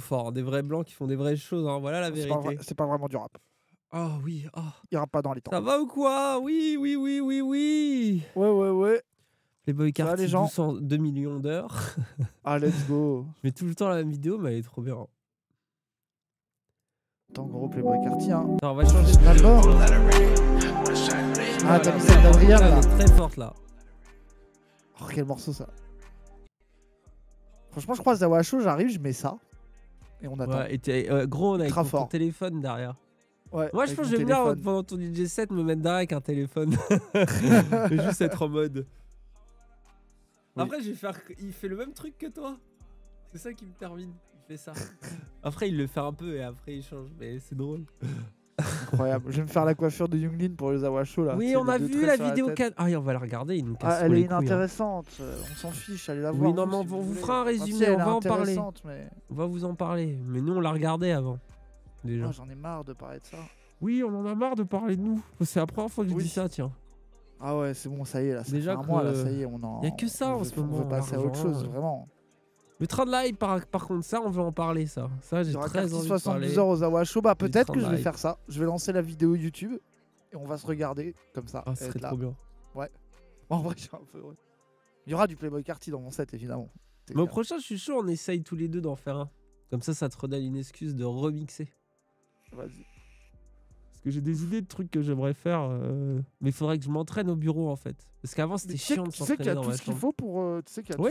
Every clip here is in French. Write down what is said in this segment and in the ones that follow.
fort, hein. des vrais blancs qui font des vraies choses. Hein. Voilà la vérité. C'est pas, vraiment du rap. Oh oui, oh. Il rappe pas dans les temps. Ça va ou quoi Oui, oui, oui, oui, oui. Ouais, ouais, ouais. Les Boy les gens. 200, 2 millions d'heures. ah, let's go. Je mets tout le temps la même vidéo, mais elle est trop bien. Tant hein. Attends, gros, Playboy Carty. Hein. Non, on va changer de L'album. Ah, t'as mis celle d'Adrien là. très forte là. Oh, quel morceau ça. Franchement, je crois chaud. j'arrive, je mets ça et on attend. gros, on a ton téléphone derrière. Moi, je pense que je bien pendant ton DJ set me mettre derrière avec un téléphone. Juste être en mode. Après, je vais faire. Il fait le même truc que toi. C'est ça qui me termine. Il fait ça. Après, il le fait un peu et après, il change. Mais c'est drôle incroyable. Je vais me faire la coiffure de Younglin pour les Awasho là. Oui, on a vu la vidéo. 4. Ah, on va la regarder. Il nous casse ah, elle est intéressante. Hein. inintéressante. Euh, on s'en fiche. Allez la voir. Oui, non, on, vous, fera un résumé. on va en parler. On va vous en parler. Mais nous, on l'a regardé avant. Déjà. Ah, j'en ai marre de parler de ça. Oui, on en a marre de parler de nous. C'est la première fois que je dis ça, tiens. Ah ouais, c'est bon, ça y est, là. Ça déjà fait là, ça y est, on en. Il y a que ça en ce moment. On passer à autre chose, vraiment. Le train de live, par, contre, ça, on veut en parler, ça. Ça, j'ai très envie de parler. heures aux peut-être que je vais faire ça. Je vais lancer la vidéo YouTube et on va se regarder comme ça. Ah, ça serait trop bien. Ouais. En vrai, j'ai un peu. heureux. Il y aura du Playboy Carty dans mon set, évidemment. Mais au prochain, je suis chaud, on essaye tous les deux d'en faire un. Comme ça, ça te redonne une excuse de remixer. Vas-y que j'ai des idées de trucs que j'aimerais faire. Euh. Mais il faudrait que je m'entraîne au bureau, en fait. Parce qu'avant, c'était chiant de s'entraîner. Tu sais qu'il y a tout ce qu'il faut pour. ouais,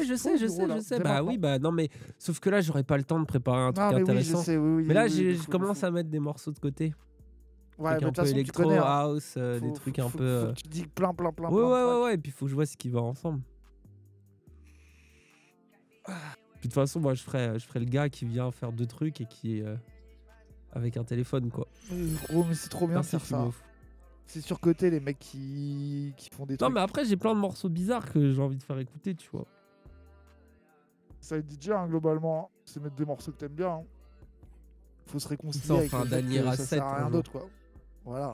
je sais, je sais, je sais. Bah oui, bah non, mais sauf que là, j'aurais pas le temps de préparer un truc mais intéressant. Oui, je sais, oui, mais là, je commence à mettre des morceaux de côté. Ouais, mais un peu électro, house, des trucs un peu. Tu dis plein, plein, plein. Ouais, ouais, ouais, et puis il faut que je vois ce qui va ensemble. Puis de toute façon, moi, je ferai, euh, le gars qui vient faire deux trucs et qui euh, avec un téléphone, quoi. Oh, mais c'est trop bien ça. C'est surcoté les mecs qui, qui font des trucs. Non, mais après, j'ai plein de morceaux bizarres que j'ai envie de faire écouter, tu vois. Ça dit DJ, hein, globalement, hein, c'est mettre des morceaux que t'aimes bien. Hein. Faut se réconcilier. Avec enfin, Daniel ça rien euh. d'autre, quoi. Voilà.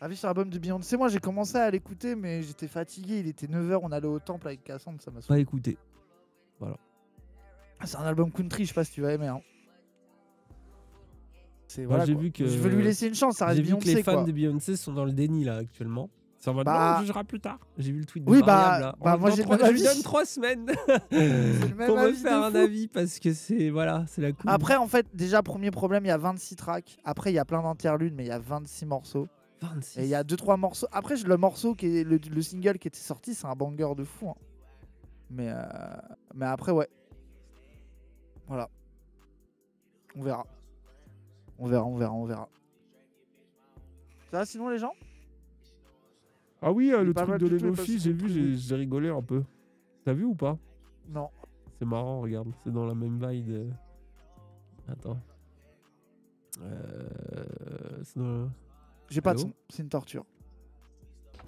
Avis sur l'album de C'est moi j'ai commencé à l'écouter, mais j'étais fatigué. Il était 9h, on allait au temple avec Cassandre, ça m'a Pas écouté. Voilà. C'est un album country, je sais pas si tu vas aimer je veux lui laisser une chance. Ça que les fans de Beyoncé sont dans le déni là actuellement. C'est en mode bah, on jugera plus tard. J'ai vu le tweet de oui, bah, là. Bah, moi, j'ai je lui donne trois semaines pour me faire un avis parce que c'est voilà, c'est la coupe. Après, en fait, déjà, premier problème, il y a 26 tracks. Après, il y a plein d'interludes, mais il y a 26 morceaux. 26. Et il y a 2-3 morceaux. Après, le morceau, qui est le, single qui était sorti, c'est un banger de fou. Hein. Mais, euh, mais après, ouais. Voilà. On verra. On verra, on verra, on verra. Ça va sinon les gens Ah oui, euh, le truc de l'Enofi, j'ai vu, j'ai rigolé un peu. T'as vu ou pas Non. C'est marrant, regarde, c'est dans la même vibe. Attends. Euh, j'ai pas de c'est une torture.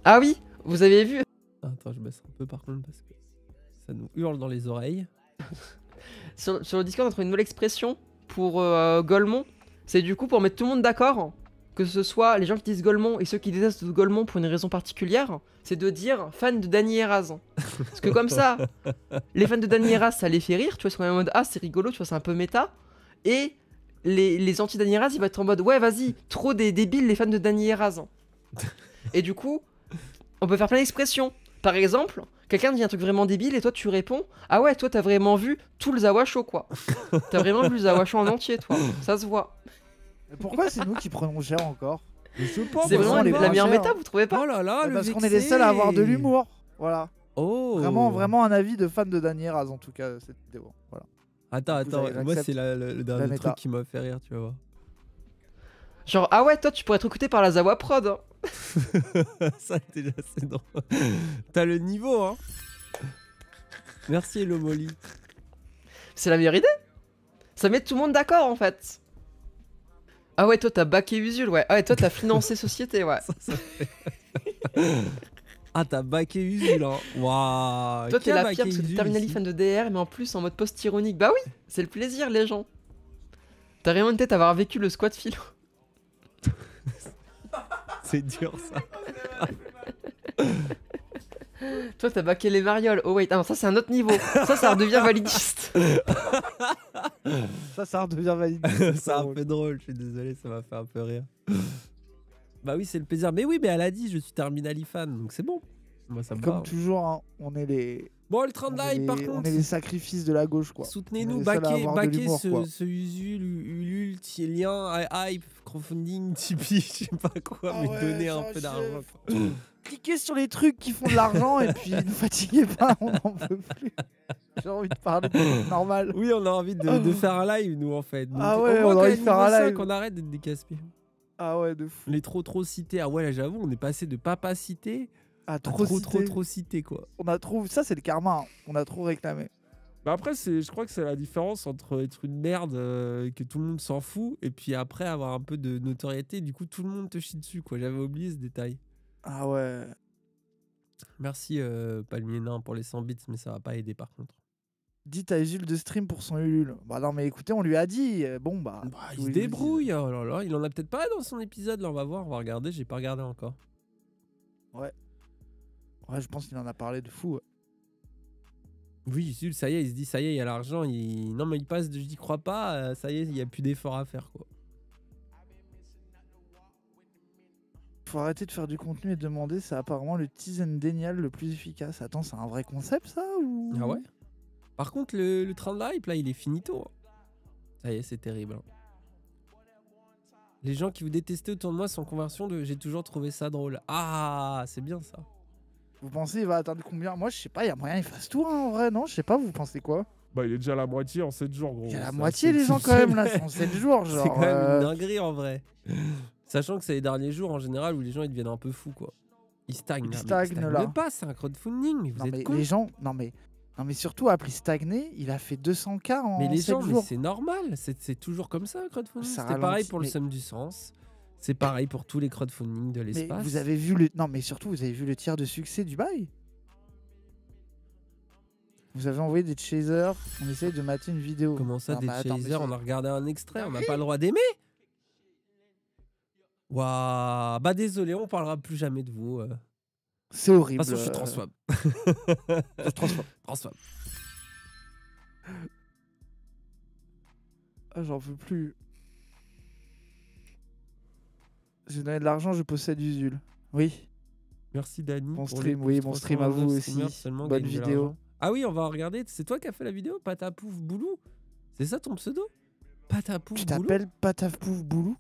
Ah oui, vous avez vu Attends, je baisse un peu par contre parce que ça nous hurle dans les oreilles. sur, le Discord, on trouvé une nouvelle expression pour euh, Golemont. C'est du coup pour mettre tout le monde d'accord, que ce soit les gens qui disent Golemon et ceux qui détestent Golemon pour une raison particulière, c'est de dire fan de Danny Eras. Parce que comme ça, les fans de Danny Eras, ça les fait rire, tu vois, ils sont en mode ah c'est rigolo, tu vois, c'est un peu méta. Et les, anti-Danny Eras, ils vont être en mode ouais vas-y, trop des débiles les fans de Dani Eras. et du coup, on peut faire plein d'expressions. Par exemple, Quelqu'un dit un truc vraiment débile et toi tu réponds Ah ouais, toi t'as vraiment vu tout le Zawasho quoi. t'as vraiment vu le Zawasho en entier toi. Ça se voit. pourquoi c'est nous qui prenons cher encore C'est vraiment la meilleure méta, vous trouvez pas Oh bah, Parce qu'on est les seuls à avoir de l'humour. Voilà. Oh. Vraiment, vraiment un avis de fan de raz en tout cas cette vidéo. Voilà. Attends, attends, moi c'est le, dernier truc qui m'a fait rire, tu vas voir. Genre, ah ouais, toi tu pourrais être écouté par la Zawa Prod. Hein. ça, drôle. T'as le niveau, hein. Merci, Lomoli C'est la meilleure idée. Ça met tout le monde d'accord, en fait. Ah ouais, toi, t'as baqué Usul, ouais. Ah ouais, toi, t'as financé Société, ouais. ah, t'as baqué Usul, hein. Waouh. Toi, t'es la pire parce que t'es terminali fan de DR, mais en plus en mode post-ironique. Bah oui, c'est le plaisir, les gens. T'as rien en tête avoir vécu le squat philo. c'est dur ça. Toi, t'as baqué les marioles. Oh, wait, non, ça, c'est un autre niveau. Ça, ça redevient validiste. ça, ça redevient validiste. c'est un peu drôle, je suis désolé, ça m'a fait un peu rire. bah oui, c'est le plaisir. Mais oui, mais elle a dit, je suis Terminali fan, donc c'est bon. Moi, ça Comme toujours, hein, on est les, Bon, le train de live, par contre. On est les sacrifices de la gauche, quoi. Soutenez-nous, baquez, baquez ce, ce Usul, Ulule, lien, Hype, crowdfunding, Tipeee, je sais pas quoi, ah mais donnez un peu d'argent. Cliquez sur les trucs qui font de l'argent et puis ne fatiguez pas, on n'en veut plus. J'ai envie de parler normal. Oui, on a envie de, faire un live, nous, en fait. ah ouais, on a envie de faire un live. qu'on arrête d'être des Ah ouais, de fou. Les trop trop cités. Ah ouais, j'avoue, on est passé de papa cité trop, trop, trop, trop, cité quoi. On a trop, ça c'est le karma, hein. on a trop réclamé. Bah après, c'est, je crois que c'est la différence entre être une merde euh, que tout le monde s'en fout et puis après avoir un peu de notoriété, du coup tout le monde te chie dessus quoi. J'avais oublié ce détail. Ah ouais. Merci euh, Palmier Nain pour les 100 bits, mais ça va pas aider par contre. Dites à Jules de stream pour son Ulule. Bah non, mais écoutez, on lui a dit. Euh, bon, bah. bah il se débrouille. Oh là là, il en a peut-être pas dans son épisode. Là, on va voir, on va regarder. J'ai pas regardé encore. Ouais. Ouais, je pense qu'il en a parlé de fou. Oui, ça y est, il se dit, ça y est, il y a l'argent. Il... Non, mais il passe de je n'y crois pas, euh, ça y est, il n'y a plus d'efforts à faire, quoi. Faut arrêter de faire du contenu et demander, c'est apparemment le teasen dénial le plus efficace. Attends, c'est un vrai concept, ça Ah ouais Par contre, le, le, train de hype, là, il est finito. Hein. Ça y est, c'est terrible. Hein. Les gens qui vous détestaient autour de moi sans conversion de j'ai toujours trouvé ça drôle. Ah, c'est bien ça. Vous pensez il va atteindre combien Moi, je sais pas, il y a moyen il fasse tout hein, en vrai, non Je sais pas, vous pensez quoi Bah, il est déjà à la moitié en 7 jours, gros. Il la moitié, les gens, quand même, là, en 7 jours, genre. C'est quand même euh. dinguerie en vrai. Sachant que c'est les derniers jours en général où les gens ils deviennent un peu fous, quoi. Ils stagnent. Ils là. pas, c'est un crowdfunding, vous êtes Les gens, non mais. Non mais surtout après stagner, il a fait 200 k en Mais les gens, c'est normal, c'est toujours comme ça crowdfunding. C'était pareil pour le somme du sens. C'est pareil pour tous les crowdfunding de l'espace. Vous avez vu le non, mais surtout vous avez vu le tiers de succès du bail. Vous avez envoyé des chasers. On essaie de mater une vidéo. Comment ça, des chasers On a regardé un extrait. On n'a pas le droit d'aimer. Waouh. Bah désolé, on parlera plus jamais de vous. Euh. C'est horrible. Parce que je suis euh. je Ah, j'en veux plus. Je donnais de l'argent, je possède Usul. Oui. Merci Dani. Mon stream, oui, mon stream à vous aussi. Bonne vidéo. Ah oui, on va regarder. C'est toi qui as fait la vidéo, Patapouf Boulou C'est ça ton pseudo Patapouf Boulou Tu t'appelles Patapouf Boulou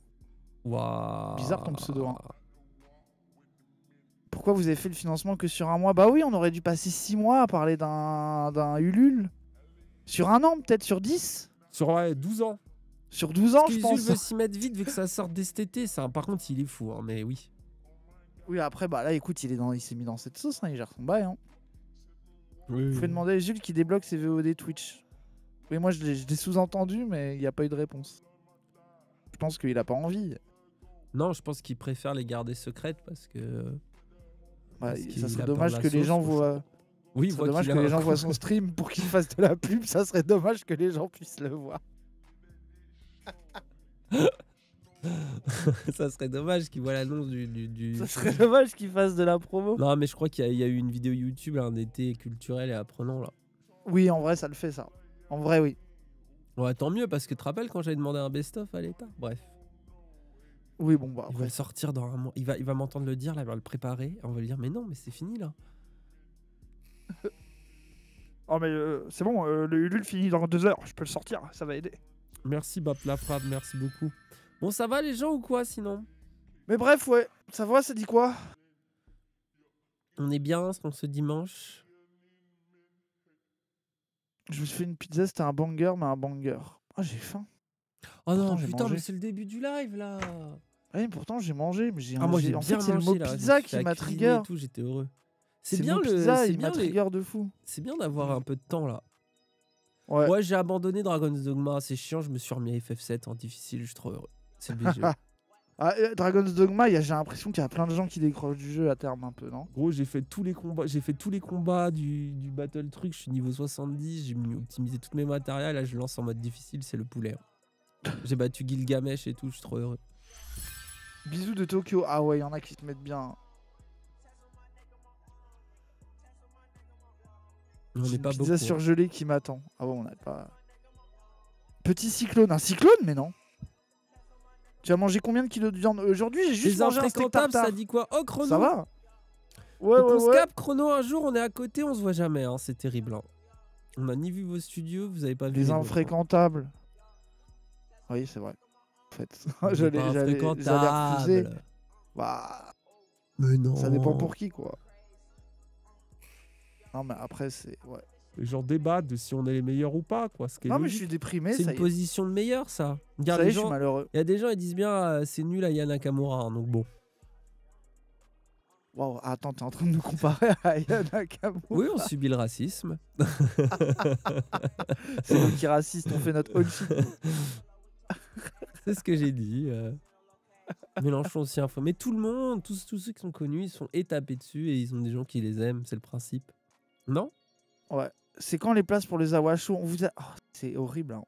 Waouh. Bizarre ton pseudo. Hein. Pourquoi vous avez fait le financement que sur un mois Bah oui, on aurait dû passer 6 mois à parler d'un Ulule. Sur un an, peut-être sur 10 Sur 12 ans sur 12 ans, je pense. veut s'y mettre vite vu que ça sort d'estT Ça, par contre, il est fou, hein, mais oui. Oui, après, bah là, écoute, il est dans, il s'est mis dans cette sauce, hein, il gère son bail. Hein. Vous pouvez demander à Jules qui débloque ses VOD Twitch. Oui, moi, je l'ai sous-entendu, mais il n'y a pas eu de réponse. Je pense qu'il n'a pas envie. Non, je pense qu'il préfère les garder secrètes parce que. Ouais, bah, ça serait dommage que les gens voient. Oui, dommage que les gens voient son stream pour qu'il fasse de la pub. Ça serait dommage que les gens puissent le voir. ça serait dommage qu'il voit l'annonce du, Ça serait dommage qu'il fasse de la promo. Non, mais je crois qu'il y, a- eu une vidéo YouTube, un été culturel et apprenant, là. Oui, en vrai, ça le fait, ça. En vrai, oui. Ouais, tant mieux, parce que tu te rappelles quand j'avais demandé un best-of à l'État Bref, Oui, bon, bah, il va sortir dans un Il va, il va m'entendre le dire, là, il va le préparer. On va lui dire, mais non, mais c'est fini, là. Oh, mais euh, c'est bon, euh, le Ulule finit dans deux heures. Je peux le sortir, ça va aider. Merci Bap merci beaucoup. Bon, ça va les gens ou quoi sinon Mais bref, ouais, ça va, ça dit quoi On est bien ce dimanche. Je me suis une pizza, c'était un banger, mais un banger. Ah, oh, j'ai faim. Oh non, putain, mais c'est le début du live là. Ah oui, pourtant j'ai mangé, mais j'ai ah, moi, j'ai c'est le mot pizza qui m'a trigger. J'étais heureux. C'est bien le pizza, il m'a trigger de fou. C'est bien d'avoir un peu de temps là. Ouais, j'ai abandonné Dragon's Dogma, c'est chiant, je me suis remis à FF7 en difficile, je suis trop heureux. C'est le ah, euh, Dragon's Dogma, j'ai l'impression qu'il y a plein de gens qui décrochent du jeu à terme un peu, non Gros, j'ai fait tous les combats, j'ai fait tous les combats du, battle truc, je suis niveau 70, j'ai optimisé tous mes matériels, là je lance en mode difficile, c'est le poulet. j'ai battu Gilgamesh et tout, je suis trop heureux. Bisous de Tokyo. Ah ouais, il y en a qui se mettent bien. On une pizza hein. surgelée qui m'attend. Ah bon, on n'a pas. Petit cyclone, un cyclone, mais non. Tu as mangé combien de kilos de viande aujourd'hui J'ai juste mangé un Ça dit quoi Oh chrono. Ça va. Ouais, on se capte chrono un jour, on est à côté, on se voit jamais. Hein, c'est terrible. Hein. On n'a ni vu vos studios, vous avez pas vu. Les, hein. infréquentables. Oui, c'est vrai. En fait, j'allais refuser. Bah, mais non. Ça dépend pour qui, quoi. Non, mais après, c'est. Les gens débattent de si on est les meilleurs ou pas, quoi. Ce non, mais je suis déprimé. C'est une position de meilleur, ça. Regarde, les gens, je malheureux. Il y a des gens, ils disent bien, euh, c'est nul à Yana Kamura, hein, donc bon. attends, t'es en train de nous comparer à Yana Oui, on subit le racisme. c'est nous qui raciste on fait notre own c'est ce que j'ai dit. Euh. Mélenchon aussi info. Mais tout le monde, tous, tous ceux qui sont connus, ils sont étapés dessus et ils ont des gens qui les aiment, c'est le principe. Non Ouais. C'est quand les places pour les Awasho On vous oh, C'est horrible. Hein.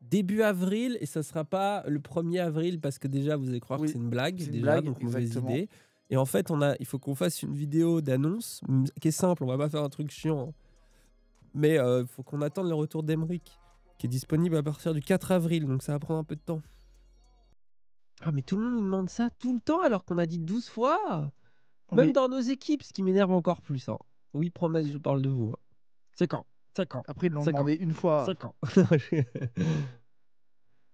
Début avril, et ça sera pas le 1er avril parce que déjà vous allez croire que c'est une blague, déjà, une donc mauvaise idée. Et en fait, on a, il faut qu'on fasse une vidéo d'annonce qui est simple, on va pas faire un truc chiant. Hein. Mais il euh, faut qu'on attende le retour d'Emeric qui est disponible à partir du 4 avril, donc ça va prendre un peu de temps. Ah, mais tout le monde nous demande ça tout le temps alors qu'on a dit 12 fois, même dans nos équipes, ce qui m'énerve encore plus. Hein. Oui, promesse, je parle de vous. Hein. C'est quand C'est quand Après, ils l'ont une fois. C'est quand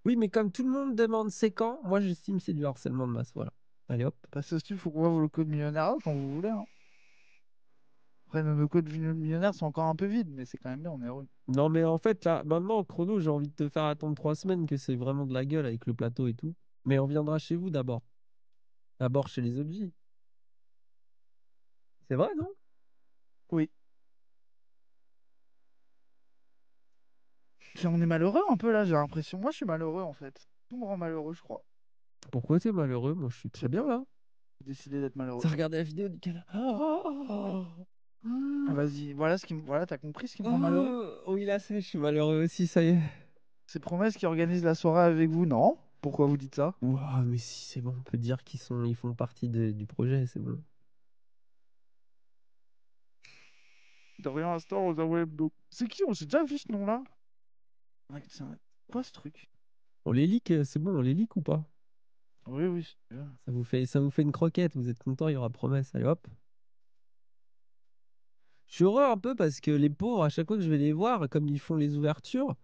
Oui, mais comme tout le monde demande c'est quand, moi j'estime c'est du harcèlement de masse. Voilà. Allez hop. Parce que il faut qu'on voit le code millionnaire quand vous voulez. Hein. Après, nos le code millionnaire, sont encore un peu vides, mais c'est quand même bien, on est heureux. Non, mais en fait, là, maintenant, chrono, j'ai envie de te faire attendre trois semaines que c'est vraiment de la gueule avec le plateau et tout. Mais on viendra chez vous d'abord. D'abord chez les objets. C'est vrai, non oui. On est malheureux un peu là, j'ai l'impression. Moi, je suis malheureux en fait. Tout me rend malheureux, je crois. Pourquoi t'es malheureux? Moi, je suis très bien là. J'ai décidé d'être malheureux. T'as regardé la vidéo du canard. Oh, oh, oh, ah, vas-y, voilà ce qui me... voilà, t'as compris ce qui me rend malheureux? oui, là, c'est, je suis malheureux aussi, ça y est. C'est Promesse qui organise la soirée avec vous, non? Pourquoi vous dites ça? mais si, c'est bon, on peut dire qu'ils sont, ils font partie du projet, c'est bon. Dorian Storm, aux C'est qui On s'est déjà vu ce nom-là Quoi ce truc On les leak, euh, c'est bon, on les leak ou pas Oui, oui. ça vous, fait, ça vous fait une croquette, vous êtes content, il y aura promesse. Allez hop. Je suis heureux un peu parce que les pauvres, à chaque fois que je vais les voir, comme ils font les ouvertures,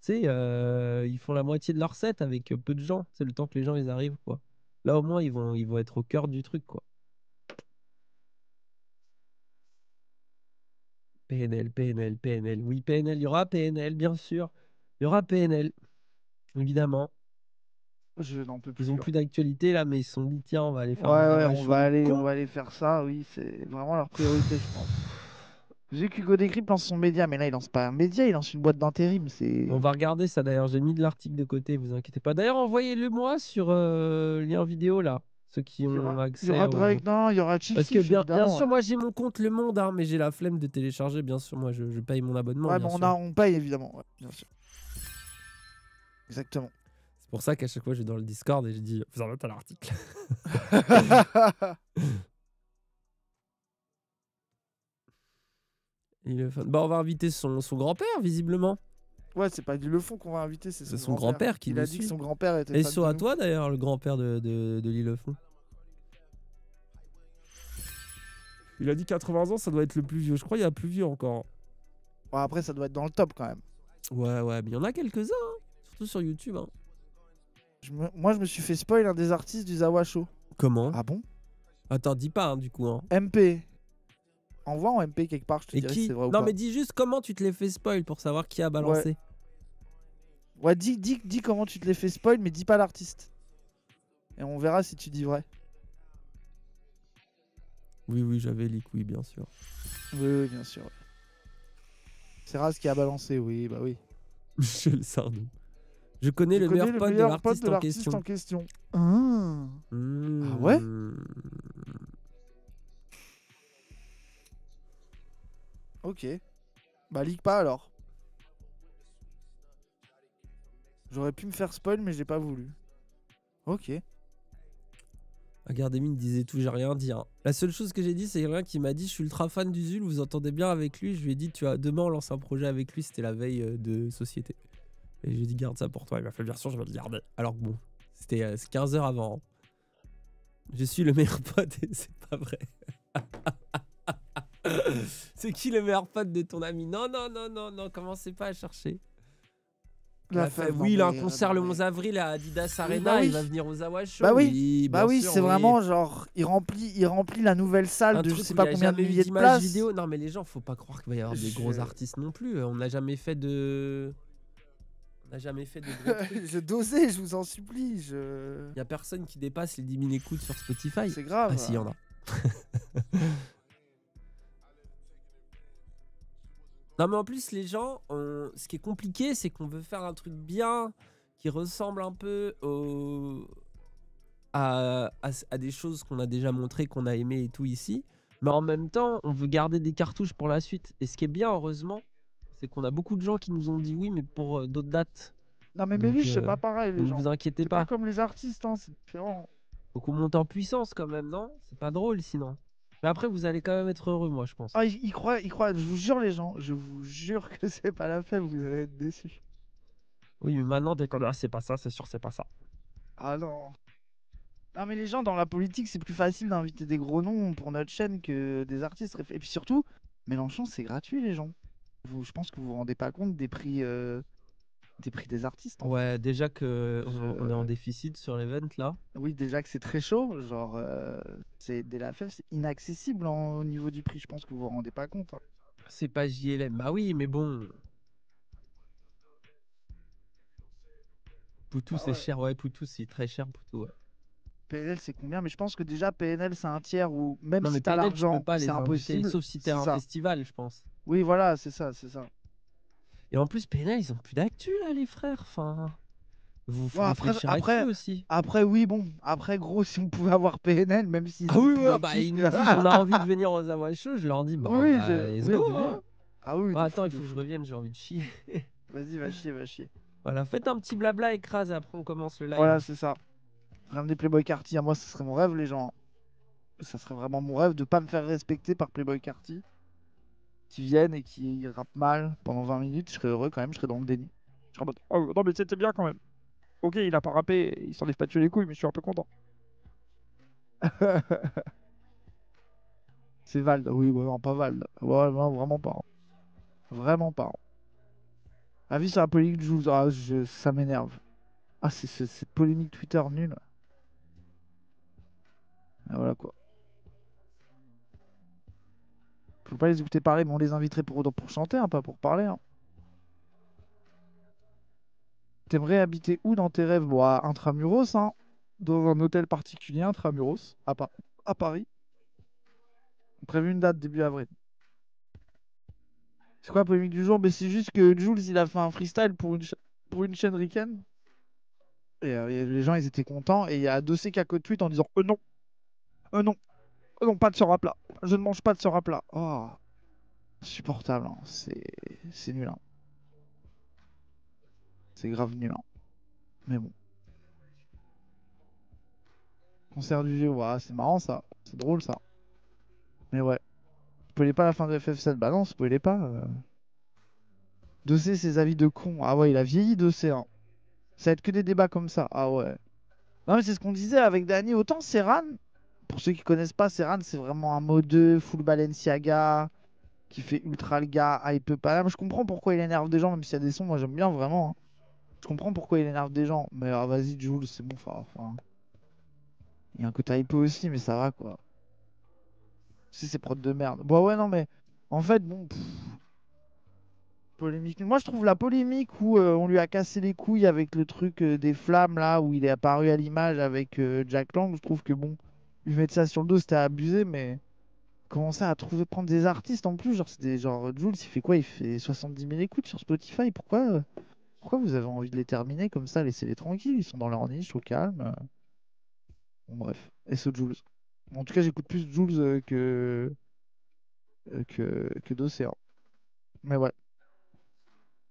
tu sais, euh, ils font la moitié de leur set avec peu de gens. C'est le temps que les gens ils arrivent, quoi. Là, au moins, ils vont, ils vont être au cœur du truc, quoi. PNL, PNL, PNL. Oui, PNL, il y aura PNL, bien sûr. Il y aura PNL, évidemment. Je n'en peux plus. Ils n'ont hein. plus d'actualité là, mais ils sont dit tiens, on va aller faire. Ouais, ouais, on va, aller, on va aller faire ça. Oui, c'est vraiment leur priorité, je pense. J'ai qu'Hugo Décrypte lance son média, mais là, il lance pas un média, il lance une boîte d'intérim. C'est... On va regarder ça d'ailleurs. J'ai mis de l'article de côté, vous inquiétez pas. D'ailleurs, envoyez-le moi sur le euh, lien vidéo là. Ceux qui ont aura, accès. il y aura Parce que bien, sûr, moi j'ai mon compte Le Monde, hein, mais j'ai la flemme de télécharger, bien sûr. Moi je, paye mon abonnement. mais on, paye évidemment, bien sûr. Exactement. C'est pour ça qu'à chaque fois je vais dans le Discord et je dis Vous en êtes à l'article. Bah, on va inviter son grand-père, visiblement c'est pas le qu'on va inviter, c'est son, grand-père qui Il dit que son grand-père était. Et à toi d'ailleurs, le grand-père de, de, Il a dit 80 ans, ça doit être le plus vieux. Je crois qu'il y a plus vieux encore. Bon, après, ça doit être dans le top quand même. Ouais, ouais, mais il y en a quelques-uns, hein. surtout sur YouTube. Hein. Moi, je me suis fait spoil un des artistes du Zawa Show. Comment Ah bon Attends, ah, dis pas hein, du coup. Hein. MP. Envoie en MP quelque part, je te Et qui... Non, mais dis juste comment tu te l'es fait spoil pour savoir qui a balancé. Ouais, dis, dis, dis comment tu te les fais spoil, mais dis pas l'artiste. Et on verra si tu dis vrai. Oui, oui, j'avais oui bien sûr. Oui, oui bien sûr. C'est Raz qui a balancé, oui, bah oui. le sardou. Je connais le meilleur pote de l'artiste en, question. Hmm. Ah, ouais Ok. Bah, leak pas alors. J'aurais pu me faire spoil, mais j'ai pas voulu. Ok. il me disait tout, j'ai rien dit. Hein. La seule chose que j'ai dit, c'est quelqu'un qui m'a dit Je suis ultra fan Zul vous entendez bien avec lui. Je lui ai dit Tu as demain, on lance un projet avec lui. C'était la veille euh, de société. Et j'ai dit Garde ça pour toi. Il m'a fait Bien version, je me dis, garder. Alors que bon, c'était 15 euh, heures avant. Hein. Je suis le meilleur pote c'est pas vrai. c'est qui le meilleur pote de ton ami Non, non, non, non, non, commencez pas à chercher oui, il a un concert le 11 avril à Adidas bah Arena, il va venir aux Awash hein. Bah oui, bah c'est vraiment genre il remplit, il remplit la nouvelle salle de je sais pas combien de milliers de places. Vidéo. Non mais les gens, faut pas croire qu'il va y avoir des gros artistes non plus. On n'a jamais fait de on n'a jamais fait de je dosais, je vous en supplie. Il je... y a personne qui dépasse les 10 000 écoutes sur Spotify. C'est grave. Ah, si, y en a. Non mais en plus les gens, ce qui est compliqué c'est qu'on veut faire un truc bien qui ressemble un peu à... des choses qu'on a déjà montrées, qu'on a aimé et tout ici. Mais en même temps on veut garder des cartouches pour la suite. Et ce qui est bien heureusement c'est qu'on a beaucoup de gens qui nous ont dit oui mais pour euh, d'autres dates. Non mais mes je c'est euh, pas pareil les Ne vous inquiétez pas. pas. comme les artistes hein, c'est différent. Faut qu'on monte en puissance quand même non C'est pas drôle sinon. Mais après, vous allez quand même être heureux, moi, je pense. Ah, il, croit, il croit. Je vous jure, les gens, je vous jure que c'est pas la fin, vous allez être déçus. Oui, mais maintenant, dès qu'on a ah, c'est pas ça, c'est sûr, c'est pas ça. Ah non. Non, mais les gens, dans la politique, c'est plus facile d'inviter des gros noms pour notre chaîne que des artistes. Et puis surtout, Mélenchon, c'est gratuit, les gens. Vous, je pense que vous vous rendez pas compte des prix euh, des prix des artistes. ouais, déjà que on est en euh, déficit sur l'event là. Oui, déjà que c'est très chaud, genre euh, c'est dès la fête, c'est inaccessible hein, au niveau du prix. Je pense que vous vous rendez pas compte. Hein. C'est pas JLM. Bah oui, mais bon. Poutou, ah c'est cher, ouais. Poutou, c'est très cher, Poutou. Ouais. PNL, c'est combien Mais je pense que déjà, PNL, c'est un tiers ou même si t'as l'argent, c'est impossible. Sauf si t'es un festival, je pense. Oui, voilà, c'est ça, c'est ça. Et en plus, PNL ils ont plus d'actu là, les frères. Enfin, vous après, aussi. Après, oui, bon, après, gros, si on pouvait avoir PNL, même si. Ah oui, ah bah, on a envie de venir aux amois Show, je leur dis, bon. oui, Ah attends, il faut que je revienne, j'ai envie de chier. Vas-y, va chier, va chier. Voilà, faites un petit blabla, écrase, et après, on commence le live. Voilà, c'est ça. des Playboy Carty, à hein, moi, ce serait mon rêve, les gens. Hein. Ça serait vraiment mon rêve de pas me faire respecter par Playboy Carty qui viennent et qui rappent mal pendant 20 minutes, je serais heureux quand même, je serais dans le déni. oh, non mais c'était bien quand même. Ok, il a pas rappé, il s'enlève pas tuer les couilles, mais je suis un peu content. C'est Vald, oui, vraiment pas Vald. Ouais, vraiment pas. Vraiment pas. avis sur la polémique joue, ah, ça m'énerve. Ah, c'est polémique Twitter nul ah, voilà quoi. faut pas les écouter parler, mais on les inviterait pour pour chanter, hein, pas pour parler. Hein. T'aimerais habiter où dans tes rêves Bon, à Intramuros, hein, dans un hôtel particulier Intramuros, à, à Paris. On prévu une date début avril. C'est quoi la polémique du jour Mais c'est juste que Jules, il a fait un freestyle pour une, pour une chaîne Riken. Euh, et les gens, ils étaient contents. Et il y a 2 CK en disant Oh non, oh non, Oh non, pas de sera Je ne mange pas de sera plat. Oh, supportable. Hein. c'est, C'est nul. Hein. C'est grave nul. Hein. Mais bon. Concert du jeu, ouais, c'est marrant ça. C'est drôle ça. Mais ouais. pouvez pas la fin de FF7. Bah non, vous pas. Euh... ses avis de con. Ah ouais, il a vieilli de Ça va être que des débats comme ça. Ah ouais. Non mais c'est ce qu'on disait avec Dany. Autant c'est Serran, pour ceux qui connaissent pas, Serran, c'est vraiment un mode, full Balenciaga, qui fait ultra le gars, hype pas Je comprends pourquoi il énerve des gens, même s'il y a des sons, moi j'aime bien vraiment. Hein. Je comprends pourquoi il énerve des gens, mais ah, vas-y, Jules, c'est bon, enfin. Il y a un côté hype aussi, mais ça va quoi. Si c'est prod de merde. Bah ouais, non, mais en fait, bon. polémique. Moi, je trouve la polémique où euh, on lui a cassé les couilles avec le truc euh, des flammes là, où il est apparu à l'image avec euh, Jack Lang. Je trouve que bon lui mettre ça sur le dos, c'était abusé, mais commencer à trouver, prendre des artistes en plus, genre, c'est des genre, Jules, il fait quoi Il fait 70 000 écoutes sur Spotify, pourquoi, euh, pourquoi vous avez envie de les terminer comme ça Laissez-les tranquilles, ils sont dans leur niche, au calme. Bon, bref, et ce Jules. En tout cas, j'écoute plus Jules euh, que, euh, que, que d'Océan. Mais voilà.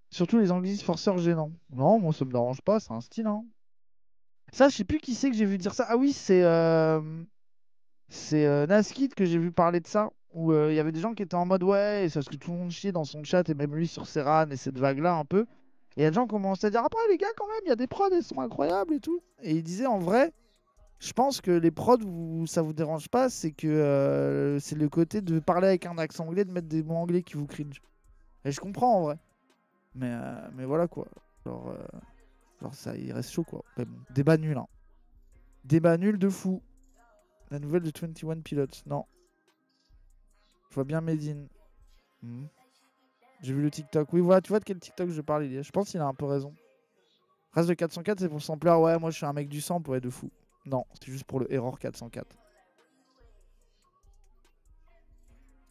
Surtout les Anglais forceurs gênants. Non, moi ça me dérange pas, c'est un style. Hein. Ça, je sais plus qui c'est que j'ai vu dire ça. Ah oui, c'est. C'est euh, Naskid que j'ai vu parler de ça, où euh, il y avait des gens qui étaient en mode ouais, c'est ce que tout le monde chie dans son chat, et même lui sur Serran et cette vague-là un peu. Et il y a des gens qui commencent à dire après les gars, quand même, il y a des prods, ils sont incroyables et tout. Et il disait en vrai, je pense que les prods où ça vous dérange pas, c'est que euh, c'est le côté de parler avec un accent anglais, de mettre des mots anglais qui vous cringe. Et je comprends en vrai. Mais, euh, mais voilà quoi. Genre, ça, il reste chaud quoi. Mais bon, débat nul. Hein. Débat nul de fou. La nouvelle de 21 Pilots, non. Je vois bien Medine. Hmm. J'ai vu le TikTok. Oui, voilà, tu vois de quel TikTok je parle, Je pense qu'il a un peu raison. Reste de 404, c'est pour plaire, Ouais, moi je suis un mec du sang pour être de fou. Non, c'était juste pour le Error 404.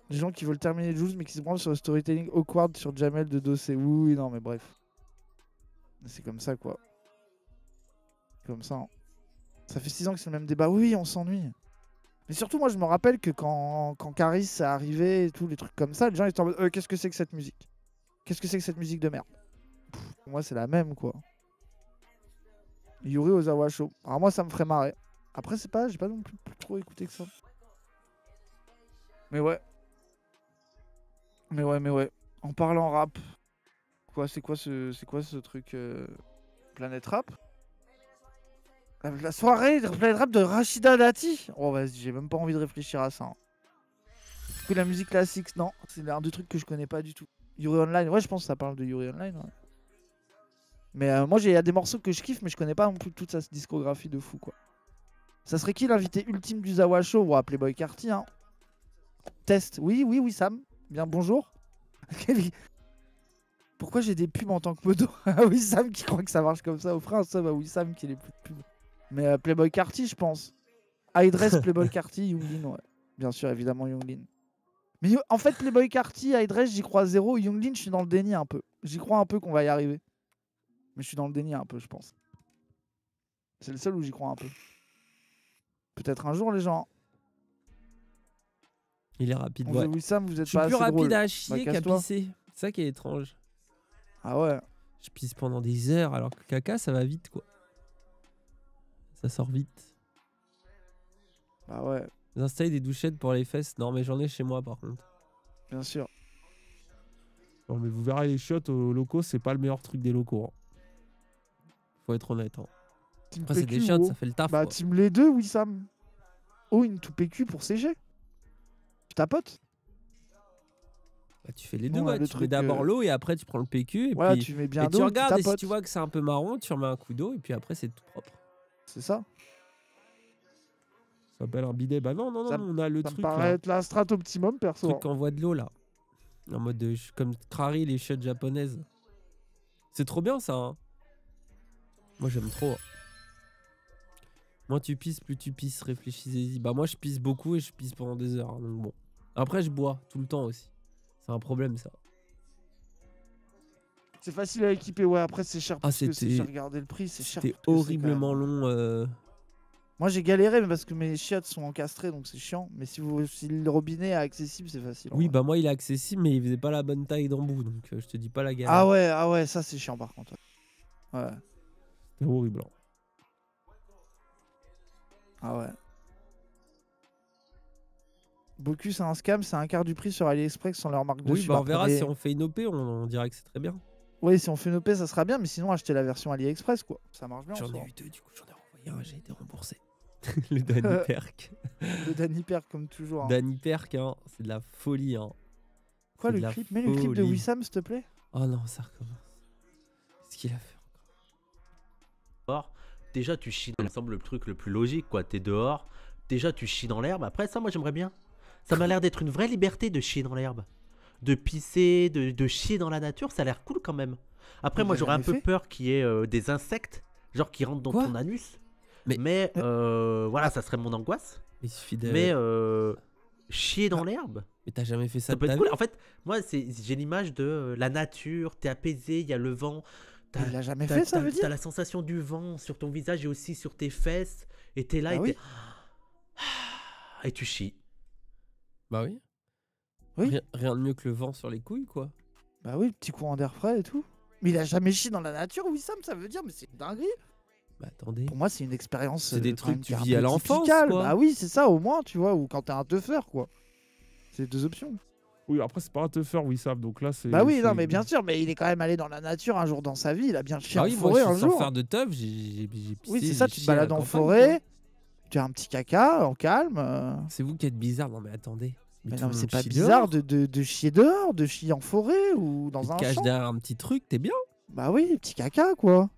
Des gens qui veulent terminer le Jules mais qui se branlent sur le storytelling awkward sur Jamel de Dossé. Oui, non, mais bref. C'est comme ça, quoi. comme ça. Hein. Ça fait 6 ans que c'est le même débat. Oui, on s'ennuie. Mais surtout, moi, je me rappelle que quand, quand Caris est arrivé, et tous les trucs comme ça, les gens étaient en mode euh, Qu'est-ce que c'est que cette musique Qu'est-ce que c'est que cette musique de merde Pour moi, c'est la même, quoi. Yuri Ozawa Show. Alors, moi, ça me ferait marrer. Après, c'est pas, j'ai pas non plus, trop écouté que ça. Mais ouais. Mais ouais, mais ouais. En parlant rap, quoi, c'est quoi ce, c'est quoi ce truc euh, Planète Rap la soirée de rashida Rap de Rachida Dati. Oh, vas-y, j'ai même pas envie de réfléchir à ça. Du hein. coup, la musique classique, non, c'est un des trucs que je connais pas du tout. Yuri Online, ouais, je pense que ça parle de Yuri Online. Mais euh, moi, il y a des morceaux que je kiffe, mais je connais pas non plus toute sa discographie de fou, quoi. Ça serait qui l'invité ultime du Zawa Show ouais, Playboy Carty, hein. Test, oui, oui, oui, Sam. Bien, bonjour. Pourquoi j'ai des pubs en tant que modo Ah, oui, Sam qui croit que ça marche comme ça. au un sub à Wissam qui est les plus pubs. Mais euh, Playboy Carty, je pense. Ah, Idress, Playboy Carty, Younglin, ouais. Bien sûr, évidemment, Younglin. Mais en fait, Playboy Carty, Idress, j'y crois zéro. Younglin, je suis dans le déni un peu. J'y crois un peu qu'on va y arriver. Mais je suis dans le déni un peu, je pense. C'est le seul où j'y crois un peu. Peut-être un jour, les gens. Il est rapide, ouais. vous je suis plus rapide à chier bah, qu'à pisser. C'est ça qui est étrange. Ah ouais. Je pisse pendant des heures alors que caca, ça va vite, quoi. Ça sort vite. Bah ouais. Vous installez des douchettes pour les fesses Non, mais j'en ai chez moi par contre. Bien sûr. Non, mais vous verrez les chiottes aux locaux, c'est pas le meilleur truc des locaux. Hein. Faut être honnête. Hein. c'est des chiottes, oh. ça fait le taf. Bah, team les deux, oui, Sam. Oh, une tout PQ pour CG. Tu tapotes bah, tu fais les deux, tu mets d'abord euh, l'eau et après tu prends le PQ. Et puis tu mets bien et tu regardes et si tu vois que c'est un peu marron, tu remets un coup d'eau et puis après c'est tout propre. C'est ça Ça s'appelle un bidet. Bah non, non, non, on a le truc. Ça paraît être la optimum, perso. Le truc en voie de l'eau, là. En mode de, euh, comme Crary, les chiottes japonaises. C'est trop bien, ça. Hein. moi, j'aime trop. moi hein. Moins tu pisses, plus tu pisses. Réfléchissez-y. Bah, moi, je pisse beaucoup et je pisse pendant des heures. Hein, donc bon. Après, je bois tout le temps aussi. C'est un problème, ça. C'est facile à équiper, ouais. Après, c'est cher. Ah, c'était. le prix, c'est cher. C'était horriblement long. Euh. Moi, j'ai galéré parce que mes chiottes sont encastrées, donc c'est chiant. Mais si, vous, si le robinet est accessible, c'est facile. Oui, bah moi, il est accessible, mais il faisait pas la bonne taille d'embout, donc euh, je te dis pas la galère. Ah ouais, ah ouais, ça c'est chiant par contre. Ouais. c'est horrible. Hein. Ah ouais. Bocus c'est un scam, c'est un quart du prix sur AliExpress sans leur marque de Oui, bah on verra si on fait une OP, on dirait que c'est très bien. Oui, si on fait une OP, ça sera bien, mais sinon, achetez la version AliExpress, quoi. Ça marche bien. J'en ai eu deux, du coup, j'en ai renvoyé un, j'ai été remboursé. le Danny euh, Perk. le Danny Perk, comme toujours. Hein. Danny Perk, hein, c'est de la folie. Hein. Quoi, le clip Mets le clip de Wissam, s'il te plaît. Oh non, ça recommence. Qu'est-ce qu'il a fait encore Déjà, tu chies dans semble le truc le plus logique, quoi. T'es dehors. Déjà, tu chies dans l'herbe. Après, ça, moi, j'aimerais bien. Ça m'a l'air d'être une vraie liberté de chier dans l'herbe de pisser, de, chier dans la nature, ça a l'air cool quand même. Après, moi, j'aurais un peu peur qu'il y ait euh, des insectes, genre qui rentrent dans ton anus. Mais, euh. Euh, voilà, ça serait mon angoisse. Il suffit de... Mais chier dans ah. l'herbe. Mais t'as jamais fait ça, ça peut être cool. En fait, moi, j'ai l'image de la nature, t'es apaisé, il y a le vent. Il jamais fait, ça T'as la sensation du vent sur ton visage et aussi sur tes fesses. Et t'es là bah et Et tu chies. Bah oui. Rien, de mieux que le vent sur les couilles, quoi. Bah oui, le petit courant d'air frais et tout. Mais il a jamais chié dans la nature, Wissam ça veut dire, mais c'est dinguerie. Bah attendez. Pour moi, c'est une expérience. C'est des euh, trucs que tu vis à l'enfance. Bah oui, c'est ça, au moins, tu vois, ou quand t'es un teufeur, quoi. C'est deux options. Oui, après, c'est pas un teufeur, Wissam donc là, Bah oui, non, mais bien sûr, mais il est quand même allé dans la nature un jour dans sa vie, il a bien chié ah en oui, forêt je suis un sans faire de teuf, j'ai Oui, c'est ça, tu te balades en forêt, tu as un petit caca, en calme. Euh. C'est vous qui êtes bizarre, non, mais attendez. Mais, mais c'est pas bizarre de, de, de, chier dehors, de chier en forêt ou dans un te caches derrière un petit truc, t'es bien Bah oui, petit caca quoi.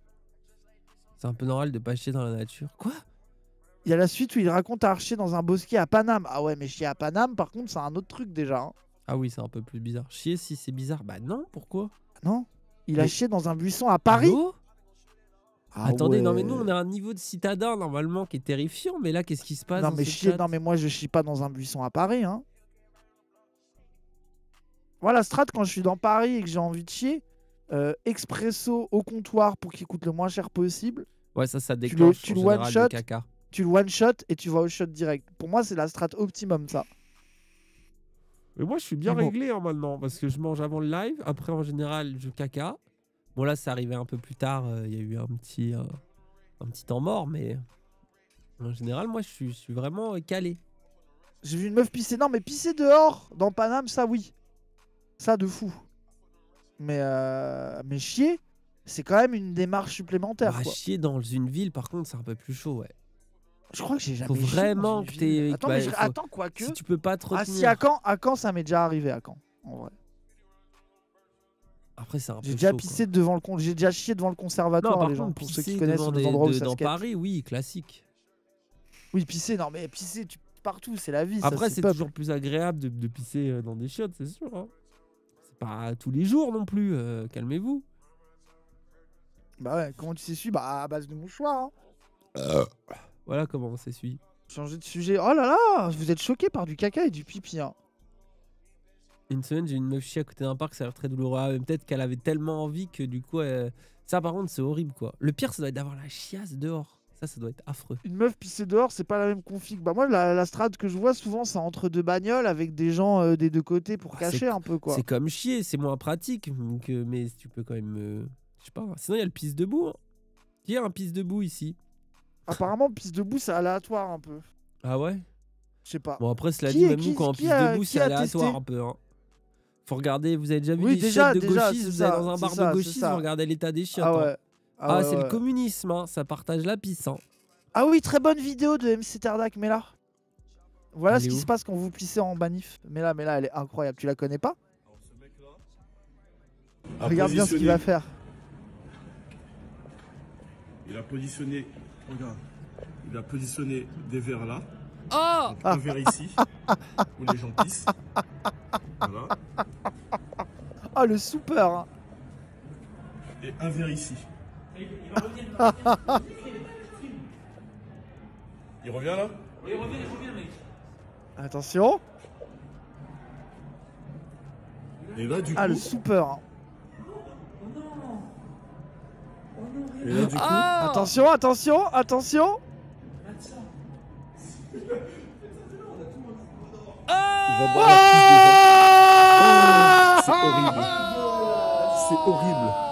C'est un peu normal de pas chier dans la nature. Quoi Il y a la suite où il raconte à Archer dans un bosquet à Paname. Ah ouais, mais chier à Paname, par contre, c'est un autre truc déjà. Hein. Ah oui, c'est un peu plus bizarre. Chier si c'est bizarre. Bah non, pourquoi Non Il a chier dans un buisson à Paris ah Attendez, non mais nous on a un niveau de citadin normalement qui est terrifiant, mais là qu'est-ce qui se passe Non mais, chier, non mais moi je chie pas dans un buisson à Paris. Hein. Moi, la strat, quand je suis dans Paris et que j'ai envie de chier, euh, expresso au comptoir pour qu'il coûte le moins cher possible. Ouais, ça, ça déclenche le, one shot, Tu le one shot et tu vas au shot direct. Pour moi, c'est la strat optimum, ça. Mais moi, je suis bien réglé hein, maintenant parce que je mange avant le live. Après, en général, je caca. Bon, là, c'est arrivé un peu plus tard. Euh, il y a eu un petit, euh, un petit temps mort, mais en général, moi, je suis, je suis vraiment calé. J'ai vu une meuf pisser. Non, mais pisser dehors, dans Paname, ça oui ça de fou. Euh, mais, chier, c'est quand même une démarche supplémentaire. Bah, chier dans une ville, par contre, c'est un peu plus chaud, ouais. Je crois que j'ai jamais. Faut vraiment que Attends, quoi que. Si tu peux pas trop. Ah, si à quand, à ça m'est déjà arrivé à Caen, en vrai. Après, c'est un peu. J'ai déjà pissé devant le j'ai déjà chié devant le conservatoire, par les pour ceux qui connaissent les endroits où ça dans Paris, oui, classique. Oui, pisser, non mais pisser, partout, c'est la vie. Après, c'est toujours plus agréable de, de pisser euh, dans des chiottes, c'est sûr. Hein pas tous les jours non plus, euh, calmez-vous. Bah ouais, comment tu s'essuies Bah à base de mouchoir. Hein. Voilà comment on s'essuie. Changer de sujet. Oh là là, vous êtes choqué par du caca et du pipi. Hein. Une semaine, j'ai une meuf chier à côté d'un parc, ça a l'air très douloureux. Ah, peut-être qu'elle avait tellement envie que du coup, euh, ça par contre, c'est horrible quoi. Le pire, ça doit être d'avoir la chiasse dehors. Ça, ça doit être affreux. Une meuf pissée dehors, c'est pas la même config. Bah moi, la, strade que je vois souvent, c'est entre deux bagnoles avec des gens euh, des deux côtés pour ah, cacher un peu quoi. C'est comme chier, c'est moins pratique, euh, mais tu peux quand même, euh, je sais pas. Hein. Sinon, il y a le pisse debout. Il hein. y a un pisse debout ici. Apparemment, pisse debout, c'est aléatoire un peu. Ah ouais. Je sais pas. Bon après, cela dit, même quand on pisse debout, c'est aléatoire un peu. Hein. Faut regarder, vous avez déjà vu oui, déjà, de vous êtes dans un bar de gauchistes, vous regardez l'état des chiens. Ah hein. ouais. Ah, ah, c'est le communisme, hein, ça partage la pisse. Hein. Ah oui, très bonne vidéo de MC Tardac, mais là. Voilà ce qui se passe quand vous plissez en banif. Mais là, mais là, elle est incroyable. Tu la connais pas Regarde bien ce qu'il va faire. Il a positionné. Regarde. Il a positionné des verres là. Oh un verre ici. où les gens pissent. Voilà. Ah, le super hein. Et un verre ici. Il revient là il revient, il revient, mec. Attention. Et là, du ah, le super. Oh non. Oh non. Et là, du coup... Ah attention, attention, attention. Ah oh C'est horrible. C'est horrible.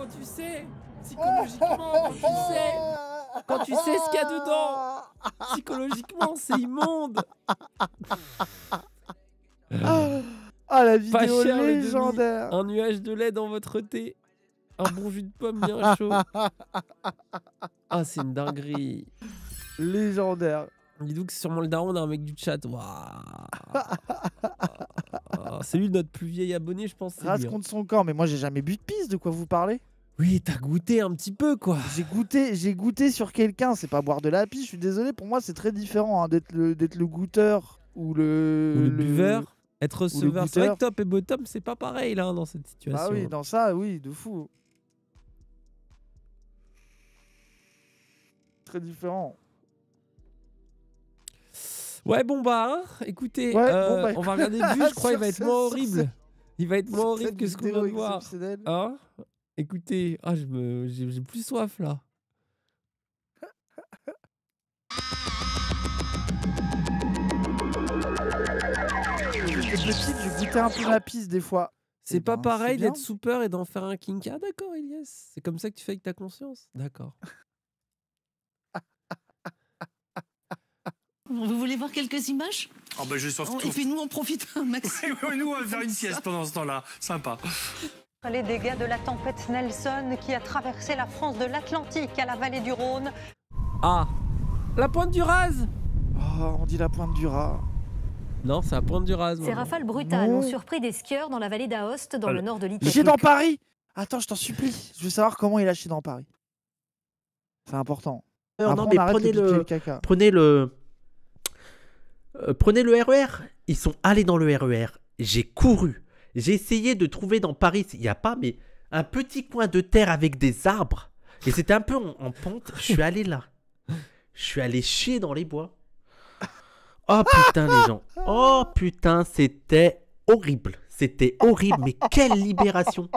quand tu sais, psychologiquement, quand tu sais, quand tu sais ce qu'il y a dedans, psychologiquement, c'est immonde. Ah, la vidéo légendaire. un nuage de lait dans votre thé. Un bon jus de pomme bien chaud. Ah, c'est une dinguerie. Légendaire. Dis que c'est sûrement le daron d'un mec du chat. Ah, c'est lui notre plus vieil abonné, je pense. Hein. Race contre son corps, mais moi j'ai jamais bu de pisse, de quoi vous parlez oui, t'as goûté un petit peu, quoi. J'ai goûté, j'ai goûté sur quelqu'un. C'est pas boire de la piche Je suis désolé. Pour moi, c'est très différent hein, d'être le, d'être le goûteur ou le, buveur. Être receveur. C'est top et bottom, c'est pas pareil là dans cette bah situation. Ah oui, dans ça, oui, de fou. Très différent. Ouais, bon bah, hein, écoutez, euh, bah, on va regarder le je crois, il va être moins horrible. Il va être moins horrible que ce qu'on vient voir. Hein Écoutez, ah, j'ai plus soif là. je goûtais un peu la piste des fois. C'est eh pas ben, pareil d'être soupeur et d'en faire un kinka ah, d'accord, Elias. C'est comme ça que tu fais avec ta conscience. D'accord. Vous voulez voir quelques images oh ben, je Et puis nous, on profite un maximum. nous, on va faire une sieste pendant ce temps-là. Sympa. Les dégâts de la tempête Nelson qui a traversé la France de l'Atlantique à la vallée du Rhône. Ah La pointe du Raz oh, On dit la pointe du Raz. Non, c'est la pointe du Raz. Ces rafales brutales ont surpris des skieurs dans la vallée d'Aoste, dans ah, le nord de l'Italie. J'ai dans Paris Attends, je t'en supplie. Je veux savoir comment il a chier dans Paris. C'est important. Euh, non, mais prenez le, euh, prenez le. Prenez le RER. Ils sont allés dans le RER. E J'ai couru j'ai essayé de trouver dans Paris, il n'y a pas, mais un petit coin de terre avec des arbres. Et c'était un peu en, pente. Je suis allé là. Je suis allé chier dans les bois. Oh putain, les gens. Oh putain, c'était horrible. C'était horrible, mais quelle libération.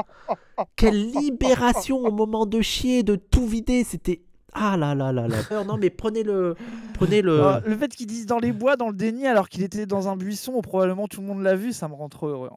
Quelle libération au moment de chier, de tout vider. C'était ah là là là là. non mais prenez le, prenez le. Ah, le fait qu'ils disent dans les bois, dans le déni, alors qu'il était dans un buisson, où probablement tout le monde l'a vu, ça me rend trop heureux.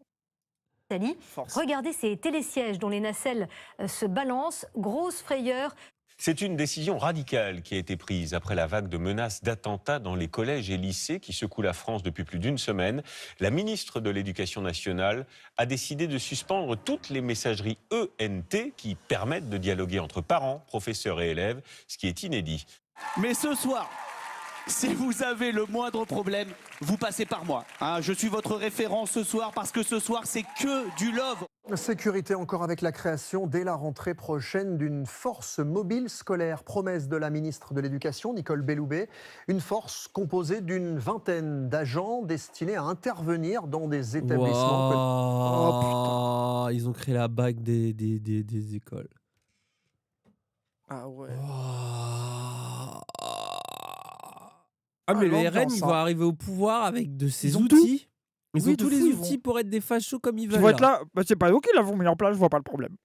Regardez ces télésièges dont les nacelles euh, se balancent, grosse frayeur. C'est une décision radicale qui a été prise après la vague de menaces d'attentats dans les collèges et lycées qui secouent la France depuis plus d'une semaine. La ministre de l'Éducation nationale a décidé de suspendre toutes les messageries ENT qui permettent de dialoguer entre parents, professeurs et élèves, ce qui est inédit. Mais ce soir, si vous avez le moindre problème, vous passez par moi. Hein, je suis votre référent ce soir parce que ce soir, c'est que du love. Sécurité encore avec la création dès la rentrée prochaine d'une force mobile scolaire, promesse de la ministre de l'Éducation, Nicole Belloubet. Une force composée d'une vingtaine d'agents destinés à intervenir dans des établissements. Oh ah, Ils ont créé la bague des, des, écoles. Ah ouais. Ah, mais le RN, il va arriver au pouvoir avec de ces outils. Ils oui, ont tous les outils pour être des fachos comme ils veulent. Ils vont être hein. là. Bah, c'est pas ok, ils l'avons mis en place, je vois pas le problème.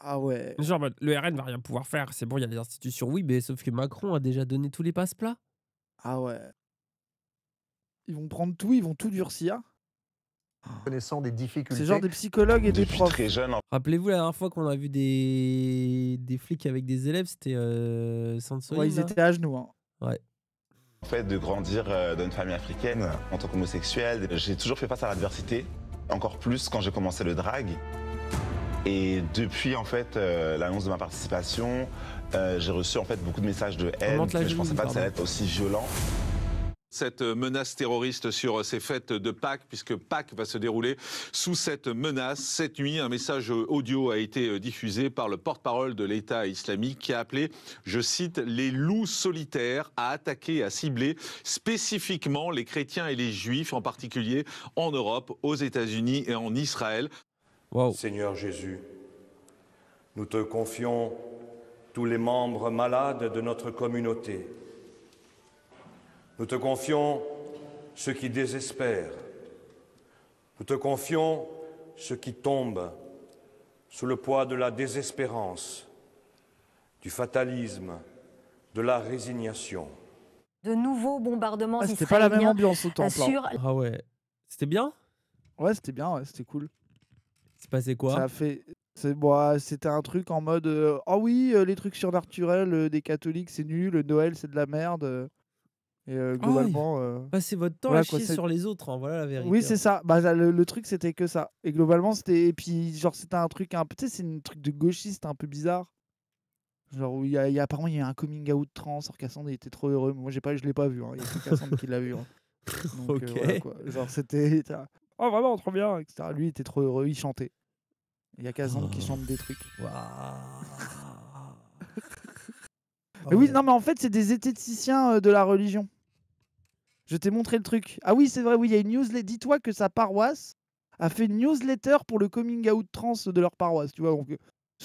Ah ouais. Genre, le RN va rien pouvoir faire. C'est bon, il y a des institutions, oui, mais sauf que Macron a déjà donné tous les passe-plats. Ah ouais. Ils vont prendre tout, ils vont tout durcir. Connaissant des difficultés. C'est genre des psychologues et des profs. Rappelez-vous la dernière fois qu'on a vu des... des flics avec des élèves, c'était euh... Ouais, ils étaient à genoux. Hein. Ouais fait de grandir euh, dans une famille africaine en tant qu'homosexuel. J'ai toujours fait face à l'adversité, encore plus quand j'ai commencé le drag. Et depuis en fait euh, l'annonce de ma participation, euh, j'ai reçu en fait beaucoup de messages de haine. Que je pensais pas que ça allait être aussi violent cette menace terroriste sur ces fêtes de Pâques, puisque Pâques va se dérouler sous cette menace. Cette nuit, un message audio a été diffusé par le porte-parole de l'État islamique qui a appelé, je cite, les loups solitaires à attaquer, à cibler spécifiquement les chrétiens et les juifs, en particulier en Europe, aux États-Unis et en Israël. Seigneur Jésus, nous te confions tous les membres malades de notre communauté nous te confions ceux qui désespèrent. Nous te confions ceux qui tombent sous le poids de la désespérance, du fatalisme, de la résignation. De nouveaux bombardements ah, C'était pas la même ambiance Ah ouais. C'était bien Ouais, c'était bien, ouais, c'était cool. C'est passé quoi fait ah, c'était un truc en mode euh, Ah oh oui, euh, les trucs sur euh, des catholiques, c'est nul, le Noël, c'est de la merde. Euh. Et euh, globalement. Euh... Passez votre temps à chier sur les autres, hein, voilà la vérité. Oui, hein. c'est ça. Bah, le, truc, c'était que ça. Et globalement, c'était. Et puis, genre, c'était un truc un peu. Tu sais, c'est un truc de gauchiste un peu bizarre. Genre, où il y a, apparemment, il y a un coming out trans. Cassandre, il était trop heureux. Moi moi, pas, je l'ai pas vu. Hein. Il y a Cassandre qui l'a vu. Donc, euh, quoi. Genre, c'était. Oh, vraiment, trop bien, etc. Lui, était trop heureux. Il chantait. Il y a Cassandre qui chante des trucs. Oh. Waouh oui, non, mais en fait, c'est des esthéticiens euh, de la religion. Je t'ai montré le truc. Ah oui, c'est vrai, oui, il y a une newsletter. Dis-toi que sa paroisse a fait une newsletter pour le coming out trans de leur paroisse, tu vois. Donc, euh,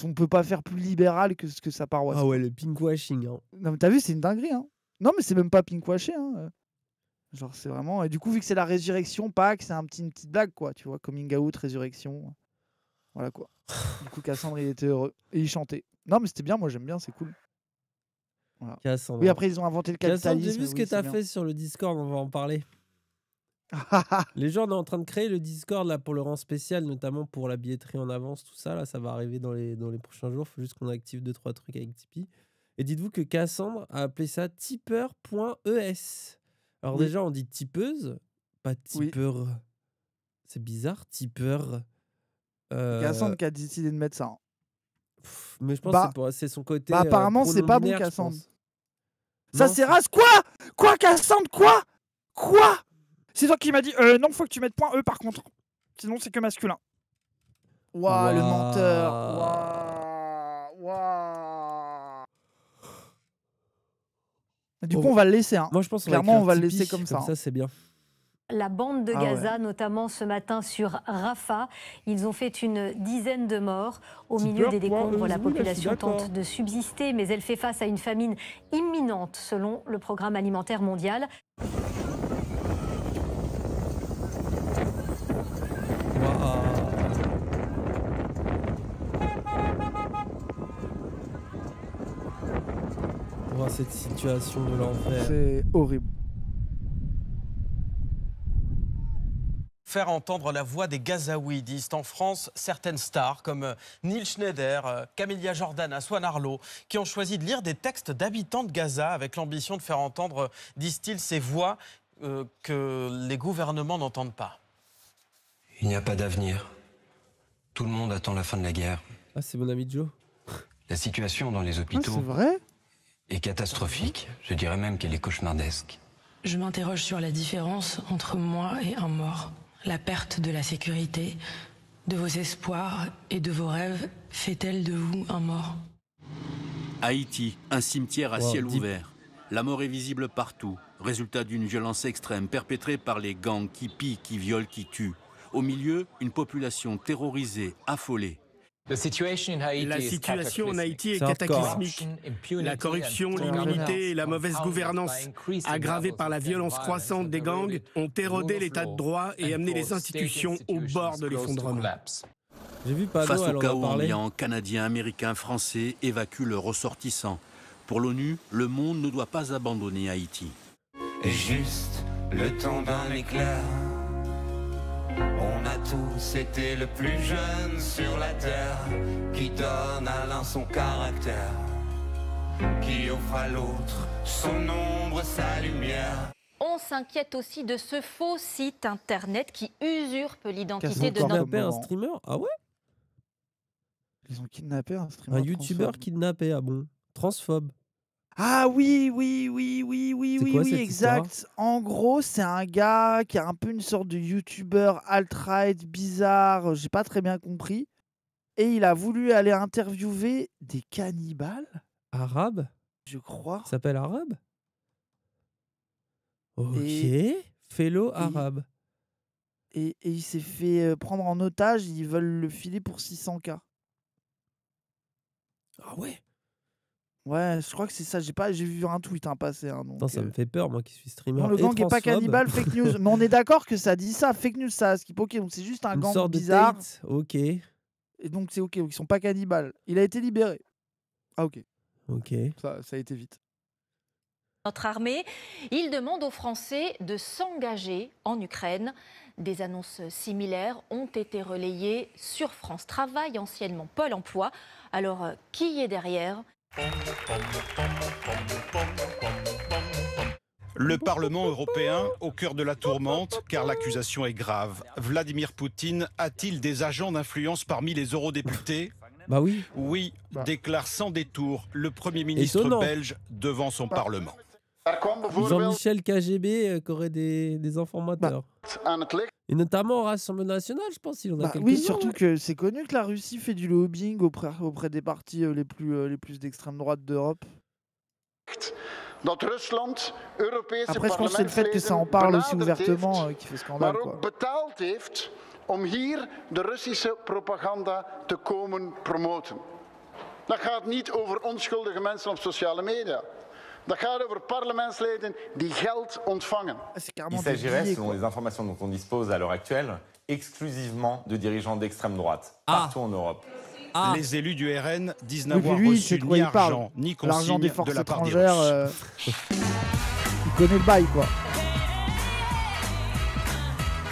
on ne peut pas faire plus libéral que ce que sa paroisse. Ah ouais, le pinkwashing. Hein. Non, mais t'as vu, c'est une dinguerie. Hein. Non, mais c'est même pas pinkwashé. Hein, euh. Genre, c'est vraiment. Et du coup, vu que c'est la résurrection, Pâques, c'est un petit, une petite blague, quoi, tu vois. Coming out, résurrection. Voilà, quoi. du coup, Cassandre, il était heureux. Et il chantait. Non, mais c'était bien, moi, j'aime bien, c'est cool. Oui, après, ils ont inventé le capitalisme. j'ai vu ce que tu as fait sur le Discord, on va en parler. les gens, sont en train de créer le Discord là pour le rang spécial, notamment pour la billetterie en avance, tout ça. Là, ça va arriver dans les, dans les prochains jours. il Faut juste qu'on active 2-3 trucs avec Tipeee. Et dites-vous que Cassandre a appelé ça tipeur.es. Alors, déjà, on dit tipeuse, pas tipeur. C'est bizarre, tipeur. Euh... Cassandre qui a décidé de mettre ça. Hein mais je pense que bah, c'est son côté. Bah, euh, apparemment, c'est pas bon, Cassandre. Ça, c'est rase. Quoi Quoi, Cassandre Quoi Quoi C'est toi qui m'as dit. Euh, non, faut que tu mettes point E par contre. Sinon, c'est que masculin. Waouh, le menteur. Waouh. Waouh. Du coup, on va le laisser. Hein. je pense Clairement, on va le laisser comme, ça. ça, hein. c'est bien la bande de ah Gaza, notamment ce matin sur Rafah. Ils ont fait une dizaine de morts. Au milieu des décombres, la population tente de subsister, mais elle fait face à une famine imminente selon le programme alimentaire mondial. cette situation de l'enfer. C'est horrible. faire entendre la voix des Gazaouis, disent en France certaines stars comme euh, Neil Schneider, euh, Camélia Jordana, Swan Arlo, qui ont choisi de lire des textes d'habitants de Gaza avec l'ambition de faire entendre, euh, disent-ils, ces voix que les gouvernements n'entendent pas. Il n'y a pas d'avenir. Tout le monde attend la fin de la guerre. Ah, c'est mon ami Joe. La situation dans les ah, hôpitaux est catastrophique. Je dirais même qu'elle est cauchemardesque. Je m'interroge sur la différence entre moi et un mort. La perte de la sécurité, de vos espoirs et de vos rêves fait-elle de vous un mort Haïti, un cimetière à ciel ouvert. La mort est visible partout, résultat d'une violence extrême perpétrée par les gangs qui pillent, qui violent, qui tuent. Au milieu, une population terrorisée, affolée. La situation en Haïti est cataclysmique. La corruption, l'immunité et la mauvaise gouvernance, aggravées par la violence croissante des gangs, ont érodé l'état de droit et amené les institutions au bord de l'effondrement. Face au chaos ambiant, Canadiens, Américains, Français évacuent leurs ressortissants. Pour l'ONU, le monde ne doit pas abandonner Haïti. Juste le temps d'un éclair. On a tous été le plus jeune sur la terre, qui donne à l'un son caractère, qui offre à l'autre son ombre, sa lumière. On s'inquiète aussi de ce faux site internet qui usurpe l'identité de notre un streamer Ah ouais Ils ont kidnappé un streamer. Un youtubeur kidnappé, ah bon Transphobe. Ah oui, oui, oui, oui, oui, oui, oui, exact. En gros, c'est un gars qui a un peu une sorte de youtubeur alt-right, bizarre, euh, j'ai pas très bien compris. Et il a voulu aller interviewer des cannibales. Arabes Je crois. s'appelle Arabe Ok. Fellow Arabe. Et, et il s'est fait euh, prendre en otage, ils veulent le filer pour 600K. Ah ouais Ouais, je crois que c'est ça. J'ai pas, j'ai vu un tweet hein, passer. Hein, ça euh. me fait peur, moi qui suis streamer. le gang n'est pas cannibale, fake news. Mais on est d'accord que ça dit ça, fake news, ça, Skip. Ok, donc c'est juste un gang bizarre. ok. Et donc c'est ok, donc ils sont pas cannibales. Il a été libéré. Ah ok. Ok. Ça, ça a été vite. Notre armée, il demande aux Français de s'engager en Ukraine. Des annonces similaires ont été relayées sur France Travail, anciennement Pôle Emploi. Alors euh, qui est derrière le Parlement européen au cœur de la tourmente, car l'accusation est grave. Vladimir Poutine a-t-il des agents d'influence parmi les eurodéputés Bah oui. Oui, bah. déclare sans détour le Premier ministre belge devant son bah. Parlement. Jean-Michel KGB euh, qui aurait des, des informateurs. Bah, Et notamment au Rassemblement National, je pense qu'il en a bah, quelques Oui, surtout que c'est connu que la Russie fait du lobbying auprès, auprès des partis euh, les plus, euh, les plus d'extrême droite d'Europe. Après, je pense que c'est le fait que ça en parle aussi ouvertement qui fait scandale. Quoi. om hier de Russische propaganda te komen promoten. Dat gaat niet over onschuldige mensen op sociale media. Il s'agirait, selon les informations dont on dispose à l'heure actuelle, exclusivement de dirigeants d'extrême droite, ah. partout en Europe. Ah. Les élus du RN disent n'avoir reçu ni argent, ni des forces étrangères, euh, le bail, quoi.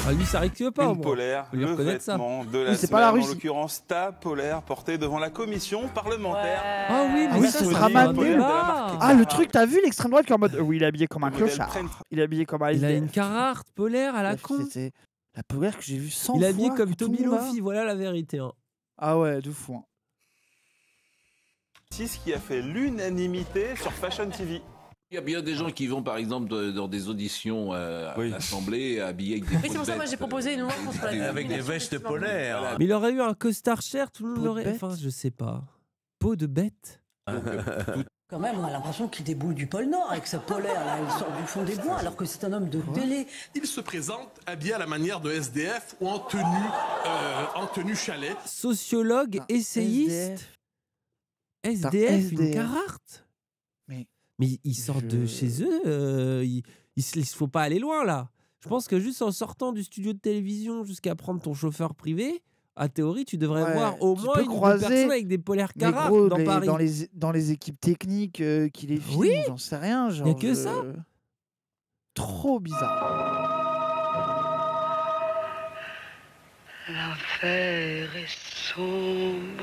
Ah, lui, ça risque pas. Une polaire, le vêtement de la oui, en l'occurrence ta polaire portée devant la commission parlementaire. Ah oui, ah mais ça, sera mal. Ah, le truc, t'as vu l'extrême droite qui est en mode oui, il est habillé comme un clochard. Il est habillé comme un Il a une cararte polaire à la bah, con. C'était la polaire que j'ai vue sans. fois. Il est habillé comme Tommy Lofi, voilà la vérité. Hein. Ah ouais, de fou. C'est hein. ce qui a fait l'unanimité sur Fashion TV. Il y a bien des gens qui vont, par exemple, dans des auditions euh, à l'Assemblée, habillés avec des c'est pour ça que moi j'ai proposé une loi pour Avec des vestes polaires. Mais il aurait eu un costard cher, tout le monde Enfin, je sais pas. Peau de bête ah. euh, Quand même, on a l'impression qu'il déboule du pôle Nord avec sa polaire, là, il sort du fond des bois, alors que c'est un homme de télé. Il se présente habillé à la manière de SDF ou en tenue, euh, chalet. Sociologue, ah, essayiste SDF, une Carhartt. Mais ils sortent de chez eux, euh, il ne faut pas aller loin là. Je ah. pense que juste en sortant du studio de télévision jusqu'à prendre ton chauffeur privé, à théorie, tu devrais voir au moins une personne avec des polaires dans les, Paris. Dans les, équipes techniques euh, qui les filment, j'en sais rien. Genre, n'y que euh, ça. Trop bizarre. L'enfer est sombre.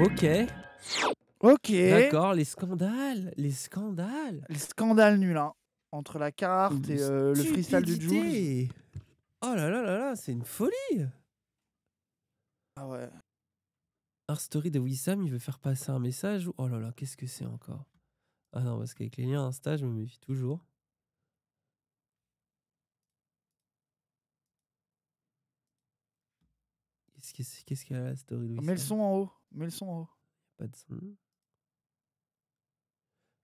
Ok. Ok. D'accord, les scandales, les scandales. Les scandales nuls, hein, entre la carte et euh, le freestyle du Jules. Oh là là là là, c'est une folie. Ah ouais. Un Story de Wissam, il veut faire passer un message. Oh là là, qu'est-ce que c'est encore Ah non, parce qu'avec les liens Insta, je me méfie toujours. Qu'est-ce qu'il y a la story de Wissam Mets le son en haut. Mets le son en haut. Pas de son.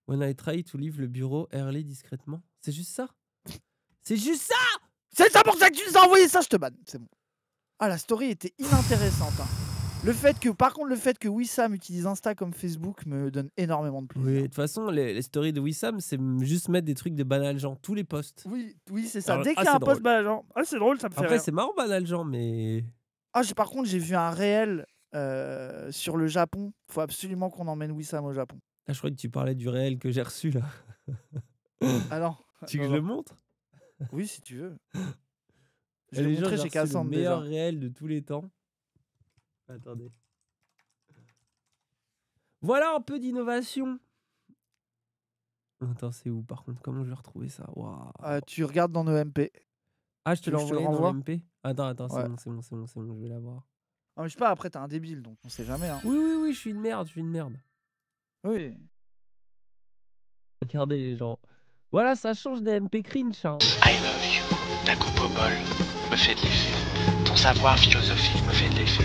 When I try to leave le bureau early discrètement. C'est juste ça C'est juste ça C'est ça pour ça que tu nous as envoyé ça, je te banne. C'est bon. Ah, la story était inintéressante. Hein. Le fait que, par contre, le fait que Wissam utilise Insta comme Facebook me donne énormément de plaisir. Oui, de toute façon, les, stories de Wissam, c'est juste mettre des trucs de banal genre, tous les posts. Oui, oui, c'est ça. Ah, Dès ah, qu'il y a un post banal, genre, ah c'est drôle, ça me fait Après, c'est marrant banal genre, mais Ah, par contre, j'ai vu un réel euh, sur le Japon. Faut absolument qu'on emmène Wissam au Japon. Là, ah, je croyais que tu parlais du réel que j'ai reçu là. ah non. Tu veux que je le montre Oui, si tu veux. Je l'ai montré chez Cassandre. Le meilleur réel de tous les temps. Attendez. Voilà un peu d'innovation. Attends, c'est où par contre Comment je vais retrouver ça ah, Tu regardes dans nos MP. Ah, je te l'envoie le dans MP Attends, attends, c'est bon, c'est bon, c'est bon, bon, je vais l'avoir. je sais pas, après t'es un débile, donc on sait jamais. Hein. Oui, oui, oui, je suis une merde, je suis une merde. Oui. Regardez les gens. Voilà, ça change des MP cringe. Hein. I love you, ta coupe au bol me fait de l'effet. Ton savoir philosophique me fait de l'effet.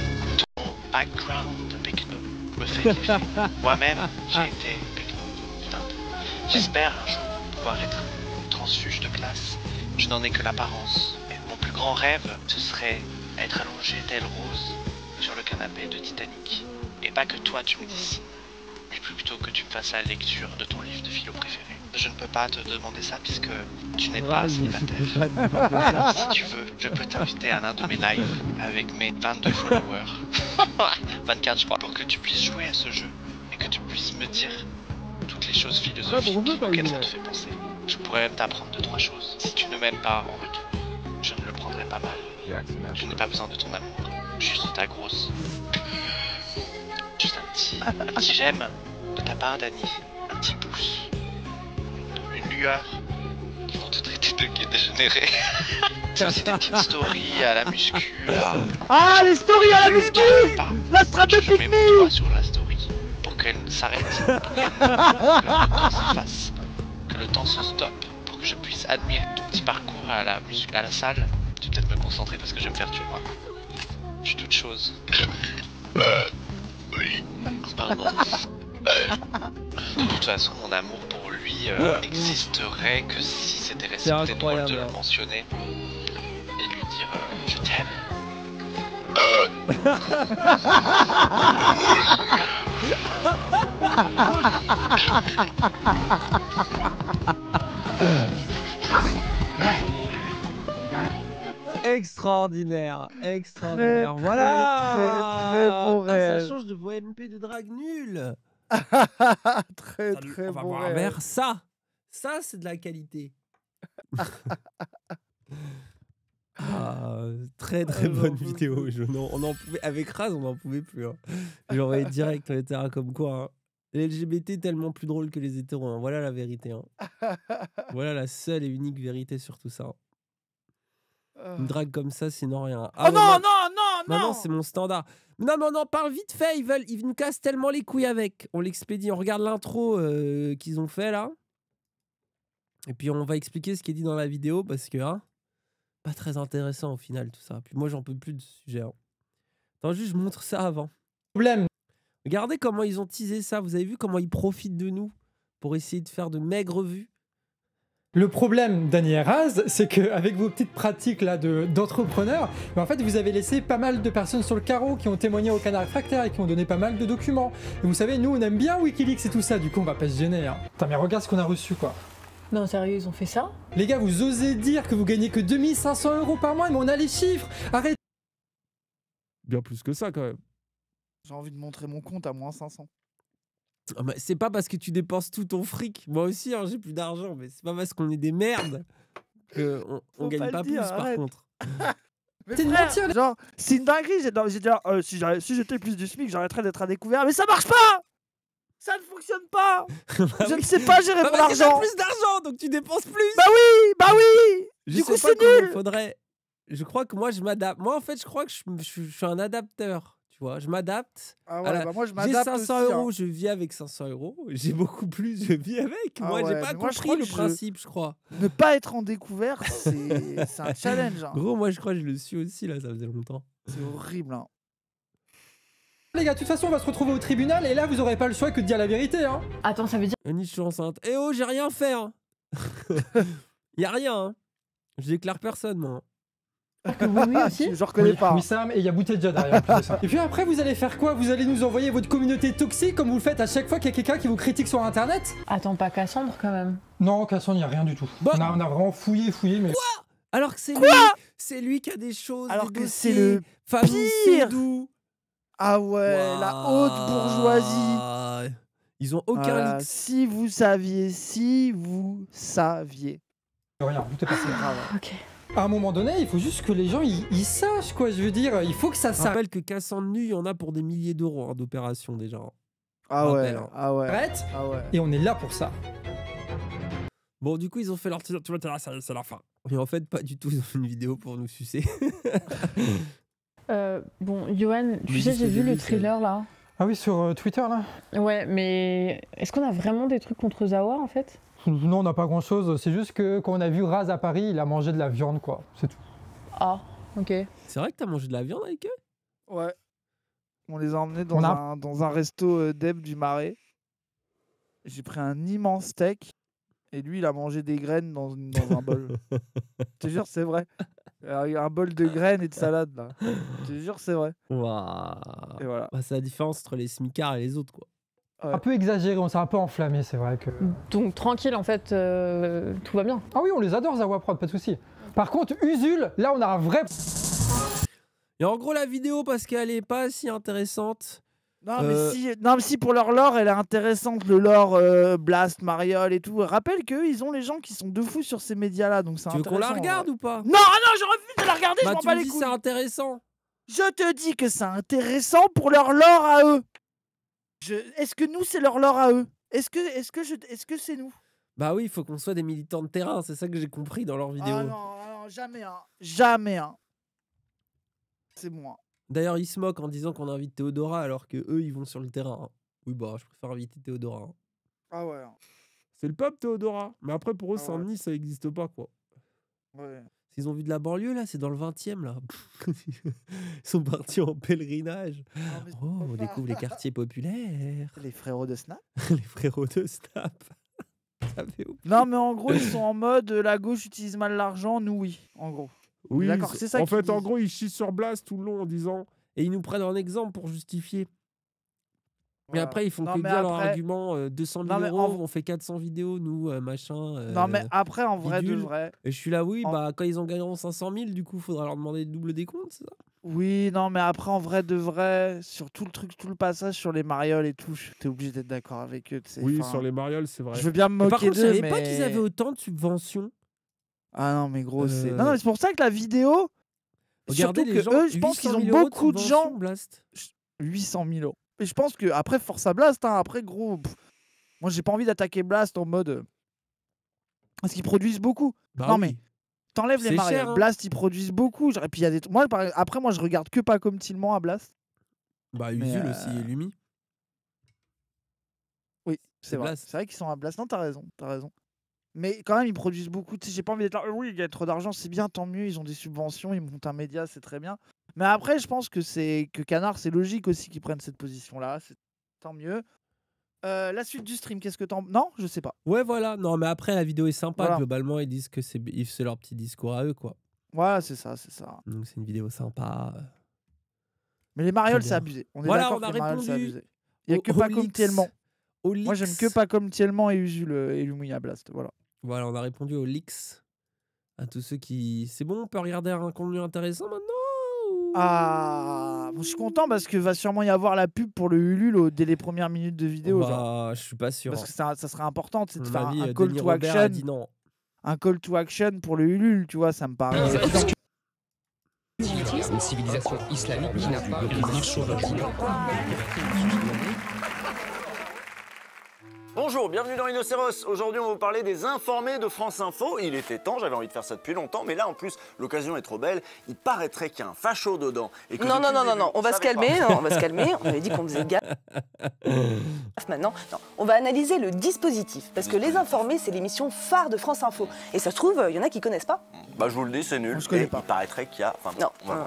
Ton background de Pekno me fait de l'effet. Moi-même, j'ai été Pekno. J'espère un jour pouvoir être transfuge de classe. Je n'en ai que l'apparence. mon plus grand rêve, ce serait être allongé tel rose sur le canapé de Titanic. Et pas que toi, tu me dis plutôt que tu me fasses la lecture de ton livre de philo préféré. Je ne peux pas te demander ça puisque tu n'es pas célibataire. si tu veux, je peux t'inviter à l'un de mes lives avec mes 22 followers. 24 je crois, pour que tu puisses jouer à ce jeu et que tu puisses me dire toutes les choses philosophiques ah, auxquelles ça te fait penser. Je pourrais même t'apprendre deux trois choses. Si tu ne m'aimes pas en retour, je ne le prendrai pas mal. Je n'ai pas besoin de ton amour, juste ta grosse. Juste un petit, un petit j'aime de ta part, Dani. Un petit pouce. Une lueur qui vont te traiter de guet dégénéré. c'est une story à la muscu. Ah, les stories à la muscu La mets de doigt sur la story pour qu'elle s'arrête. que le temps se fasse. Que le temps se stoppe. Pour que je puisse admirer ton petit parcours à la, salle. Tu peux peut-être me concentrer parce que je vais me faire tuer moi. Je suis toute chose. Euh, oui. Pardon. Euh, de toute façon, mon amour pour lui euh, existerait que si c'était resté drôle de le hein. mentionner et lui dire euh, je t'aime. Extraordinaire, extraordinaire. voilà. Très, très, bon Ça change de VMP de drague nul. très très on bon voir ça. Ça c'est de la qualité. Ah, très très ah, bonne vidéo. Je, non, on en pouvait, avec Raz, on n'en pouvait plus. Hein. J'envoyais direct, on comme quoi. Hein, LGBT tellement plus drôle que les hétéros. Hein. Voilà la vérité. Hein. Voilà la seule et unique vérité sur tout ça. Une drague comme ça, sinon rien. Ah oh non, non, non, non c'est mon standard. Non, mais non, parle vite fait. Ils, veulent, ils nous cassent tellement les couilles avec. On l'expédie. On regarde l'intro euh, qu'ils ont fait là. Et puis, on va expliquer ce qui est dit dans la vidéo parce que, hein, pas très intéressant au final tout ça. Puis moi, j'en peux plus de ce sujet. Hein. Attends, juste, je montre ça avant. Problème. Regardez comment ils ont teasé ça. Vous avez vu comment ils profitent de nous pour essayer de faire de maigres vues le problème, Daniel Raz, c'est qu'avec vos petites pratiques là d'entrepreneur, de, en fait vous avez laissé pas mal de personnes sur le carreau qui ont témoigné au canard fractaire et qui ont donné pas mal de documents. Et vous savez, nous on aime bien Wikileaks et tout ça, du coup on va pas se gêner. Hein. Putain, mais regarde ce qu'on a reçu quoi. Non, sérieux, ils ont fait ça Les gars, vous osez dire que vous gagnez que 2500 euros par mois, mais on a les chiffres Arrête Bien plus que ça, quand même. J'ai envie de montrer mon compte à moins 500. Ah, c'est pas parce que tu dépenses tout ton fric. Moi aussi, hein, j'ai plus d'argent, mais c'est pas parce qu'on est des merdes qu'on on gagne pas, plus, par contre. Genre, c'est une dinguerie. J'ai, dit, euh, si, j'étais plus du SMIC, j'arrêterais d'être à découvert. Mais ça marche pas Ça ne fonctionne pas bah Je ne sais pas gérer bah mon bah argent. plus d'argent, donc tu dépenses plus. Bah oui, bah oui Du coup, c'est nul. Faudrait... Je crois que moi, je m'adapte. Moi, en fait, je crois que je, je suis un adapteur. Je m'adapte. Ah bah, j'ai 500 euros, hein. je vis avec 500 euros. J'ai beaucoup plus, je vis avec. Ah moi, j'ai pas compris le principe, je... crois. Ne pas être en découverte, c'est un challenge. Hein. Gros, moi, je crois que je le suis aussi, là, ça faisait longtemps. C'est horrible, hein. Les gars, de toute façon, on va se retrouver au tribunal et là, vous aurez pas le choix que de dire la vérité, hein. Attends, ça veut dire. Annie, suis enceinte. Eh oh, j'ai rien fait, Il hein. y a rien, hein. Je déclare personne, moi. Que aussi Je reconnais pas. et il y a derrière. plus de ça. Et puis après, vous allez faire quoi Vous allez nous envoyer votre communauté toxique comme vous le faites à chaque fois qu'il y a quelqu'un qui vous critique sur internet Attends, pas Cassandre quand même. Non, Cassandre, il n'y a rien du tout. On, a, vraiment fouillé, fouillé, mais. Quoi Alors que c'est lui C'est lui qui a des choses. Alors que c'est le pire Ah ouais, la haute bourgeoisie Ils ont aucun Si vous saviez, si vous saviez. Rien, vous passé. ok à un moment donné, il faut juste que les gens ils, sachent quoi. Je veux dire, il faut que ça Je Rappelle que cassant de nu, il y en a pour des milliers d'euros hein, d'opérations déjà. Ah, ouais, hein. ah ouais, Arrête, ah ouais. Et on est là pour ça. Bon, du coup, ils ont fait leur tu ça c'est la fin. Mais en fait, pas du tout, ils ont une vidéo pour nous sucer. Euh, bon, Johan, tu sais, j'ai vu le trailer là. Ah oui, sur euh, Twitter là Ouais, mais est-ce qu'on a vraiment des trucs contre Zawa en fait non, on n'a pas grand-chose. C'est juste que quand on a vu Raz à Paris, il a mangé de la viande, quoi. C'est tout. Ah, ok. C'est vrai que t'as mangé de la viande avec eux Ouais. On les a emmenés dans, Un, dans un resto euh, d'Eb du Marais. J'ai pris un immense steak et lui, il a mangé des graines dans, dans un bol. Je te jure, c'est vrai. Euh, un bol de graines et de salade, là. Je te jure, c'est vrai. Waouh. voilà. Bah, c'est la différence entre les smicards et les autres, quoi. Un peu exagéré, on s'est un peu enflammé, c'est vrai que. Donc tranquille, en fait, euh, tout va bien. Ah oui, on les adore, Zawa pas de souci. Par contre, Usul, là, on a un vrai. Et en gros, la vidéo, parce qu'elle est pas si intéressante. Euh, non, mais si, pour leur lore, elle est intéressante, le lore euh, Blast, Mariol et tout. Rappelle qu'eux, ils ont les gens qui sont de fous sur ces médias-là, donc c'est intéressant. Tu veux qu'on la regarde ou pas Non, ah non, je refuse de la regarder, je bah, m'en bats les couilles. c'est intéressant. Je te dis que c'est intéressant pour leur lore à eux. Est-ce que nous, c'est leur lore à eux Est-ce que est-ce est-ce que c'est nous Bah oui, il faut qu'on soit des militants de terrain, c'est ça que j'ai compris dans leur vidéo. Ah non, ah jamais un, hein. jamais hein. C'est moi. D'ailleurs, ils se moquent en disant qu'on invite Théodora alors que eux, ils vont sur le terrain. Hein. Oui, bah, je préfère inviter Théodora. Ah ouais, C'est le peuple Théodora. Mais après, pour eux, ah Saint-Denis, ça n'existe pas, quoi. ouais. S'ils ont vu de la banlieue, là, c'est dans le 20e, là. Ils sont partis en pèlerinage. Ah, oh, on découvre les quartiers populaires. Les frérots de Snap Les frérots de Snap. non, mais en gros, ils sont en mode euh, la gauche utilise mal l'argent, nous oui, en gros. Oui, d'accord, c'est ça. En fait, en gros, ils chient sur Blast tout le long en disant. Et ils nous prennent en exemple pour justifier. Mais après, ils font que dire leur argument 200 euh, 000 euros, on fait 400 vidéos, nous, euh, machin. non, mais euh, après, en vrai, de vrai. Et je suis là, oui, bah, quand ils en gagneront 500 000, du coup, il faudra leur demander de double des comptes, ça Oui, non, mais après, en vrai, de vrai, sur tout le truc, tout le passage sur les marioles et tout, es obligé d'être d'accord avec eux. Oui, sur les marioles, c'est vrai. Je veux bien me moquer d'eux. je savais pas qu'ils avaient autant de subventions. Ah non, mais gros, c'est. Non, c'est pour ça que la vidéo. Surtout que eux, je pense qu'ils ont beaucoup de gens. 800 000 euros. Mais je pense que après à Blast, hein, après gros, moi j'ai pas envie d'attaquer Blast en mode parce qu'ils produisent beaucoup. Bah non mais t'enlèves les mariages. Hein. Blast ils produisent beaucoup. après moi je regarde que pas comme Tilman à Blast. Bah Usul euh, aussi et Lumi. Oui c'est vrai. C'est vrai qu'ils sont à Blast. Non t'as raison raison. Mais quand même, ils produisent beaucoup. j'ai pas envie d'être là. Oui, il y a trop d'argent, c'est bien, tant mieux. Ils ont des subventions, ils montent un média, c'est très bien. Mais après, je pense que c'est que Canard, c'est logique aussi qu'ils prennent cette position-là. C'est tant mieux. Euh, la suite du stream, qu'est-ce que t'en. Non, je sais pas. Ouais, voilà. Non, mais après, la vidéo est sympa. Globalement, ils disent que c'est leur petit discours à eux, quoi. Ouais, c'est ça, c'est ça. Donc, c'est une vidéo sympa. Euh. Mais les marioles, c'est abusé. On est voilà, d'accord a les marioles, c'est Il y a que pas comme tellement. Moi, j'aime que pas comme Tielman et Usul euh, et Lumia Blast. Voilà. Voilà, on a répondu aux leaks. À tous ceux qui. C'est bon, on peut regarder un contenu intéressant maintenant ah, je suis content parce que va sûrement y avoir la pub pour le Ulule dès les premières minutes de vidéo. Bah, je suis pas sûr. Parce que hein. ça, ça sera important, de faire un, euh, call to action. Un call to action pour le Ulule, tu vois, ça me paraît. Ah, civilisation islamique qui n'a pas Bonjour, bienvenue dans Inoceros. Aujourd'hui, on va vous parler des informés de France Info. Il était temps, j'avais envie de faire ça depuis longtemps, mais là, en plus, l'occasion est trop belle. Il paraîtrait qu'il y a un facho dedans. Et non, non, non, non, non, on va se calmer, on va se calmer. On avait dit qu'on faisait gaffe. Maintenant, on va analyser le dispositif. Parce que Les Informés, c'est l'émission phare de France Info. Et ça se trouve, il y en a qui connaissent pas. Bah, je vous le dis, c'est nul. Parce qu'il Il paraîtrait qu'il y a. Enfin, non, non.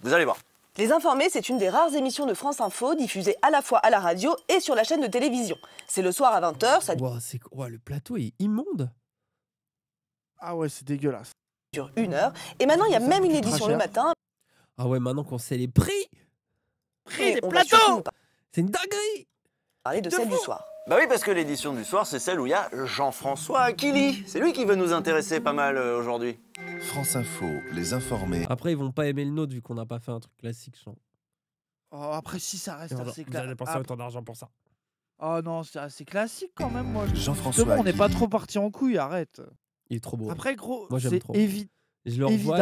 Vous allez voir. Les Informés, c'est une des rares émissions de France Info diffusées à la fois à la radio et sur la chaîne de télévision. C'est le soir à 20h. Ça... le plateau est immonde. Ah ouais, c'est dégueulasse. Sur une heure. Et maintenant, il y a même une édition le matin. Ah ouais, maintenant qu'on sait les prix. Prix des plateaux. C'est une dinguerie. Parler de, celle du soir. Bah oui, parce que l'édition du soir, c'est celle où il y a Jean-François Akili. C'est lui qui veut nous intéresser pas mal euh, aujourd'hui. France Info, les informés. Après, ils vont pas aimer le nôtre vu qu'on n'a pas fait un truc classique, Oh, après, si ça reste assez classique. Vous à ah. autant d'argent pour ça. Oh non, c'est assez classique quand même, moi. Jean-François. on n'est pas trop parti en couille, arrête. Il est trop beau. Après, gros, c'est je le revois,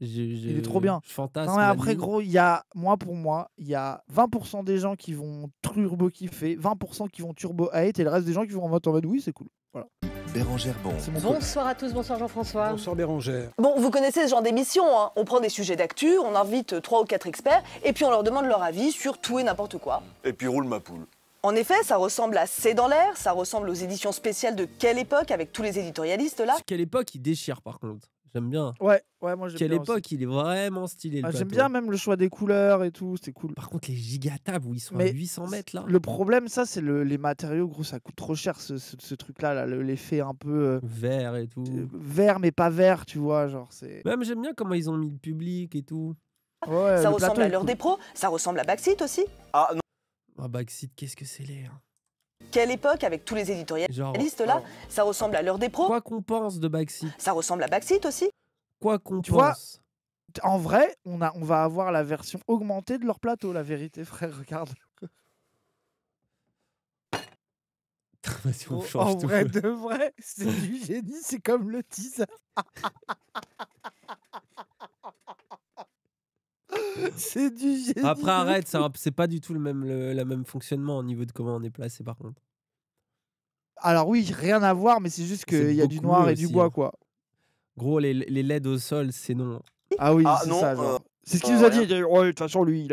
Il est trop bien. après, gros, il y a, moi pour moi, il y a 20% des gens qui vont turbo kiffer, 20% qui vont turbo hate et le reste des gens qui vont en mode, en mode oui, c'est cool. Voilà. Bérangère Bon. Bonsoir à tous, bonsoir Jean-François. Bonsoir Bérangère. Bon, vous connaissez ce genre d'émission, hein. on prend des sujets d'actu, on invite euh, trois ou quatre experts, et puis on leur demande leur avis sur tout et n'importe quoi. Et puis roule ma poule. En effet, ça ressemble à C'est dans l'air, ça ressemble aux éditions spéciales de Quelle époque avec tous les éditorialistes là. Quelle époque, ils déchirent par contre. J'aime bien. Ouais, ouais, moi j'aime Quelle époque, il est vraiment stylé. Ah, j'aime bien même le choix des couleurs et tout, c'était cool. Par contre, les gigatables où ils sont Mais à 800 mètres là. Le problème, ça, c'est le, les matériaux, gros, ça coûte trop cher ce, ce, truc-là, là, l'effet un peu. Euh, vert et tout. Euh, vert, mais pas vert, tu vois, genre c'est. Même j'aime bien comment ils ont mis le public et tout. Ouais, ça ressemble à l'heure des pros, ça ressemble à Backseat aussi. Ah non. Ah, qu'est-ce que c'est l'air quelle époque avec tous les éditorialistes là Ça ressemble à l'heure des pros. Quoi qu'on pense de Baxit Ça ressemble à Baxit aussi. Quoi qu'on pense. en vrai, on, a, on va avoir la version augmentée de leur plateau, la vérité, frère. Regarde. Oh, en vrai, de vrai, c'est du génie, c'est comme le teaser. C'est du génie. Après, arrête, c'est pas du tout le même, le, la même fonctionnement au niveau de comment on est placé, par contre. Alors oui, rien à voir, mais c'est juste qu'il y a du noir et du bois, hein. quoi. Gros, les, les LED au sol, c'est non. Hein. Ah oui, ah, c'est ça. Euh, c'est ce qu'il nous a dit. de toute façon, lui,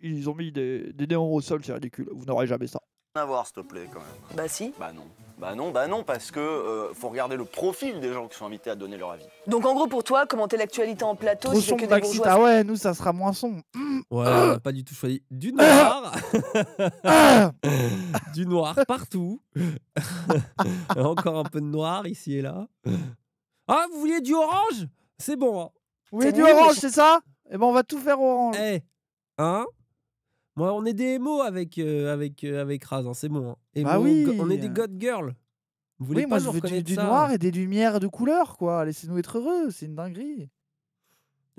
ils ont mis des, des néons au sol, c'est ridicule. Vous n'aurez jamais ça. Rien à voir, s'il te plaît, quand même. Bah si. Bah non. Bah non, bah non, parce que euh, faut regarder le profil des gens qui sont invités à donner leur avis. Donc en gros pour toi, commenter l'actualité en plateau, c'est que des bourgeois. Ah ouais, nous ça sera moins sombre. Ouais, pas du tout choisi du noir, du noir partout, encore un peu de noir ici et là. Ah, vous vouliez du orange C'est bon. Hein. c'est du orange, c'est ça Eh ben on va tout faire orange. Eh, hein on est des mots avec, euh, avec, euh, avec Raz, hein, c'est bon. Hein. Et bah on est des hein. God Girls. Vous voulez pas moi je veux du, du noir et des lumières de couleur, quoi. Laissez-nous être heureux, c'est une dinguerie.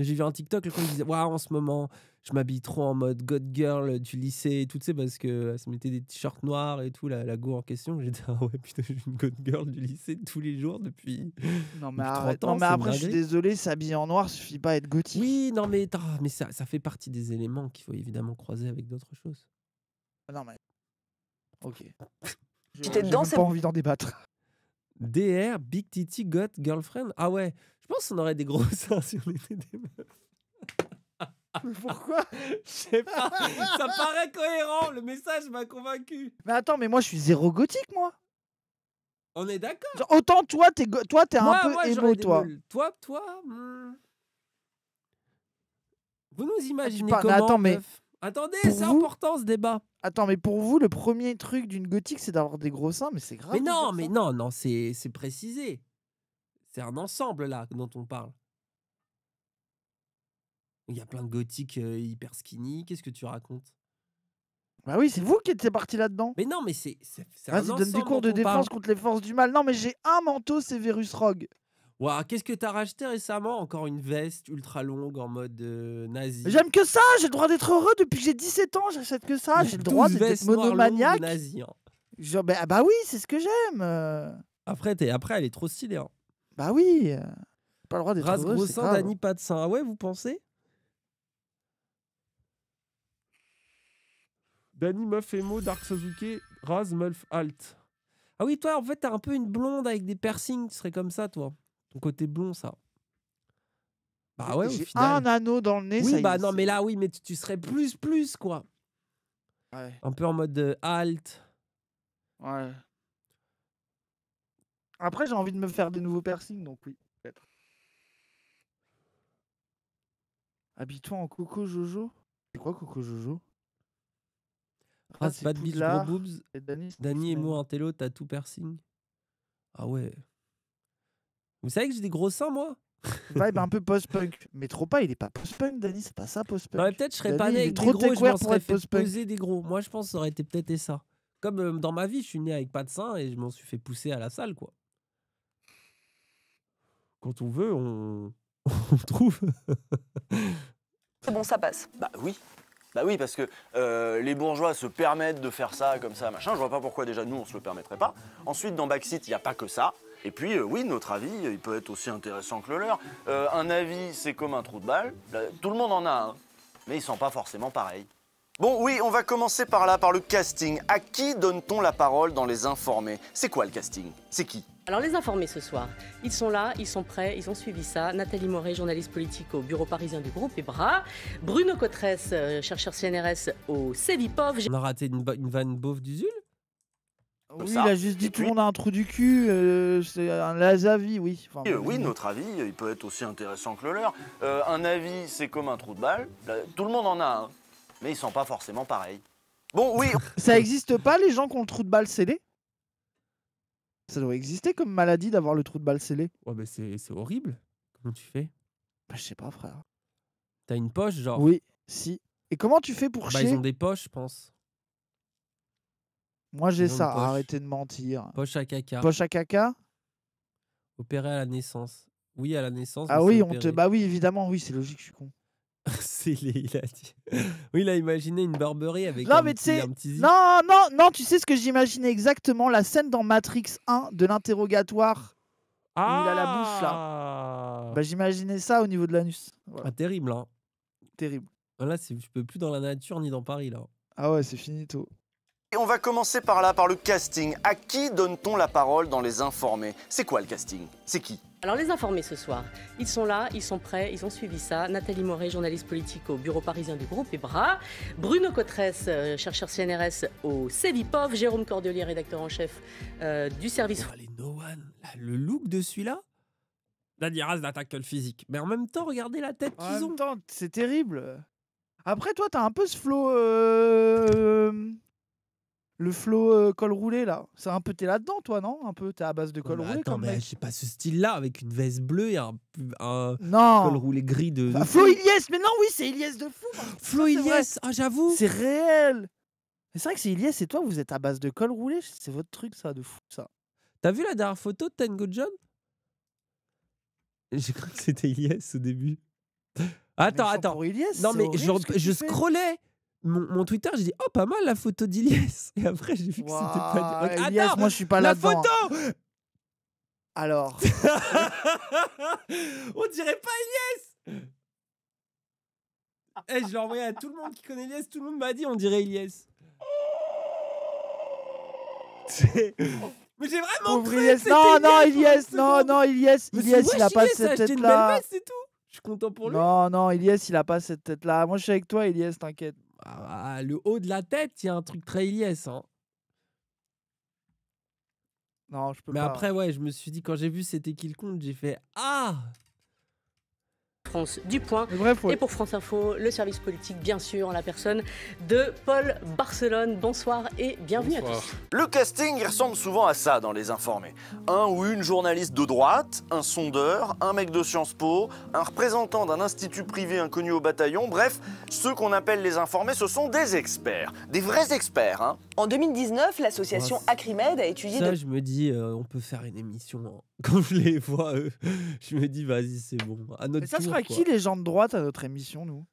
J'ai vu un TikTok, le compte disait Waouh, en ce moment, je m'habille trop en mode God Girl du lycée et tout, tu sais, parce que euh, ça mettait des t-shirts noirs et tout, la, go en question. J'étais Ah ouais, putain, une God Girl du lycée tous les jours depuis. Non, mais, ans, non, mais après, je suis désolé, s'habiller en noir suffit pas à être gothique. Oui, non, mais, mais ça, ça fait partie des éléments qu'il faut évidemment croiser avec d'autres choses. Ah non, mais. Ok. J'étais c'est pas envie d'en débattre. DR, Big Titi, God Girlfriend. Ah ouais, pense qu'on aurait des gros seins si on était des meufs. pourquoi Je sais pas. Ça paraît cohérent. Le message m'a convaincu. Mais attends, mais moi je suis zéro gothique, moi. On est d'accord. Autant toi, t'es toi, un peu moi, toi. Toi, toi. Hmm. Vous nous imaginez pas, comment mais attends, mais Attendez, c'est important ce débat. Attends, mais pour vous, le premier truc d'une gothique, c'est d'avoir des gros seins, mais c'est grave. Mais non, mais non, non, c'est précisé. C'est un ensemble là dont on parle. Il y a plein de gothiques euh, hyper skinny. Qu'est-ce que tu racontes Bah oui, c'est vous qui êtes parti là-dedans. Mais non, mais c'est. Vas-y, donne des cours de défense contre les forces du mal. Non, mais j'ai un manteau, c'est Virus Rogue. Waouh, qu'est-ce que t'as racheté récemment Encore une veste ultra longue en mode euh, nazi. J'aime que ça, j'ai le droit d'être heureux depuis que j'ai 17 ans, j'achète que ça, j'ai le droit d'être monomaniaque. Nazi, Genre, hein. bah, bah, oui, c'est ce que j'aime. Euh. Après, après, elle est trop stylée. Hein. Bah oui euh, Pas le droit d'être gros Dani, pas de sang. Ah ouais, vous pensez Dani, meuf, émo, Dark Suzuki, Raz, meuf, alt. Ah oui, toi, en fait, t'as un peu une blonde avec des piercings. Tu serais comme ça, toi. Ton côté blond, ça. Bah ouais, au final. un anneau dans le nez. Oui, bah non, mais là, oui, mais tu, serais plus, plus, quoi. Un peu en mode halt. Euh, alt. ouais. Après, j'ai envie de me faire des nouveaux piercings, donc oui, peut-être. Habille-toi en Coco Jojo C'est quoi Coco Jojo ah, c'est Bad Gros Boobs, et et moi Antelo t'as tout piercing. Ah ouais. Vous savez que j'ai des gros seins, moi Vibe un peu post-punk. Mais trop pas, il est pas post-punk, Dani c'est pas ça post-punk. peut-être je serais pas né avec des trop gros, je m'en serais fait poser des gros. Moi, je pense que ça aurait été peut-être ça. Comme euh, dans ma vie, je suis né avec pas de seins et je m'en suis fait pousser à la salle, quoi quand on veut, on, trouve. C'est bon, ça passe. Bah oui. Bah oui, parce que euh, les bourgeois se permettent de faire ça, comme ça, machin. Je vois pas pourquoi déjà nous on se le permettrait pas. Ensuite, dans Backseat, il n'y a pas que ça. Et puis, euh, oui, notre avis, euh, il peut être aussi intéressant que le leur. un avis, c'est comme un trou de balle. tout le monde en a un, mais ils sont pas forcément pareils. Bon, oui, on va commencer par là, par le casting. À qui donne-t-on la parole dans les informés C'est quoi le casting C'est qui alors les informés ce soir, ils sont là, ils sont prêts, ils ont suivi ça. Nathalie Moret, journaliste politique au bureau parisien du groupe EBRA. Bruno Cotresse, euh, chercheur CNRS au Cévi-Pov. On a raté une, vanne beauf d'Usul oui, il a juste dit tout le monde a un trou du cul, euh, c'est un has-avis, oui. oui, notre avis, il peut être aussi intéressant que le leur. Euh, un avis, c'est comme un trou de balle. Tout le monde en a un, mais ils sont pas forcément pareils. Bon, oui. ça existe pas les gens qui ont le trou de balle scellé ça doit exister comme maladie d'avoir le trou de balle scellé. Ouais, mais c'est horrible. Comment tu fais Bah, je sais pas, frère. T'as une poche, genre Oui, si. Et comment tu fais pour Bah, ils ont des poches, je pense. Moi, j'ai ça. Arrêtez de mentir. Poche à caca. Poche à caca Opéré à la naissance. Oui, à la naissance. Ah oui, on te... bah oui, évidemment, oui, c'est logique, je suis con. il a Oui, il a imaginé une barberie avec non, un, mais Non, non, non, tu sais ce que j'imaginais exactement La scène dans Matrix 1 de l'interrogatoire. Ah où il a la bouche là. Ah! Bah, j'imaginais ça au niveau de l'anus. Ah, terrible, hein. Terrible. Ah, là, je peux plus dans la nature ni dans Paris, là. Ah ouais, c'est fini tout et on va commencer par là, par le casting. À qui donne-t-on la parole dans Les Informés C'est quoi le casting C'est qui alors les informés ce soir, ils sont là, ils sont prêts, ils ont suivi ça. Nathalie Moret, journaliste politique au bureau parisien du groupe EBRA. Bruno Cotres, euh, chercheur CNRS au Cévipov, Jérôme Cordelier, rédacteur en chef euh, du service... le look de celui-là Dadiras n'attaque que le physique. Mais en même temps, regardez la tête qu'ils ont. C'est terrible. Après, toi, t'as un peu ce flow... Euh, le flow euh, col roulé là. C'est un peu t'es là-dedans toi non Un peu t'es à base de col bah, roulé. Attends mais j'ai pas ce style-là avec une veste bleue et un, col roulé gris de. Ah, de flow Iliès mais non oui c'est Iliès de fou. Hein. Flo Iliès ah j'avoue. C'est réel. C'est vrai que c'est Iliès et toi vous êtes à base de col roulé c'est votre truc ça de fou ça. T'as vu la dernière photo de Tango John J'ai cru que c'était Iliès au début. Ah, attends attends. non mais je, je scrollais mon, mon, Twitter, j'ai dit oh pas mal la photo d'Ilias et après j'ai vu que c'était pas ah, moi je suis pas là. La photo. Alors. On dirait pas Ilias. et eh, je l'ai envoyé à tout le monde qui connaît Ilias, tout le monde m'a dit on dirait Ilias. Mais j'ai vraiment cru Non, non, Ilias, non, non, Ilias, Ilias, il a pas cette tête-là. Je suis content pour lui. Non, non, Ilias, il a pas cette tête-là. Moi, je suis avec toi, Ilias, t'inquiète le haut de la tête, il y a un truc très Iliès. Hein. Non, je peux Mais après, ouais, je me suis dit, quand j'ai vu c'était qui compte, j'ai fait Ah France du point. Et pour France Info, le service politique, bien sûr, en la personne de Paul Barcelone. Bonsoir et bienvenue à tous. Le casting ressemble souvent à ça dans Les Informés. Un ou une journaliste de droite, un sondeur, un mec de Sciences Po, un représentant d'un institut privé inconnu au bataillon. Bref, ceux qu'on appelle les informés, ce sont des experts. Des vrais experts, hein. En 2019, l'association Acrimed a étudié... je me dis, euh, on peut faire une émission... Quand je les vois, euh, je me dis, vas-y, c'est bon. À notre qui les gens de droite à notre émission, nous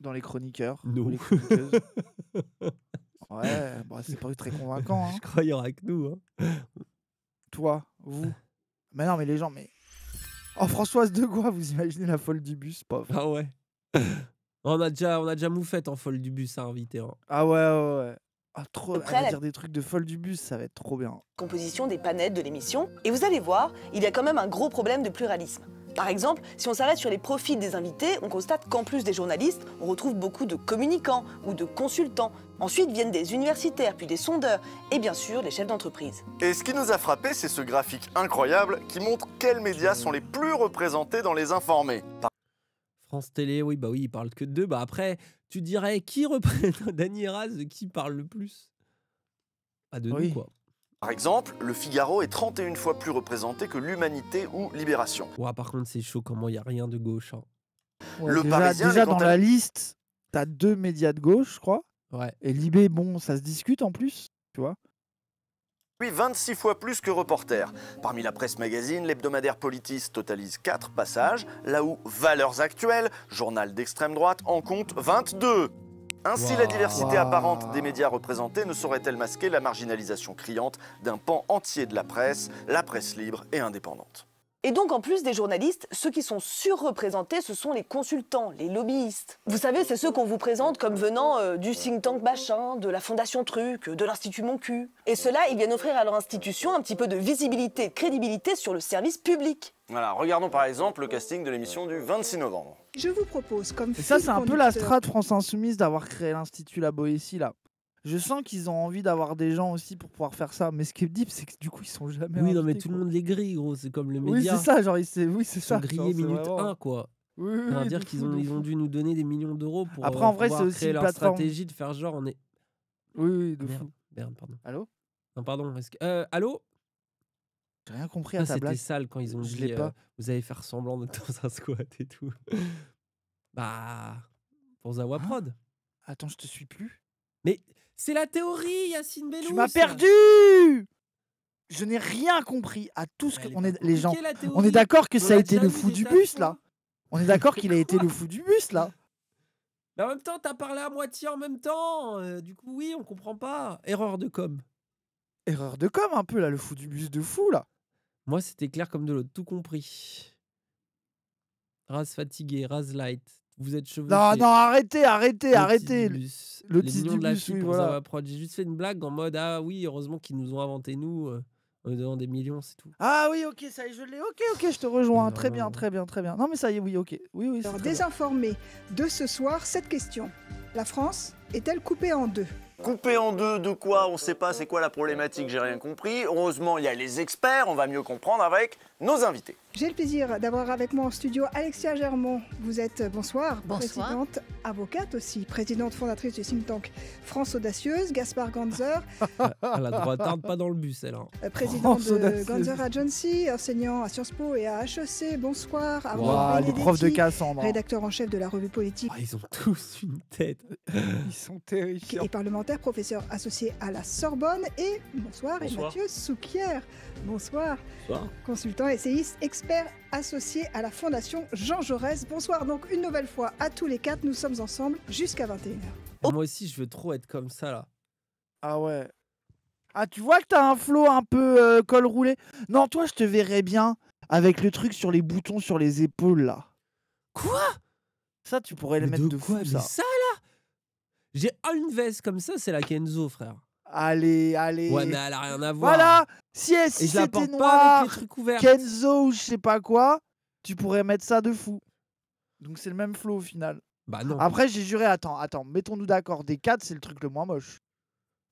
Dans les chroniqueurs Nous. ouais, bah, c'est pas très convaincant. Hein. Je crois qu'il que nous. Hein. Toi, vous. Mais non, mais les gens, mais. Oh, Françoise de vous imaginez la folle du bus, Ah ouais. on, a déjà, on a déjà Moufette en folle du bus à inviter. Hein. Ah ouais, ouais, ouais. Ah, trop, Après, va dire des trucs de folle du bus, ça va être trop bien. Composition des panettes de l'émission. Et vous allez voir, il y a quand même un gros problème de pluralisme. Par exemple, si on s'arrête sur les profits des invités, on constate qu'en plus des journalistes, on retrouve beaucoup de communicants ou de consultants. Ensuite viennent des universitaires, puis des sondeurs, et bien sûr les chefs d'entreprise. Et ce qui nous a frappé, c'est ce graphique incroyable qui montre quels médias sont les plus représentés dans les informés. France Télé, oui, bah oui, ils parlent que de deux. Bah après, tu dirais qui représente Dany Eras qui parle le plus Pas de quoi. Par exemple, le Figaro est 31 fois plus représenté que l'Humanité ou Libération. Ouais, par contre, c'est chaud comment il n'y a rien de gauche. Hein. le déjà, Parisien, déjà dans la liste, t'as deux médias de gauche, je crois. Ouais. Et Libé, bon, ça se discute en plus, tu vois. 26 fois plus que Reporter. Parmi la presse magazine, l'hebdomadaire Politis totalise 4 passages, là où Valeurs Actuelles, journal d'extrême droite, en compte 22. Ainsi, la diversité apparente des médias représentés ne saurait-elle masquer la marginalisation criante d'un pan entier de la presse, la presse libre et indépendante et donc en plus des journalistes, ceux qui sont surreprésentés, ce sont les consultants, les lobbyistes. Vous savez, c'est ceux qu'on vous présente comme venant euh, du think tank machin, de la fondation truc, de l'institut mon Et cela, ils viennent offrir à leur institution un petit peu de visibilité, de crédibilité sur le service public. Voilà, regardons par exemple le casting de l'émission du 26 novembre. Je vous propose comme Et ça, c'est un peu la strate France Insoumise d'avoir créé l'Institut Labo ici, là. Je sens qu'ils ont envie d'avoir des gens aussi pour pouvoir faire ça. Mais ce qui est dit c'est que du coup, ils sont jamais. Oui, non, mais tout le monde les grille, gros. C'est comme le média. Oui, c'est ça, genre, oui, c'est ça. grillés minute 1, quoi. Oui, oui, dire qu'ils ont, ils ont dû nous donner des millions d'euros pour Après, en euh, vrai, c'est aussi leur stratégie de faire genre on est. Oui, oui, de ah, fou. Merde, pardon. Allô Non, pardon. Que... Euh, allô J'ai rien compris à ah, ta blague. C'était sale quand ils ont dit. Euh, vous allez faire semblant d'être dans un squat et tout. bah. Pour Zawa hein Prod. Attends, je te suis plus. Mais c'est la théorie, Yacine Bellou. Tu m'as perdu Je n'ai rien compris à tout ce que est les gens. On est d'accord que ça a été le fou du bus là. On est d'accord qu'il a été le fou du bus là. Mais en même temps, t'as parlé à moitié en même temps. Euh, du coup, oui, on comprend pas. Erreur de com. Erreur de com un peu là, le fou du bus de fou là. Moi, c'était clair comme de l'autre, tout compris. Raz fatigué, Raz light. Vous êtes cheveux. Non, non, arrêtez, arrêtez, arrêtez. Le petit de la chute, oui, voilà. J'ai juste fait une blague en mode Ah oui, heureusement qu'ils nous ont inventé, nous, euh, donnant des millions, c'est tout. Ah oui, ok, ça y est, je l'ai. Ok, ok, je te rejoins. Très bien, très bien, très bien. Non, mais ça y est, oui, ok. Oui, oui. Alors, désinformé de ce soir, cette question La France est-elle coupée en deux Coupée en deux de quoi On ne sait pas c'est quoi la problématique, j'ai rien compris. Heureusement, il y a les experts, on va mieux comprendre avec nos invités. J'ai le plaisir d'avoir avec moi en studio Alexia Germont. Vous êtes, euh, bonsoir, présidente, avocate aussi, présidente fondatrice du think tank France Audacieuse, Gaspard Ganzer. Euh, à la droite, tarde pas dans le bus, elle. là hein. euh, présidente de Ganzer Agency, enseignant à Sciences Po et à HEC. Bonsoir. À les profs de Cassandre. Rédacteur en chef de la revue politique. Ah, ils ont tous une tête. ils sont terrifiants. Et parlementaire, professeur associé à la Sorbonne. Et bonsoir, et Mathieu Souquière. Bonsoir. Bonsoir. Consultant, essayiste, expert associé à la Fondation Jean Jaurès. Bonsoir donc une nouvelle fois à tous les quatre. Nous sommes ensemble jusqu'à 21h. Moi aussi, je veux trop être comme ça là. Ah ouais. Ah, tu vois que t'as un flow un peu euh, col roulé. Non, toi, je te verrais bien avec le truc sur les boutons sur les épaules là. Quoi Ça, tu pourrais le mettre de, quoi ça. ça là J'ai une veste comme ça, c'est la Kenzo, frère. Allez, allez. Voilà. Si, c'était noir, pas Kenzo ou je sais pas quoi, tu pourrais mettre ça de fou. Donc c'est le même flow au final. Bah non. Après, j'ai juré, attends, attends, mettons-nous d'accord. Des 4, c'est le truc le moins moche.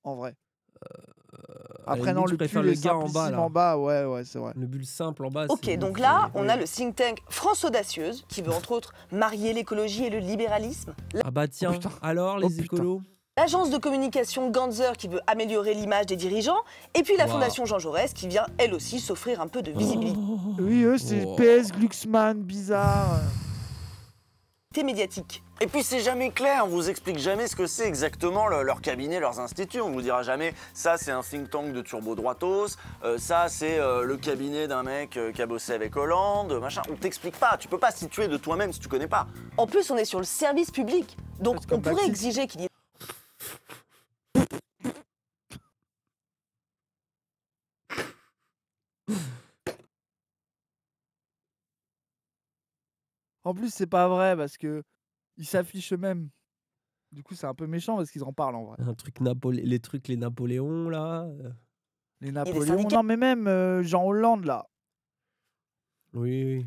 En vrai. Euh, Après, non, le pull le gars en bas, en bas, ouais, ouais, c'est vrai. Le bulle simple en bas. Ok, donc là, on a le think tank France Audacieuse qui veut entre autres marier l'écologie et le libéralisme. Ah bah tiens, oh, alors oh, les écolos l'agence de communication Ganzer qui veut améliorer l'image des dirigeants, et puis la fondation Jean Jaurès qui vient elle aussi s'offrir un peu de visibilité. Oh. Oui, eux, c'est PS, Glucksmann, bizarre. T'es médiatique. Et puis c'est jamais clair, on vous explique jamais ce que c'est exactement leur cabinet, leurs instituts. On vous dira jamais ça c'est un think tank de turbo droitos, euh, ça c'est euh, le cabinet d'un mec euh, qui a bossé avec Hollande, machin. On t'explique pas, tu peux pas situer de toi-même si tu connais pas. En plus on est sur le service public, donc on pourrait exiger qu'il y ait En plus, c'est pas vrai parce que ils mmh. s'affichent eux-mêmes. Du coup, c'est un peu méchant parce qu'ils en parlent en vrai. Un truc Napolé les trucs les Napoléons là. Euh. Les Napoléons. non, mais même euh, Jean Hollande là oui,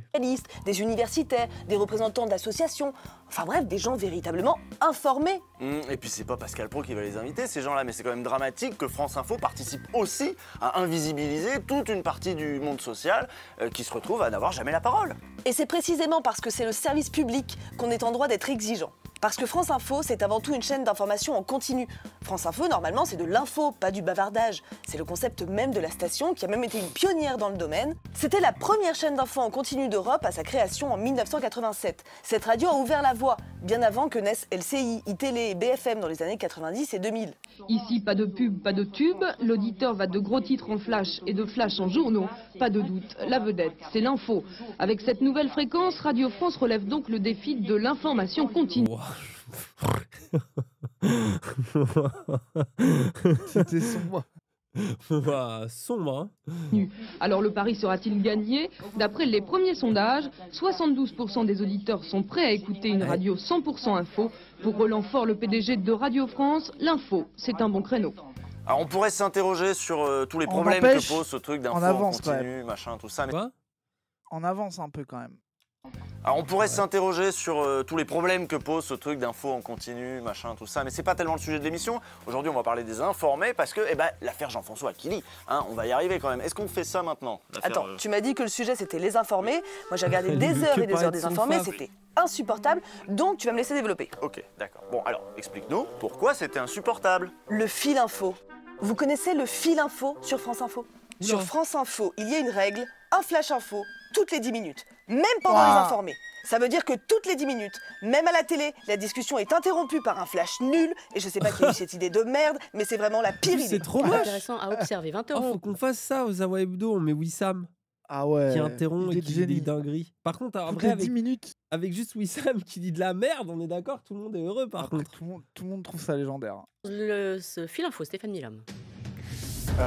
des universitaires, des représentants d'associations, enfin bref, des gens véritablement informés. Hum, et puis c'est pas Pascal Pro qui va les inviter, ces gens-là, mais c'est quand même dramatique que France Info participe aussi à invisibiliser toute une partie du monde social euh, qui se retrouve à n'avoir jamais la parole. Et c'est précisément parce que c'est le service public qu'on est en droit d'être exigeant. Parce que France Info, c'est avant tout une chaîne d'information en continu. France Info, normalement, c'est de l'info, pas du bavardage. C'est le concept même de la station, qui a même été une pionnière dans le domaine. C'était la première chaîne d'info en continu d'Europe à sa création en 1987. Cette radio a ouvert la voie, bien avant que naissent LCI, ITL et BFM dans les années 90 et 2000. Ici, pas de pub, pas de tube. L'auditeur va de gros titres en flash et de flash en journaux. Pas de doute, la vedette, c'est l'info. Avec cette nouvelle fréquence, Radio France relève donc le défi de l'information continue. C'était son moi son moi. Alors le pari sera-t-il gagné D'après les premiers sondages, 72% des auditeurs sont prêts à écouter une radio 100% info. Pour Roland Fort, le PDG de Radio France, l'info, c'est un bon créneau. Alors ah, on pourrait s'interroger sur euh, tous les problèmes que pose ce truc d'info en, continu, machin, tout ça. Mais... avance un peu quand même. Alors on pourrait s'interroger sur euh, tous les problèmes que pose ce truc d'info en continu, machin, tout ça, mais c'est pas tellement le sujet de l'émission. Aujourd'hui, on va parler des informés parce que, eh ben, l'affaire Jean-François Akili, hein, on va y arriver quand même. Est-ce qu'on fait ça maintenant Attends, euh, tu m'as dit que le sujet c'était les informés. Moi, j'ai regardé des heures et des heures des informés, c'était insupportable, donc tu vas me laisser développer. Ok, d'accord. Bon, alors, explique-nous pourquoi c'était insupportable. Le fil info. Vous connaissez le fil info sur France Info Sur France Info, il y a une règle, un flash info, toutes les 10 minutes, même pendant les informés. Ça veut dire que toutes les 10 minutes, même à la télé, la discussion est interrompue par un flash nul. Et je sais pas qui a eu cette idée de merde, mais c'est vraiment la pire idée. C'est trop moche. intéressant à observer. 20 faut qu'on fasse ça aux Hawaii Hebdo, on met Wissam. Ah ouais. Qui interrompt et qui dit des dingueries. Par contre, après 10 minutes. avec juste Wissam qui dit de la merde, on est d'accord, tout le monde est heureux par contre. Tout le, monde, trouve ça légendaire. Le, fil info, Stéphane Milam.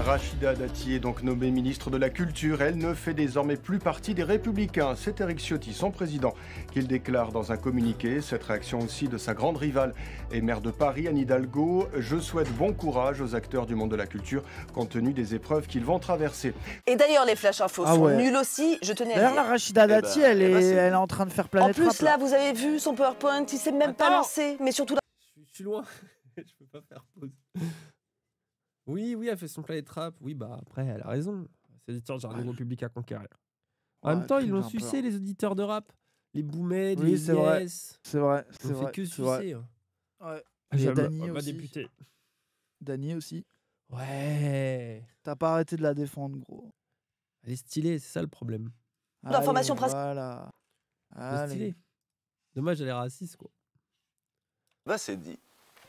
Rachida Dati est donc nommée ministre de la Culture. Elle ne fait désormais plus partie des Républicains. C'est Eric Ciotti, son président, qu'il déclare dans un communiqué. Cette réaction aussi de sa grande rivale et maire de Paris, Anne Hidalgo. Je souhaite bon courage aux acteurs du monde de la culture compte tenu des épreuves qu'ils vont traverser. Et d'ailleurs, les flash infos ah sont nuls aussi. Je tenais à Rachida eh Dati, ben, eh ben, elle, est, en train de faire planète. En plus, là, vous avez vu son PowerPoint, il s'est même pas lancé. Mais surtout, je suis loin. je ne peux pas faire pause. Oui, oui, elle fait son play trap. Oui, bah après, elle a raison. C'est l'éditeur, j'ai un nouveau public à conquérir. En même temps, ils l'ont sucé, les auditeurs de rap. Les boumets, Oui, les c'est vrai. C'est vrai, Ils c'est fait vrai. que c'est hein. Ouais. Il y Dany aussi. Dany aussi. Ouais. T'as pas arrêté de la défendre, gros. Elle est stylée, c'est ça le problème. L'information Allez, Voilà. Elle est stylée. Dommage, elle est raciste, quoi. Bah, c'est dit.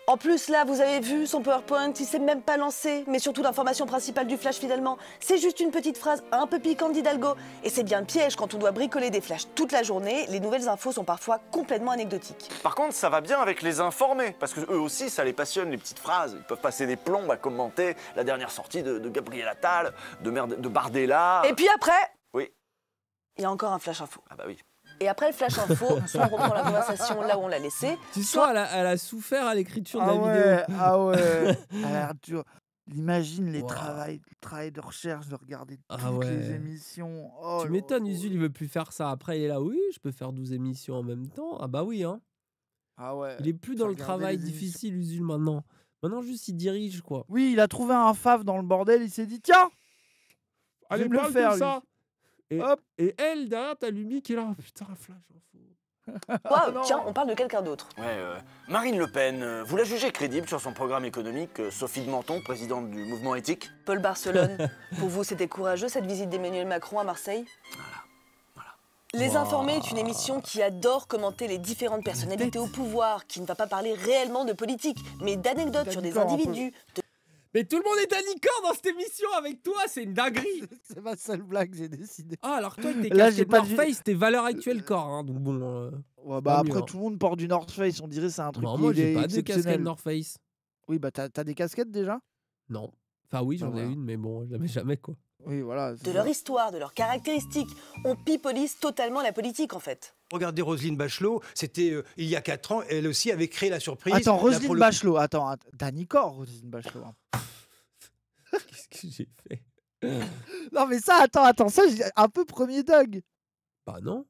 En plus, là, vous avez vu son PowerPoint, il s'est même pas lancé, mais surtout l'information principale du flash finalement, c'est juste une petite phrase un peu piquante d'Hidalgo. Et c'est bien le piège, quand on doit bricoler des flashs toute la journée, les nouvelles infos sont parfois complètement anecdotiques. Par contre, ça va bien avec les informés, parce que eux aussi, ça les passionne, les petites phrases. Ils peuvent passer des plombes à commenter la dernière sortie de, de Gabriel Attal, de, de Bardella. Et puis après Oui. Il y a encore un flash info. Ah bah oui. Et après le flash info, on reprend la conversation là où on l'a laissé. Tu sens, elle a, souffert à l'écriture de ah la vidéo. Ah ouais, elle a Imagine les travails, le travail de recherche, de regarder ah toutes les émissions. Oh, tu m'étonnes, Usul, il veut plus faire ça. Après, il est là, oui, je peux faire 12 émissions en même temps. Ah bah oui, hein. Ah ouais. Il est plus dans le travail difficile, Usul, maintenant. Maintenant, juste, il dirige, quoi. Oui, il a trouvé un fave dans le bordel, il s'est dit, tiens, allez me le faire, ça. Et, Hop. et elle, derrière, t'as Lumi qui est là. Oh, putain, flash tiens, on parle de quelqu'un d'autre. Euh, Marine Le Pen, euh, vous la jugez crédible sur son programme économique euh, Sophie de Menton, présidente du mouvement éthique Paul Barcelone, pour vous, c'était courageux cette visite d'Emmanuel Macron à Marseille Voilà. Les Informés est une émission qui adore commenter les différentes personnalités au pouvoir, qui ne va pas parler réellement de politique, mais d'anecdotes sur des individus, mais tout le monde est un licorne dans cette émission avec toi, c'est une dinguerie. c'est ma seule blague, j'ai décidé. Ah, alors toi, t'es caché pas North Face, t'es valeur actuelle euh, corps. Hein, donc bon, euh, ouais, bah, après, hein. tout le monde porte du North Face, on dirait c'est un truc. Non, moi, j'ai pas de casquette North Face. Oui, bah t'as des casquettes déjà Non. Enfin, oui, j'en ah, ai une, mais bon, jamais, jamais quoi. Oui, voilà. De leur histoire, de leurs caractéristiques, on pipolise totalement la politique en fait. Regardez Roselyne Bachelot, c'était euh, il y a 4 ans, elle aussi avait créé la surprise. Attends, Roselyne Bachelot, attends, Dani Danny Roselyne Bachelot. Qu'est-ce que j'ai fait Non, mais ça, attends, attends, ça, un peu premier dog. Bah non.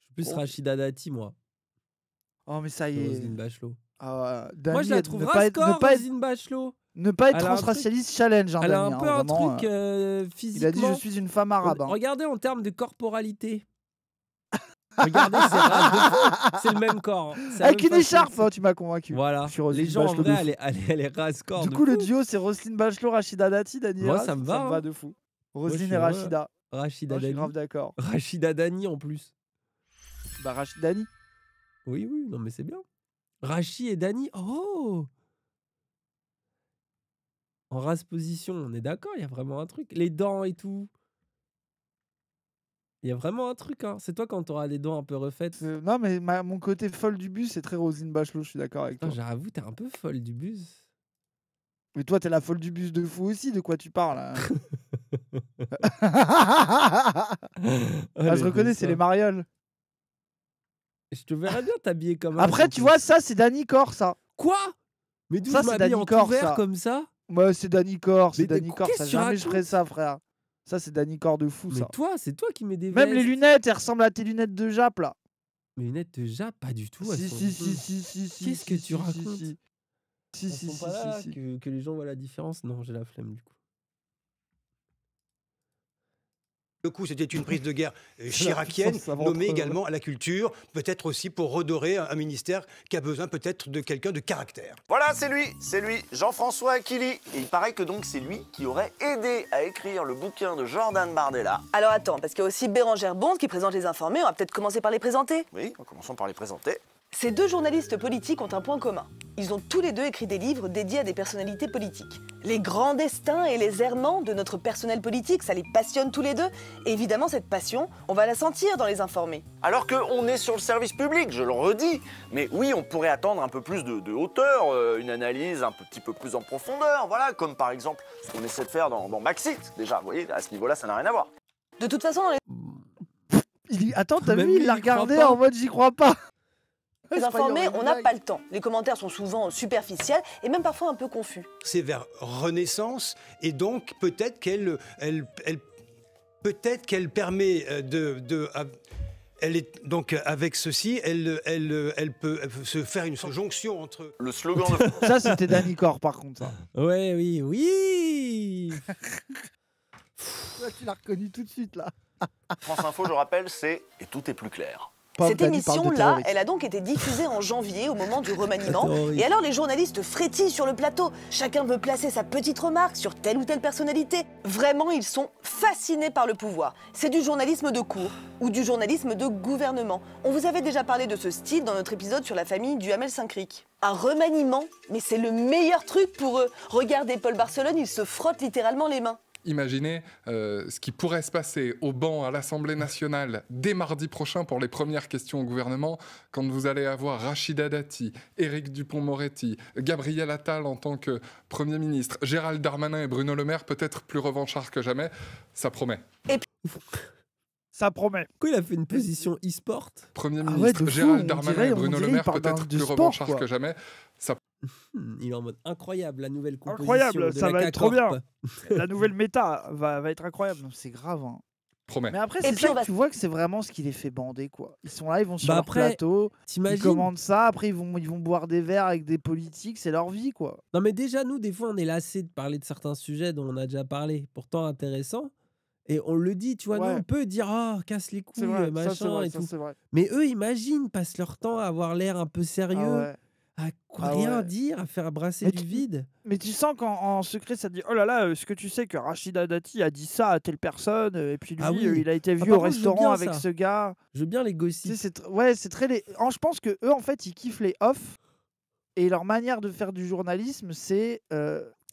Je suis plus oh. Rachida Dati, moi. Oh, mais ça y est. Roselyne Bachelot. Ah, moi, je la trouve ne pas être, Roselyne Bachelot. Ne pas être transracialiste challenge. elle a un hein, hein, peu un truc physiquement. Euh, euh, il a dit je suis une femme arabe. Hein. Regardez en termes de corporalité. Regardez, c'est le même corps. Hein. Avec une écharpe, hein, tu m'as convaincu. Voilà. les gens, Bachelot en vrai, elle, est, Du coup, le duo, c'est Roselyne Bachelot, Rachida Dati, Daniel. Moi, ça me va. Ça me va hein. de fou. Roselyne et Rachida. Rachida Dani. Je suis grave d'accord. Rachida Dani en plus. Bah, Rachida Dani. Oui, oui, non, mais c'est bien. Rachid et Dani. Oh En race position, on est d'accord, il y a vraiment un truc. Les dents et tout. Il y a vraiment un truc, hein. C'est toi quand t'auras les dents un peu refaites. non, mais mon côté folle du bus, c'est très Rosine Bachelot, je suis d'accord avec toi. J'avoue, t'es un peu folle du bus. Mais toi, t'es la folle du bus de fou aussi, de quoi tu parles Je hein. reconnais, c'est les marioles. Je te verrais bien t'habiller comme Après, tu vois, ça, c'est Danny Cor ça. Hein. Quoi Mais d'où je ça. comme ça Ouais, c'est Danny Cor c'est Danny Cor, ça, jamais je ferais ça, frère. Ça, c'est Danny Corps de fou, Mais toi, c'est toi qui mets des Même les lunettes, elles ressemblent à tes lunettes de Jap, là. Mes lunettes de Jap, pas du tout. Si, si, si, si, si, si. Qu'est-ce que tu racontes si, si. Si, si, si, que les gens voient la différence. Non, j'ai la flemme du coup. Le coup, c'était une prise de guerre euh, chiraquienne nommée également à la culture, peut-être aussi pour redorer un ministère qui a besoin peut-être de quelqu'un de caractère. Voilà, c'est lui, c'est lui, Jean-François Aquili. il paraît que donc c'est lui qui aurait aidé à écrire le bouquin de Jordan Bardella. Alors attends, parce qu'il y a aussi Bérangère Bond qui présente les informés, on va peut-être commencer par les présenter. Oui, en commençant par les présenter. Ces deux journalistes politiques ont un point commun. Ils ont tous les deux écrit des livres dédiés à des personnalités politiques. Les grands destins et les errements de notre personnel politique, ça les passionne tous les deux. évidemment, cette passion, on va la sentir dans les informés. Alors qu'on est sur le service public, je le redis. Mais oui, on pourrait attendre un peu plus de, hauteur, euh, une analyse un petit peu plus en profondeur. Voilà, comme par exemple ce qu'on essaie de faire dans, Maxit. Déjà, vous voyez, à ce niveau-là, ça n'a rien à voir. De toute façon, dans les... attends, t'as vu, il l'a regardé en mode j'y crois pas. Les informés, on n'a pas le temps. Les commentaires sont souvent superficiels et même parfois un peu confus. C'est vers Renaissance et donc peut-être qu'elle, peut-être qu'elle permet euh, de, elle est donc avec ceci, elle, elle, peut se faire une jonction entre le slogan. De... ça, c'était Cor, par contre. Oui, Ouais, oui, oui. tu l'as reconnu tout de suite là. France Info, je rappelle, c'est et tout est plus clair. Cette émission-là, elle a donc été diffusée en janvier au moment du remaniement. Et alors les journalistes frétillent sur le plateau. Chacun veut placer sa petite remarque sur telle ou telle personnalité. Vraiment, ils sont fascinés par le pouvoir. C'est du journalisme de cours ou du journalisme de gouvernement. On vous avait déjà parlé de ce style dans notre épisode sur la famille du Hamel Saint-Cric. Un remaniement, mais c'est le meilleur truc pour eux. Regardez Paul Barcelone, il se frotte littéralement les mains. Imaginez euh, ce qui pourrait se passer au banc à l'Assemblée nationale dès mardi prochain pour les premières questions au gouvernement, quand vous allez avoir Rachida Dati, Éric Dupont-Moretti, Gabriel Attal en tant que Premier ministre, Gérald Darmanin et Bruno Le Maire, peut-être plus revanchards que jamais. Ça promet. ça promet. Quoi, il a fait une position e-sport Premier ah ministre Gérald Darmanin et Bruno Le Maire, peut-être plus revanchards que jamais. Ça Hmm, il est en mode incroyable, la nouvelle composition. Incroyable, ça va être trop bien. la nouvelle méta va, va être incroyable. C'est grave. Hein. Mais après, c'est tu vois que c'est vraiment ce qui les fait bander, quoi. Ils sont là, ils vont sur bah après, leur plateau, ils commandent ça, après ils vont, ils vont boire des verres avec des politiques, c'est leur vie, quoi. Non mais déjà, nous, des fois, on est lassé de parler de certains sujets dont on a déjà parlé, pourtant intéressant Et on le dit, tu vois, on peut dire « Oh, casse les couilles, machin, et tout. Mais eux, imaginent passent leur temps à avoir l'air un peu sérieux. Ah à quoi ah rien dire, à faire brasser du vide. Mais tu sens qu'en secret, ça dit Oh là là, euh, est-ce que tu sais que Rachida Dati a dit ça à telle personne euh, Et puis ah lui, euh, il a été ah, vu au restaurant avec ce gars. Je veux bien les gossips. ouais, c'est très. Les... je pense que eux, en fait, ils kiffent les off. Et leur manière de faire du journalisme, c'est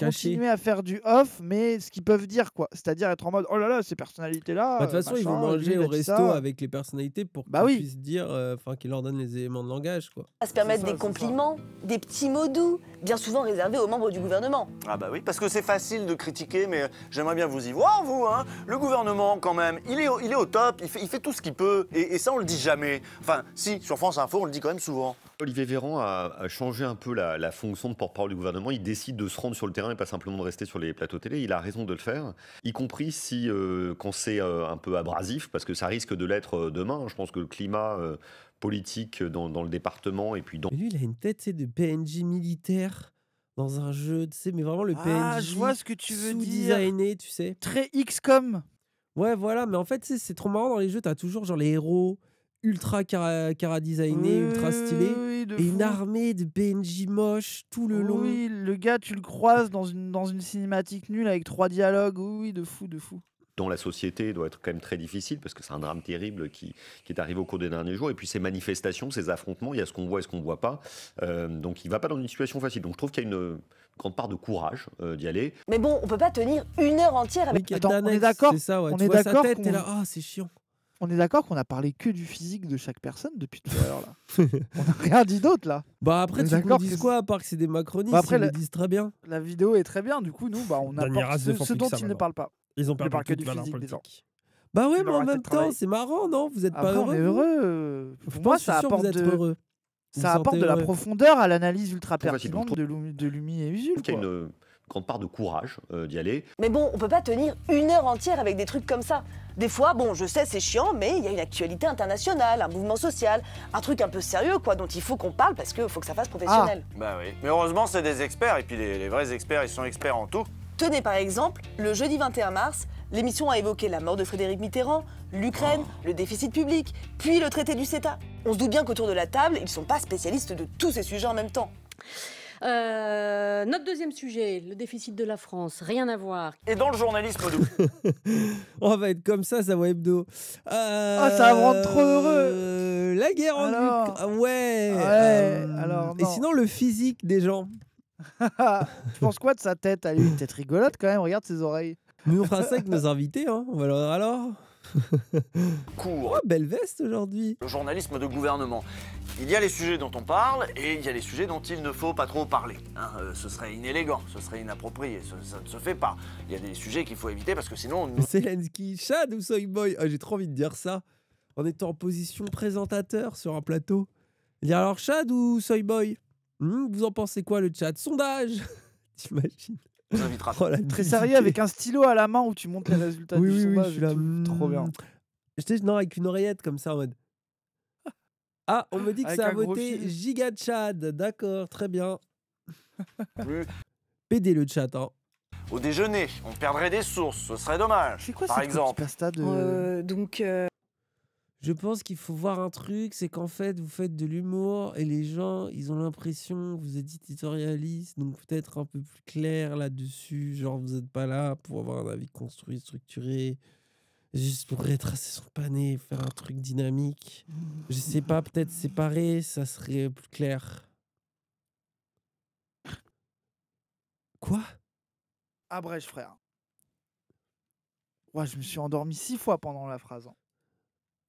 continuer à faire du off, mais ce qu'ils peuvent dire, quoi. C'est-à-dire être en mode, oh là là, ces personnalités-là. Bah, de toute façon, ils vont manger au resto avec les personnalités pour bah qu'ils puissent dire, euh, enfin, qu'ils leur donnent les éléments de langage, quoi. À se permettre des compliments, des petits mots doux, bien souvent réservés aux membres du gouvernement. Ah bah oui, parce que c'est facile de critiquer, mais j'aimerais bien vous y voir, vous, hein. Le gouvernement, quand même, il est, il est au top, il fait, il fait tout ce qu'il peut, et ça, on le dit jamais. Enfin, si, sur France Info, on le dit quand même souvent. Olivier Véran a, changé un peu la, fonction de porte-parole du gouvernement. Il décide de se rendre sur le terrain et pas simplement de rester sur les plateaux télé. Il a raison de le faire, y compris si euh, quand c'est euh, un peu abrasif, parce que ça risque de l'être euh, demain. Je pense que le climat euh, politique dans, le département et puis dans. lui, il a une tête de PNJ militaire dans un jeu, tu sais, mais vraiment le PNJ. Ah, je vois ce que tu veux dire. tu sais. Très XCOM. Ouais, voilà, mais en fait, c'est trop marrant dans les jeux. T'as toujours genre les héros ultra cara, designé, ultra stylé. et une armée de BNJ moche tout le long. Oui, le gars, tu le croises dans une, dans une cinématique nulle avec trois dialogues. Oui, de fou, de fou dans la société doit être quand même très difficile, parce que c'est un drame terrible qui, qui, est arrivé au cours des derniers jours. Et puis ces manifestations, ces affrontements, il y a ce qu'on voit et ce qu'on ne voit pas. Euh, donc il va pas dans une situation facile. Donc je trouve qu'il y a une grande part de courage euh, d'y aller. Mais bon, on peut pas tenir une heure entière avec... Attends, on est d'accord. On est d'accord. là, ah c'est chiant on est d'accord qu'on a parlé que du physique de chaque personne depuis tout à l'heure là. on n'a rien dit d'autre là. Bah après, tu nous dis quoi à part que c'est des macronistes bah, après, ils la, disent très bien. La vidéo est très bien, du coup nous bah on a ce, dont ils ne parlent pas. Ils ont parlé que du physique des gens. Bah ouais, mais en même temps, c'est marrant, non Vous êtes ah pas heureux. heureux. Moi, ça apporte ça apporte de la profondeur à l'analyse ultra pertinente de Lumi et Usul grande part de courage euh, d'y aller. Mais bon, on peut pas tenir une heure entière avec des trucs comme ça. Des fois, bon, je sais, c'est chiant, mais il y a une actualité internationale, un mouvement social, un truc un peu sérieux, quoi, dont il faut qu'on parle parce qu'il faut que ça fasse professionnel. Ah. Bah oui. Mais heureusement, c'est des experts, et puis les, vrais experts, ils sont experts en tout. Tenez par exemple, le jeudi 21 mars, L'émission a évoqué la mort de Frédéric Mitterrand, l'Ukraine, oh. le déficit public, puis le traité du CETA. On se doute bien qu'autour de la table, ils ne sont pas spécialistes de tous ces sujets en même temps. Euh, notre deuxième sujet, le déficit de la France, rien à voir. Et dans le journalisme nous On va être comme ça, ça va hebdo. Euh, ah, ça va rendre trop heureux. Euh, la guerre en ah Ouais. ouais euh, alors, Et sinon, le physique des gens. je pense quoi de sa tête à lui Une tête rigolote quand même, regarde ses oreilles. Nous, on fera ça avec nos invités. Hein. Alors, alors Cours. Oh, belle veste aujourd'hui. Le journalisme de gouvernement. Il y a les sujets dont on parle et il y a les sujets dont il ne faut pas trop parler. Hein. Euh, ce serait inélégant, ce serait inapproprié, et ça ne se fait pas. Il y a des sujets qu'il faut éviter parce que sinon. On... Zelensky, Chad ou Soyboy ah, J'ai trop envie de dire ça. En étant en position présentateur sur un plateau. Il y a alors Chad ou Soyboy hmm, Vous en pensez quoi le chat Sondage T'imagines Oh, très sérieux avec un stylo à la main où tu montes les résultats oui, du oui, sondage. Oui, je suis mmh. trop bien. non avec une oreillette comme ça en mode. Ah, on me dit que ça a voté Giga Chad. D'accord, très bien. PD le chat. Hein. Au déjeuner, on perdrait des sources, ce serait dommage. C'est quoi par exemple. Euh, donc. Euh, je pense qu'il faut voir un truc, c'est qu'en fait, vous faites de l'humour et les gens, ils ont l'impression que vous êtes éditorialiste, donc peut-être un peu plus clair là-dessus. Genre, vous n'êtes pas là pour avoir un avis construit, structuré, juste pour retracer son panier, faire un truc dynamique. Je sais pas, peut-être séparer, ça serait plus clair. Quoi Abrège, ah, frère. Ouais, je me suis endormi six fois pendant la phrase. Hein.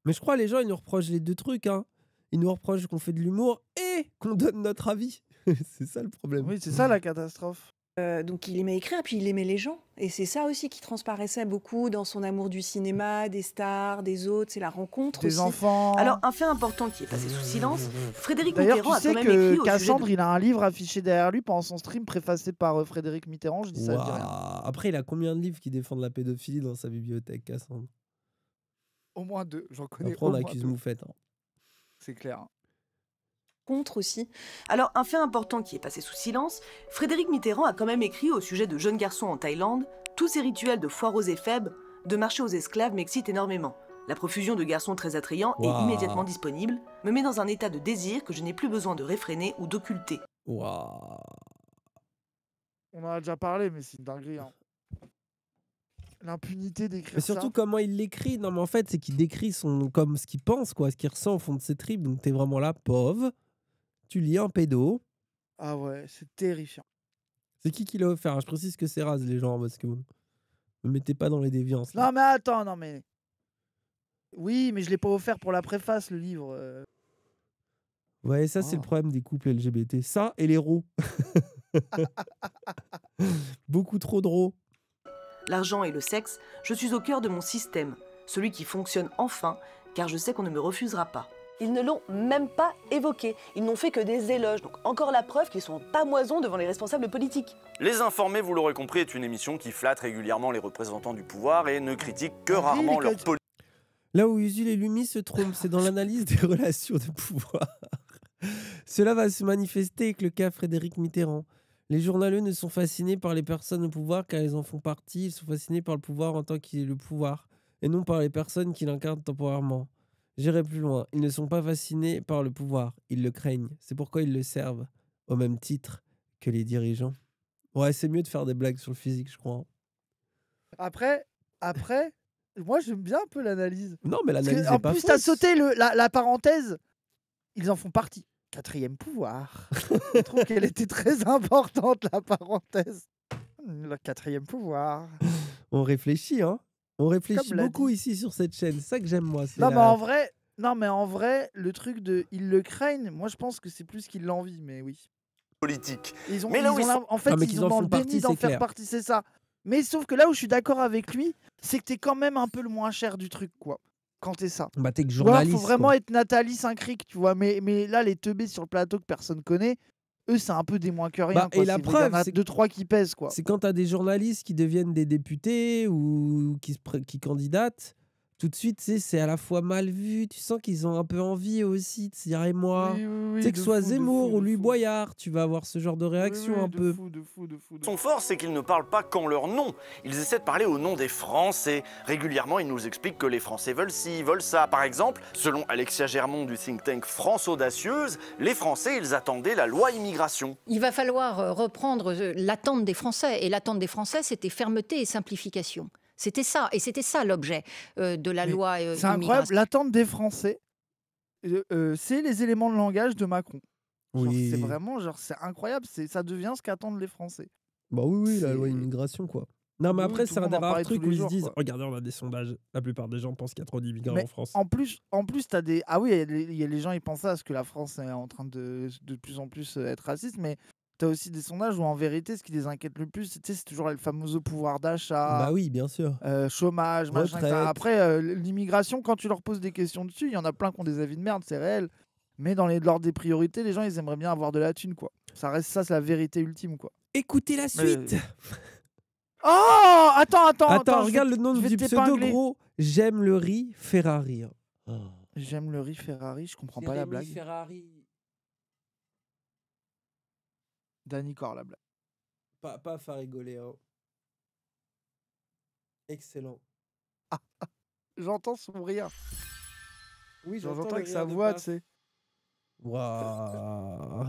Mais je crois les gens, ils nous reprochent les deux trucs. Hein. Ils nous reprochent qu'on fait de l'humour et qu'on donne notre avis. c'est ça le problème. Oui, c'est ça la catastrophe. Euh, donc il aimait écrire, puis il aimait les gens. Et c'est ça aussi qui transparaissait beaucoup dans son amour du cinéma, des stars, des autres, c'est la rencontre. Des enfants. Alors un fait important qui est passé sous silence, Frédéric Mitterrand a quand écrit il a un livre affiché derrière lui pendant son stream préfacé par euh, Frédéric Mitterrand, je dis ça. Après, il a combien de livres qui défendent la pédophilie dans sa bibliothèque, Cassandre au moins deux. J'en connais Après, on hein. C'est clair. Hein. Contre aussi. Alors, un fait important qui est passé sous silence, Frédéric Mitterrand a quand même écrit au sujet de jeunes garçons en Thaïlande Tous ces rituels de foire aux éphèbes, de marcher aux esclaves m'excitent énormément. La profusion de garçons très attrayants et immédiatement disponibles me met dans un état de désir que je n'ai plus besoin de réfréner ou d'occulter. Wow. On en a déjà parlé, mais c'est une dinguerie. Hein l'impunité d'écrire. Mais surtout comment il l'écrit. Non, mais en fait, c'est qu'il décrit son, comme ce qu'il pense, quoi, ce qu'il ressent au fond de ses tripes. Donc, t'es vraiment là, pauvre. Tu lis un pédo. Ah ouais, c'est terrifiant. C'est qui qui l'a offert Je précise que c'est Raz, les gens, parce que Ne me mettez pas dans les déviances. Là. Non, mais attends, non, mais. Oui, mais je l'ai pas offert pour la préface, le livre. Euh. Ouais, ça, c'est le ah. problème des couples LGBT. Ça et les roux Beaucoup trop roues l'argent et le sexe, je suis au cœur de mon système, celui qui fonctionne enfin, car je sais qu'on ne me refusera pas. Ils ne l'ont même pas évoqué, ils n'ont fait que des éloges, donc encore la preuve qu'ils sont en pamoison devant les responsables politiques. Les Informés, vous l'aurez compris, est une émission qui flatte régulièrement les représentants du pouvoir et ne critique que rarement leur politique. Là où Usul et Lumi se trompent, c'est dans l'analyse des relations de pouvoir. Cela va se manifester avec le cas Frédéric Mitterrand. Les journaleux ne sont fascinés par les personnes au pouvoir car ils en font partie, ils sont fascinés par le pouvoir en tant qu'il est le pouvoir, et non par les personnes qui incarne temporairement. J'irai plus loin, ils ne sont pas fascinés par le pouvoir, ils le craignent, c'est pourquoi ils le servent, au même titre que les dirigeants. Ouais, c'est mieux de faire des blagues sur le physique, je crois. Hein. Après, après, moi j'aime bien un peu l'analyse. Non, mais l'analyse. En est pas plus, sauté la parenthèse, ils en font partie quatrième pouvoir. Je trouve qu'elle était très importante, la parenthèse. Le quatrième pouvoir. On réfléchit, hein On réfléchit beaucoup ici sur cette chaîne. C'est ça que j'aime, moi. Non, mais en vrai, non, mais en vrai, le truc de ils le craignent, moi je pense que c'est plus qu'ils l'envient, mais oui. Politique. Ils ont, mais là ils sont... En fait, ils, ont le d'en faire partie, c'est ça. Mais sauf que là où je suis d'accord avec lui, c'est que t'es quand même un peu le moins cher du truc, quoi quand t'es ça. Bah, que journaliste. Il faut vraiment être Nathalie saint tu vois. Mais, mais là, les teubés sur le plateau que personne connaît, eux, c'est un peu des moins que rien. Bah, et la preuve, c'est deux trois qui pèsent quoi. C'est quand t'as des journalistes qui deviennent des députés ou qui, qui candidatent tout de suite, c'est à la fois mal vu, tu sens qu'ils ont un peu envie aussi de dire et moi. Oui, soit Zemmour ou Louis Boyard, tu vas avoir ce genre de réaction un peu. Son fort, c'est qu'ils ne parlent pas qu'en leur nom. Ils essaient de parler au nom des Français. Régulièrement, ils nous expliquent que les Français veulent ci, veulent ça. Par exemple, selon Alexia Germond du think tank France Audacieuse, les Français, ils attendaient la loi immigration. Il va falloir euh, reprendre euh, l'attente des Français. Et l'attente des Français, c'était fermeté et simplification. C'était ça, et c'était ça l'objet euh, de la loi. Euh, c'est incroyable, l'attente des Français, euh, c'est les éléments de langage de Macron. C'est vraiment, genre, c'est incroyable, ça devient ce qu'attendent les Français. Bah oui, oui, la loi immigration, quoi. Non, mais après, c'est un des rares trucs où ils se disent Regardez, on a des sondages. La plupart des gens pensent qu'il y a trop d'immigrants en France. En plus, en plus as des. Ah oui, il y, a les gens, ils pensent à ce que la France est en train de de plus en plus être raciste, mais aussi des sondages où en vérité, ce qui les inquiète le plus, c'est toujours le fameux pouvoir d'achat. Bah oui, bien sûr. Euh, chômage, machin, Après, euh, l'immigration, quand tu leur poses des questions dessus, il y en a plein qui ont des avis de merde, c'est réel. Mais dans l'ordre des priorités, les gens, ils aimeraient bien avoir de la thune, quoi. Ça reste ça, c'est la vérité ultime, quoi. Écoutez la suite euh, Oh Attends, attends, attends. regarde le nom du pseudo, gros. J'aime le riz Ferrari. Hein. Oh. J'aime le riz Ferrari, je comprends pas la blague. Ferrari. Danny blague. Pas, pas à Excellent. j'entends son rire. Oui, j'entends avec sa voix, tu sais. Waouh.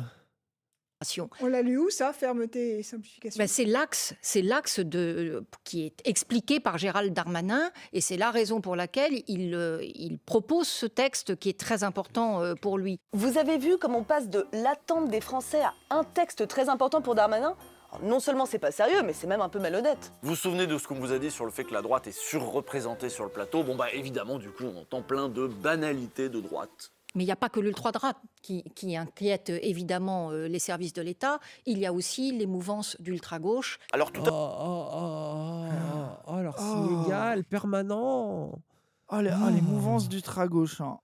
On l'a lu où ça, fermeté et simplification ben, C'est l'axe, c'est l'axe de, euh, qui est expliqué par Gérald Darmanin, et c'est la raison pour laquelle il, euh, il propose ce texte qui est très important euh, pour lui. Vous avez vu comment on passe de l'attente des Français à un texte très important pour Darmanin non seulement c'est pas sérieux, mais c'est même un peu malhonnête. Vous vous souvenez de ce qu'on vous a dit sur le fait que la droite est surreprésentée sur le plateau Bon bah évidemment, du coup, on entend plein de banalités de droite. Mais il n'y a pas que l'ultra-droite qui, qui, inquiète euh, évidemment euh, les services de l'État. Il y a aussi les mouvances d'ultra-gauche. Alors tout. à, alors permanent. les, mouvances d'ultra-gauche. Hein.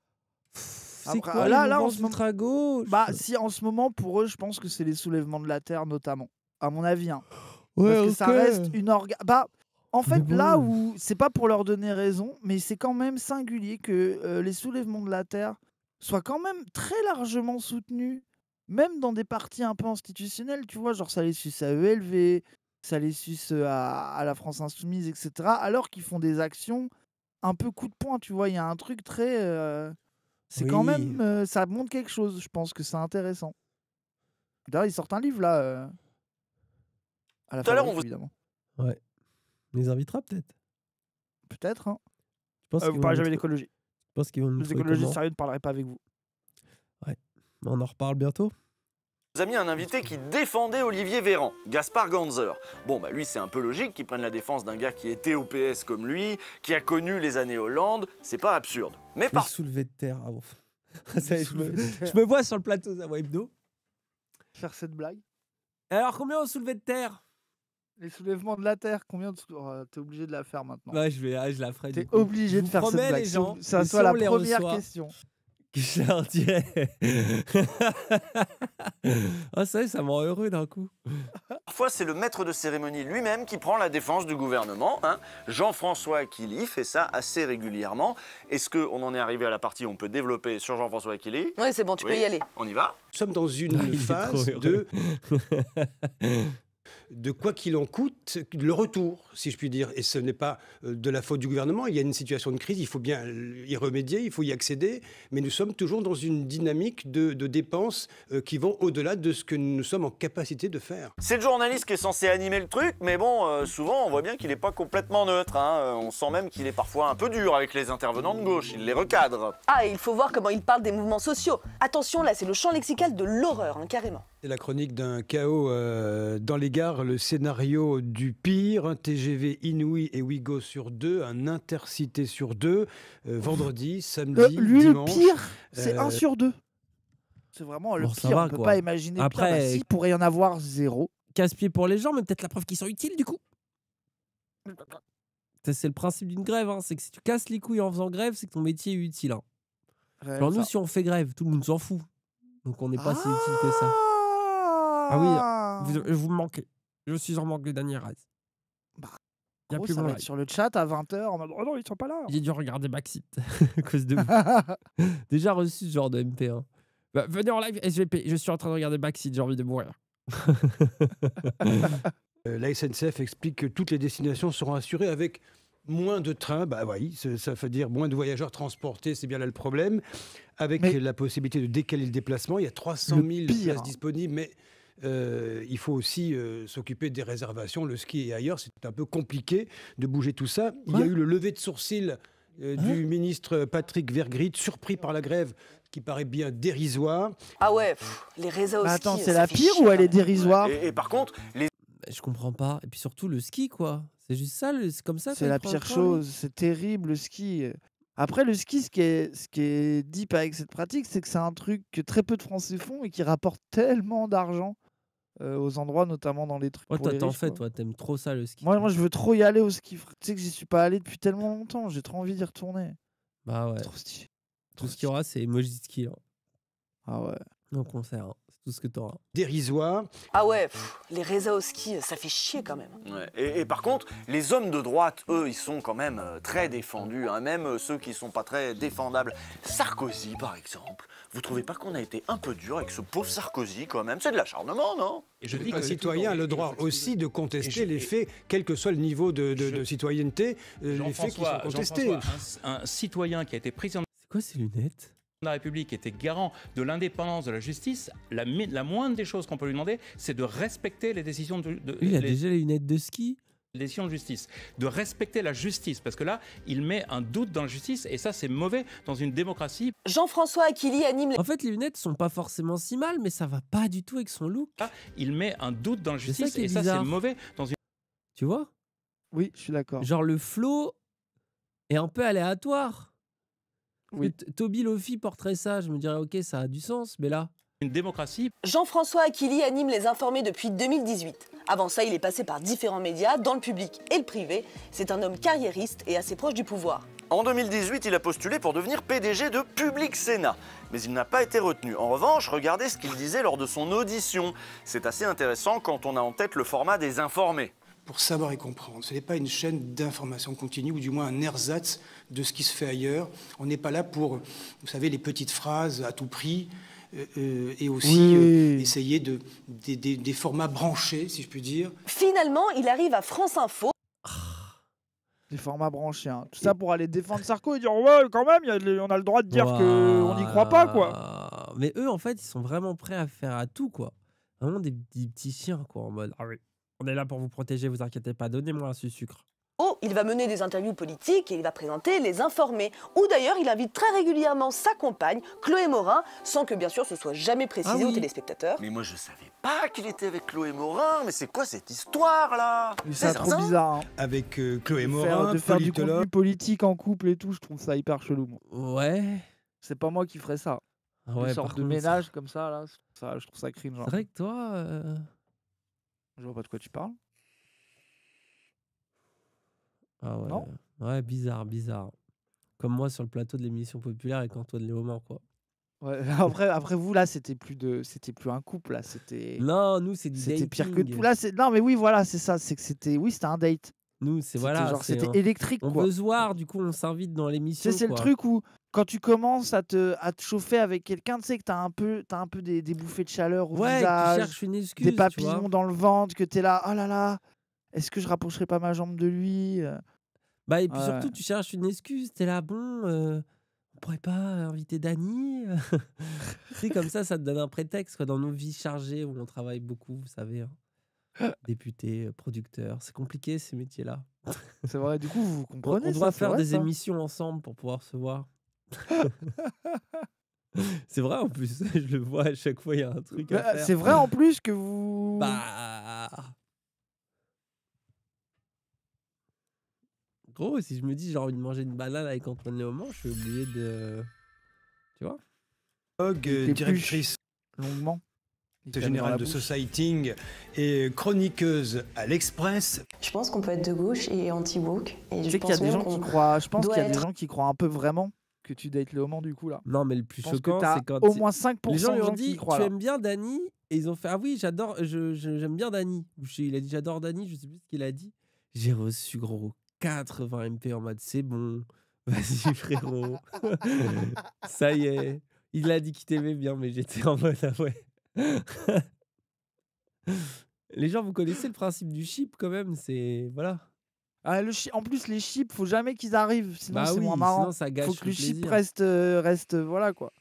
C'est quoi, là, là, dultra gauche Bah, si en ce moment, pour eux, je pense que c'est les soulèvements de la terre, notamment. À mon avis. Hein. Parce que ça reste une bah, en fait, là où c'est pas pour leur donner raison, mais c'est quand même singulier que euh, les soulèvements de la terre soit quand même très largement soutenu, même dans des parties un peu institutionnelles, tu vois, genre ça les suce à ELV, ça les suce euh, à, la France Insoumise, etc., alors qu'ils font des actions un peu coup de poing, tu vois, il y a un truc très... Euh, c'est quand même... Euh, ça montre quelque chose, je pense que c'est intéressant. D'ailleurs, ils sortent un livre là. à Tout à l'heure, on vous... évidemment. Ouais. On les invitera peut-être. Peut-être, hein. Je pense vous parlez jamais d'écologie pense qu'ils vont Les sérieux ne parleraient pas avec vous. Ouais. On en reparle bientôt vous a mis un invité qui défendait Olivier Véran, Gaspard Ganzer. Bon, bah lui, c'est un peu logique qu'il prenne la défense d'un gars qui était au PS comme lui, qui a connu les années Hollande, c'est pas absurde. Mais par. Soulevé de terre, ah je, me, vois sur le plateau va, Hebdo. Faire cette blague. Alors, combien on soulevé de terre les soulèvements de la Terre, combien de soulèvements oh, T'es obligé de la faire maintenant. Ouais, je, vais, ah, je la ferai. T'es obligé de faire cette les gens, ça soit la première question. Que je leur ça ah, ça, ça me rend heureux d'un coup. Parfois, c'est le maître de cérémonie lui-même qui prend la défense du gouvernement. Hein. Jean-François Akili fait ça assez régulièrement. Est-ce qu'on en est arrivé à la partie où on peut développer sur Jean-François Akili Oui, c'est bon, tu peux y aller. On y va. Nous sommes dans une phase de de quoi qu'il en coûte, le retour, si je puis dire. Et ce n'est pas euh, de la faute du gouvernement. Il y a une situation de crise, il faut bien y remédier, il faut y accéder. Mais nous sommes toujours dans une dynamique de, dépenses euh, qui vont au-delà de ce que nous sommes en capacité de faire. C'est le journaliste qui est censé animer le truc, mais bon, euh, souvent on voit bien qu'il n'est pas complètement neutre. Hein. On sent même qu'il est parfois un peu dur avec les intervenants de gauche, il les recadre. Ah, il faut voir comment il parle des mouvements sociaux. Attention, là c'est le champ lexical de l'horreur, hein, carrément. C'est la chronique d'un chaos dans les gares le scénario du pire, un TGV inouï et Ouigo sur deux, un intercité sur deux, euh, vendredi, euh, samedi, dimanche. Le pire, c'est un euh, sur deux. C'est vraiment le pire. on ne peut pas imaginer. Après, bah, il pourrait y en avoir zéro. Casse-pied pour les gens, mais peut-être la preuve qu'ils sont utiles du coup. C'est le principe d'une grève, hein. c'est que si tu casses les couilles en faisant grève, c'est que ton métier est utile. Hein. Alors nous, si on fait grève, tout le monde s'en fout. Donc on n'est pas si utile que ça. Ah, ah oui, vous, vous manquez. Je suis en manque de derniers Rice. Bah, il y a plus ça sur le chat à 20h Oh non, ils sont pas là. J'ai dû regarder Backseat à cause de vous. Déjà reçu ce genre de MP1. Bah, venez en live SVP, je suis en train de regarder Backseat, j'ai envie de mourir. Euh, la SNCF explique que toutes les destinations seront assurées avec moins de trains, bah oui, ça veut dire moins de voyageurs transportés, c'est bien là le problème. Avec la possibilité de décaler le déplacement, il y a 300 000 places disponibles, mais euh, il faut aussi euh, s'occuper des réservations, le ski et ailleurs. C'est un peu compliqué de bouger tout ça. il y a eu le lever de sourcil euh, du ministre Patrick Vergrit, surpris par la grève qui paraît bien dérisoire. Ah ouais, les réseaux bah Attends, c'est la pire ou elle hein. est dérisoire et, et, par contre, bah, Je comprends pas. Et puis surtout le ski, quoi. C'est juste ça, c'est comme ça. C'est la pire chose. C'est terrible le ski. Après, le ski, ce qui est, ce qui est deep avec cette pratique, c'est que c'est un truc que très peu de Français font et qui rapporte tellement d'argent. Euh, aux endroits, notamment dans les trucs. Ouais, les t'en fais, toi, t'aimes trop ça le ski. Moi, moi, je veux trop y aller au ski. Tu sais que j'y suis pas allé depuis tellement longtemps, j'ai trop envie d'y retourner. Bah ouais. Tout ce qu'il y aura, c'est emoji ski. Ah ouais. Non, concert, hein. c'est tout ce que t'auras. Dérisoire. Ah ouais, les Rezaowski, ça fait chier quand même. Hein. Ouais. Et, par contre, les hommes de droite, eux, ils sont quand même euh, très défendus, hein. même euh, ceux qui sont pas très défendables. Sarkozy, par exemple. Vous trouvez pas qu'on a été un peu dur avec ce pauvre Sarkozy quand même C'est de l'acharnement, non et je, dis le citoyen a le droit aussi de contester les faits, quel que soit le niveau de, citoyenneté, euh, les faits qui sont contestés. Un, un citoyen qui a été pris en... C'est quoi ces lunettes la République était garant de l'indépendance de la justice, la, moindre des choses qu'on peut lui demander, c'est de respecter les décisions de. il a déjà les lunettes de ski les décisions de justice, de respecter la justice, parce que là, il met un doute dans la justice, et ça, c'est mauvais dans une démocratie. Jean-François Akili anime... En fait, les lunettes sont pas forcément si mal, mais ça va pas du tout avec son look. Ah, il met un doute dans la justice, et ça, c'est mauvais dans une... Tu vois Oui, je suis d'accord. Genre, le flow est un peu aléatoire. Toby Lofi portrait ça, je me dirais, ok, ça a du sens, mais là. Une démocratie. Jean-François Aquili anime les informés depuis 2018. Avant ça, il est passé par différents médias, dans le public et le privé. C'est un homme carriériste et assez proche du pouvoir. En 2018, il a postulé pour devenir PDG de Public Sénat, mais il n'a pas été retenu. En revanche, regardez ce qu'il disait lors de son audition. C'est assez intéressant quand on a en tête le format des informés pour savoir et comprendre. Ce n'est pas une chaîne d'information continue, ou du moins un ersatz de ce qui se fait ailleurs. On n'est pas là pour, vous savez, les petites phrases à tout prix, euh, euh, et aussi euh, essayer de, des, formats branchés, si je puis dire. Finalement, il arrive à France Info. Des formats branchés. Hein. Tout ça pour aller défendre Sarko et dire ouais quand même on a le droit de dire que qu'on n'y croit pas quoi. Mais eux en fait ils sont vraiment prêts à faire à tout quoi. Vraiment des, des petits chiens quoi en mode ah oui on est là pour vous protéger, vous inquiétez pas. Donnez-moi un sucre. Oh, il va mener des interviews politiques et il va présenter les informés. Ou d'ailleurs, il invite très régulièrement sa compagne, Chloé Morin, sans que bien sûr ce soit jamais précisé ah aux téléspectateurs. Mais moi je savais pas qu'il était avec Chloé Morin, mais c'est quoi cette histoire là C'est trop bizarre. Hein. Avec euh, Chloé Morin, de faire, du contenu politique en couple et tout, je trouve ça hyper chelou. Ouais. C'est pas moi qui ferais ça. Ah Une sorte de ménage comme ça là, je trouve ça crime. Hein. C'est vrai que toi. Euh, je vois pas de quoi tu parles. Ah ouais. ouais, bizarre, bizarre. Comme moi sur le plateau de l'émission populaire avec Antoine Léaumont, quoi. Ouais, après, après vous là, c'était plus de, c'était plus un couple là, c'était. Non, nous C'était pire que tout là, c'est non mais oui voilà c'est ça, c'est que c'était, oui c'était un date. Nous c'est voilà. c'était électrique. On se voir, du coup on s'invite dans l'émission. C'est le truc où quand tu commences à te, à te chauffer avec quelqu'un, tu sais que tu as un peu, as un peu des, bouffées de chaleur au visage, tu une excuse, des papillons dans le ventre, que tu es là, oh là là, est-ce que je rapprocherai pas ma jambe de lui euh?» Bah et puis surtout, tu cherches une excuse, tu es là, bon, euh, on pourrait pas inviter Dany C'est euh, comme ça, ça te donne un prétexte dans nos vies chargées où on travaille beaucoup, vous savez. Hein. député, producteur. C'est compliqué ces métiers-là. C'est vrai, du coup, vous comprenez. On, doit faire des émissions ensemble pour pouvoir se voir. c'est vrai en plus, je le vois à chaque fois, il y a un truc. Bah, c'est vrai en plus que vous. Bah... Gros, si je me dis j'ai envie de manger une banane avec Antoine Léaumont, je vais oublier de. Tu vois directrice. Longuement. Générale de Society et chroniqueuse à l'Express. Je pense qu'on peut être de gauche et anti-woke. je qu'il y a des gens qui croient. Je pense qu'il y a des gens qui croient un peu vraiment que tu dates le du coup là. Non, mais le plus choquant, c'est quand. Au moins 5% les gens lui ont dit Tu aimes bien Dani Et ils ont fait Ah oui, j'adore, j'aime je, bien Dani. il a dit J'adore Dani je sais plus ce qu'il a dit. J'ai reçu gros 80 MP en mode C'est bon, vas-y frérot. Ça y est. Il a dit qu'il t'aimait bien, mais j'étais en mode Ah ouais. les gens, vous connaissez le principe du chip quand même, c'est. Voilà. Ah, le en plus, les chips, faut jamais qu'ils arrivent, sinon bah c'est moins marrant. faut que le chip reste, euh, reste, euh, voilà quoi.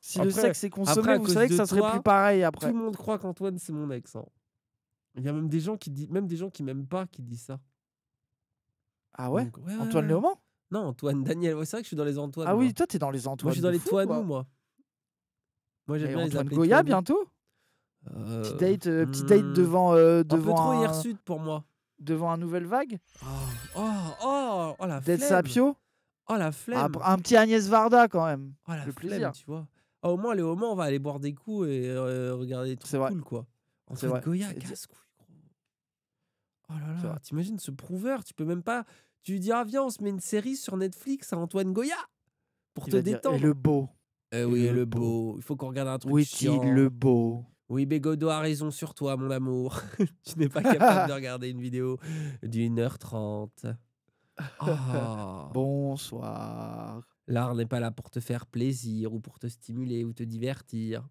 Si le sexe est consommé, vous savez que ça serait plus pareil après. Tout le monde croit qu'Antoine c'est mon ex. Hein. Il y a même des gens qui disent, même des gens qui m'aiment pas, qui disent ça. Ah ouais, Antoine Léoman Non, Antoine Daniel. c'est vrai que je suis dans les Antoine. Ah moi. oui, toi t'es dans les Antoine. Moi, je suis dans les Toinou, moi. Moi, j'aime bien les Antoine Goya bientôt. Euh, Petite date, euh, date hmm, devant, Un peu trop un- hirsute pour moi devant un nouvelle vague Oh, oh, oh, oh la D'être Sapio Oh la flemme ah, Un petit Agnès Varda quand même. Oh la le flemme, plaisir. tu vois. Oh, au moins, les moins on va aller boire des coups et euh, regarder des trucs cool, vrai. quoi. En quest vrai. Goya, Oh là là, t'imagines ce prouveur, tu peux même pas. Tu lui dis, ah viens, on se met une série sur Netflix à Antoine Goya pour te détendre. Eh et le beau. et oui, le, le beau. Il faut qu'on regarde un truc. Oui est le beau oui, Bégodo a raison sur toi, mon amour. tu n'es pas capable de regarder une vidéo d'une heure trente. Oh. Bonsoir. L'art n'est pas là pour te faire plaisir ou pour te stimuler ou te divertir.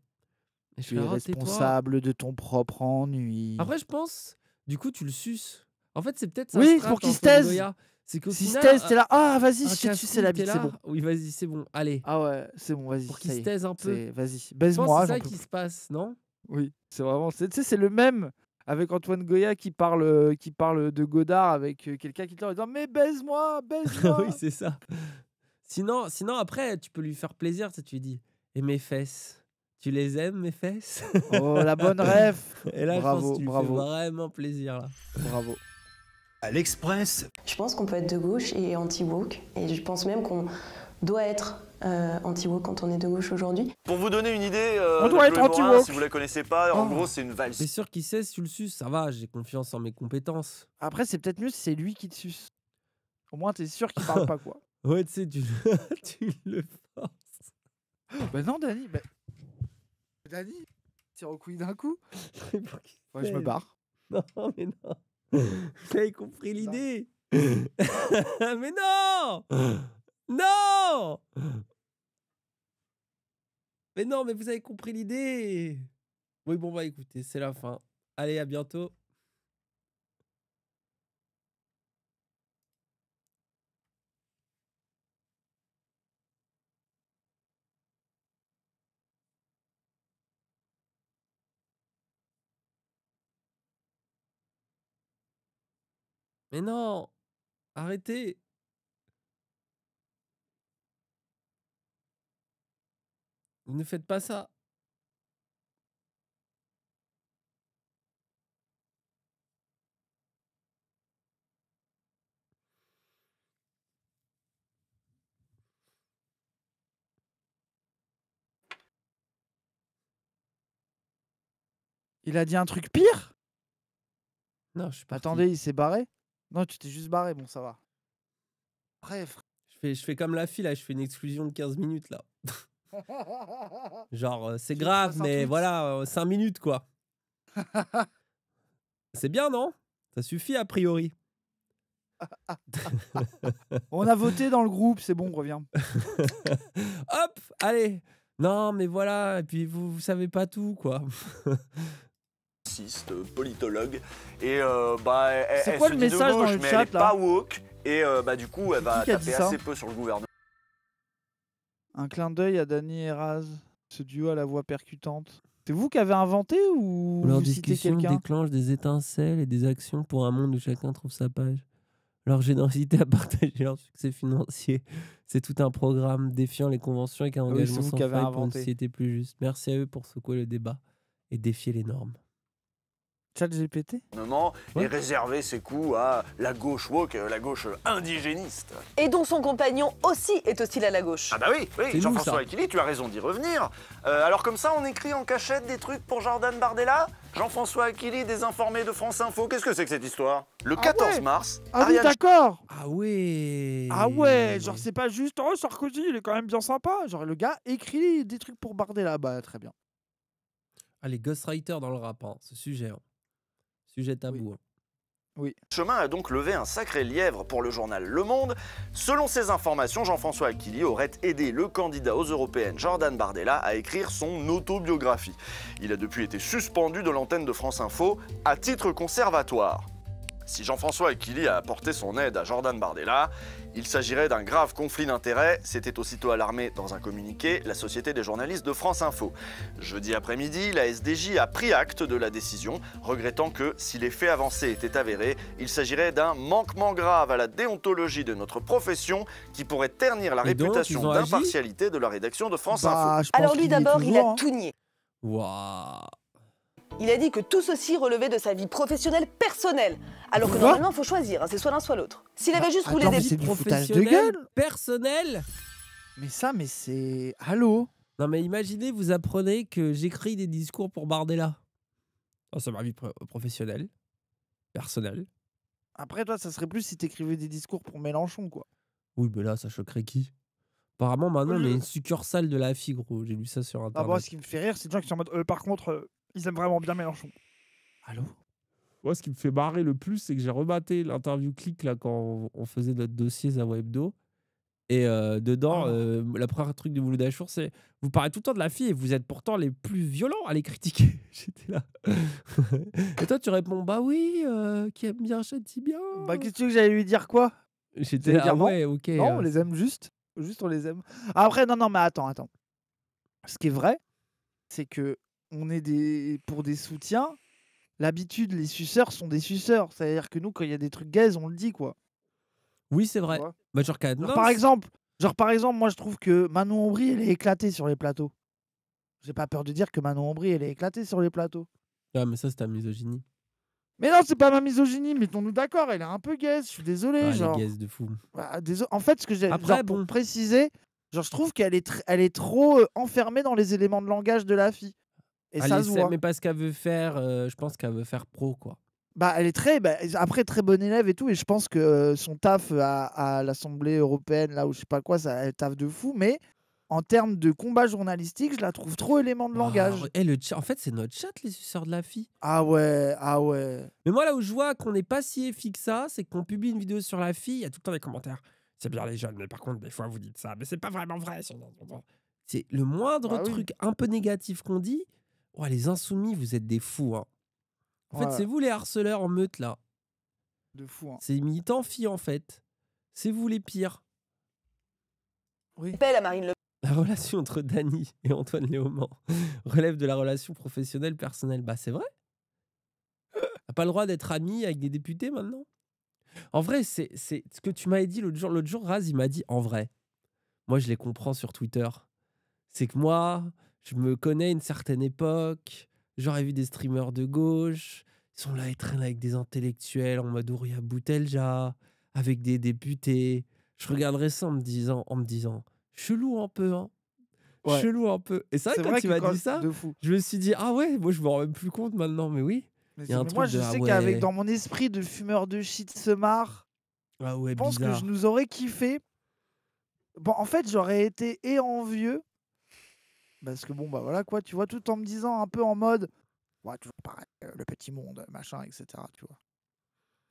Je suis responsable de ton propre ennui. Après, je pense, du coup, tu le suces. En fait, c'est peut-être ça. Oui, pour qu'il se taise. C'est qu'au si taise t'es là. Ah, vas-y, je te suce la bite, c'est bon. Oui, vas-y, c'est bon. Allez. Ah ouais, c'est bon, vas-y. Pour qu'il se taise un peu. Vas-y, baise-moi. C'est ça qui se passe, non oui, c'est vraiment. Tu sais, c'est le même avec Antoine Goya qui parle, euh, qui parle de Godard avec euh, quelqu'un qui te en Mais baise-moi, baise-moi Oui, c'est ça. Sinon, sinon, après, tu peux lui faire plaisir, tu lui dis Et mes fesses tu les aimes, mes fesses Oh, la bonne rêve Et là, bravo, je pense que tu Fais vraiment plaisir, là. Bravo. À l'Express Je pense qu'on peut être de gauche et anti-woke. Et je pense même qu'on doit être euh, anti-woke quand on est de gauche aujourd'hui. Pour vous donner une idée, euh, on Si vous la connaissez pas, en oh. gros, c'est une valse. T'es sûr qu'il sait si Sulcus, Ça va, j'ai confiance en mes compétences. Après, c'est peut-être mieux si c'est lui qui te suce. Au moins, t'es sûr qu'il parle pas, quoi. ouais, tu sais, tu, le forces. Bah non, Dani, bah... Dani, tire au couille d'un coup. ouais, je me barre. Non, mais non. T'avais compris l'idée. mais non non Mais non, mais vous avez compris l'idée Oui, bon, bah écoutez, c'est la fin. Allez, à bientôt. Mais non Arrêtez Ne faites pas ça. Il a dit un truc pire Non, je suis pas. Attendez, il s'est barré Non, tu t'es juste barré, bon, ça va. Bref. Je fais, je fais comme la fille, là, je fais une exclusion de 15 minutes, là. Genre, euh, c'est grave, mais voilà, 5 euh, minutes, quoi. c'est bien, non Ça suffit, a priori. on a voté dans le groupe, c'est bon, on revient. Hop, allez. Non, mais voilà, et puis vous, vous savez pas tout, quoi. politologue, et euh, bah, c'est quoi le message dans le chat, elle est là pas woke, et euh, bah, du coup, elle va taper assez peu sur le gouvernement. Un clin d'œil à Danny Eras, ce duo à la voix percutante. C'est vous qui avez inventé ou Leur discussion déclenche des étincelles et des actions pour un monde où chacun trouve sa page. Leur générosité à partager leur succès financier. C'est tout un programme défiant les conventions et ah qui a engagement sans pour une société plus juste. Merci à eux pour secouer le débat et défier les normes. ChatGPT non et réserver ses coups à la gauche woke, euh, la gauche indigéniste. Et dont son compagnon aussi est hostile à la gauche. Ah bah oui, oui Jean-François Aquili, tu as raison d'y revenir. Euh, alors comme ça, on écrit en cachette des trucs pour Jordan Bardella Jean-François Aquili, désinformé de France Info, qu'est-ce que c'est que cette histoire Le 14 ah mars, Ah oui, d'accord Ah ouais Ah ouais, ah genre c'est pas juste « Oh, Sarkozy, il est quand même bien sympa !» Genre le gars écrit des trucs pour Bardella, bah très bien. Allez ah, Ghostwriter dans le rap, hein, ce sujet. Hein. Oui. Hein. Chemin a donc levé un sacré lièvre pour le journal Le Monde. Selon ces informations, Jean-François Alkili aurait aidé le candidat aux européennes Jordan Bardella à écrire son autobiographie. Il a depuis été suspendu de l'antenne de France Info à titre conservatoire. Si Jean-François Aquili a apporté son aide à Jordan Bardella, il s'agirait d'un grave conflit d'intérêts, c'était aussitôt alarmé dans un communiqué la Société des journalistes de France Info. Jeudi après-midi, la SDJ a pris acte de la décision, regrettant que, si les faits avancés étaient avérés, il s'agirait d'un manquement grave à la déontologie de notre profession qui pourrait ternir la réputation d'impartialité de la rédaction de France bah, Info. Alors lui d'abord, il, a tout nié. Waouh il a dit que tout ceci relevait de sa vie professionnelle personnelle. Alors que normalement, faut choisir, hein, c'est soit l'un soit l'autre. S'il avait bah, juste roulé des vies professionnelles, Mais ça, mais c'est. Allô Non, mais imaginez, vous apprenez que j'écris des discours pour Bardella. Oh, c'est ma vie professionnelle, personnelle. Après, toi, ça serait plus si t'écrivais des discours pour Mélenchon, quoi. Oui, mais là, ça choquerait qui Apparemment, maintenant, on a euh. une succursale de la fille, gros. J'ai lu ça sur ah, Internet. Ah, ce qui me fait rire, c'est des gens qui sont euh, par contre, euh, ils aiment vraiment bien Mélenchon. Allô Moi, ce qui me fait marrer le plus, c'est que j'ai rematé l'interview clic là, quand on faisait notre dossier à Webdo. Et euh, dedans, ah. euh, la première truc de Mouloud Achour, c'est Vous parlez tout le temps de la fille et vous êtes pourtant les plus violents à les critiquer. J'étais là. et toi, tu réponds Bah oui, euh, qui aime bien, dis bien. Bah, qu'est-ce que j'allais lui dire quoi J'étais là, ah ouais, ok. Non, euh. on les aime juste. Juste, on les aime. Après, non, non, mais attends, attends. Ce qui est vrai, c'est que on est des, pour des soutiens. L'habitude, les suceurs sont des suceurs. C'est-à-dire que nous, quand il y a des trucs gays on le dit, quoi. Oui, c'est vrai. Bah, par exemple, genre, par exemple, moi, je trouve que Manon Ombry, elle est éclatée sur les plateaux. J'ai pas peur de dire que Manon Ombry, elle est éclatée sur les plateaux. Ah, mais ça, c'est ta misogynie. Mais non, c'est pas ma misogynie, mettons-nous d'accord, elle est un peu gaze, je suis désolé. Ah, de fou. Bah, en fait, ce que j'ai bon... pour préciser, genre, je trouve qu'elle est, est trop euh, enfermée dans les éléments de langage de la fille. Et elle ça mais parce qu'elle veut faire, euh, je pense qu'elle veut faire pro, quoi. Bah, elle est très, bah, après très bonne élève et tout, et je pense que euh, son taf euh, à, l'Assemblée européenne, là où je sais pas quoi, ça, elle taf de fou, mais en termes de combat journalistique, je la trouve trop élément de langage. et le en fait, c'est notre chat, les suceurs de la fille. Ah ouais, ah ouais. Mais moi, là où je vois qu'on n'est pas si efficace que ça, c'est qu'on publie une vidéo sur la fille, il y a tout le temps des commentaires. C'est bien les jeunes, mais par contre, des fois, vous dites ça, mais c'est pas vraiment vrai. C'est le moindre bah truc un peu négatif qu'on dit, Oh, les insoumis, vous êtes des fous. Hein. En fait, c'est vous les harceleurs en meute, là. De fous, hein. C'est les militants filles, en fait. C'est vous les pires. Oui. Marine la relation entre Dany et Antoine Léaumont relève de la relation professionnelle personnelle. Bah, c'est vrai. T'as pas le droit d'être ami avec des députés maintenant. En vrai, c'est ce que tu m'avais dit l'autre jour. L'autre jour, Raz, il m'a dit en vrai. Moi, je les comprends sur Twitter. C'est que moi, je me connais une certaine époque, j'aurais vu des streamers de gauche, ils sont là, et traînent avec des intellectuels On en mode Ouria Boutelja, avec des députés. Je regarderais ça en me disant, en me disant chelou un peu, hein. Chelou un peu. Et c'est quand tu m'as dit ça, je me suis dit, ah ouais, moi je m'en rends même plus compte maintenant, mais oui. moi je ah sais qu'avec dans mon esprit de fumeur de shit se marre, ah je pense que je nous aurais kiffé. Bon, en fait, j'aurais été et envieux parce que bon, bah voilà quoi, tu vois, tout en me disant un peu en mode, ouais, toujours pareil, euh, le petit monde, machin, etc. Tu vois.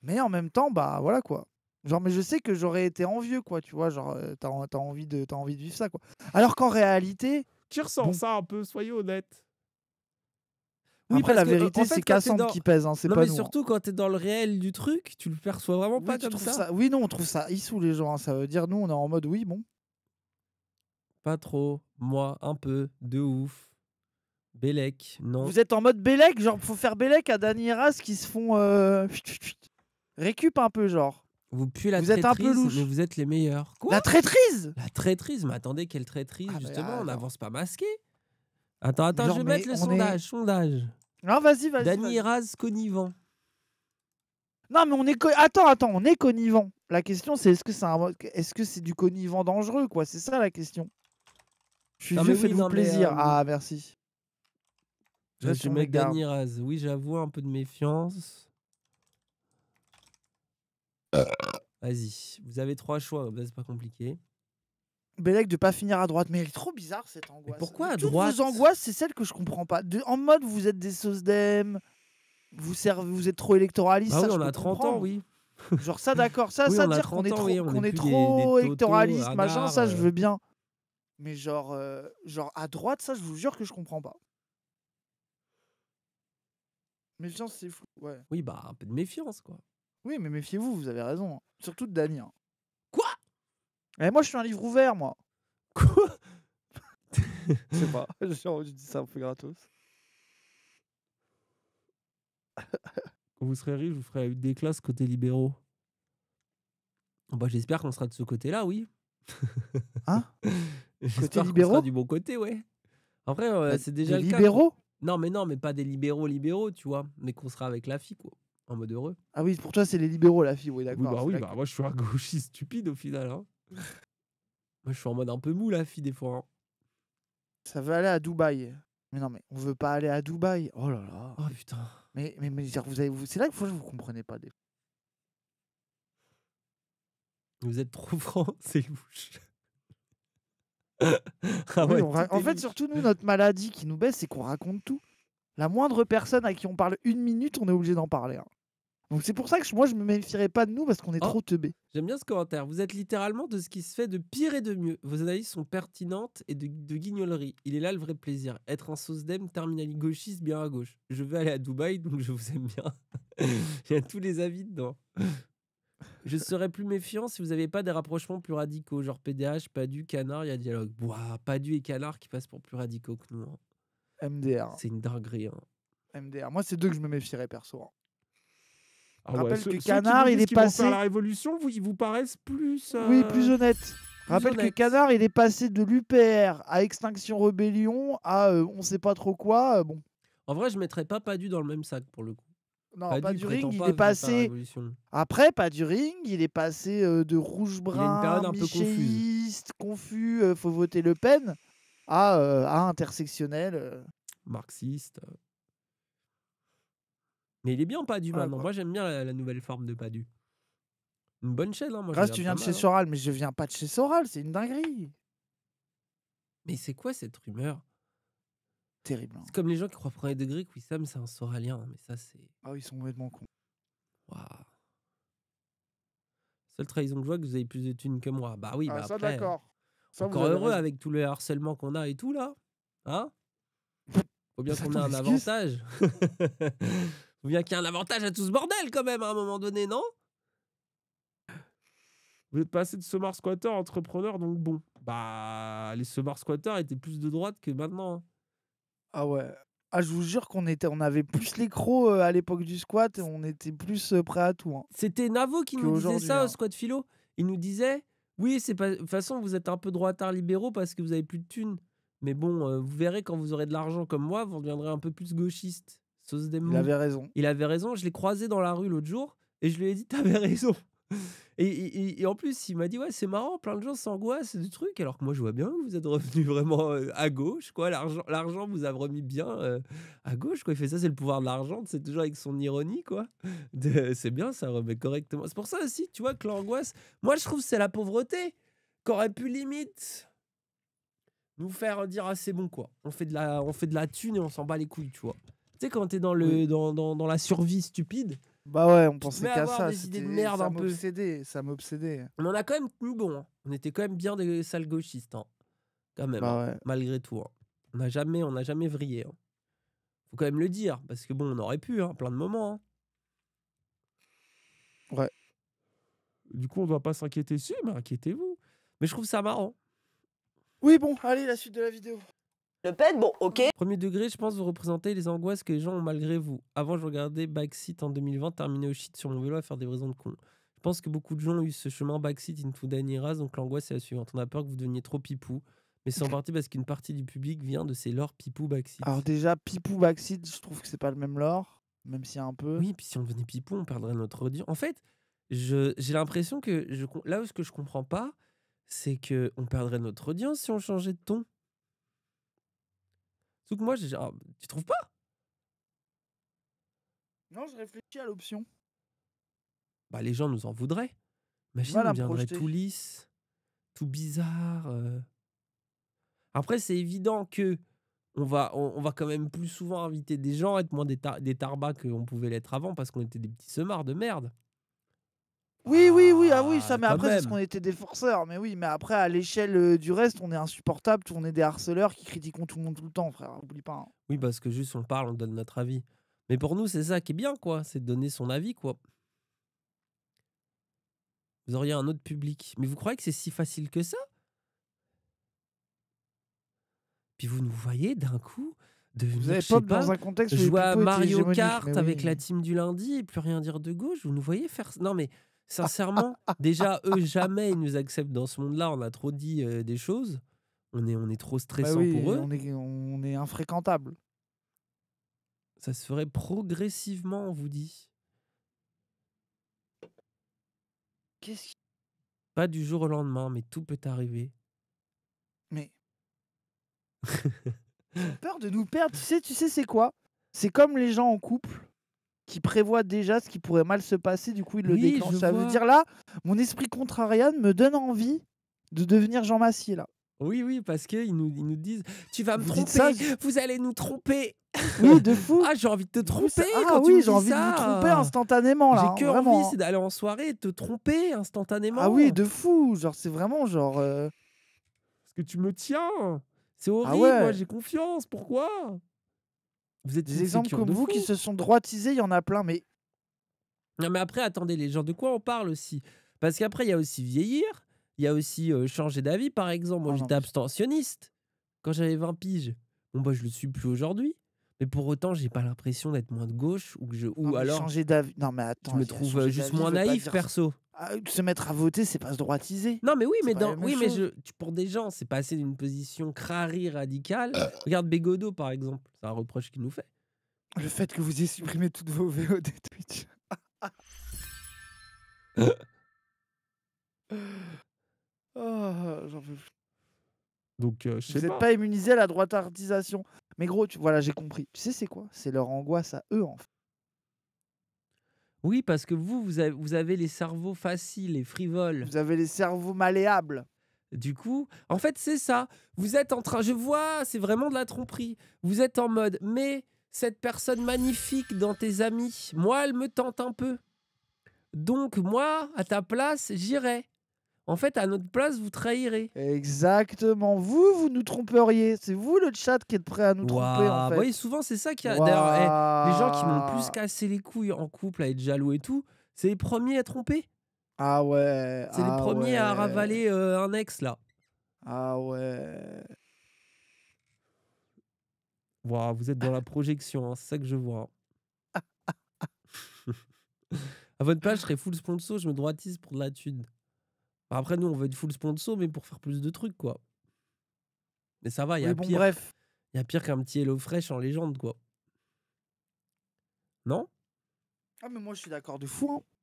Mais en même temps, bah voilà quoi. Genre, mais je sais que j'aurais été envieux, quoi, tu vois, genre, euh, t'as as envie, de, as envie de vivre ça, quoi. Alors qu'en réalité. Tu ressens ça un peu, soyez honnête. Oui, Après, la vérité, c'est Cassandre qui pèse, hein, c'est pas mais hein. surtout quand t'es dans le réel du truc, tu le perçois vraiment pas comme ça. Oui, non, on trouve ça sous les gens. Hein, ça veut dire, nous, on est en mode, oui, bon, pas trop. Moi, un peu. De ouf. Bélec, non. Vous êtes en mode Bélec Genre, faut faire Bélec à Dani Eras qui se font. Euh, récup un peu, genre. Vous puez la vous êtes mais vous êtes les meilleurs. Quoi la traîtrise La traîtrise, mais attendez, quelle traîtrise, ah, justement, on n'avance pas masqué. Attends, attends, je vais mettre le sondage, sondage. Non, vas-y, vas-y. connivant. Non, mais on est. Attends, attends, on est connivant. La question, c'est est-ce que c'est est -ce c'est du connivant dangereux, quoi C'est ça la question. Je suis vieux, faites plaisir. Euh, ah, merci. Oui, j'avoue, un peu de méfiance. Vas-y, vous avez trois choix, c'est pas compliqué. Bellec de pas finir à droite, mais elle est trop bizarre cette angoisse. pourquoi à Toutes vos angoisses, c'est celle que je comprends pas. en mode, vous êtes des sosdem, vous vous êtes trop électoraliste. Bah ça, on a 30 ans, oui. Genre ça, d'accord, ça, ça dire qu'on est trop, oui, est trop électoraliste, machin, ça, je veux bien. Mais genre, euh, genre à droite, ça, je vous jure que je comprends pas. Méfiance, c'est fou. Oui, bah, un peu de méfiance, quoi. Oui, mais méfiez-vous, vous avez raison. Hein. Surtout de Damien. Hein. Quoi Et eh, Moi, je suis un livre ouvert, moi. Quoi Je sais pas. envie de dire ça un peu gratos. Quand vous serez riche, vous ferez des classes côté libéraux. Bah, J'espère qu'on sera de ce côté-là, oui. Hein Côté libéraux du bon côté, ouais. Après, euh, bah, c'est déjà les libéraux Non, mais non, mais pas des libéraux libéraux, tu vois. Mais qu'on sera avec la fille, quoi. En mode heureux. Ah oui, pour toi, c'est les libéraux, la fille, oui, d'accord. bah, oui, bah, moi, je suis un gauchiste stupide au final. Hein. moi, je suis en mode un peu mou, la fille, des fois. Hein. Ça veut aller à Dubaï. Mais non, mais on veut pas aller à Dubaï. Oh là là. Oh putain. Mais, mais, mais vous avez, vous... c'est là que vous comprenez pas. Des... Vous êtes trop franc, c'est louche ah en fait, surtout nous, notre maladie qui nous baisse, c'est qu'on raconte tout. La moindre personne à qui on parle une minute, on est obligé d'en parler. Hein. Donc c'est pour ça que moi je me méfierais pas de nous parce qu'on est oh, trop teubé J'aime bien ce commentaire. Vous êtes littéralement de ce qui se fait de pire et de mieux. Vos analyses sont pertinentes et de, guignolerie. Il est là le vrai plaisir. Être un sosdem terminali gauchiste bien à gauche. Je vais aller à Dubaï donc je vous aime bien. Il y a tous les avis dedans. Je serais plus méfiant si vous n'avez pas des rapprochements plus radicaux, genre PDH, Padu, Canard, il y a dialogue. Boah, Padu et Canard qui passent pour plus radicaux que nous. Hein. MDR. C'est une dinguerie. Hein. MDR. Moi, c'est deux que je me méfierais perso. Hein. Ah rappelle que Canard, il est passé. la révolution, vous, ils vous paraissent plus. Euh, oui, plus honnête. Rappelle que Canard, il est passé de l'UPR à Extinction Rébellion à euh, on sait pas trop quoi. Euh, bon. En vrai, je mettrais pas Padu dans le même sac pour le coup. Non, pas, du ring, il, est passé. Après, pas du ring, il est passé euh, de rouge-brun, un michéiste, confus, euh, faut voter Le Pen, à, euh, intersectionnel. Marxiste. Mais il est bien pas du mal. Moi, j'aime bien la, nouvelle forme de Padu. Une bonne chaîne. Hein, moi, Grâce, tu viens de chez hein. Soral, mais je viens pas de chez Soral, c'est une dinguerie. Mais c'est quoi cette rumeur Hein. C'est comme les gens qui croient premier degré que Wissam, ah, c'est un soralien. Mais ça, c'est. Ah, ils sont complètement cons. Waouh. Seule trahison que je vois, que vous avez plus de thunes que moi. Bah oui, bah ça, après, d'accord. encore heureux avec tout le harcèlement qu'on a et tout, là. Hein Faut bien qu'on ait un avantage. Faut bien qu'il y ait un avantage à tout ce bordel, quand même, à un moment donné, non vous êtes passé de Sommar Squatter entrepreneur, donc bon. Bah, les Sommar Squatter étaient plus de droite que maintenant. Hein. Ah ouais. Ah, je vous jure qu'on était, on avait plus les crocs euh, à l'époque du squat, et on était plus euh, prêt à tout. Hein, C'était Navo qui nous disait ça au hein. squat philo. Il nous disait Oui, c'est pas... de toute façon, vous êtes un peu droitard libéraux parce que vous avez plus de thunes. Mais bon, euh, vous verrez quand vous aurez de l'argent comme moi, vous deviendrez un peu plus gauchiste. Sauce des Il avait raison. Il avait raison, je l'ai croisé dans la rue l'autre jour et je lui ai dit T'avais raison. Et, en plus, il m'a dit Ouais, c'est marrant, plein de gens s'angoissent du truc. Alors que moi, je vois bien que vous êtes revenu vraiment euh, à gauche. quoi. L'argent vous a remis bien euh, à gauche. quoi. Il fait ça, c'est le pouvoir de l'argent. C'est toujours avec son ironie. quoi. C'est bien, ça remet correctement. C'est pour ça aussi, tu vois, que l'angoisse, moi, je trouve c'est la pauvreté qu'aurait pu limite nous faire dire Ah, c'est bon, quoi. On fait, de la, on fait de la thune et on s'en bat les couilles, tu vois. Tu sais, quand t'es dans, le dans, dans, dans la survie stupide bah ouais, on pensait qu'à ça. ça un Ça m'obsédait. On en a quand même plus bon. Hein. On était quand même bien des sales gauchistes. Hein, quand même, bah hein, malgré tout. On n'a jamais, on jamais vrillé. Faut quand même le dire. Parce que bon, on aurait pu, plein de moments. Ouais. Du coup, on ne doit pas s'inquiéter. dessus, mais inquiétez-vous. Mais je trouve ça marrant. Oui, bon, allez, la suite de la vidéo. Le bon, ok. Premier degré, je pense vous représentez les angoisses que les gens ont malgré vous. Avant, je regardais Backseat en 2020 terminé au shit sur mon vélo à faire des raisons de con. Je pense que beaucoup de gens ont eu ce chemin Backseat into Raz, donc l'angoisse est la suivante. On a peur que vous deveniez trop pipou. Mais c'est en partie parce qu'une partie du public vient de ces lores pipou Backseat. Alors déjà, pipou Backseat, je trouve que c'est pas le même lore, même si un peu. Oui, puis si on devenait pipou, on perdrait notre audience. En fait, j'ai l'impression que je, là où ce que je comprends pas, c'est que on perdrait notre audience si on changeait de ton. Sauf que moi, j'ai tu trouves pas Non, je réfléchis à l'option. Bah, les gens nous en voudraient. Imagine, on viendrait tout lisse, tout bizarre. Euh. Après, c'est évident que on va, on, va quand même plus souvent inviter des gens, être moins des, tar- des qu'on pouvait l'être avant parce qu'on était des petits semards de merde. Oui, oui, oui, ah oui, ah, ça, mais après, c'est parce qu'on était des forceurs. Mais oui, mais après, à l'échelle euh, du reste, on est insupportable, on est des harceleurs qui critiquons tout le monde tout le temps, frère, pas. Hein. Oui, parce que juste on parle, on donne notre avis. Mais pour nous, c'est ça qui est bien, quoi. C'est de donner son avis, quoi. Vous auriez un autre public. Mais vous croyez que c'est si facile que ça Puis vous nous voyez d'un coup devenir, pas, dans un contexte jouer à Mario Kart avec la team du lundi et plus rien dire de gauche. Vous nous voyez faire. Non, mais Sincèrement, déjà, eux, jamais ils nous acceptent dans ce monde-là. On a trop dit euh, des choses. On est, on est trop bah stressant pour eux. On est, on est infréquentable. Ça se ferait progressivement, on vous dit. Qu'est-ce qui... Pas du jour au lendemain, mais tout peut arriver. Mais. peur de nous perdre. Tu sais, tu sais, c'est quoi C'est comme les gens en couple qui prévoit déjà ce qui pourrait mal se passer, du coup il le déclenche. Ça veut dire là, mon esprit contrarian me donne envie de devenir Jean Massier là. Oui, oui, parce qu'ils nous, ils nous disent Tu vas me tromper, vous allez nous tromper. Oui, de fou. ah, j'ai envie de te tromper. Ah, oui, j'ai envie de vous tromper instantanément. J'ai que vraiment. envie, c'est d'aller en soirée et te tromper instantanément. Ah, oui, de fou. Genre, c'est vraiment genre. Euh parce que tu me tiens. C'est ah horrible, moi j'ai confiance. Pourquoi vous êtes des exemples comme vous qui se sont droitisés, il y en a plein, mais. Non, mais après, attendez, les gens, de quoi on parle aussi Parce qu'après, il y a aussi vieillir, il y a aussi changer d'avis, par exemple. Moi, ah j'étais abstentionniste quand j'avais 20 piges. Bon, bah, je le suis plus aujourd'hui. Mais pour autant, j'ai pas l'impression d'être moins de gauche ou que je ou alors changer d'avis. Non mais attends, je me trouve euh, juste moins naïf perso. Ah, se mettre à voter, c'est pas se droitiser. Non, mais oui, mais, dans, oui, mais je, pour des gens, c'est passer d'une position crari radicale. Euh. Regarde Bégodo, par exemple, c'est un reproche qu'il nous fait. Le fait que vous ayez supprimé toutes vos VOD Twitch. Ah, Donc, vous euh, n'êtes pas immunisé à la droitardisation. Mais gros, voilà, j'ai compris. Tu sais, c'est quoi C'est leur angoisse à eux, en fait. Oui, parce que vous, vous avez, vous avez les cerveaux faciles et frivoles. Vous avez les cerveaux malléables. Du coup, en fait, c'est ça. Vous êtes en train, je vois, c'est vraiment de la tromperie. Vous êtes en mode, mais cette personne magnifique dans tes amis, moi, elle me tente un peu. Donc, moi, à ta place, j'irai en fait, à notre place, vous trahirez. Exactement. Vous, vous nous tromperiez. C'est vous le chat qui êtes prêt à nous tromper. souvent, c'est ça qui a. D'ailleurs, eh, les gens qui m'ont plus cassé les couilles en couple à être jaloux et tout, c'est les premiers à tromper. Ah ouais. C'est les ah premiers à ravaler euh, un ex, là. Ah ouais. Wow, vous êtes dans la projection, hein, c'est ça que je vois. Hein. à votre place, je serais full sponsor, je me droitise pour de la thune. Bah, après, nous, on veut être full sponsor, mais pour faire plus de trucs, quoi. Mais ça va, il y a pire. Il y a pire qu'un petit Hello Fresh en légende, quoi. Non Ah, mais moi, je suis d'accord de fou. Hein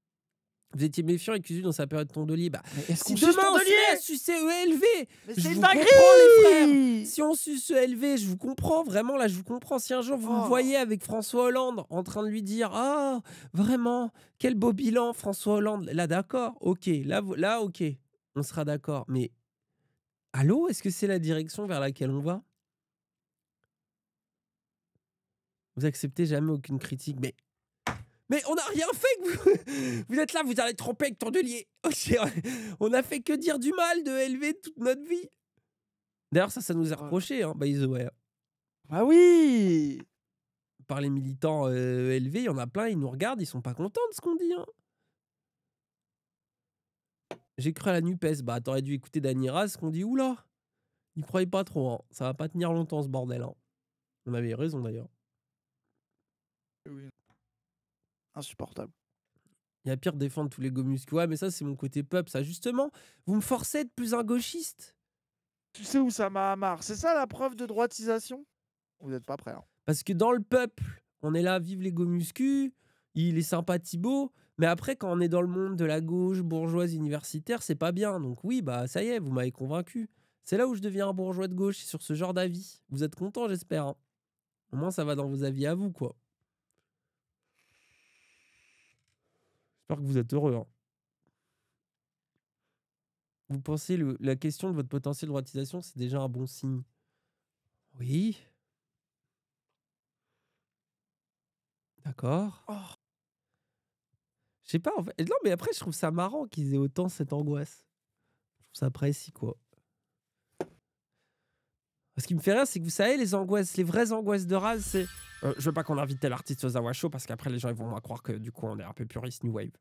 vous étiez méfiant et accusé dans sa période tondelier. Bah, si on se ELV, je vous Si on suce ELV, je vous comprends vraiment là, je vous comprends. Si un jour vous me oh. voyez avec François Hollande en train de lui dire ah vraiment quel beau bilan François Hollande, là d'accord, ok, là là ok, on sera d'accord. Mais allô, est-ce que c'est la direction vers laquelle on va Vous acceptez jamais aucune critique, mais mais on n'a rien fait que vous... vous êtes là, vous allez tromper avec Tordelier. Oh, on a fait que dire du mal de élever toute notre vie. D'ailleurs, ça, ça nous est reproché, hein, by the way. Ah oui Par les militants euh, élevés, il y en a plein, ils nous regardent, ils sont pas contents de ce qu'on dit. Hein. J'ai cru à la NUPES. Bah, t'aurais dû écouter Danira, ce qu'on dit. Oula il croyait pas trop, hein. ça va pas tenir longtemps ce bordel. Hein. On avait raison d'ailleurs insupportable. Il y a pire défendre tous les Ouais mais ça, c'est mon côté peuple. Ça, justement, vous me forcez à être plus un gauchiste. Tu sais où ça m'a marre C'est ça la preuve de droitisation Vous n'êtes pas prêt hein. Parce que dans le peuple, on est là, vive les gomuscu, il est sympa Thibault mais après, quand on est dans le monde de la gauche, bourgeoise, universitaire, c'est pas bien. Donc oui, bah ça y est, vous m'avez convaincu. C'est là où je deviens un bourgeois de gauche, sur ce genre d'avis. Vous êtes content, j'espère. Hein. Au moins, ça va dans vos avis à vous, quoi. que vous êtes heureux. Hein. Vous pensez le, la question de votre potentiel de droitisation, c'est déjà un bon signe Oui. D'accord. Oh. Je sais pas, en fait. Non, mais après, je trouve ça marrant qu'ils aient autant cette angoisse. Je trouve ça précis, quoi. Ce qui me fait rire, c'est que vous savez, les angoisses, les vraies angoisses de Raz, c'est. Euh, je veux pas qu'on invite tel artiste aux Awa parce qu'après les gens ils vont croire que du coup on est un peu puriste New Wave.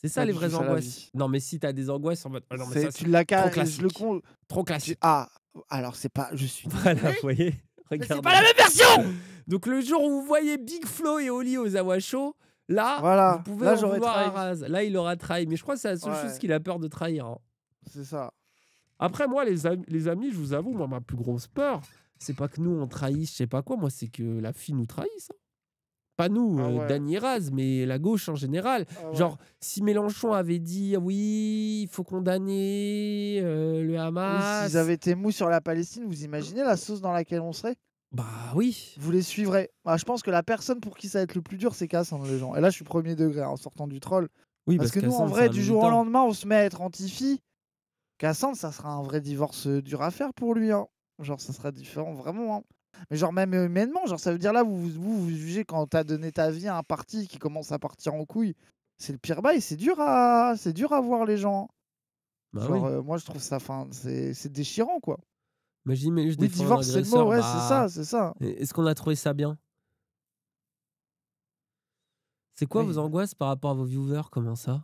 C'est ça les vraies angoisses. Non mais si t'as des angoisses en mode. Ah tu la trop classique. Le con... Trop classique. Ah alors c'est pas. Je suis. C'est pas la même version. Donc le jour où vous voyez Big Flo et Oli aux Awa là, voilà. vous pouvez là, en à Raz. Là il aura trahi, mais je crois que c'est la seule chose qu'il a peur de trahir. Hein. C'est ça. Après, moi, les, amis, je vous avoue, moi, ma plus grosse peur, c'est pas que nous, on trahisse, je sais pas quoi, moi, c'est que la fille nous trahisse. Hein. Pas nous, ah euh, Raz, mais la gauche en général. Ah Genre, si Mélenchon avait dit ah oui, il faut condamner euh, le Hamas. S'ils avaient été mous sur la Palestine, vous imaginez la sauce dans laquelle on serait Bah oui. Vous les suivrez. Bah, je pense que la personne pour qui ça va être le plus dur, c'est Kassan, les gens. Et là, je suis premier degré hein, en sortant du troll. Oui, parce, que nous, en vrai, du jour au lendemain, on se met à être antifi. Cassandre, ça sera un vrai divorce dur à faire pour lui. Hein. Genre, ça sera différent vraiment. Hein. Mais genre, même humainement, genre, ça veut dire là, vous vous, jugez quand t'as donné ta vie à un parti qui commence à partir en couille. C'est le pire bail, c'est dur à, c'est dur à voir les gens. Hein. Bah moi, je trouve ça, c'est déchirant, quoi. Mais je dis, mais je divorce, c'est ouais, c'est bah ça, c'est ça. Est-ce qu'on a trouvé ça bien C'est quoi vos angoisses par rapport à vos viewers Comment ça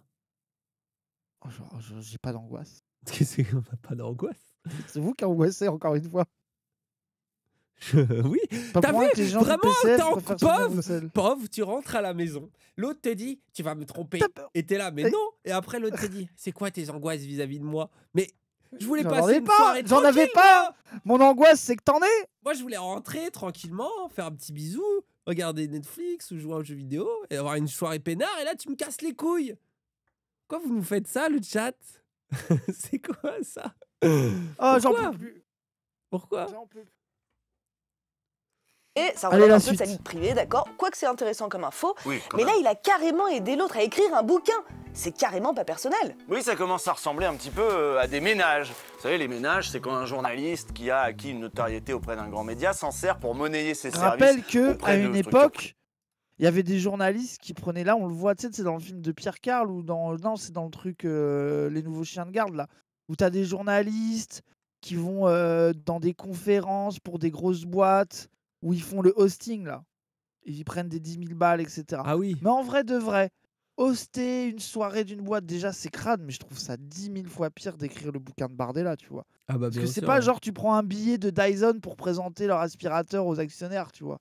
oh, oh, J'ai pas d'angoisse. Qu'est-ce que c'est pas d'angoisse. C'est vous qui angoissez encore une fois. Euh, oui, t'as vu Vraiment, t'es en pauvre, pauvre, tu rentres à la maison. L'autre te dit, tu vas me tromper. Et t'es là, mais non. Et après, l'autre te dit, c'est quoi tes angoisses vis-à-vis de moi Mais je voulais passer pas, J'en avais pas. Mon angoisse, c'est que t'en es. Moi, je voulais rentrer tranquillement, faire un petit bisou, regarder Netflix ou jouer un jeu vidéo et avoir une soirée peinard. Et là, tu me casses les couilles. Pourquoi vous nous faites ça, le chat c'est quoi ça Oh, j'en peux plus. Pourquoi Et ça relève un peu de sa vie privée, d'accord Quoique c'est intéressant comme info. mais là, il a carrément aidé l'autre à écrire un bouquin. C'est carrément pas personnel. Oui, ça commence à ressembler un petit peu euh, à des ménages. Vous savez, les ménages, c'est quand un journaliste qui a acquis une notoriété auprès d'un grand média s'en sert pour monnayer ses services. Rappelle que une époque, il y avait des journalistes qui prenaient là, on le voit, tu sais, c'est dans le film de Pierre Carl ou dans. Non, c'est dans le truc euh, Les Nouveaux Chiens de Garde, là. Où t'as des journalistes qui vont euh, dans des conférences pour des grosses boîtes où ils font le hosting, là. Ils prennent des 10 000 balles, etc. Ah oui. Mais en vrai de vrai, hoster une soirée d'une boîte, déjà c'est crade, mais je trouve ça 10 000 fois pire d'écrire le bouquin de Bardella, tu vois. Ah bah Parce que c'est pas genre tu prends un billet de Dyson pour présenter leur aspirateur aux actionnaires, tu vois.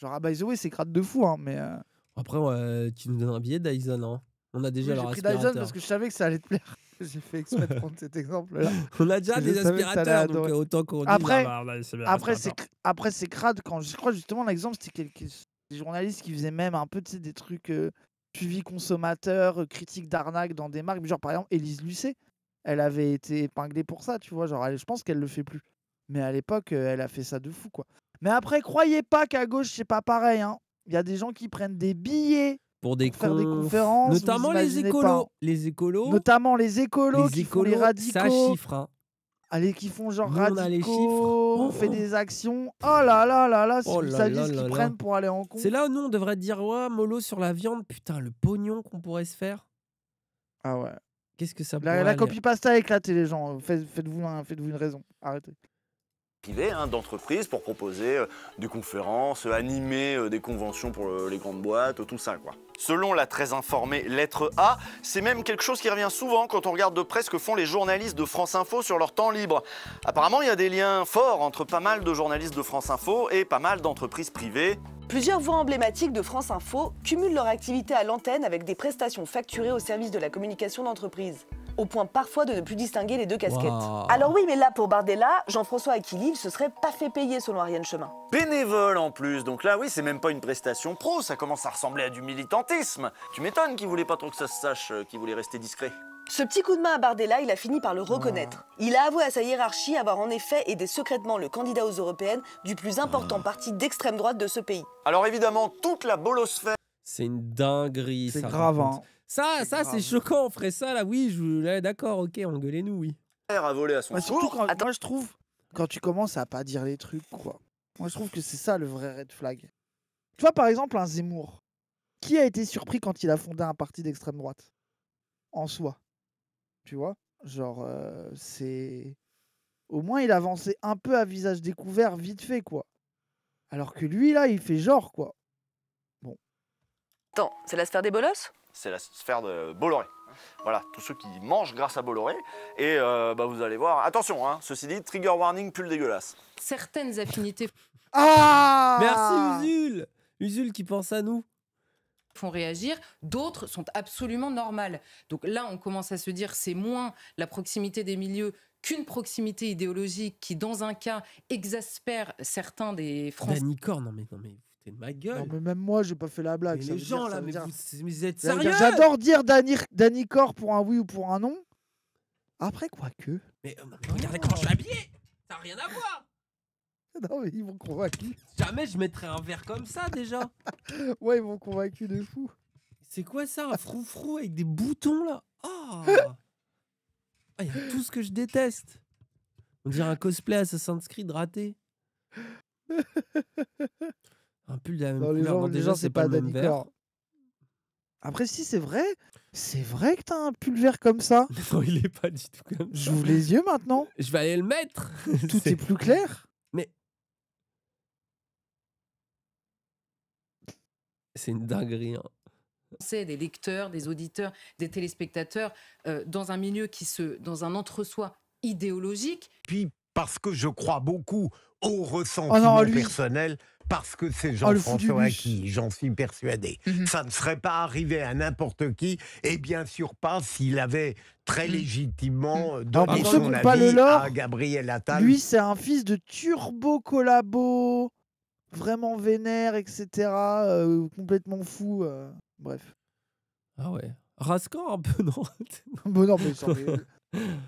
Genre, ah, by the way, c'est crade de fou, hein, mais. Euh. Après, tu nous donnes un billet Dyson. Hein. On a déjà j'ai pris Dyson parce que je savais que ça allait te plaire. J'ai fait exprès de prendre cet exemple-là. On a déjà des aspirateurs, donc euh, autant qu'on ah, bah, Après- c'est Après, c'est, crade quand je crois justement l'exemple, c'était quelques des journalistes qui faisaient même un peu des trucs euh, suivi consommateur, critique d'arnaque dans des marques. Genre, par exemple, Élise Lucet, elle avait été épinglée pour ça, tu vois. Genre, je pense qu'elle le fait plus. Mais à l'époque, elle a fait ça de fou, quoi. Mais après, croyez pas qu'à gauche, c'est pas pareil. Hein. Il y a des gens qui prennent des billets pour, des, faire des conférences. Notamment les écolos. Notamment les écolos qui font les radicaux. Ça chiffre. Hein. Allez, qui font genre radicaux, on, fait des actions. Oh là là là là, oh c'est oh qu'ils prennent pour aller en compte. C'est là où nous on devrait dire ouais, mollo sur la viande, putain, le pognon qu'on pourrait se faire. Ah ouais. Qu'est-ce que ça La, la copie pasta a éclaté les gens. Faites-vous faites une raison. Arrêtez. Hein, d'entreprises, pour proposer euh, des conférences, euh, animer euh, des conventions pour les grandes boîtes, tout ça quoi. Selon la très informée lettre A, c'est même quelque chose qui revient souvent quand on regarde de près ce que font les journalistes de France Info sur leur temps libre. Apparemment, il y a des liens forts entre pas mal de journalistes de France Info et pas mal d'entreprises privées. Plusieurs voix emblématiques de France Info cumulent leur activité à l'antenne avec des prestations facturées au service de la communication d'entreprise au point parfois de ne plus distinguer les deux casquettes. Alors oui, mais là, pour Bardella, Jean-François Aquilil se serait pas fait payer selon Ariane Chemin. Bénévole en plus, donc là, oui, c'est même pas une prestation pro, ça commence à ressembler à du militantisme. Tu m'étonnes qu'il voulait pas trop que ça se sache, euh, qu'il voulait rester discret. Ce petit coup de main à Bardella, il a fini par le reconnaître. Il a avoué à sa hiérarchie avoir en effet aidé secrètement le candidat aux européennes du plus important parti d'extrême droite de ce pays. Alors évidemment, toute la bolosphère... C'est une dinguerie, C'est grave, hein. Ça, ça, c'est choquant, on ferait ça, là, oui, je... d'accord, ok, on engueulez-nous, oui. À voler à son quand, Attends. Moi, je trouve, quand tu commences à pas dire les trucs, quoi. Moi, je trouve que c'est ça le vrai red flag. Tu vois, par exemple, un Zemmour. Qui a été surpris quand il a fondé un parti d'extrême droite En soi. Tu vois Genre, euh, c'est. Au moins, il avançait un peu à visage découvert, vite fait, quoi. Alors que lui, là, il fait genre, quoi. Bon. Attends, c'est la sphère des bolosses c'est la sphère de Bolloré. Voilà, tous ceux qui mangent grâce à Bolloré. Et euh, bah, vous allez voir, attention, hein, ceci dit, trigger warning, pull dégueulasse. Certaines affinités. Ah Merci Usul Usul qui pense à nous font réagir, d'autres sont absolument normales. Donc là, on commence à se dire, c'est moins la proximité des milieux qu'une proximité idéologique qui, dans un cas, exaspère certains des Français. La non mais, non mais ma gueule. Non, mais même moi, j'ai pas fait la blague. les gens, là, J'adore dire Danny, Danny Corps pour un oui ou pour un non. Après, quoi que. Mais euh, regardez comment je suis habillé Ça n'a rien à voir Non, mais ils vont convaincu. Jamais je mettrais un verre comme ça, déjà. ouais, ils m'ont convaincu de fou. C'est quoi ça, un froufrou avec des boutons, là Oh ah, Il y a tout ce que je déteste. On dirait un cosplay Assassin's Creed raté. Un pull de la non, gens, déjà, c'est pas, pas Après, si c'est vrai, c'est vrai que t'as un pull vert comme ça. Non, il est pas du tout comme ça. J'ouvre les yeux maintenant. Je vais aller le mettre. Tout est... plus clair. Mais... C'est une dinguerie. Hein. C'est des lecteurs, des auditeurs, des téléspectateurs, euh, dans un milieu qui se, dans un entre-soi idéologique, Puis parce que je crois beaucoup au oh ressentiment personnel parce que c'est oh, Jean-François qui, j'en suis persuadé. Mhm. Ça ne serait pas arrivé à n'importe qui, et bien sûr pas s'il avait très mhm. légitimement mhm. donné ah, son avis à Gabriel Attal. Lui, c'est un fils de turbo collabo, vraiment vénère, etc., euh, complètement fou, euh, bref. Ah ouais. Rascor un peu, non Bon, non, mais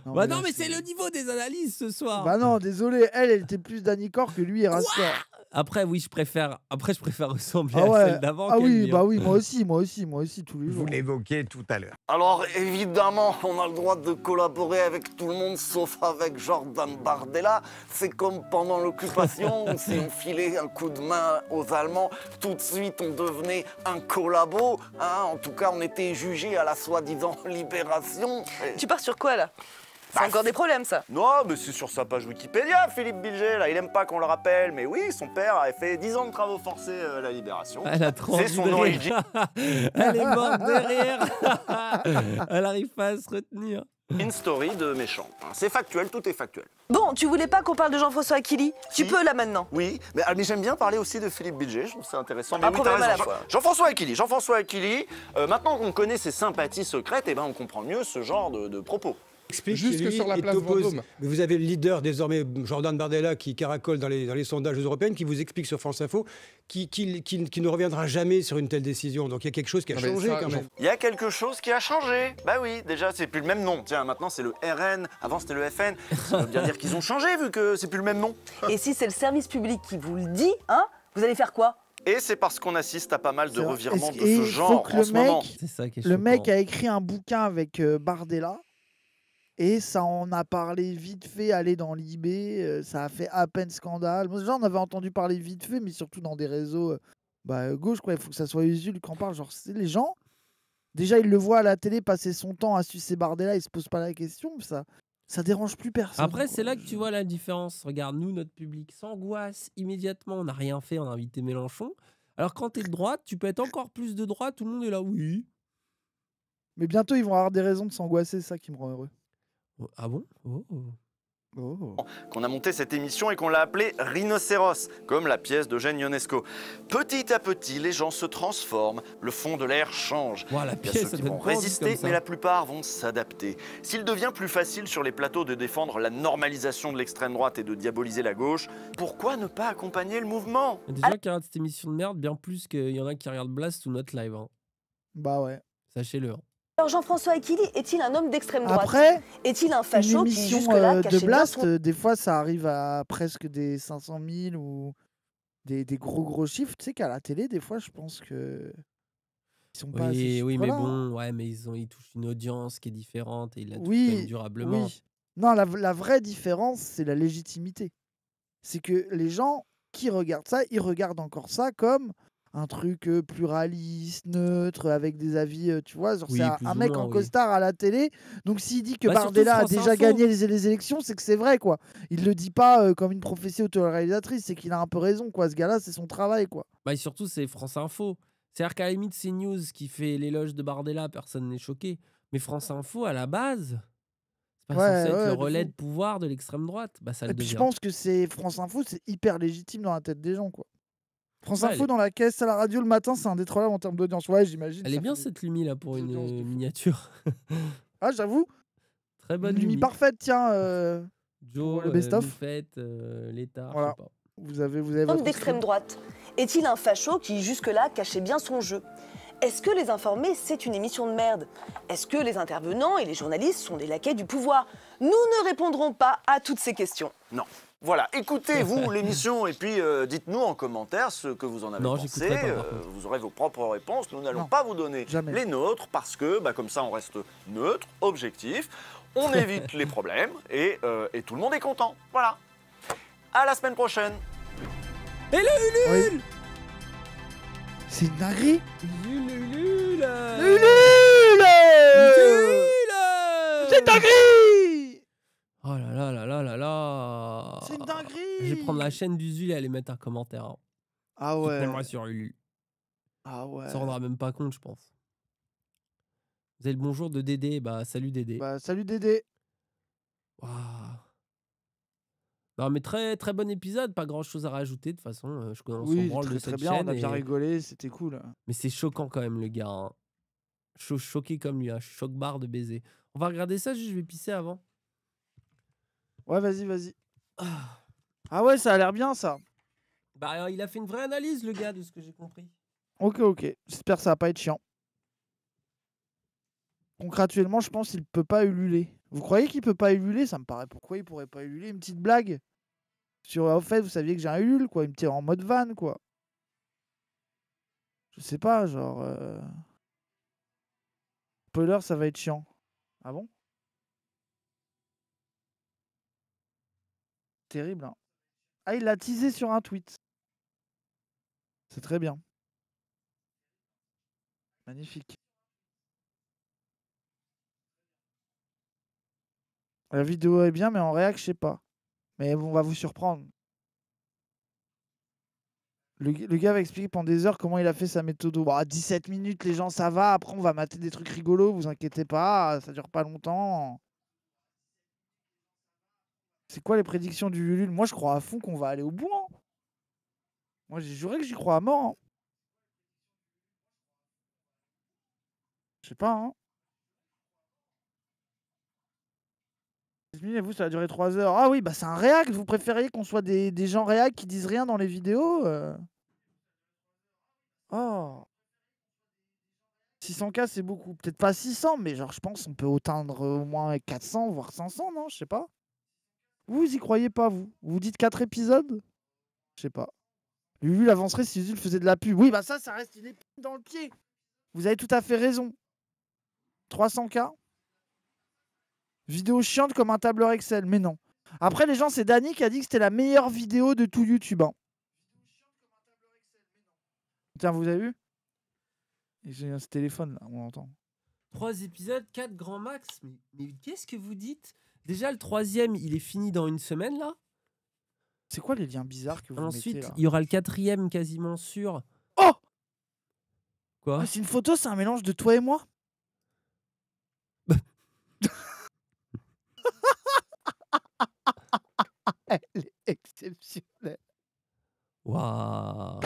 bah non, mais c'est le niveau des analyses ce soir. Bah non, désolé, elle, elle était plus Danicor que lui, Après, oui, je préfère. Après, je préfère ressembler ah à celle d'avant. Ah oui, hein. bah oui, moi aussi, moi aussi, moi aussi, tous les jours. Vous l'évoquiez tout à l'heure. Alors, évidemment, on a le droit de collaborer avec tout le monde, sauf avec Jordan Bardella. C'est comme pendant l'occupation, si on filait un coup de main aux Allemands, tout de suite, on devenait un collabo. Hein. en tout cas, on était jugé à la soi-disant libération. Tu pars sur quoi là c'est bah, encore des problèmes, ça. Non, mais c'est sur sa page Wikipédia, Philippe Bilger, là. Il aime pas qu'on le rappelle. Mais oui, son père a fait 10 ans de travaux forcés euh, à la Libération. Elle a trop C'est son origine. Elle est morte derrière. Elle arrive pas à se retenir. Une story de méchant. Hein. C'est factuel, tout est factuel. Bon, tu voulais pas qu'on parle de Jean-François Akili Tu peux là maintenant. Oui, mais, ah, mais j'aime bien parler aussi de Philippe Bilger, je trouve ça intéressant. Mais oui, Jean-François Akili, Jean-François Akili, euh, maintenant qu'on connaît ses sympathies secrètes, eh ben on comprend mieux ce genre de propos explique Jusque sur la place Vendôme. vous avez le leader désormais, Jordan Bardella, qui caracole dans les, dans les sondages européens, qui vous explique sur France Info qu'il qui, qui, qui, ne reviendra jamais sur une telle décision. Donc il y a quelque chose qui a ah, changé quand même. Il y a quelque chose qui a changé. Bah oui, déjà, c'est plus le même nom. Tiens, maintenant c'est le RN, avant c'était le FN. Ça veut bien dire qu'ils ont changé vu que c'est plus le même nom. Et si c'est le service public qui vous le dit, hein, vous allez faire quoi et c'est parce qu'on assiste à pas mal de revirements de ce genre en ce moment. le mec a écrit un bouquin avec euh, Bardella et ça en a parlé vite fait, aller dans l'IB, euh, ça a fait à peine scandale. Moi, on avait entendu parler vite fait, mais surtout dans des réseaux euh, bah, euh, gauche, quoi. Il faut que ça soit Usul qui parle. Genre, les gens, déjà, ils le voient à la télé passer son temps à sucer Bardella, ils se posent pas la question, ça. Ça dérange plus personne. Après, c'est là que tu vois la différence. Regarde, nous, notre public s'angoisse immédiatement. On n'a rien fait, on a invité Mélenchon. Alors, quand tu es de droite, tu peux être encore plus de droite. Tout le monde est là, oui. Mais bientôt, ils vont avoir des raisons de s'angoisser. c'est ça qui me rend heureux. Oh, ah bon oh. Oh. Qu'on a monté cette émission et qu'on l'a appelée Rhinocéros, comme la pièce d'Eugène Ionesco. Petit à petit, les gens se transforment, le fond de l'air change. Il ceux qui vont résister, mais la plupart vont s'adapter. S'il devient plus facile sur les plateaux de défendre la normalisation de l'extrême droite et de diaboliser la gauche, pourquoi ne pas accompagner le mouvement Déjà qui regardent cette émission de merde bien plus qu'il y en a qui regardent Blast ou notre live. Hein. Bah ouais. Sachez-le. Hein. Alors Jean-François Aquili est-il un homme d'extrême droite Après, est-il un facho qui jusque-là euh, de Blast, euh, des fois ça arrive à presque des 500 000 ou des, gros gros chiffres. Tu sais qu'à la télé, des fois, je pense que ils sont pas oui, oui mais hein. bon, ouais, mais ils ont, ils touchent une audience qui est différente et ils la oui, durablement. Oui. Non, la vraie différence, c'est la légitimité. C'est que les gens qui regardent ça, ils regardent encore ça comme un truc pluraliste, neutre, avec des avis, tu vois. c'est un, mec en costard à la télé. Donc s'il dit que bah, Bardella a déjà gagné les, élections, c'est que c'est vrai, quoi. Il le dit pas comme une prophétie autoréalisatrice, c'est qu'il a un peu raison, quoi. Ce gars-là, c'est son travail, quoi. Bah, et surtout, c'est France Info. C'est-à-dire qu'à la limite, c'est News qui fait l'éloge de Bardella, personne n'est choqué. Mais France Info, à la base, c'est pas que c'est le relais de pouvoir de l'extrême droite. Bah, et puis, je pense que c'est France Info, c'est hyper légitime dans la tête des gens, quoi. France Info dans la caisse à la radio le matin, c'est un là en termes d'audience. Ouais, j'imagine. Elle est bien cette lumière là pour une miniature. ah, j'avoue. Très bonne lumière. Lumi parfaite, tiens. Euh, Joe, le best-of. Euh, euh, l'État. Voilà. Vous avez, vous avez. Homme d'extrême droite. Est-il un facho qui jusque-là cachait bien son jeu Est-ce que les informés, c'est une émission de merde Est-ce que les intervenants et les journalistes sont des laquais du pouvoir Nous ne répondrons pas à toutes ces questions. Non. Voilà, écoutez-vous l'émission et puis euh, dites-nous en commentaire ce que vous en avez pensé. Euh, vous aurez vos propres réponses. Nous n'allons pas vous donner les nôtres parce que bah, comme ça on reste neutre, objectif, on évite les problèmes euh, et, tout le monde est content. Voilà. À la semaine prochaine. Et C'est C'est Oh là là là là là là C'est une dinguerie Je vais prendre la chaîne d'Uzul et aller mettre un commentaire. Hein. Ah ouais moi sur Ulu. Ah ouais. Ça rendra même pas compte, je pense. Vous avez le bonjour de Dédé. Bah, salut Dédé. Bah, salut Dédé. Waouh. Non, mais très, très bon épisode. Pas grand chose à rajouter. De toute façon, euh, je connais son très, de cette très bien, On a bien rigolé. C'était cool. Mais c'est choquant quand même, le gars. Hein. choqué comme lui. un hein. Choc-barre de baiser. On va regarder ça. Je vais pisser avant. Ouais, vas-y, vas-y. Ah ouais, ça a l'air bien ça. Bah, il a fait une vraie analyse, le gars, de ce que j'ai compris. Ok, ok. J'espère que ça va pas être chiant. Concrètement, je pense qu'il peut pas ululer. Vous croyez qu'il peut pas ululer Ça me paraît. Pourquoi il pourrait pas ululer Une petite blague sur en fait, vous saviez que j'ai un ulule, quoi. Il me tire en mode van, quoi. Je sais pas, genre. Euh... ça va être chiant. Ah bon terrible. Hein. Ah, il l'a teasé sur un tweet. C'est très bien. Magnifique. La vidéo est bien, mais en réac, je sais pas. Mais on va vous surprendre. Le, gars va expliquer pendant des heures comment il a fait sa méthode. Bon, à 17 minutes, les gens, ça va. Après, on va mater des trucs rigolos, vous inquiétez pas. Ça dure pas longtemps. C'est quoi les prédictions du Ulule Moi, je crois à fond qu'on va aller au bout. Hein. Moi, j'ai juré que j'y crois à mort. Hein. Je sais pas. Hein. Et vous, ça va duré 3 heures. Ah oui, bah c'est un réac. Vous préfériez qu'on soit des, gens réac qui disent rien dans les vidéos euh? Oh. 600K, c'est beaucoup. Peut-être pas 600, mais genre, je pense qu'on peut atteindre au moins 400, voire 500, non Je sais pas. Vous, y croyez pas, vous Vous dites 4 épisodes Je sais pas. Lulu l'avancerait si il faisait de la pub. Oui, bah ça, ça reste une épine dans le pied. Vous avez tout à fait raison. 300K Vidéo chiante comme un tableur Excel, mais non. Après, les gens, c'est Danny qui a dit que c'était la meilleure vidéo de tout YouTube. Hein. Tiens, vous avez vu J'ai ce téléphone là, on l'entend. 3 épisodes, 4 grands max. mais qu'est-ce que vous dites Déjà, le troisième, il est fini dans une semaine, là. C'est quoi les liens bizarres que vous Ensuite, il y aura le quatrième quasiment sûr. Oh Quoi ah, C'est une photo, c'est un mélange de toi et moi Elle est exceptionnelle. Waouh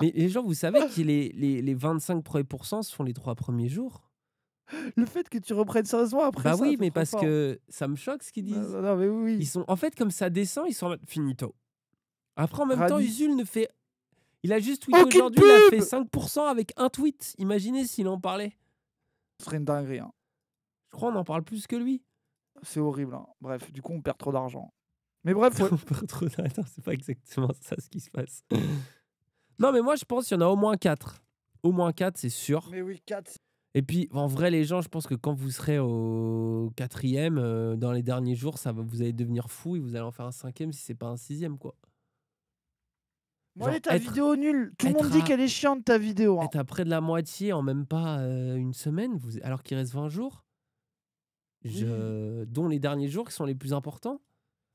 Mais les gens, vous savez que les, les, 25 pourcents se font les trois premiers jours le fait que tu reprennes mois après bah oui mais parce que ça me choque ce qu'ils disent non, non, mais oui. ils sont en fait comme ça descend ils sont en mode finito après en même temps Usul ne fait il a juste tweeté aujourd'hui il a fait 5% avec un tweet imaginez s'il en parlait ce serait une dinguerie hein. je crois qu'on en parle plus que lui c'est horrible hein. bref du coup on perd trop d'argent mais bref on perd trop d'argent c'est pas exactement ça ce qui se passe non mais moi je pense qu'il y en a au moins 4 au moins 4 c'est sûr mais oui 4 et puis, en vrai, les gens, je pense que quand vous serez au quatrième, euh, dans les derniers jours, ça vous allez devenir fou et vous allez en faire un cinquième si c'est pas un sixième, quoi. Moi, ta vidéo nulle. Tout le monde dit qu'elle est chiante, ta vidéo. Hein. près de la moitié en même pas euh, une semaine, vous, alors qu'il reste 20 jours, je, dont les derniers jours qui sont les plus importants.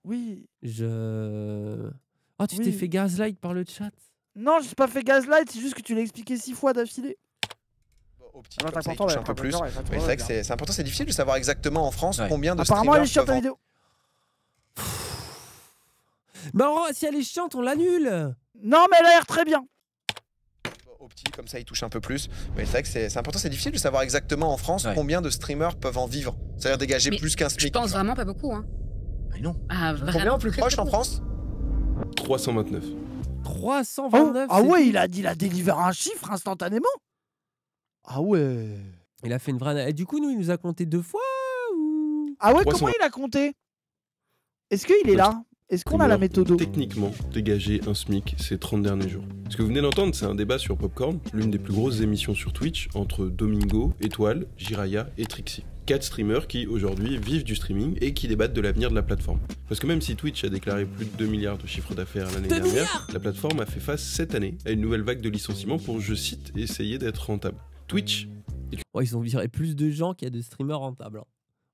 Oui. Je. Oh, tu t'es fait gaslight par le chat. Non, je pas fait gaslight, c'est juste que tu l'as expliqué six fois d'affilée. Ah un peu plus. c'est que hein. c'est important, c'est difficile de savoir exactement en France combien de Apparemment, elle est chiante la vidéo. Mais bah, si elle est chiante, on l'annule. Non, mais elle a l'air très bien Opti comme ça il touche un peu plus. Mais c'est vrai que c'est important, c'est difficile de savoir exactement en France combien de streamers peuvent en vivre. C'est-à-dire dégager plus qu'un Je pense vraiment pas beaucoup. Hein. Mais ah, non. Ah, combien plus proche en France 329. 329 Ah ouais, il a, il a délivré un chiffre instantanément ah ouais Il a fait une vraie. Et du coup, nous, il nous a compté deux fois Ah ouais, comment il a compté Est-ce qu'il est là est-ce qu'on a la méthode Techniquement, dégager un SMIC ces 30 derniers jours. Ce que vous venez d'entendre, c'est un débat sur Popcorn, l'une des plus grosses émissions sur Twitch entre Domingo, Étoile, Jiraya et Trixie. Quatre streamers qui aujourd'hui vivent du streaming et qui débattent de l'avenir de la plateforme. Parce que même si Twitch a déclaré plus de 2 milliards de chiffres d'affaires l'année dernière, la plateforme a fait face cette année à une nouvelle vague de licenciements pour, je cite, essayer d'être rentable. Twitch. ils ont viré plus de gens qu'il y a de streamers rentables hein,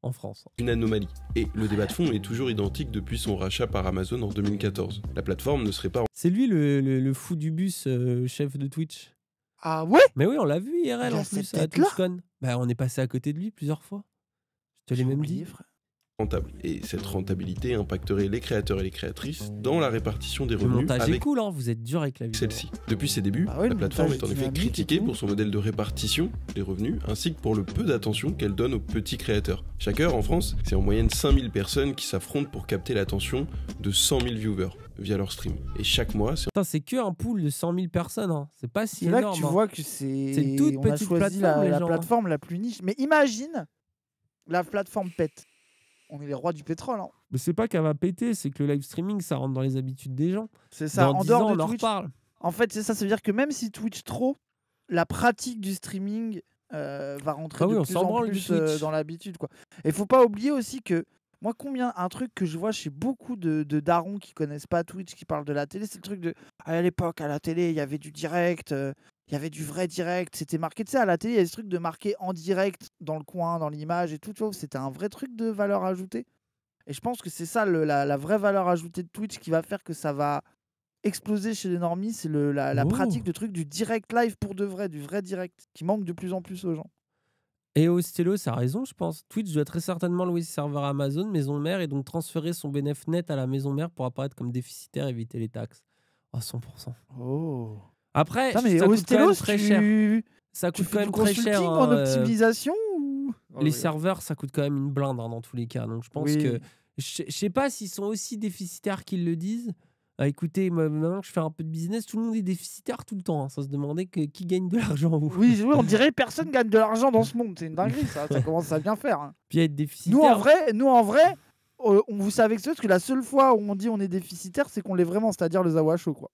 en France. Une anomalie. Et le débat de fond est toujours identique depuis son rachat par Amazon en 2014. La plateforme ne serait pas. C'est lui le, fou du bus, euh, chef de Twitch. Ah ouais Mais oui, on l'a vu IRL en plus à TwitchCon. Bah, on est passé à côté de lui plusieurs fois. Je te l'ai même dit. Frère rentable. Et cette rentabilité impacterait les créateurs et les créatrices dans la répartition des revenus. Le montage cool, hein, vous êtes dur avec la vidéo. Celle-ci. Depuis ses débuts, bah la plateforme est en effet critiquée pour son modèle de répartition des revenus, ainsi que pour le peu d'attention qu'elle donne aux petits créateurs. Chaque heure, en France, c'est en moyenne 5000 personnes qui s'affrontent pour capter l'attention de 100 000 viewers via leur stream. Et chaque mois, c'est. c'est que un pool de 100 000 personnes. Hein. C'est pas si énorme. C'est là que tu hein. vois que c'est. toute petite a choisi la, la hein. plateforme la plus niche. Mais imagine, la plateforme pète on est les rois du pétrole. Hein. Mais c'est pas qu'elle va péter, c'est que le live streaming, ça rentre dans les habitudes des gens. C'est ça, en dehors de Twitch, en En fait, c'est ça, ça veut dire que même si Twitch trop, la pratique du streaming euh, va rentrer ah de plus en plus euh, dans l'habitude. Quoi. Et faut pas oublier aussi que moi, combien un truc que je vois chez beaucoup de, de darons qui connaissent pas Twitch, qui parlent de la télé, c'est le truc de à l'époque à la télé, il y avait du direct, euh, il y avait du vrai direct. C'était marqué, tu sais, à la télé, il y a des trucs de marquer en direct dans le coin, dans l'image et tout. Tu c'était un vrai truc de valeur ajoutée. Et je pense que c'est ça la, vraie valeur ajoutée de Twitch qui va faire que ça va exploser chez les normies. C'est la, pratique, oh. de truc du direct live pour de vrai, du vrai direct qui manque de plus en plus aux gens. Et Ostello, ça a raison, je pense. Twitch doit très certainement louer ses serveurs Amazon, maison mère, et donc transférer son bénéfice net à la maison mère pour apparaître comme déficitaire et éviter les taxes. À 100%. Oh. Après, ça, coûte quand même très cher. Ça coûte quand même très cher. en euh, optimisation Les oh, serveurs, ça coûte quand même une blinde hein, dans tous les cas. Donc je pense que. Je sais pas s'ils sont aussi déficitaires qu'ils le disent. Ah, écoutez, maintenant que je fais un peu de business, tout le monde est déficitaire tout le temps, Ça hein. se demander qui gagne de l'argent. Oui, oui, on dirait personne gagne de l'argent dans ce monde. C'est une dinguerie, ça. Ça commence à bien faire. Hein. Puis être déficitaire. Nous, en vrai, nous, en vrai euh, on vous savez que c'est que la seule fois où on dit on est déficitaire, c'est qu'on l'est vraiment, c'est-à-dire le Zawasho, quoi.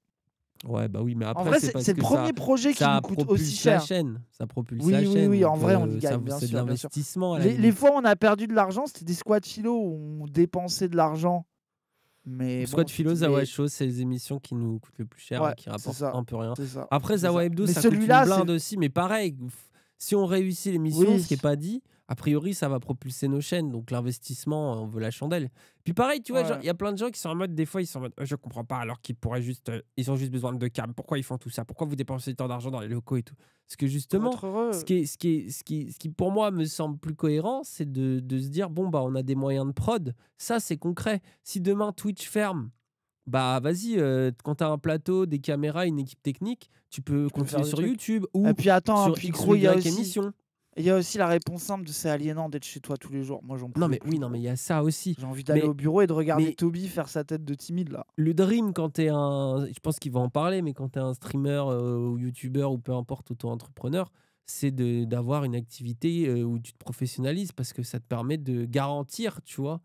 Ouais, bah oui, mais après, c'est le premier projet qui nous coûte aussi cher. La chaîne. Ça propulse la chaîne. Oui, oui, en vrai, on euh, y gagne. C'est de l'investissement. Les, les, fois où on a perdu de l'argent, c'était des squats philo où on dépensait de l'argent. Mais bon, Squat philo, Zawa Show, c'est les émissions qui nous coûtent le plus cher et hein, qui rapportent un peu rien. Après, Zawa Hebdo, ça, coûte une blinde aussi, mais pareil, si on réussit l'émission, ce qui n'est pas dit, a priori, ça va propulser nos chaînes. Donc l'investissement, euh, on veut la chandelle. Puis pareil, tu vois, il y a plein de gens qui sont en mode, des fois, ils sont en mode, je comprends pas, alors qu'ils pourraient juste, euh, ils ont juste besoin de câbles. Pourquoi ils font tout ça Pourquoi vous dépensez tant d'argent dans les locaux et tout Parce que justement, ce qui, pour moi me semble plus cohérent, c'est de, se dire, bon, bah, on a des moyens de prod. Ça, c'est concret. Si demain Twitch ferme, bah vas-y, quand euh, quand t'as un plateau, des caméras, une équipe technique, tu peux confier continuer sur YouTube ou et puis attends, sur puis il y a il y a aussi la réponse simple de c'est aliénant d'être chez toi tous les jours. Moi, j'en Non, mais oui, non, mais il y a ça aussi. J'ai envie d'aller au bureau et de regarder Toby faire sa tête de timide, là. Le dream, quand t'es un. Je pense qu'il va en parler, mais quand es un streamer euh, ou youtubeur ou peu importe, auto-entrepreneur, c'est d'avoir une activité euh, où tu te professionnalises parce que ça te permet de garantir, tu vois,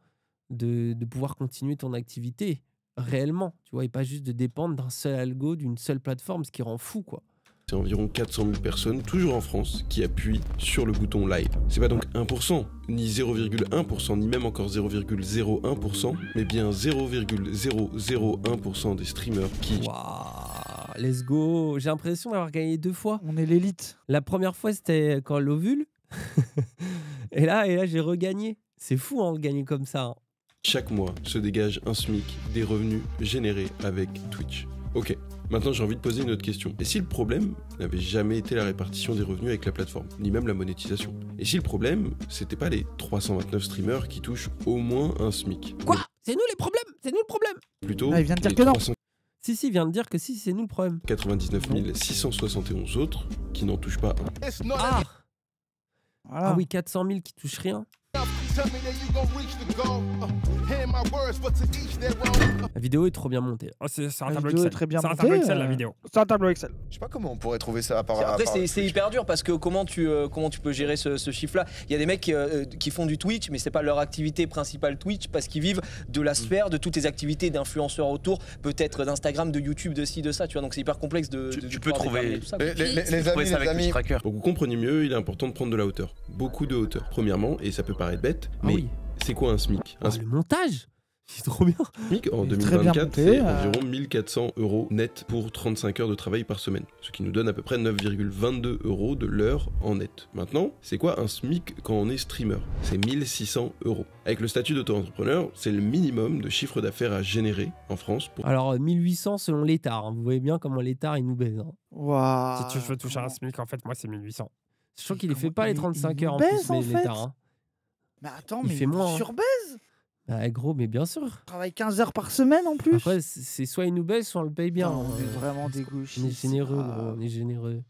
de, de pouvoir continuer ton activité réellement, tu vois, et pas juste de dépendre d'un seul algo, d'une seule plateforme, ce qui rend fou, quoi. C'est environ 400 000 personnes, toujours en France, qui appuient sur le bouton live. C'est pas donc 1%, ni 0,1%, ni même encore 0,01%, mais bien 0,001% des streamers qui... Wow. let's go J'ai l'impression d'avoir gagné deux fois. On est l'élite. La première fois, c'était quand l'ovule. et là, et là j'ai regagné. C'est fou, hein, de gagner comme ça. Hein. Chaque mois se dégage un SMIC des revenus générés avec Twitch. Ok, Maintenant, j'ai envie de poser une autre question. Et si le problème n'avait jamais été la répartition des revenus avec la plateforme, ni même la monétisation Et si le problème, c'était pas les 329 streamers qui touchent au moins un SMIC Quoi C'est nous les problèmes C'est nous le problème Plutôt. Ah, il vient de dire que non si, si, vient de dire que si, c'est nous le problème. 99 671 autres qui n'en touchent pas un. Ah, ah oui, 400 000 qui touchent rien. La vidéo est trop bien montée. Oh, c'est un, tableau Excel. C'est un tableau Excel, la euh, vidéo. C'est un tableau Excel. Je sais pas comment on pourrait trouver ça Après, c'est hyper dur parce que comment tu, euh, comment tu peux gérer ce, chiffre-là Il y a des mecs euh, qui, font du Twitch, mais c'est pas leur activité principale Twitch parce qu'ils vivent de la mm. sphère, de toutes les activités d'influenceurs autour, peut-être d'Instagram, de YouTube, de ci, de ça. Tu vois, donc c'est hyper complexe de. Tu, peux trouver. les, amis, amis. Pour vous compreniez mieux, il est important de prendre de la hauteur. Beaucoup de hauteur, premièrement, et ça peut paraître bête ah mais c'est quoi un SMIC un... Ah, le montage c'est trop bien. SMIC en 2024, c'est euh. environ 1400 euros net pour 35 heures de travail par semaine, ce qui nous donne à peu près 9,22 euros de l'heure en net. Maintenant, c'est quoi un SMIC quand on est streamer C'est 1600 euros. Avec le statut d'auto-entrepreneur, c'est le minimum de chiffre d'affaires à générer en France. Pour... Alors 1800 euh, selon l'État. Hein. Vous voyez bien comment l'État il nous baise. Si tu veux toucher un SMIC, en fait, moi c'est 1800. Je crois qu'il ne fait pas les 35 heures en plus, mais l'État. Hein. Mais attends, mais fait moins. Hein. surbaise Bah gros, mais bien sûr. Travaille 15 heures par semaine en plus. Après, c'est soit il nous baise, soit on le paye bien. on est vraiment des On est généreux, gros, on est généreux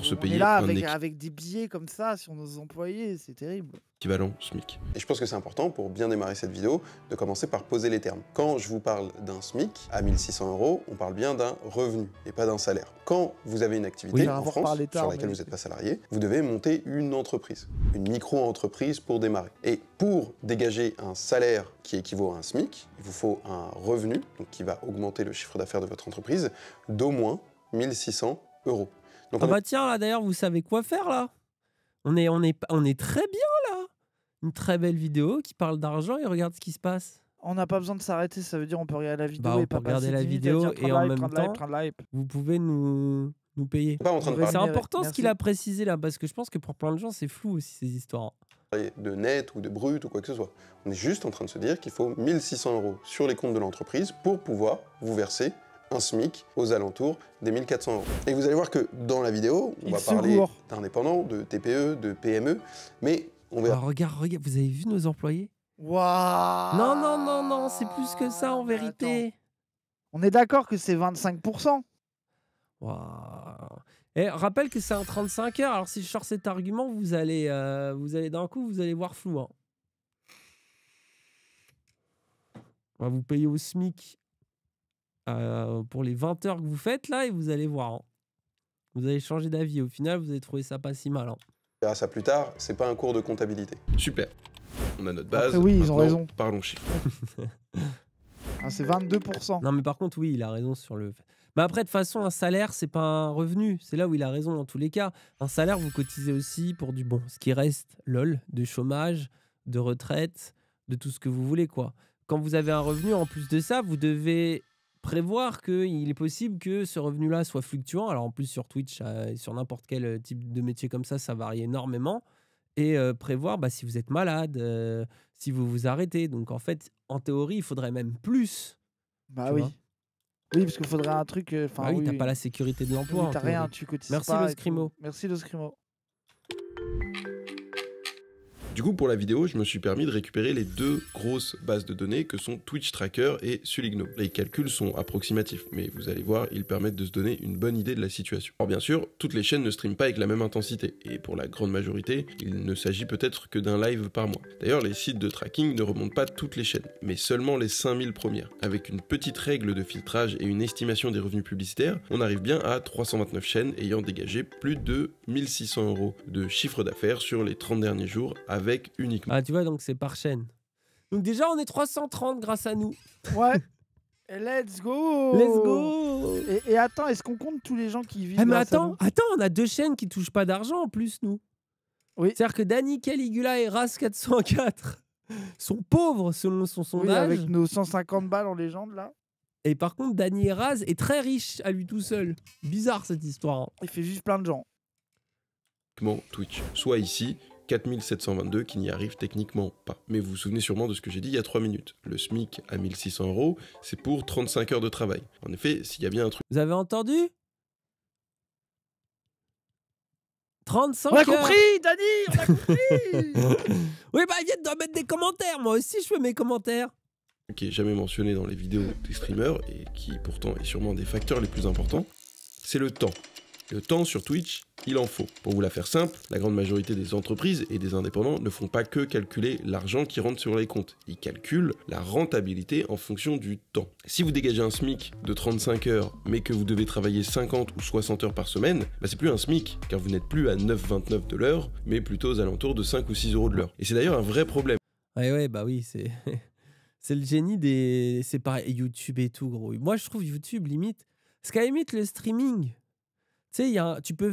pour on là avec, des billets comme ça sur nos employés, c'est terrible. Équivalent SMIC. Et je pense que c'est important pour bien démarrer cette vidéo de commencer par poser les termes. Quand je vous parle d'un SMIC à 1600 euros, on parle bien d'un revenu et pas d'un salaire. Quand vous avez une activité en France sur laquelle vous n'êtes pas salarié, vous devez monter une entreprise, une micro-entreprise pour démarrer. Et pour dégager un salaire qui équivaut à un SMIC, il vous faut un revenu donc qui va augmenter le chiffre d'affaires de votre entreprise d'au moins 1600 euros ah bah tiens, là d'ailleurs, vous savez quoi faire là on est, on, est, on est très bien là Une très belle vidéo qui parle d'argent et regarde ce qui se passe. On n'a pas besoin de s'arrêter, ça veut dire on peut regarder la vidéo bah, et regarder la vidéo et, en même temps, vous pouvez nous, nous payer. C'est important ce qu'il a précisé là, parce que je pense que pour plein de gens, c'est flou aussi ces histoires. De net ou de brut ou quoi que ce soit. On est juste en train de se dire qu'il faut 1600 euros sur les comptes de l'entreprise pour pouvoir vous verser un SMIC aux alentours des 1400 euros. Et vous allez voir que dans la vidéo, on va parler d'indépendants, de TPE, de PME, mais on va ah, regarde, regarde, vous avez vu nos employés Waouh Non, non, non, non, c'est plus que ça en vérité. On est d'accord que c'est 25%. Waouh et eh, rappelle que c'est un 35 heures, alors si je sors cet argument, vous allez, euh, vous allez d'un coup, vous allez voir flou. Hein. va Vous payer au SMIC euh, pour les 20 heures que vous faites là et vous allez voir. Hein. Vous allez changer d'avis. Au final, vous allez trouver ça pas si mal. Hein. On verra ça plus tard. C'est pas un cours de comptabilité. Super. On a notre base. oui, ils ont raison. Parlons chiffres. Ah, c'est 22%. Non, mais par contre, oui, il a raison sur le. Mais après, de toute façon, un salaire, c'est pas un revenu. C'est là où il a raison dans tous les cas. Un salaire, vous cotisez aussi pour du bon. Ce qui reste, lol, de chômage, de retraite, de tout ce que vous voulez, quoi. Quand vous avez un revenu, en plus de ça, vous devez prévoir qu'il est possible que ce revenu-là soit fluctuant. Alors en plus sur Twitch euh, et sur n'importe quel euh, type de métier comme ça, ça varie énormément. Et euh, prévoir bah, si vous êtes malade, si vous vous arrêtez. Donc en fait, en théorie, il faudrait même plus. Bah oui. Oui, parce qu'il faudrait un truc. Enfin, bah oui, t'as pas la sécurité de l'emploi. t'as rien, tu cotises Merci pas. scrimo. Merci le scrimo. Du coup, pour la vidéo, je me suis permis de récupérer les deux grosses bases de données que sont Twitch Tracker et Suligno. Les calculs sont approximatifs, mais vous allez voir, ils permettent de se donner une bonne idée de la situation. Or bien sûr, toutes les chaînes ne streament pas avec la même intensité, et pour la grande majorité, il ne s'agit peut-être que d'un live par mois. D'ailleurs, les sites de tracking ne remontent pas toutes les chaînes, mais seulement les 5000 premières. Avec une petite règle de filtrage et une estimation des revenus publicitaires, on arrive bien à 329 chaînes ayant dégagé plus de 1600 euros de chiffre d'affaires sur les 30 derniers jours uniquement. Ah, tu vois, donc c'est par chaîne. Donc déjà, on est 330 grâce à nous. Ouais. Let's go Let's go Et, attends, est-ce qu'on compte tous les gens qui vivent eh, Mais attends, attends, on a deux chaînes qui touchent pas d'argent en plus, nous. Oui. C'est-à-dire que Danny Caligula et Ras 404 sont pauvres selon son sondage. Oui, avec nos 150 balles en légende, là. Et par contre, Danny Raz est très riche à lui tout seul. Bizarre cette histoire. Hein. Il fait juste plein de gens. Twitch, soit ici, 4722 qui n'y arrivent techniquement pas. Mais vous vous souvenez sûrement de ce que j'ai dit il y a 3 minutes. Le SMIC à 1600 euros, c'est pour 35 heures de travail. En effet, s'il y a bien un truc... Vous avez entendu 35 On a compris, Dani, on a compris Oui, bah, viens de mettre des commentaires, moi aussi je fais mes commentaires qui est jamais mentionné dans les vidéos des streamers et qui pourtant est sûrement des facteurs les plus importants, c'est le temps. Le temps sur Twitch, il en faut. Pour vous la faire simple, la grande majorité des entreprises et des indépendants ne font pas que calculer l'argent qui rentre sur les comptes. Ils calculent la rentabilité en fonction du temps. Si vous dégagez un SMIC de 35 heures, mais que vous devez travailler 50 ou 60 heures par semaine, bah c'est plus un SMIC, car vous n'êtes plus à 9,29 de l'heure, mais plutôt aux alentours de 5 ou 6 euros de l'heure. Et c'est d'ailleurs un vrai problème. Ouais, ouais, bah oui, c'est. c'est le génie des. C'est pareil, YouTube et tout, gros. Moi, je trouve YouTube limite. Ce limite, le streaming, tu peux.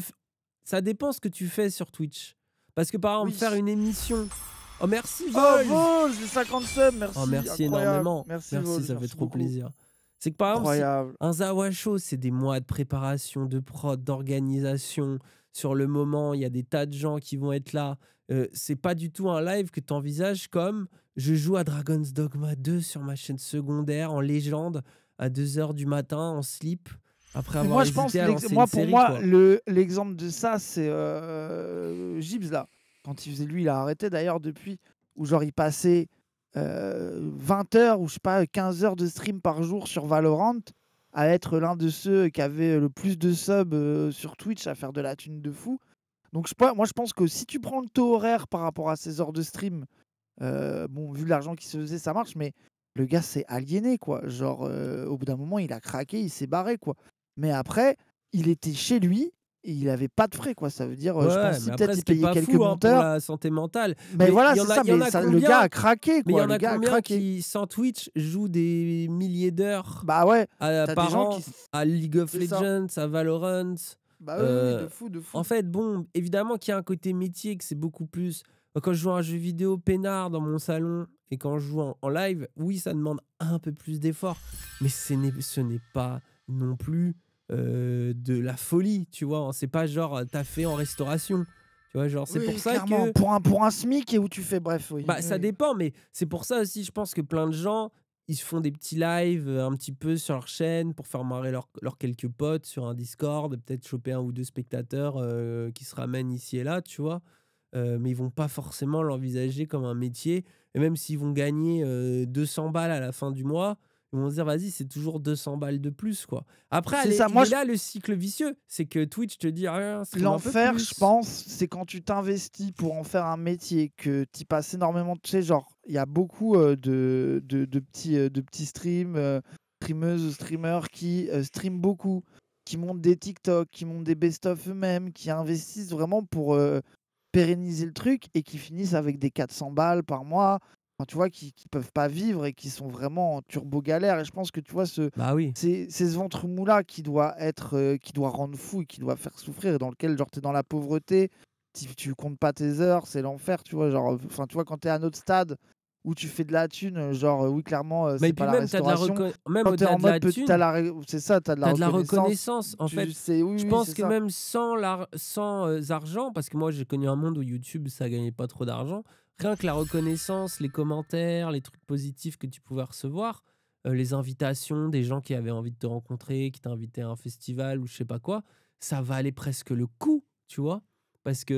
Ça dépend ce que tu fais sur Twitch. Parce que par exemple, faire une émission. Oh merci Vol Oh Vol, 50 subs, merci. Oh, merci énormément. Merci, ça fait trop plaisir. C'est que par exemple, un Show, c'est des mois de préparation, de prod, d'organisation. Sur le moment, il y a des tas de gens qui vont être là. Euh, c'est pas du tout un live que tu envisages comme je joue à Dragon's Dogma 2 sur ma chaîne secondaire en légende à 2h du matin en slip moi, je pense moi, pour moi, l'exemple de ça, c'est euh, Gibbs, là. Quand il faisait, lui, il a arrêté d'ailleurs depuis, où genre il passait 20 euh, heures ou je sais pas, 15 heures de stream par jour sur Valorant à être l'un de ceux qui avait le plus de subs euh, sur Twitch à faire de la thune de fou. Donc je, moi, je pense que si tu prends le taux horaire par rapport à ces heures de stream, bon, vu l'argent qui se faisait, ça marche, mais le gars s'est aliéné, quoi. Genre, au bout d'un moment, il a craqué, il s'est barré, quoi. Mais après, il était chez lui, et il n'avait pas de frais quoi ça veut dire euh, je pense peut-être payait quelques fou, hein, pour la santé mentale mais, voilà ça, mais le gars a craqué quoi il y en a, qui sans Twitch jouent des milliers d'heures bah ouais à, par des an, gens qui... à League of Legends à Valorant bah ouais, de euh, fou de fou en fait bon évidemment qu'il y a un côté métier que c'est beaucoup plus bah, quand je joue à un jeu vidéo peinard dans mon salon et quand je joue en, en live oui ça demande un peu plus d'effort mais ce n'est pas non plus euh, de la folie, tu vois. C'est pas genre euh, t'as fait en restauration. Tu vois, genre, c'est pour ça que. Pour un, pour un SMIC et où tu fais, bref, oui. Bah, ça mm. dépend, mais c'est pour ça aussi, je pense que plein de gens, ils se font des petits lives euh, un petit peu sur leur chaîne pour faire marrer leurs quelques potes sur un Discord, peut-être choper un ou deux spectateurs qui se ramènent ici et là, tu vois. mais ils vont pas forcément l'envisager comme un métier. Et même s'ils vont gagner 200 balles à la fin du mois, on va se dire vas-y c'est toujours 200 balles de plus quoi après c'est ça. Moi, là le cycle vicieux c'est que Twitch te dit l'enfer je pense c'est quand tu t'investis pour en faire un métier que tu passes énormément de sais genre il y a beaucoup euh, de, de, petits euh, de petits streams euh, streameuses streamers qui stream beaucoup qui montent des TikTok qui montent des best of eux-mêmes qui investissent vraiment pour pérenniser le truc et qui finissent avec des 400 balles par mois tu vois, qui, qui peuvent pas vivre et qui sont vraiment en turbo galère. Et je pense que tu vois, ce, bah c'est, ce ventre mou là qui doit être, euh, qui doit rendre fou et qui doit faire souffrir, et dans lequel genre t'es dans la pauvreté, tu, tu comptes pas tes heures, c'est l'enfer, tu vois. Genre, enfin, tu vois, quand t'es à notre stade où tu fais de la thune, euh, genre, oui, clairement, euh, c'est pas la restauration. même quand la c'est ça, t'as de la, as de la reconnaissance. En fait, je pense que même sans, la, sans argent, parce que moi j'ai connu un monde où YouTube ça gagnait pas trop d'argent que la reconnaissance, les commentaires, les trucs positifs que tu pouvais recevoir, euh, les invitations des gens qui avaient envie de te rencontrer, qui t'invitaient à un festival ou je sais pas quoi, ça valait presque le coup, tu vois. Parce que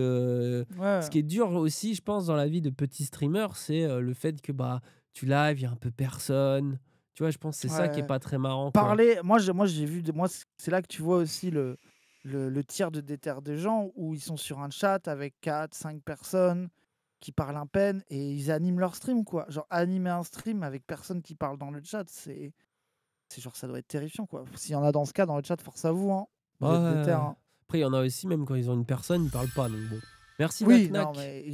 euh, ce qui est dur aussi, je pense, dans la vie de petit streamer, c'est euh, le fait que bah tu live, il y a un peu personne. Tu vois, je pense que c'est ça qui est pas très marrant. Parler, moi, moi, j'ai vu, moi, c'est là que tu vois aussi le, le, le tir de déterre des gens où ils sont sur un chat avec 4, 5 personnes qui parlent un peine et ils animent leur stream, quoi. Genre, animer un stream avec personne qui parle dans le chat, c'est. C'est genre, ça doit être terrifiant, quoi. S'il y en a dans ce cas, dans le chat, force à vous, hein. hein. ouais, Après, il y en a aussi, même quand ils ont une personne, ils parlent pas, donc bon. Merci, oui, il y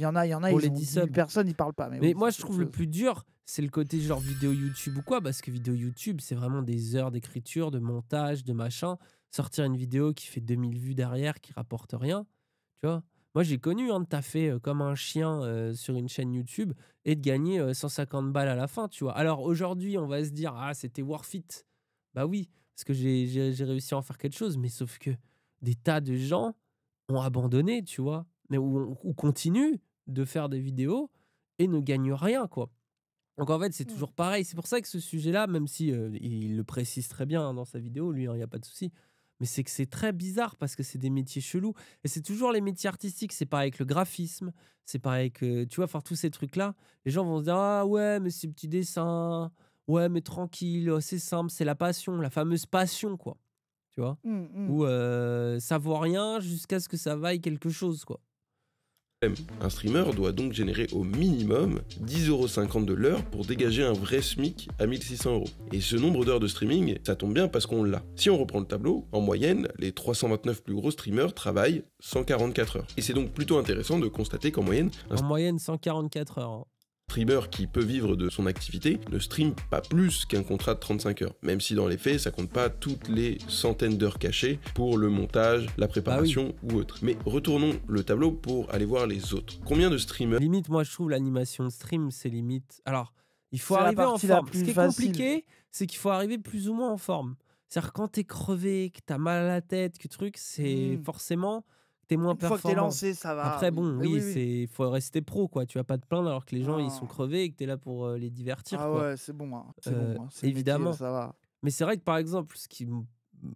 en a, il y en a, ils les personne, ils parlent pas. Mais, moi, je trouve le plus dur, c'est le côté genre vidéo YouTube ou quoi, parce que vidéo YouTube, c'est vraiment des heures d'écriture, de montage, de machin. Sortir une vidéo qui fait 2000 vues derrière, qui rapporte rien, tu vois. Moi, j'ai connu hein, de taffer comme un chien sur une chaîne YouTube et de gagner 150 balles à la fin, tu vois. Alors aujourd'hui, on va se dire, ah, c'était worth it. Bah oui, parce que j'ai réussi à en faire quelque chose, mais sauf que des tas de gens ont abandonné, tu vois, mais ou, continuent de faire des vidéos et ne gagnent rien, quoi. Donc en fait, c'est toujours pareil. C'est pour ça que ce sujet-là, même si il le précise très bien hein, dans sa vidéo, lui, hein, il n'y a pas de souci, mais c'est que c'est très bizarre parce que c'est des métiers chelous. Et c'est toujours les métiers artistiques. C'est pareil avec le graphisme, c'est pareil que, euh, tu vois, faire tous ces trucs-là. Les gens vont se dire Ah ouais, mais ces petits dessins, ouais, mais tranquille, oh, c'est simple, c'est la passion, la fameuse passion, quoi. Tu vois mmh, mmh. Ou euh, ça vaut rien jusqu'à ce que ça vaille quelque chose, quoi. Un streamer doit donc générer au minimum 10,50€ de l'heure pour dégager un vrai SMIC à 1600€. Et ce nombre d'heures de streaming, ça tombe bien parce qu'on l'a. Si on reprend le tableau, en moyenne, les 329 plus gros streamers travaillent 144 heures. Et c'est donc plutôt intéressant de constater qu'en moyenne... En moyenne 144 heures. Hein streamer qui peut vivre de son activité ne stream pas plus qu'un contrat de 35 heures, même si dans les faits, ça compte pas toutes les centaines d'heures cachées pour le montage, la préparation ah ou autre. Mais retournons le tableau pour aller voir les autres. Combien de streamers Limite, moi je trouve l'animation stream, c'est limite. Alors, il faut arriver en forme. Ce qui est compliqué, c'est qu'il faut arriver plus ou moins en forme. C'est-à-dire quand t'es crevé, que t'as mal à la tête, que truc, c'est hmm. forcément t'es moins Une que t'es lancé, ça va. Après, bon, oui, c'est faut rester pro, quoi. Tu vas pas te plaindre alors que les gens, ils sont crevés et que t'es là pour euh, les divertir. Ah ouais, c'est bon, hein. euh, hein. Évidemment. ça va. Mais c'est vrai que, par exemple, ce qui,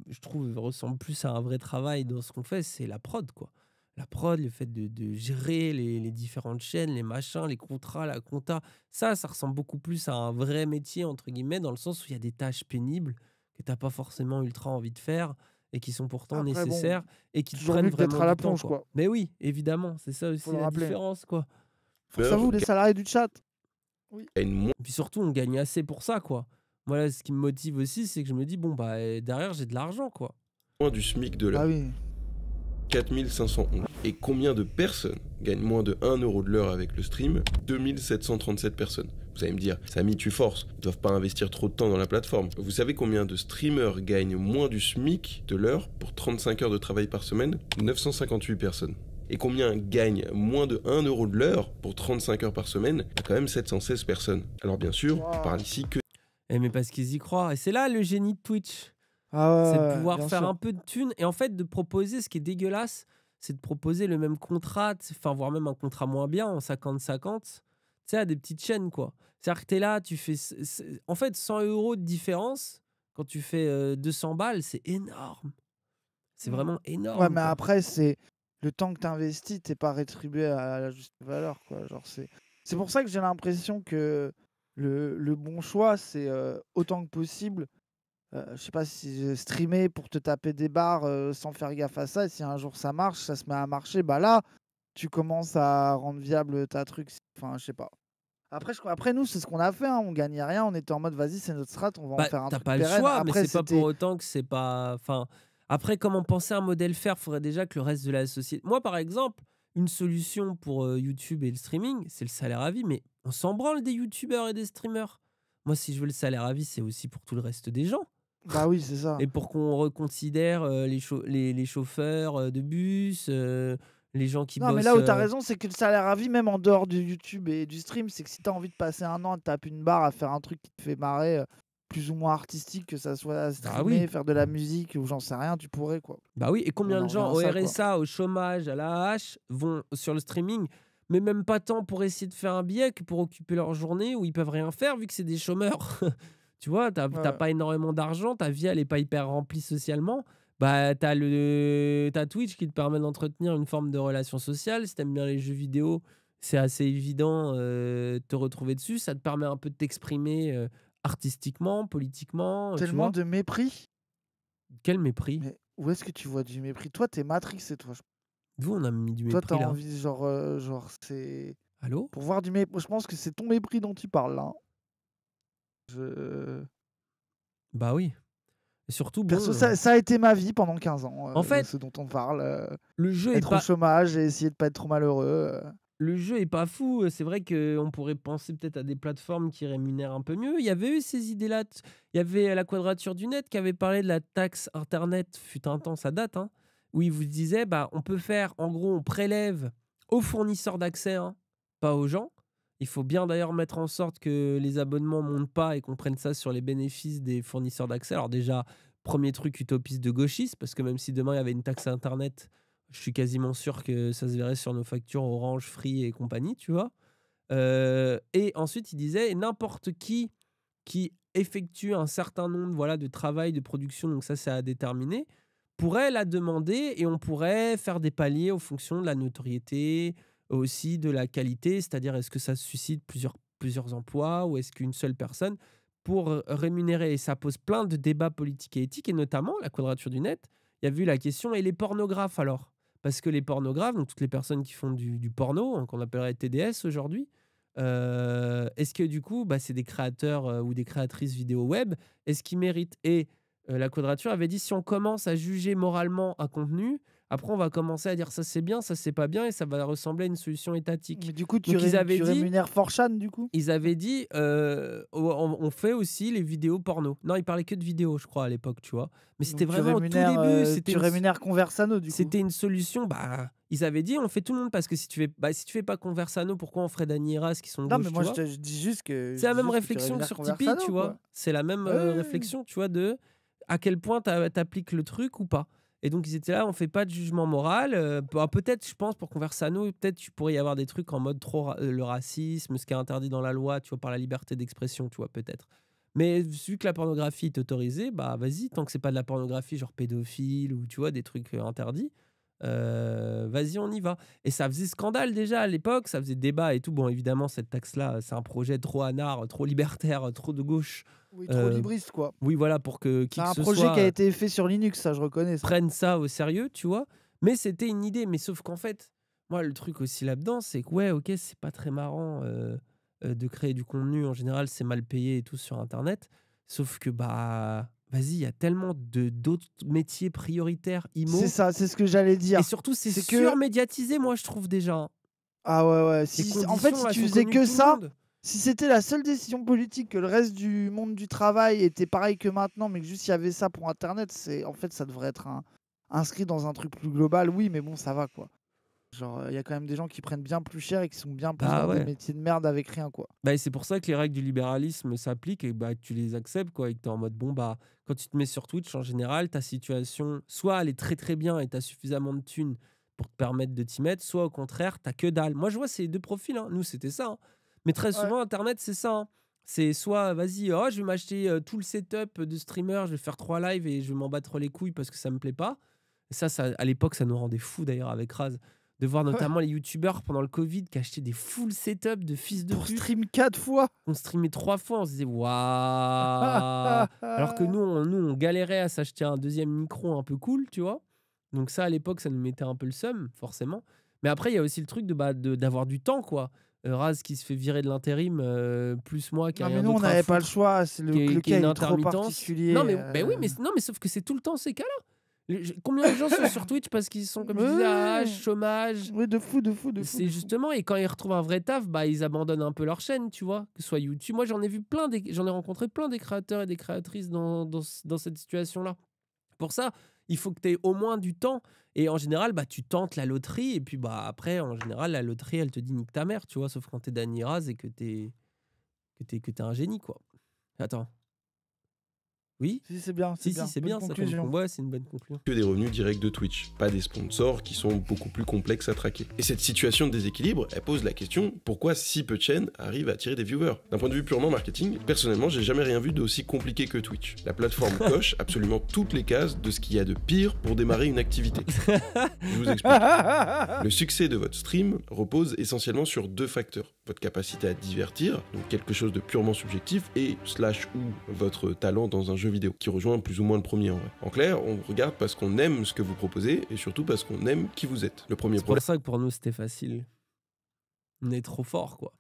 je trouve, ressemble plus à un vrai travail dans ce qu'on fait, c'est la prod, quoi. La prod, le fait de, gérer les, les, différentes chaînes, les machins, les contrats, la compta, ça, ça ressemble beaucoup plus à un vrai métier, entre guillemets, dans le sens où il y a des tâches pénibles que t'as pas forcément ultra envie de faire et qui sont pourtant nécessaires et qui prennent vraiment à la plonge, quoi. Mais oui, évidemment, c'est ça aussi la différence, quoi. Ça ça bah, vous, les salariés du chat. Oui. Et puis surtout, on gagne assez pour ça, quoi. Moi, ce qui me motive aussi, c'est que je me dis, bon, bah, eh, derrière, j'ai de l'argent, quoi. Moins du SMIC de l'heure. Ah oui. 4511. Et combien de personnes gagnent moins de 1 euro de l'heure avec le stream 2737 personnes. Vous allez me dire, Samy, tu forces. Ils ne doivent pas investir trop de temps dans la plateforme. Vous savez combien de streamers gagnent moins du SMIC de l'heure pour 35 heures de travail par semaine 958 personnes. Et combien gagnent moins de 1 euro de l'heure pour 35 heures par semaine quand même 716 personnes. Alors bien sûr, on parle ici que... Eh mais parce qu'ils y croient. Et c'est là le génie de Twitch. Ah c'est de pouvoir faire un peu de thunes et en fait de proposer ce qui est dégueulasse, c'est de proposer le même contrat, enfin voire même un contrat moins bien en 50-50 sais, à des petites chaînes, quoi. C'est-à-dire que t'es là, tu fais. En fait, 100 euros de différence, quand tu fais 200 euh, balles, c'est énorme. C'est mmh. vraiment énorme. Ouais, mais après, c'est le temps que tu investis, t'es pas rétribué à la juste valeur, quoi. Genre, c'est. C'est pour ça que j'ai l'impression que le, bon choix, c'est euh, autant que possible. Euh, je sais pas si streamer pour te taper des barres sans faire gaffe à ça. Et si un jour ça marche, ça se met à marcher. Bah là, tu commences à rendre viable ta truc. Enfin, je sais pas. Après, je... Après nous, c'est ce qu'on a fait. Hein, on gagnait rien. On était en mode, vas-y, c'est notre strat. On va en bah, faire un pas le choix, mais c'est pas pour autant que c'est pas. Enfin, après, comment penser un modèle faire Faudrait déjà que le reste de la société. Moi, par exemple, une solution pour euh, YouTube et le streaming, c'est le salaire à vie. Mais on s'en branle des YouTubeurs et des streamers. Moi, si je veux le salaire à vie, c'est aussi pour tout le reste des gens. Bah oui, c'est ça. Et pour qu'on reconsidère euh, les, les, chauffeurs euh, de bus les gens qui non, mais là où tu as euh, raison, c'est que le salaire à vie, même en dehors du YouTube et du stream, c'est que si tu as envie de passer un an, taper une barre à faire un truc qui te fait marrer, euh, plus ou moins artistique, que ça soit bah streamer, faire de la musique ou j'en sais rien, tu pourrais quoi. Bah oui, et combien de gens au RSA, au chômage, à la hache vont sur le streaming, mais même pas tant pour essayer de faire un billet que pour occuper leur journée où ils peuvent rien faire vu que c'est des chômeurs. tu vois, t'as pas énormément d'argent, ta vie elle est pas hyper remplie socialement bah, t'as le Twitch qui te permet d'entretenir une forme de relation sociale. Si t'aimes bien les jeux vidéo, c'est assez évident euh, te retrouver dessus. Ça te permet un peu de t'exprimer euh, artistiquement, politiquement. Euh, Tellement de mépris. Quel mépris. Mais où est-ce que tu vois du mépris Toi, t'es Matrix et toi. d'où on a mis du Toi, t'as envie, genre, c'est. Allô Pour voir du mépris. Je pense que c'est ton mépris dont tu parles là. Je. Bah oui surtout, bon, euh, ça, a été ma vie pendant 15 ans. Euh, en fait, ce dont on parle. Euh, le jeu être est au chômage et essayer de pas être trop malheureux. Le jeu est pas fou. C'est vrai qu'on pourrait penser peut-être à des plateformes qui rémunèrent un peu mieux. Il y avait eu ces idées-là. Il y avait la Quadrature du Net qui avait parlé de la taxe Internet, fut un temps, ça date, hein, où il vous disait bah, on peut faire, en gros, on prélève aux fournisseurs d'accès, hein, pas aux gens. Il faut bien d'ailleurs mettre en sorte que les abonnements montent pas et qu'on prenne ça sur les bénéfices des fournisseurs d'accès. Alors déjà, premier truc utopiste de gauchiste, parce que même si demain il y avait une taxe Internet, je suis quasiment sûr que ça se verrait sur nos factures Orange, Free et compagnie, tu vois. Euh, et ensuite, il disait n'importe qui qui effectue un certain nombre voilà, de travail, de production, donc ça c'est à déterminer, pourrait la demander et on pourrait faire des paliers en fonction de la notoriété, aussi de la qualité, c'est-à-dire est-ce que ça suscite plusieurs, plusieurs emplois ou est-ce qu'une seule personne pour rémunérer Et ça pose plein de débats politiques et éthiques, et notamment la quadrature du net. Il y a vu la question et les pornographes alors Parce que les pornographes, donc toutes les personnes qui font du, porno, hein, qu'on appellerait TDS aujourd'hui, euh, est-ce que du coup, bah, c'est des créateurs euh, ou des créatrices vidéo web Est-ce qu'ils méritent Et euh, la quadrature avait dit si on commence à juger moralement un contenu, après, on va commencer à dire ça c'est bien, ça c'est pas bien, et ça va ressembler à une solution étatique. Mais du coup, tu, Donc, ils avaient dit, rémunères Forchan du coup Ils avaient dit, euh, on, fait aussi les vidéos porno. Non, ils parlaient que de vidéos, je crois, à l'époque, tu vois. Mais c'était vraiment au tout début. Euh, tu rémunères Conversano du coup C'était une solution, bah. Ils avaient dit, on fait tout le monde parce que si tu fais, bah, si tu fais pas Conversano, pourquoi on ferait Daniras qui sont Non, mais moi je, dis juste que. C'est la même réflexion sur Tipeee, tu vois. C'est la même euh, réflexion, tu vois, de à quel point tu t'appliques le truc ou pas. Et donc, ils étaient là, on fait pas de jugement moral. Euh, bah, peut-être, je pense, pour à nous, peut-être tu pourrais y avoir des trucs en mode trop euh, le racisme, ce qui est interdit dans la loi, tu vois, par la liberté d'expression, tu vois, peut-être. Mais vu que la pornographie est autorisée, bah vas-y, tant que c'est pas de la pornographie genre pédophile ou tu vois, des trucs euh, interdits, vas-y, on y va. Et ça faisait scandale déjà à l'époque, ça faisait débat et tout. Bon, évidemment, cette taxe-là, c'est un projet trop anard, trop libertaire, trop de gauche. Oui, trop euh, libriste, quoi. Oui, voilà, pour que qui que un projet qui a euh, été fait sur Linux, ça, je reconnais. Ça. ça au sérieux, tu vois. Mais c'était une idée. Mais sauf qu'en fait, moi, le truc aussi là-dedans, c'est que, ouais, ok, c'est pas très marrant euh, de créer du contenu. En général, c'est mal payé et tout sur Internet. Sauf que, bah, vas-y, il y a tellement d'autres métiers prioritaires, IMO. C'est ça, c'est ce que j'allais dire. Et surtout, c'est surmédiatisé, moi, je trouve déjà. Hein. Ah ouais, ouais. en fait, si tu faisais que ça, si c'était la seule décision politique que le reste du monde du travail était pareil que maintenant, mais que juste il y avait ça pour Internet, c'est en fait ça devrait être inscrit dans un truc plus global. Oui, mais bon, ça va quoi. Genre, il y a quand même des gens qui prennent bien plus cher et qui sont bien plus bah dans des métiers de merde avec rien, quoi. Bah, c'est pour ça que les règles du libéralisme s'appliquent et bah, tu les acceptes, quoi. Et que es en mode, bon, bah, quand tu te mets sur Twitch, en général, ta situation, soit elle est très très bien et tu as suffisamment de thunes pour te permettre de t'y mettre, soit au contraire, tu as que dalle. Moi, je vois ces deux profils. Hein. Nous, c'était ça. Hein. Mais très souvent, Internet, c'est ça. Hein. C'est soit, vas-y, oh, je vais m'acheter euh, tout le setup de streamer, je vais faire trois lives et je vais m'en battre les couilles parce que ça me plaît pas. Ça, ça à l'époque, ça nous rendait fous d'ailleurs avec Raz. De voir notamment les youtubeurs pendant le Covid qui achetaient des full setup de fils de Pour stream quatre fois On streamait trois fois, on se disait waouh Alors que nous on, nous, on galérait à s'acheter un deuxième micro un peu cool, tu vois. Donc ça, à l'époque, ça nous mettait un peu le seum, forcément. Mais après, il y a aussi le truc de bah, d'avoir du temps, quoi. Euh, Raz qui se fait virer de l'intérim, euh, plus moi qui a rien mais nous, on n'avait pas le choix. C'est le, qui, est particulier. Non, mais, ben oui, euh. mais, non, mais sauf que c'est tout le temps ces cas-là. Combien de gens sont sur Twitch parce qu'ils sont comme ça, disais, chômage Oui, de fou, de fou, de fou. C'est justement, et quand ils retrouvent un vrai taf, bah, ils abandonnent un peu leur chaîne, tu vois, que ce soit YouTube. Moi, j'en ai vu plein, des... j'en ai rencontré plein des créateurs et des créatrices dans, dans, dans cette situation-là. Pour ça, il faut que tu aies au moins du temps et en général, bah, tu tentes la loterie, et puis bah, après, en général, la loterie, elle te dit nique ta mère, tu vois, sauf quand t'es Dani Raz et que t'es que t'es que t'es un génie, quoi. Attends, oui. c'est bien. Si, si, c'est bien. Ça, c'est une bonne conclusion. Que des revenus directs de Twitch, pas des sponsors qui sont beaucoup plus complexes à traquer. Et cette situation de déséquilibre, elle pose la question pourquoi si peu de chaînes arrivent à attirer des viewers D'un point de vue purement marketing, personnellement, j'ai jamais rien vu d'aussi compliqué que Twitch. La plateforme coche absolument toutes les cases de ce qu'il y a de pire pour démarrer une activité. Je vous explique. Le succès de votre stream repose essentiellement sur deux facteurs votre capacité à divertir, donc quelque chose de purement subjectif, et slash ou votre talent dans un jeu vidéo, qui rejoint plus ou moins le premier en clair, on regarde parce qu'on aime ce que vous proposez et surtout parce qu'on aime qui vous êtes. Le premier C'est pour ça que pour nous c'était facile. On est trop fort quoi.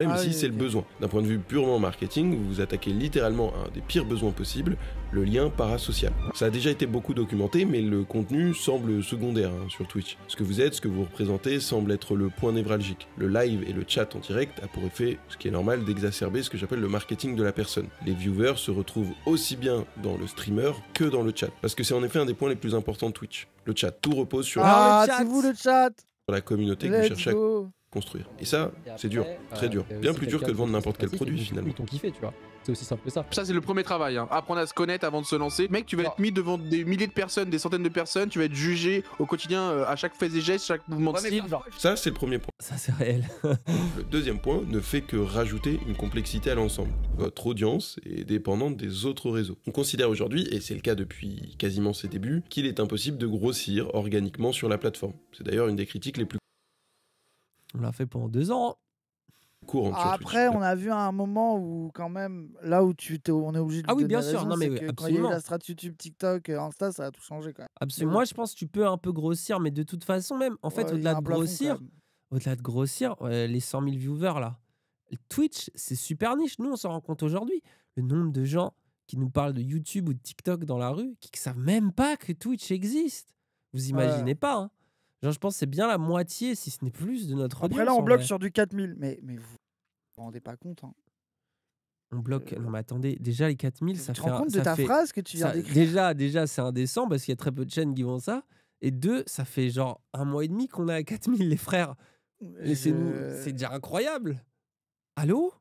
Même ah si c'est le besoin. D'un point de vue purement marketing, vous vous attaquez littéralement à un des pires besoins possibles, le lien parasocial. Ça a déjà été beaucoup documenté, mais le contenu semble secondaire hein, sur Twitch. Ce que vous êtes, ce que vous représentez, semble être le point névralgique. Le live et le chat en direct a pour effet, ce qui est normal, d'exacerber ce que j'appelle le marketing de la personne. Les viewers se retrouvent aussi bien dans le streamer que dans le chat, parce que c'est en effet un des points les plus importants de Twitch. Le chat, tout repose sur... Ah, ah c'est vous le chat la communauté que vous cherchez. À construire. Et ça, c'est dur, très dur. Bien plus dur que de vendre n'importe quel produit finalement. Ils tu vois. C'est aussi simple que ça. Ça, c'est le premier travail. Hein. Apprendre à se connaître avant de se lancer. Mec, tu vas ah. être mis devant des milliers de personnes, des centaines de personnes. Tu vas être jugé au quotidien euh, à chaque fait et geste, chaque mouvement de style. Ça, c'est le premier point. Ça, c'est réel. le deuxième point ne fait que rajouter une complexité à l'ensemble. Votre audience est dépendante des autres réseaux. On considère aujourd'hui, et c'est le cas depuis quasiment ses débuts, qu'il est impossible de grossir organiquement sur la plateforme. C'est d'ailleurs une des critiques les plus on l'a fait pendant deux ans. Après, on a vu à un moment où, quand même, là où tu on est obligé de. Ah oui, bien sûr, non mais absolument. Quand il y a la strat YouTube, TikTok, euh, Insta, ça a tout changé quand même. Absolument. Mm. Moi, je pense que tu peux un peu grossir, mais de toute façon, même, en fait, au-delà de, grossir, au-delà de grossir, les 100 000 viewers là, Twitch, c'est super niche. Nous, on s'en rend compte aujourd'hui. Le nombre de gens qui nous parlent de YouTube ou de TikTok dans la rue, qui ne savent même pas que Twitch existe. Vous imaginez pas. Hein. Genre, je pense que c'est bien la moitié, si ce n'est plus, de notre Après, là, on bloque sur du 4000, mais, mais vous vous rendez pas compte. Hein. On bloque. Euh, non, mais attendez, déjà, les 4000, ça tu fait. Tu te rends compte de ta phrase que tu viens d'écrire Déjà, déjà c'est indécent parce qu'il y a très peu de chaînes qui vont ça. Et deux, ça fait genre un mois et demi qu'on est à 4000, les frères. nous C'est déjà incroyable. Allô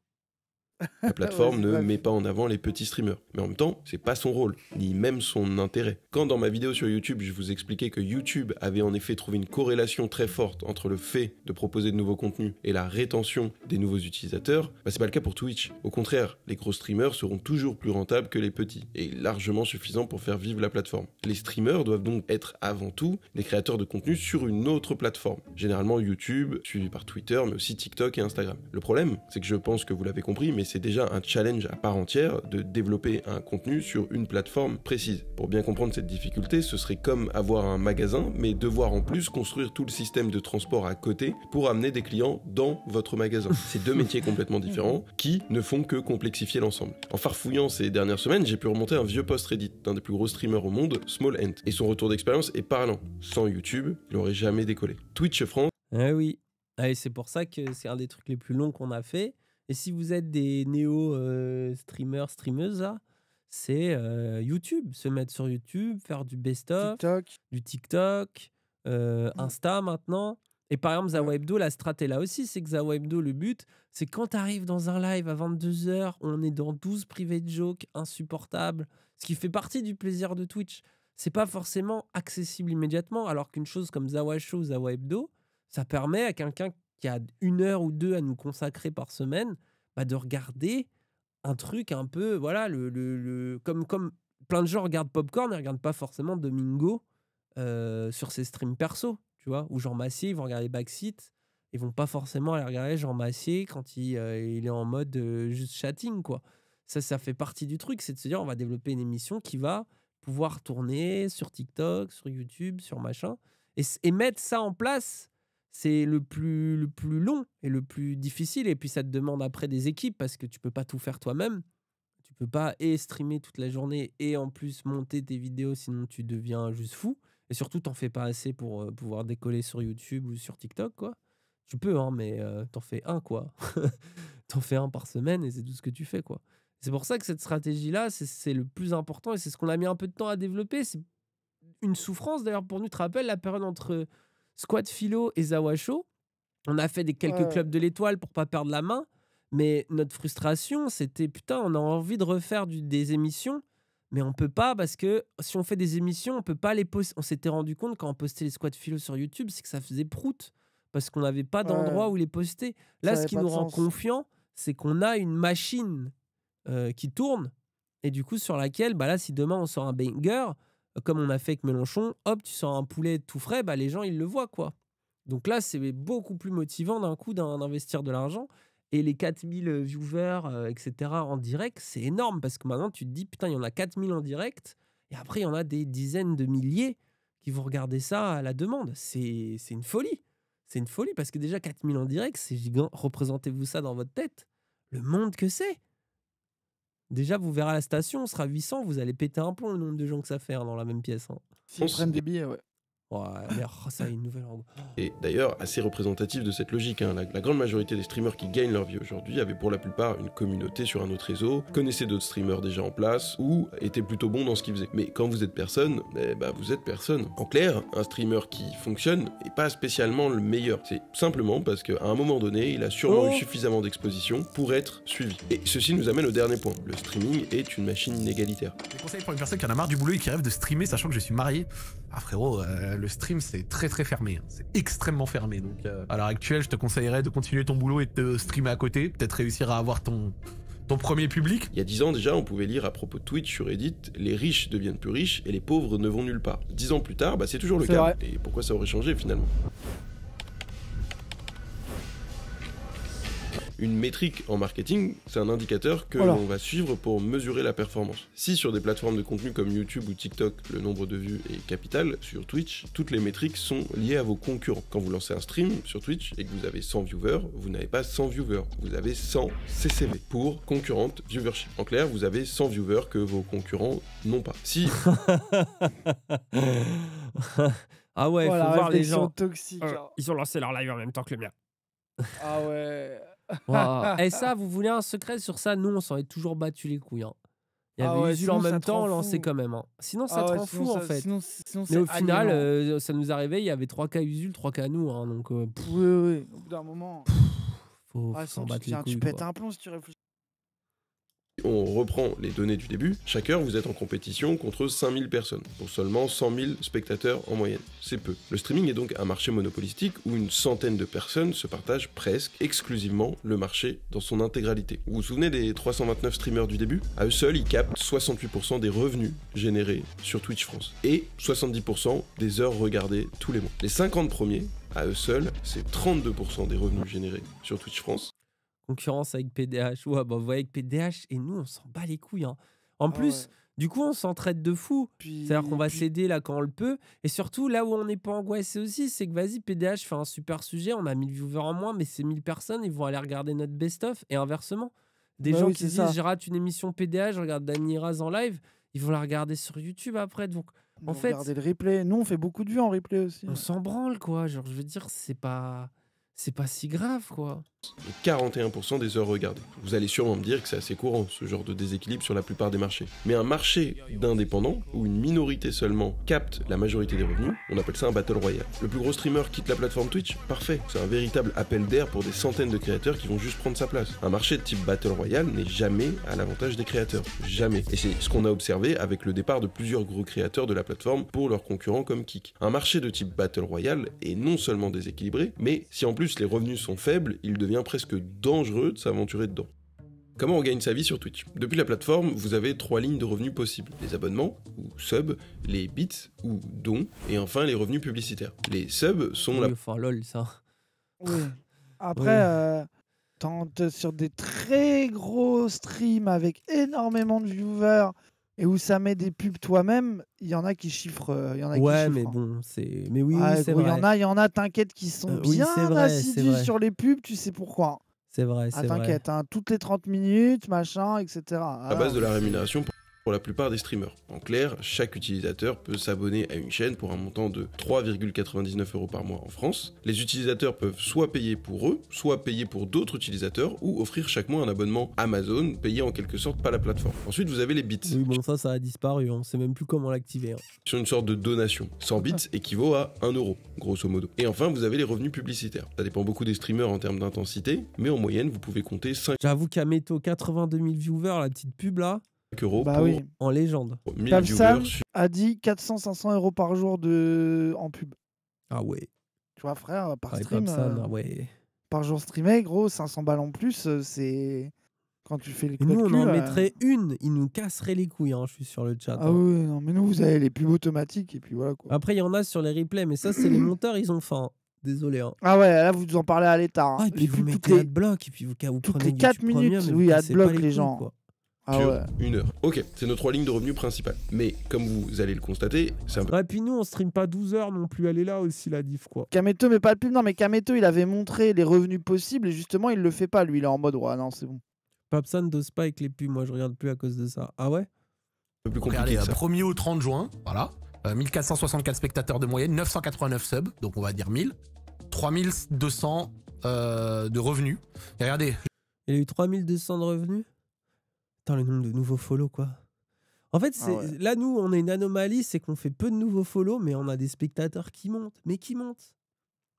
la ah plateforme ne met pas en avant les petits streamers. Mais en même temps, c'est pas son rôle, ni même son intérêt. Quand dans ma vidéo sur YouTube, je vous expliquais que YouTube avait en effet trouvé une corrélation très forte entre le fait de proposer de nouveaux contenus et la rétention des nouveaux utilisateurs, bah c'est pas le cas pour Twitch. Au contraire, les gros streamers seront toujours plus rentables que les petits, et largement suffisants pour faire vivre la plateforme. Les streamers doivent donc être avant tout des créateurs de contenu sur une autre plateforme, généralement YouTube, suivi par Twitter, mais aussi TikTok et Instagram. Le problème, c'est que je pense que vous l'avez compris, mais c'est déjà un challenge à part entière de développer un contenu sur une plateforme précise. Pour bien comprendre cette difficulté, ce serait comme avoir un magasin, mais devoir en plus construire tout le système de transport à côté pour amener des clients dans votre magasin. C'est deux métiers complètement différents qui ne font que complexifier l'ensemble. En farfouillant ces dernières semaines, j'ai pu remonter un vieux post Reddit d'un des plus gros streamers au monde, Small Ant, et son retour d'expérience est parlant. Sans YouTube, il n'aurait jamais décollé. Twitch France. Ah oui. Ah, c'est pour ça que c'est un des trucs les plus longs qu'on a fait. Et si vous êtes des néo-streamers, euh, streameuses, c'est euh, YouTube, se mettre sur YouTube, faire du best-of, du TikTok, euh, Insta maintenant. Et par exemple, Zawebdo, la strat est là aussi, c'est que Zawebdo, le but, c'est quand tu arrives dans un live à 22h, on est dans 12 privés de jokes insupportables, ce qui fait partie du plaisir de Twitch. C'est pas forcément accessible immédiatement, alors qu'une chose comme Zawa Show, Zawa Hebdo, ça permet à quelqu'un qui a une heure ou deux à nous consacrer par semaine, bah, de regarder un truc un peu, voilà, le, comme, comme plein de gens regardent Popcorn, ils ne regardent pas forcément Domingo euh, sur ses streams perso, tu vois, ou Jean Massier, ils vont regarder Backseat, ils vont pas forcément aller regarder Jean Massier quand il, euh, il est en mode euh, juste chatting, quoi. Ça, ça fait partie du truc, c'est de se dire, on va développer une émission qui va pouvoir tourner sur TikTok, sur YouTube, sur machin, et mettre ça en place c'est le plus, le plus long et le plus difficile. Et puis ça te demande après des équipes parce que tu peux pas tout faire toi-même. Tu peux pas et streamer toute la journée et en plus monter tes vidéos, sinon tu deviens juste fou. Et surtout, t'en fais pas assez pour euh, pouvoir décoller sur YouTube ou sur TikTok, quoi. Tu peux, hein, mais tu euh, t'en fais un, quoi. t'en fais un par semaine et c'est tout ce que tu fais, quoi. C'est pour ça que cette stratégie-là, c'est le plus important et c'est ce qu'on a mis un peu de temps à développer. C'est une souffrance, d'ailleurs, pour nous. Tu te rappelles la période entre Squad Philo et Zawasho, on a fait des quelques clubs de l'étoile pour pas perdre la main, mais notre frustration, c'était putain, on a envie de refaire des émissions, mais on peut pas parce que si on fait des émissions, on peut pas les poster. On s'était rendu compte quand on postait les squats philo sur YouTube, c'est que ça faisait prout parce qu'on n'avait pas d'endroit où les poster. Là, ce qui nous rend confiant, confiants, c'est qu'on a une machine euh, qui tourne et du coup sur laquelle, bah là, si demain on sort un banger, comme on a fait avec Mélenchon, hop, tu sors un poulet tout frais, bah, les gens, ils le voient, quoi. Donc là, c'est beaucoup plus motivant d'un coup d'investir de l'argent. Et les 4000 viewers, euh, etc., en direct, c'est énorme parce que maintenant, tu te dis, putain, il y en a 4000 en direct, et après, il y en a des dizaines de milliers qui vont regarder ça à la demande. C'est une folie. C'est une folie parce que déjà, 4000 en direct, c'est gigant. Représentez-vous ça dans votre tête. Le monde que c'est. Déjà, vous verrez à la station, on sera 800, vous allez péter un plomb le nombre de gens que ça fait hein, dans la même pièce. Hein. Si on prenne des billets, ouais. Oh, une nouvelle Et d'ailleurs, assez représentatif de cette logique. Hein. La, grande majorité des streamers qui gagnent leur vie aujourd'hui avaient pour la plupart une communauté sur un autre réseau, connaissaient d'autres streamers déjà en place ou étaient plutôt bons dans ce qu'ils faisaient. Mais quand vous êtes personne, eh ben, vous êtes personne. En clair, un streamer qui fonctionne n'est pas spécialement le meilleur. C'est simplement parce qu'à un moment donné, il a sûrement eu oh. suffisamment d'exposition pour être suivi. Et ceci nous amène au dernier point. Le streaming est une machine inégalitaire. Des conseils pour une personne qui en a marre du boulot et qui rêve de streamer sachant que je suis marié Ah frérot, euh, le stream, c'est très très fermé. Hein. C'est extrêmement fermé. Donc, euh, à l'heure actuelle, je te conseillerais de continuer ton boulot et de streamer à côté. Peut-être réussir à avoir ton, ton premier public Il y a dix ans déjà, on pouvait lire à propos de Twitch sur Reddit les riches deviennent plus riches et les pauvres ne vont nulle part. Dix ans plus tard, bah, c'est toujours le cas. Et pourquoi ça aurait changé finalement une métrique en marketing, c'est un indicateur que l'on va suivre pour mesurer la performance. Si sur des plateformes de contenu comme YouTube ou TikTok, le nombre de vues est capital, sur Twitch, toutes les métriques sont liées à vos concurrents. Quand vous lancez un stream sur Twitch et que vous avez 100 viewers, vous n'avez pas 100 viewers, vous avez 100 CCV pour concurrente viewership. En clair, vous avez 100 viewers que vos concurrents n'ont pas. Si Ah ouais, voir les gens. toxiques. Euh, ils ont lancé leur live en même temps que le mien. Ah ouais. Et eh, ça, vous voulez un secret sur ça Nous, on s'en est toujours battu les couilles. Hein. Il y ah avait Usul en même temps, lancé quand même. Hein. Sinon, ça ah te rend fou en fait. Sinon, Mais au final, euh, ça nous arrivait, il y avait 3 k Usul, 3 k nous. Hein, donc, euh, au bout d'un moment. faut ah, s'en battre les couilles, tu pètes un plomb si tu réfléchis on reprend les données du début, chaque heure vous êtes en compétition contre 5000 personnes, pour seulement 100 000 spectateurs en moyenne. C'est peu. Le streaming est donc un marché monopolistique où une centaine de personnes se partagent presque exclusivement le marché dans son intégralité. Vous vous souvenez des 329 streamers du début À eux seuls, ils captent 68% des revenus générés sur Twitch France et 70% des heures regardées tous les mois. Les 50 premiers à eux seuls, c'est 32% des revenus générés sur Twitch France concurrence avec PDH. Ouais, bah, vous voyez, avec PDH, et nous, on s'en bat les couilles. Hein. En ah plus, du coup, on s'entraide de fou. C'est-à-dire qu'on va céder s'aider là quand on le peut. Et surtout, là où on n'est pas angoissé aussi, c'est que vas-y, PDH fait un super sujet, on a 1000 viewers en moins, mais ces 1000 personnes, ils vont aller regarder notre best-of et inversement. Des bah gens qui disent je rate une émission PDH, je regarde Dani Raz en live, ils vont la regarder sur YouTube après. Donc, en on fait. Regarder le replay. Nous, on fait beaucoup de vues en replay aussi. On s'en branle, quoi. Genre, je veux dire, c'est pas c'est pas si grave, quoi. 41% des heures regardées. Vous allez sûrement me dire que c'est assez courant, ce genre de déséquilibre sur la plupart des marchés. Mais un marché d'indépendants, où une minorité seulement capte la majorité des revenus, on appelle ça un battle royale. Le plus gros streamer quitte la plateforme Twitch Parfait, c'est un véritable appel d'air pour des centaines de créateurs qui vont juste prendre sa place. Un marché de type battle royale n'est jamais à l'avantage des créateurs. Jamais. Et c'est ce qu'on a observé avec le départ de plusieurs gros créateurs de la plateforme pour leurs concurrents comme Kik. Un marché de type battle royale est non seulement déséquilibré, mais si en plus les revenus sont faibles, il devient presque dangereux de s'aventurer dedans. Comment on gagne sa vie sur Twitch Depuis la plateforme, vous avez trois lignes de revenus possibles. Les abonnements, ou subs, les bits, ou dons, et enfin les revenus publicitaires. Les subs sont la... lol, ça. Après, euh, tente sur des très gros streams avec énormément de viewers, et où ça met des pubs toi-même, il y en a qui chiffrent. Euh, y en a ouais, mais hein. bon, c'est. Mais oui, ah, c'est vrai. Il y en a, il y en a, t'inquiète, qui sont euh, bien oui, vrai, assidus sur les pubs, tu sais pourquoi. Hein. C'est vrai, ah, c'est vrai. T'inquiète, hein, toutes les 30 minutes, machin, etc. À base de la ah, rémunération pour la plupart des streamers. En clair, chaque utilisateur peut s'abonner à une chaîne pour un montant de 3,99 euros par mois en France. Les utilisateurs peuvent soit payer pour eux, soit payer pour d'autres utilisateurs, ou offrir chaque mois un abonnement Amazon, payé en quelque sorte par la plateforme. Ensuite, vous avez les bits. Oui, bon, ça, ça a disparu, on hein. sait même plus comment l'activer. Hein. Sur une sorte de donation. 100 bits ah. équivaut à 1 euro, grosso modo. Et enfin, vous avez les revenus publicitaires. Ça dépend beaucoup des streamers en termes d'intensité, mais en moyenne, vous pouvez compter 5. J'avoue qu'à Meto, 82 000 viewers, la petite pub là, euros bah oui. en légende. a dit 400-500 euros par jour de... en pub. Ah ouais. Tu vois, frère, par ah stream. Euh, par jour streamé, gros, 500 balles en plus, euh, c'est. Quand tu fais le Nous, on en euh, mettrait une, ils nous casserait les couilles, hein, je suis sur le chat. Ah hein. non, mais nous, vous avez les pubs automatiques, et puis voilà quoi. Après, il y en a sur les replays, mais ça, c'est les monteurs, ils ont faim. Désolé. Hein. Ah ouais, là vous en parlez à l'état. Ah, et puis les vous mettez les... et puis vous, vous prenez 4 minutes, oui, adblock les, les gens. Ah une heure. Ok, c'est nos trois lignes de revenus principales. Mais comme vous allez le constater, c'est un peu. puis nous, on stream pas 12 heures non plus. Elle est là aussi, la diff, quoi. Kameto, mais pas le pub. Non, mais Kameto, il avait montré les revenus possibles et justement, il le fait pas, lui. Il est en mode, droit non, c'est bon. Papson dose pas avec les pubs. Moi, je regarde plus à cause de ça. Ah ouais Un plus compliqué. 1er euh, au 30 juin, voilà. 1464 euh, spectateurs de moyenne, 989 subs, donc on va dire 1000. 3200 euh, de revenus. regardez. Il a eu 3200 de revenus Putain, le nombre de nouveaux follow, quoi. En fait, ah là, nous, on est une anomalie, c'est qu'on fait peu de nouveaux follow, mais on a des spectateurs qui montent, mais qui montent.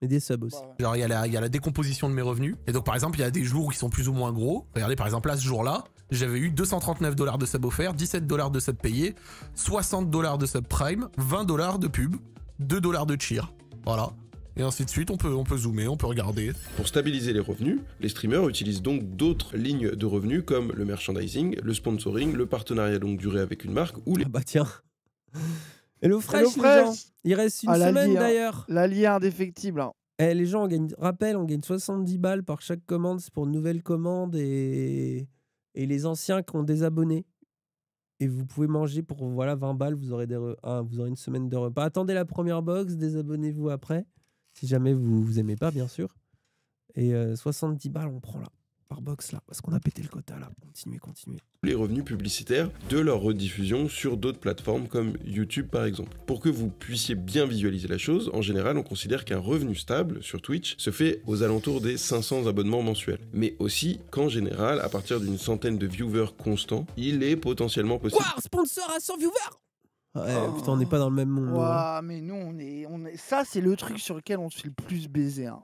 Et des subs aussi. Bah Genre, il y, a la décomposition de mes revenus. Et donc, par exemple, il y a des jours qui sont plus ou moins gros. Regardez, par exemple, là, ce jour-là, j'avais eu 239 dollars de subs offerts, 17 dollars de subs payés, 60 dollars de sub prime, 20 dollars de pub, 2 dollars de cheer. Voilà et ainsi de suite. On peut, on peut zoomer, on peut regarder. Pour stabiliser les revenus, les streamers utilisent donc d'autres lignes de revenus comme le merchandising, le sponsoring, le partenariat longue durée avec une marque ou les. Ah bah tiens Et Fresh, Il reste une ah, semaine d'ailleurs La indéfectible hein. Eh, les gens, on gagne, rappel, on gagne 70 balles par chaque commande, c'est pour une nouvelle commande et, et les anciens qui ont désabonné. Et vous pouvez manger pour voilà 20 balles, vous aurez, des vous aurez une semaine de repas. Attendez la première box, désabonnez-vous après si jamais vous, vous aimez pas, bien sûr. Et 70 euh, balles, on prend là, par box là, parce qu'on a pété le quota là. Continuez, continuez. Les revenus publicitaires de leur rediffusion sur d'autres plateformes comme YouTube par exemple. Pour que vous puissiez bien visualiser la chose, en général, on considère qu'un revenu stable sur Twitch se fait aux alentours des 500 abonnements mensuels. Mais aussi qu'en général, à partir d'une centaine de viewers constants, il est potentiellement possible. sponsor à 100 viewers ah putain, on n'est pas dans le même monde. Hein. mais nous, on est, on est... ça, c'est le truc sur lequel on se fait le plus baiser. Hein.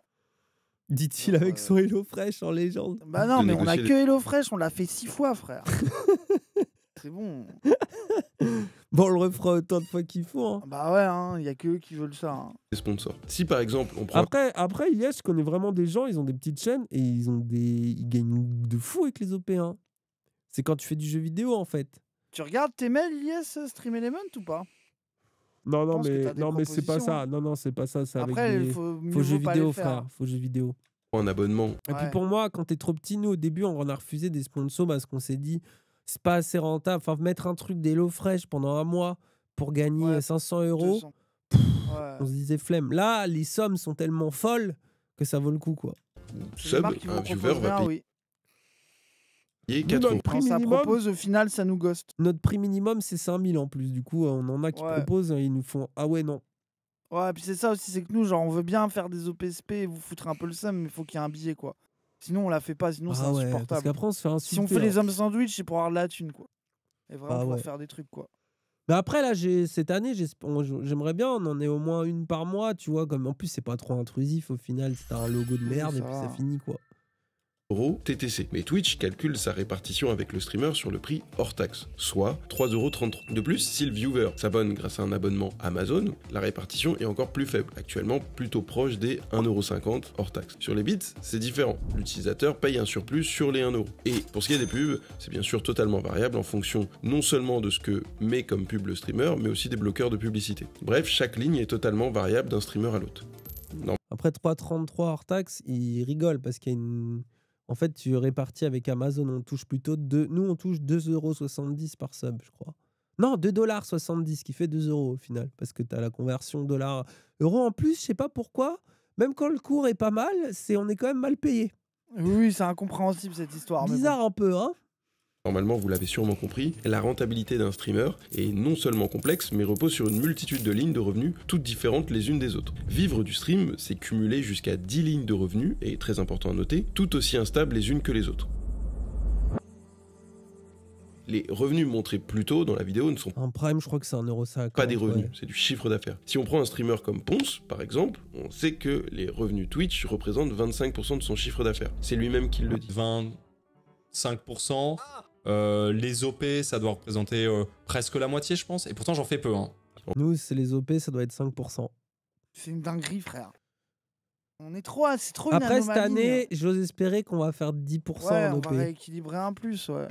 Dit-il avec euh, son HelloFresh en légende. Bah non, mais on a que HelloFresh on l'a fait six fois, frère. c'est bon. bon, on le refera autant de fois qu'il faut. Hein. Bah ouais, hein, il y a que eux qui veulent ça. Hein. Les sponsors. Si par exemple, on prend. Après, après, yes, je connais vraiment des gens, ils ont des petites chaînes et ils ont des, ils gagnent de fou avec les OP1. C'est quand tu fais du jeu vidéo en fait. Tu regardes tes mails, Yes euh, Stream Element ou pas Non, non, mais, non mais c'est pas ça. Hein. Non, non, c'est pas ça. C'est Après, avec les... faut, jouer vidéo, frère. Faut jouer vidéo. En abonnement. Et puis pour moi, quand t'es trop petit, nous, au début, on a refusé des sponsors parce qu'on s'est dit, c'est pas assez rentable. Enfin, mettre un truc d'Hello fraîche pendant un mois pour gagner 500 euros, on se disait flemme. Là, les sommes sont tellement folles que ça vaut le coup, quoi. Sub, un viewer va quatre prix ça propose, au final, ça nous goste. Notre prix minimum, c'est 5000 en plus. Du coup, on en a qui proposent, ils nous font Ah ouais, non. Ouais, puis c'est ça aussi, c'est que nous, genre, on veut bien faire des OPSP vous foutre un peu le seum, mais il faut qu'il y ait un billet, quoi. Sinon, on la fait pas, sinon, c'est ah insupportable. Si on fait les hein. hommes sandwich, c'est pour avoir de la thune, quoi. Et vraiment, ah pour faire des trucs, quoi. Mais après, là, cette année, j'aimerais bien, on en est au moins une par mois, tu vois. Comme... En plus, c'est pas trop intrusif au final. C'est un logo de merde et puis ça finit quoi. TTC. Mais Twitch calcule sa répartition avec le streamer sur le prix hors taxe, soit 3,33€ De plus, si le viewer s'abonne grâce à un abonnement Amazon, la répartition est encore plus faible, actuellement plutôt proche des 1,50€ hors taxe. Sur les bits, c'est différent. L'utilisateur paye un surplus sur les 1€. Et pour ce qui est des pubs, c'est bien sûr totalement variable en fonction non seulement de ce que met comme pub le streamer, mais aussi des bloqueurs de publicité. Bref, chaque ligne est totalement variable d'un streamer à l'autre. Après 3,33 hors taxe, il rigole parce qu'il y a une en fait, tu répartis avec Amazon, on touche plutôt 2... Nous, on touche 2,70€ par sub, je crois. Non, 2,70$, qui fait 2 euros au final, parce que tu as la conversion dollar-euro en plus, je sais pas pourquoi. Même quand le cours est pas mal, c'est on est quand même mal payé. Oui, c'est incompréhensible cette histoire. Bizarre un peu, hein Normalement, vous l'avez sûrement compris, la rentabilité d'un streamer est non seulement complexe, mais repose sur une multitude de lignes de revenus, toutes différentes les unes des autres. Vivre du stream, c'est cumuler jusqu'à 10 lignes de revenus, et très important à noter, toutes aussi instables les unes que les autres. Les revenus montrés plus tôt dans la vidéo ne sont un prime, je crois que c'est un euro Pas des revenus, c'est du chiffre d'affaires. Si on prend un streamer comme Ponce, par exemple, on sait que les revenus Twitch représentent 25% de son chiffre d'affaires. C'est lui-même qui le dit. 25%. Euh, les OP, ça doit représenter euh, presque la moitié, je pense. Et pourtant, j'en fais peu. Hein. Nous, c'est les OP, ça doit être 5%. C'est une dinguerie, frère. On est trop, c'est trop Après cette année, hein. j'ose espérer qu'on va faire 10% en OP. On va rééquilibrer un plus, ouais.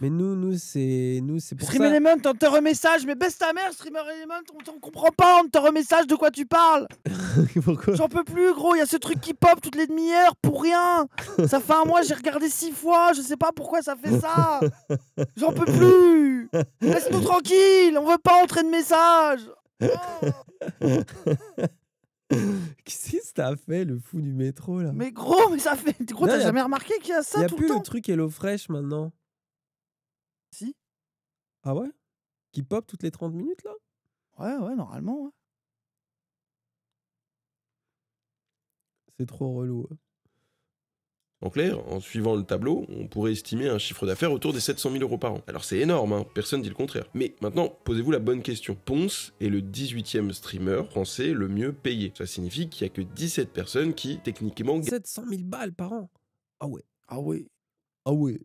Mais, nous, nous c'est, nous, c'est pour Stream Element, on te remessage, mais baisse ta mère, Streamer Element, on, t'en comprend pas, on te remessage de quoi tu parles. Pourquoi J'en peux plus, gros, il y a ce truc qui pop toutes les demi-heures pour rien. ça fait un mois, j'ai regardé six fois, je sais pas pourquoi ça fait ça. J'en peux plus. Laisse-nous tranquille, on veut pas entrer de message. Oh. Qu'est-ce que t'as fait, le fou du métro, là Mais gros, mais ça fait. Gros, t'as jamais remarqué qu'il y a ça tout le temps Y'a plus le truc HelloFresh maintenant. Si. Ah ouais Qui pop toutes les 30 minutes, là Ouais, ouais, normalement, C'est trop relou. En clair, en suivant le tableau, on pourrait estimer un chiffre d'affaires autour des 700 000 euros par an. Alors c'est énorme, hein, personne dit le contraire. Mais maintenant, posez-vous la bonne question. Ponce est le 18e streamer français le mieux payé. Ça signifie qu'il n'y a que 17 personnes qui, techniquement... 700 000 balles par an Ah ouais, ah ouais, ah ouais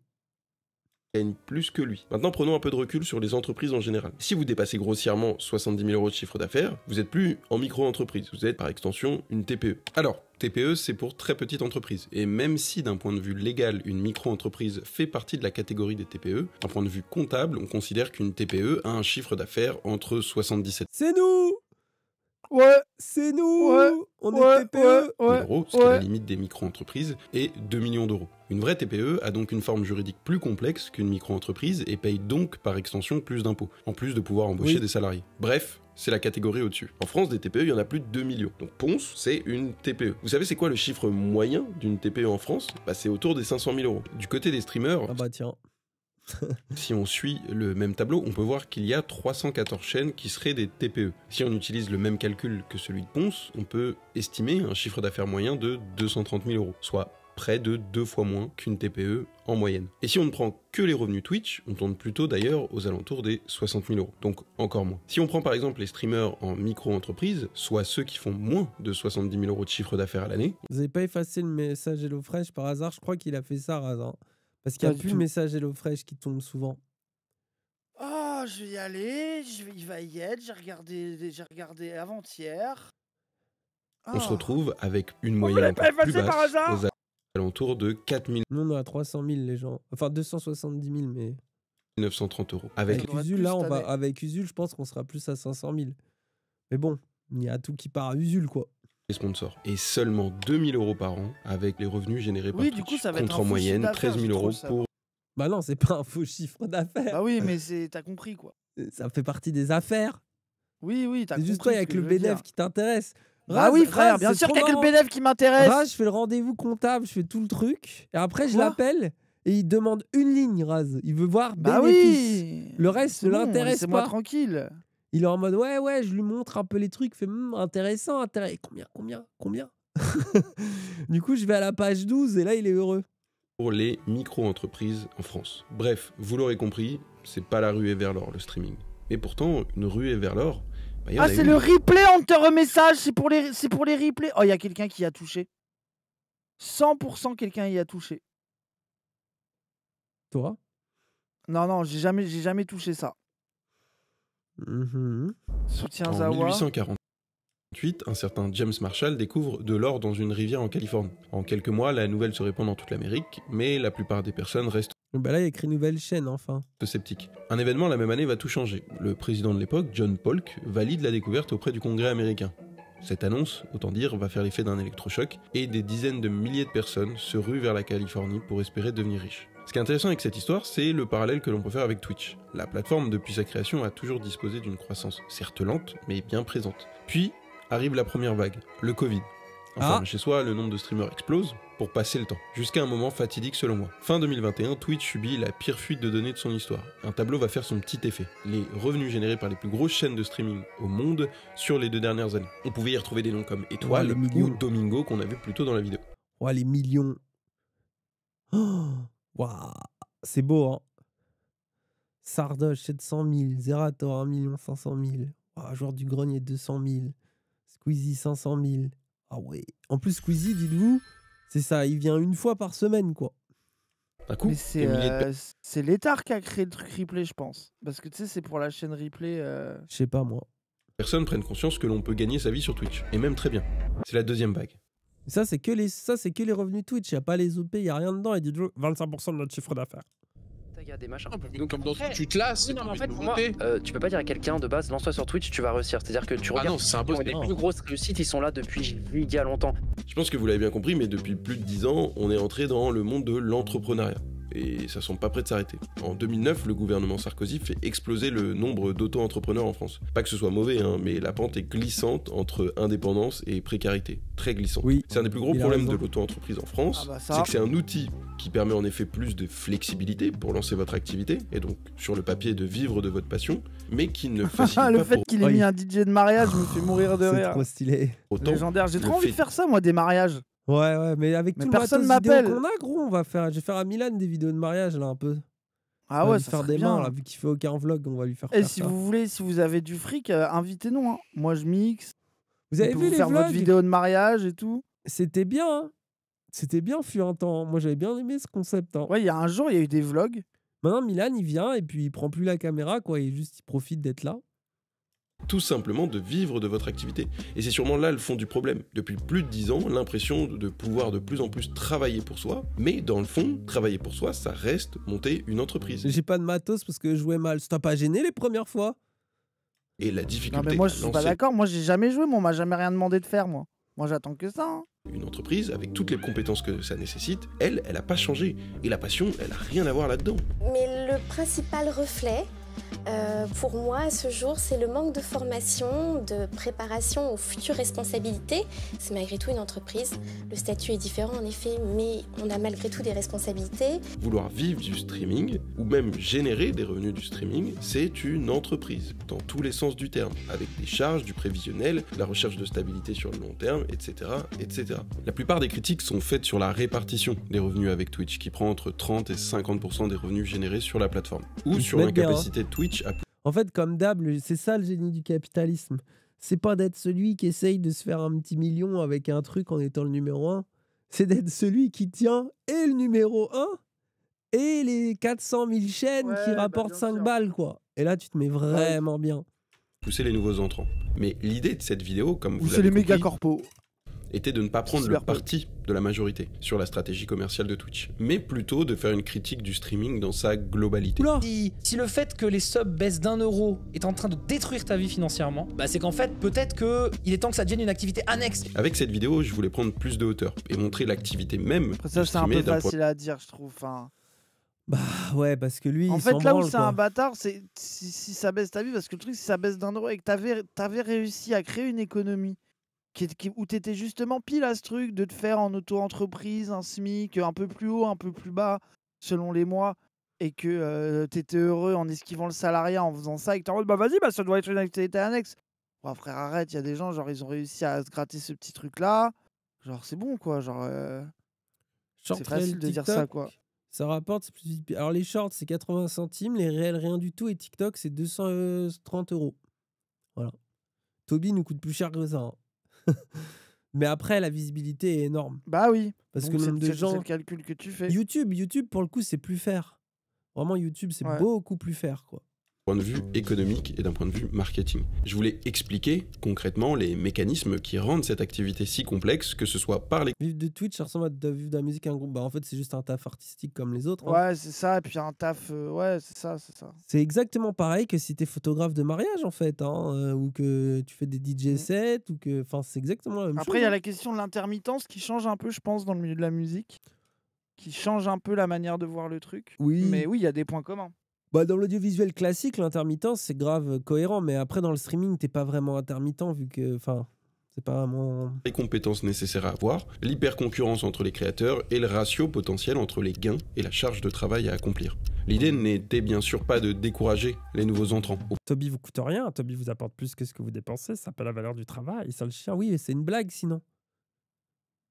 gagne plus que lui. Maintenant, prenons un peu de recul sur les entreprises en général. Si vous dépassez grossièrement 70 000 euros de chiffre d'affaires, vous n'êtes plus en micro-entreprise, vous êtes par extension une TPE. Alors, TPE, c'est pour très petites entreprises. Et même si d'un point de vue légal, une micro-entreprise fait partie de la catégorie des TPE, d'un point de vue comptable, on considère qu'une TPE a un chiffre d'affaires entre 77... C'est nous Ouais, c'est nous On est TPE euros, la limite des micro-entreprises, et 2 millions d'euros. Une vraie TPE a donc une forme juridique plus complexe qu'une micro-entreprise et paye donc par extension plus d'impôts, en plus de pouvoir embaucher des salariés. Bref, c'est la catégorie au-dessus. En France, des TPE, il y en a plus de 2 millions. Donc Ponce, c'est une TPE. Vous savez, c'est quoi le chiffre moyen d'une TPE en France Bah, c'est autour des 500 000 euros. Du côté des streamers. Ah bah tiens. si on suit le même tableau, on peut voir qu'il y a 314 chaînes qui seraient des TPE. Si on utilise le même calcul que celui de Ponce, on peut estimer un chiffre d'affaires moyen de 230 000 euros, soit près de deux fois moins qu'une TPE en moyenne. Et si on ne prend que les revenus Twitch, on tourne plutôt d'ailleurs aux alentours des 60 000 euros, donc encore moins. Si on prend par exemple les streamers en micro-entreprise, soit ceux qui font moins de 70 000 euros de chiffre d'affaires à l'année. Vous n'avez pas effacé le message HelloFresh par hasard Je crois qu'il a fait ça, Razin. Hein. Parce qu'il n'y a plus le message HelloFresh qui tombe souvent. Oh, je vais y aller, il va y être, j'ai regardé, regardé avant-hier. On se ah. retrouve avec une moyenne plus basse, alentour de 4000. non on est à 300 000, les gens. Enfin, 270 000, mais. 930 euros. Avec, Usul, là, on va, avec Usul, je pense qu'on sera plus à 500 000. Mais bon, il y a tout qui part à Usul, quoi. Les sponsors. Et seulement 2000 euros par an avec les revenus générés par oui, Du coup, ça va être en moyenne 13 000 euros pour. Bah non, c'est pas un faux chiffre d'affaires. Bah oui, mais t'as compris, quoi. Ça fait partie des affaires. Oui, oui, t'as compris. C'est juste toi, avec le bénéfice qui t'intéresse. Ah oui, frère, bien sûr qu'il y a le bénéfice qui m'intéresse. je fais le rendez-vous comptable, je fais tout le truc. Et après, je l'appelle et il demande une ligne, Raz. Il veut voir bah Oui. Le reste ne l'intéresse pas. moi tranquille. Il est en mode ouais, ouais, je lui montre un peu les trucs. fait hmm, intéressant, intéressant. Combien, combien, combien Du coup, je vais à la page 12 et là, il est heureux. Pour les micro-entreprises en France. Bref, vous l'aurez compris, c'est pas la ruée vers l'or, le streaming. Et pourtant, une ruée vers l'or, bah, ah, c'est le replay remet message, c'est pour les c'est pour les replays. Oh, il y a quelqu'un qui a touché. 100% quelqu'un y a touché. Toi Non non, j'ai jamais jamais touché ça. Mmh en 1848, un certain James Marshall découvre de l'or dans une rivière en Californie. En quelques mois, la nouvelle se répand dans toute l'Amérique, mais la plupart des personnes restent bah là, il y a écrit nouvelle chaîne, enfin. sceptique. Un événement la même année va tout changer. Le président de l'époque, John Polk, valide la découverte auprès du Congrès américain. Cette annonce, autant dire, va faire l'effet d'un électrochoc et des dizaines de milliers de personnes se ruent vers la Californie pour espérer devenir riches. Ce qui est intéressant avec cette histoire, c'est le parallèle que l'on peut faire avec Twitch. La plateforme, depuis sa création, a toujours disposé d'une croissance certes lente, mais bien présente. Puis arrive la première vague, le Covid. Enfin, ah. chez soi, le nombre de streamers explose pour passer le temps, jusqu'à un moment fatidique selon moi. Fin 2021, Twitch subit la pire fuite de données de son histoire. Un tableau va faire son petit effet. Les revenus générés par les plus grosses chaînes de streaming au monde sur les deux dernières années. On pouvait y retrouver des noms comme Étoile ou Domingo qu'on avait vu plus tôt dans la vidéo. les millions. Oh, wow. C'est beau, hein Sardoche, 700 000. Zerator, 1 500 000. joueur du grenier, 200 000. Squeezie, 500 000. Ah ouais. En plus, Squeezie, dites-vous, c'est ça, il vient une fois par semaine, quoi. Coup, c'est euh, l'État qui a créé le truc replay, je pense. Parce que tu sais, c'est pour la chaîne replay. Euh. Je sais pas, moi. Personne prenne conscience que l'on peut gagner sa vie sur Twitch. Et même très bien. C'est la deuxième vague. Ça, c'est que les, ça, c'est que les revenus Twitch. Il a pas les OP, il a rien dedans. Et dites 25% de notre chiffre d'affaires des machins. Ah, bah, donc, comme dans tu te lasses, euh, tu peux pas dire à quelqu'un de base, lance-toi sur Twitch, tu vas réussir. C'est-à-dire que tu ah regardes. Ah non, c'est Les plus grosses réussites, ils sont là depuis a longtemps. Je pense que vous l'avez bien compris, mais depuis plus de 10 ans, on est entré dans le monde de l'entrepreneuriat et ça semble pas prêt de s'arrêter. En 2009, le gouvernement Sarkozy fait exploser le nombre d'auto-entrepreneurs en France. Pas que ce soit mauvais, hein, mais la pente est glissante entre indépendance et précarité. Très glissante. Oui, c'est un des plus gros problèmes de l'auto-entreprise en France. Ah bah c'est que c'est un outil qui permet en effet plus de flexibilité pour lancer votre activité, et donc sur le papier de vivre de votre passion, mais qui ne facilite pas. le fait qu'il ait mis un DJ de mariage, me fait oh, mourir de rire. C'est trop stylé. j'ai trop envie de faire ça, moi, des mariages. Ouais, ouais, mais avec tout le monde qu'on a, gros, on va faire. Je vais faire à Milan des vidéos de mariage, là, un peu. Ah ouais, ça faire des mains, là, hein. vu qu'il fait aucun vlog, on va lui faire. Et si vous voulez, si vous avez du fric, euh, invitez-nous. Hein. Moi, je mixe. Vous avez vu les faire votre vidéo de mariage et tout. C'était bien. Hein. C'était bien, fut un temps. Moi, j'avais bien aimé ce concept. Hein. Ouais, il y a un jour, il y a eu des vlogs. Maintenant, Milan, il vient et puis il prend plus la caméra, quoi. Il juste, il profite d'être là tout simplement de vivre de votre activité. Et c'est sûrement là le fond du problème. Depuis plus de 10 ans, l'impression de pouvoir de plus en plus travailler pour soi, mais dans le fond, travailler pour soi, ça reste monter une entreprise. J'ai pas de matos parce que je jouais mal. Ça t'a pas gêné les premières fois Et la difficulté. Non mais moi je suis pas d'accord, moi j'ai jamais joué, moi on m'a jamais rien demandé de faire moi. Moi j'attends que ça. Hein. Une entreprise, avec toutes les compétences que ça nécessite, elle, elle a pas changé. Et la passion, elle a rien à voir là-dedans. Mais le principal reflet, euh, pour moi, ce jour, c'est le manque de formation, de préparation aux futures responsabilités. C'est malgré tout une entreprise. Le statut est différent en effet, mais on a malgré tout des responsabilités. Vouloir vivre du streaming ou même générer des revenus du streaming, c'est une entreprise dans tous les sens du terme, avec des charges, du prévisionnel, la recherche de stabilité sur le long terme, etc., etc. La plupart des critiques sont faites sur la répartition des revenus avec Twitch, qui prend entre 30 et 50% des revenus générés sur la plateforme, ou sur l'incapacité hein. de Twitch en fait, comme d'hab, c'est ça le génie du capitalisme. C'est pas d'être celui qui essaye de se faire un petit million avec un truc en étant le numéro un. C'est d'être celui qui tient et le numéro 1 et les 400 000 chaînes qui bah, rapportent 5 balles, quoi. Et là, tu te mets vraiment bien. Pousser les nouveaux entrants. Mais l'idée de cette vidéo, comme vous, vous c'est les méga était de ne pas prendre le parti de la majorité sur la stratégie commerciale de Twitch, mais plutôt de faire une critique du streaming dans sa globalité. si, le fait que les subs baissent d'un euro est en train de détruire ta vie financièrement, bah c'est qu'en fait peut-être que il est temps que ça devienne une activité annexe. Avec cette vidéo, je voulais prendre plus de hauteur et montrer l'activité même. ça, c'est un peu facile à dire, je trouve. Bah ouais, parce que lui. En fait, là où c'est un bâtard, c'est si, ça baisse ta vie, parce que le truc, si ça baisse d'un euro et que t'avais réussi à créer une économie où tu étais justement pile à ce truc de te faire en auto-entreprise un SMIC un peu plus haut, un peu plus bas, selon les mois, et que t'étais euh, tu étais heureux en esquivant le salariat, en faisant ça, et que tu en mode, bah vas-y, bah, ça doit être une activité annexe. frère, arrête, il y a des gens, genre, ils ont réussi à se gratter ce petit truc-là. Genre, c'est bon, quoi. Genre, euh, c'est facile de dire ça, quoi. Ça rapporte, c'est Alors, les shorts, c'est 80 centimes, les réels, rien du tout, et TikTok, c'est 230 euh, euros. Voilà. Toby nous coûte plus cher que ça. Hein. Mais après, la visibilité est énorme. Bah oui. Parce que le nombre de gens. calcul que tu fais. YouTube, YouTube, pour le coup, c'est plus faire. Vraiment, YouTube, c'est beaucoup plus faire, quoi de vue économique et d'un point de vue marketing. Je voulais expliquer concrètement les mécanismes qui rendent cette activité si complexe, que ce soit par les... Vivre de Twitch, ça ressemble à vivre de la musique, un groupe. Bah, en fait, c'est juste un taf artistique comme les autres. Hein. Ouais, c'est ça, et puis un taf... Euh, ouais, c'est ça, c'est ça. C'est exactement pareil que si tu es photographe de mariage, en fait, hein, euh, ou que tu fais des DJ mm. sets, ou que... Enfin, c'est exactement la même chose. Après, il y a la question de l'intermittence qui change un peu, je pense, dans le milieu de la musique qui change un peu la manière de voir le truc. Oui. Mais oui, il y a des points communs. Bah, dans l'audiovisuel classique, l'intermittence, c'est grave cohérent, mais après, dans le streaming, t'es pas vraiment intermittent vu que. Enfin, c'est pas vraiment. Les compétences nécessaires à avoir, l'hyper-concurrence entre les créateurs et le ratio potentiel entre les gains et la charge de travail à accomplir. L'idée mmh. n'était bien sûr pas de décourager les nouveaux entrants. Toby vous coûte rien, Toby vous apporte plus que ce que vous dépensez, ça pas la valeur du travail, ça le chien, oui, c'est une blague sinon.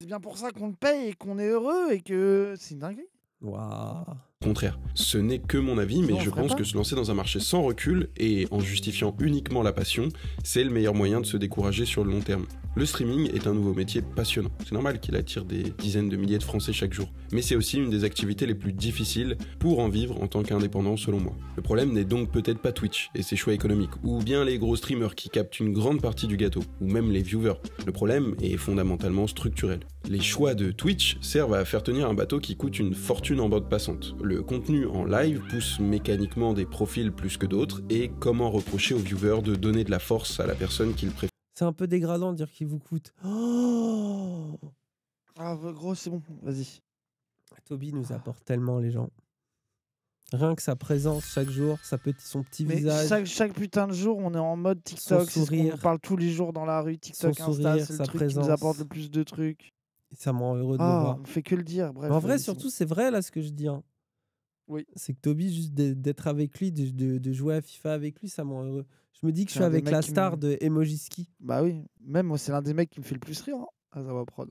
C'est bien pour ça qu'on le paye et qu'on est heureux et que c'est une dinguerie. Waouh contraire. Ce n'est que mon avis, mais je pense que se lancer dans un marché sans recul et en justifiant uniquement la passion, c'est le meilleur moyen de se décourager sur le long terme. Le streaming est un nouveau métier passionnant. C'est normal qu'il attire des dizaines de milliers de Français chaque jour. Mais c'est aussi une des activités les plus difficiles pour en vivre en tant qu'indépendant selon moi. Le problème n'est donc peut-être pas Twitch et ses choix économiques, ou bien les gros streamers qui captent une grande partie du gâteau, ou même les viewers. Le problème est fondamentalement structurel. Les choix de Twitch servent à faire tenir un bateau qui coûte une fortune en bande passante le contenu en live pousse mécaniquement des profils plus que d'autres et comment reprocher aux viewers de donner de la force à la personne qu'ils préfèrent. C'est un peu dégradant de dire qu'il vous coûte. Oh ah, bah, gros, c'est bon, vas-y. Toby nous ah. apporte tellement les gens. Rien que sa présence chaque jour, sa petit, son petit Mais visage. Chaque, chaque, putain de jour, on est en mode TikTok. Son On parle tous les jours dans la rue, TikTok, Insta, c'est qui nous apporte le plus de trucs. ça me rend heureux de ah, voir. On fait que le dire, en vrai, surtout, c'est vrai là ce que je dis. Hein. C'est que Toby, juste d'être avec lui, de, jouer à FIFA avec lui, ça m'en heureux. Je me dis que je suis avec la star de Emojiski. Bah oui, même moi c'est l'un des mecs qui me fait le plus rire hein, à Zawa Prod.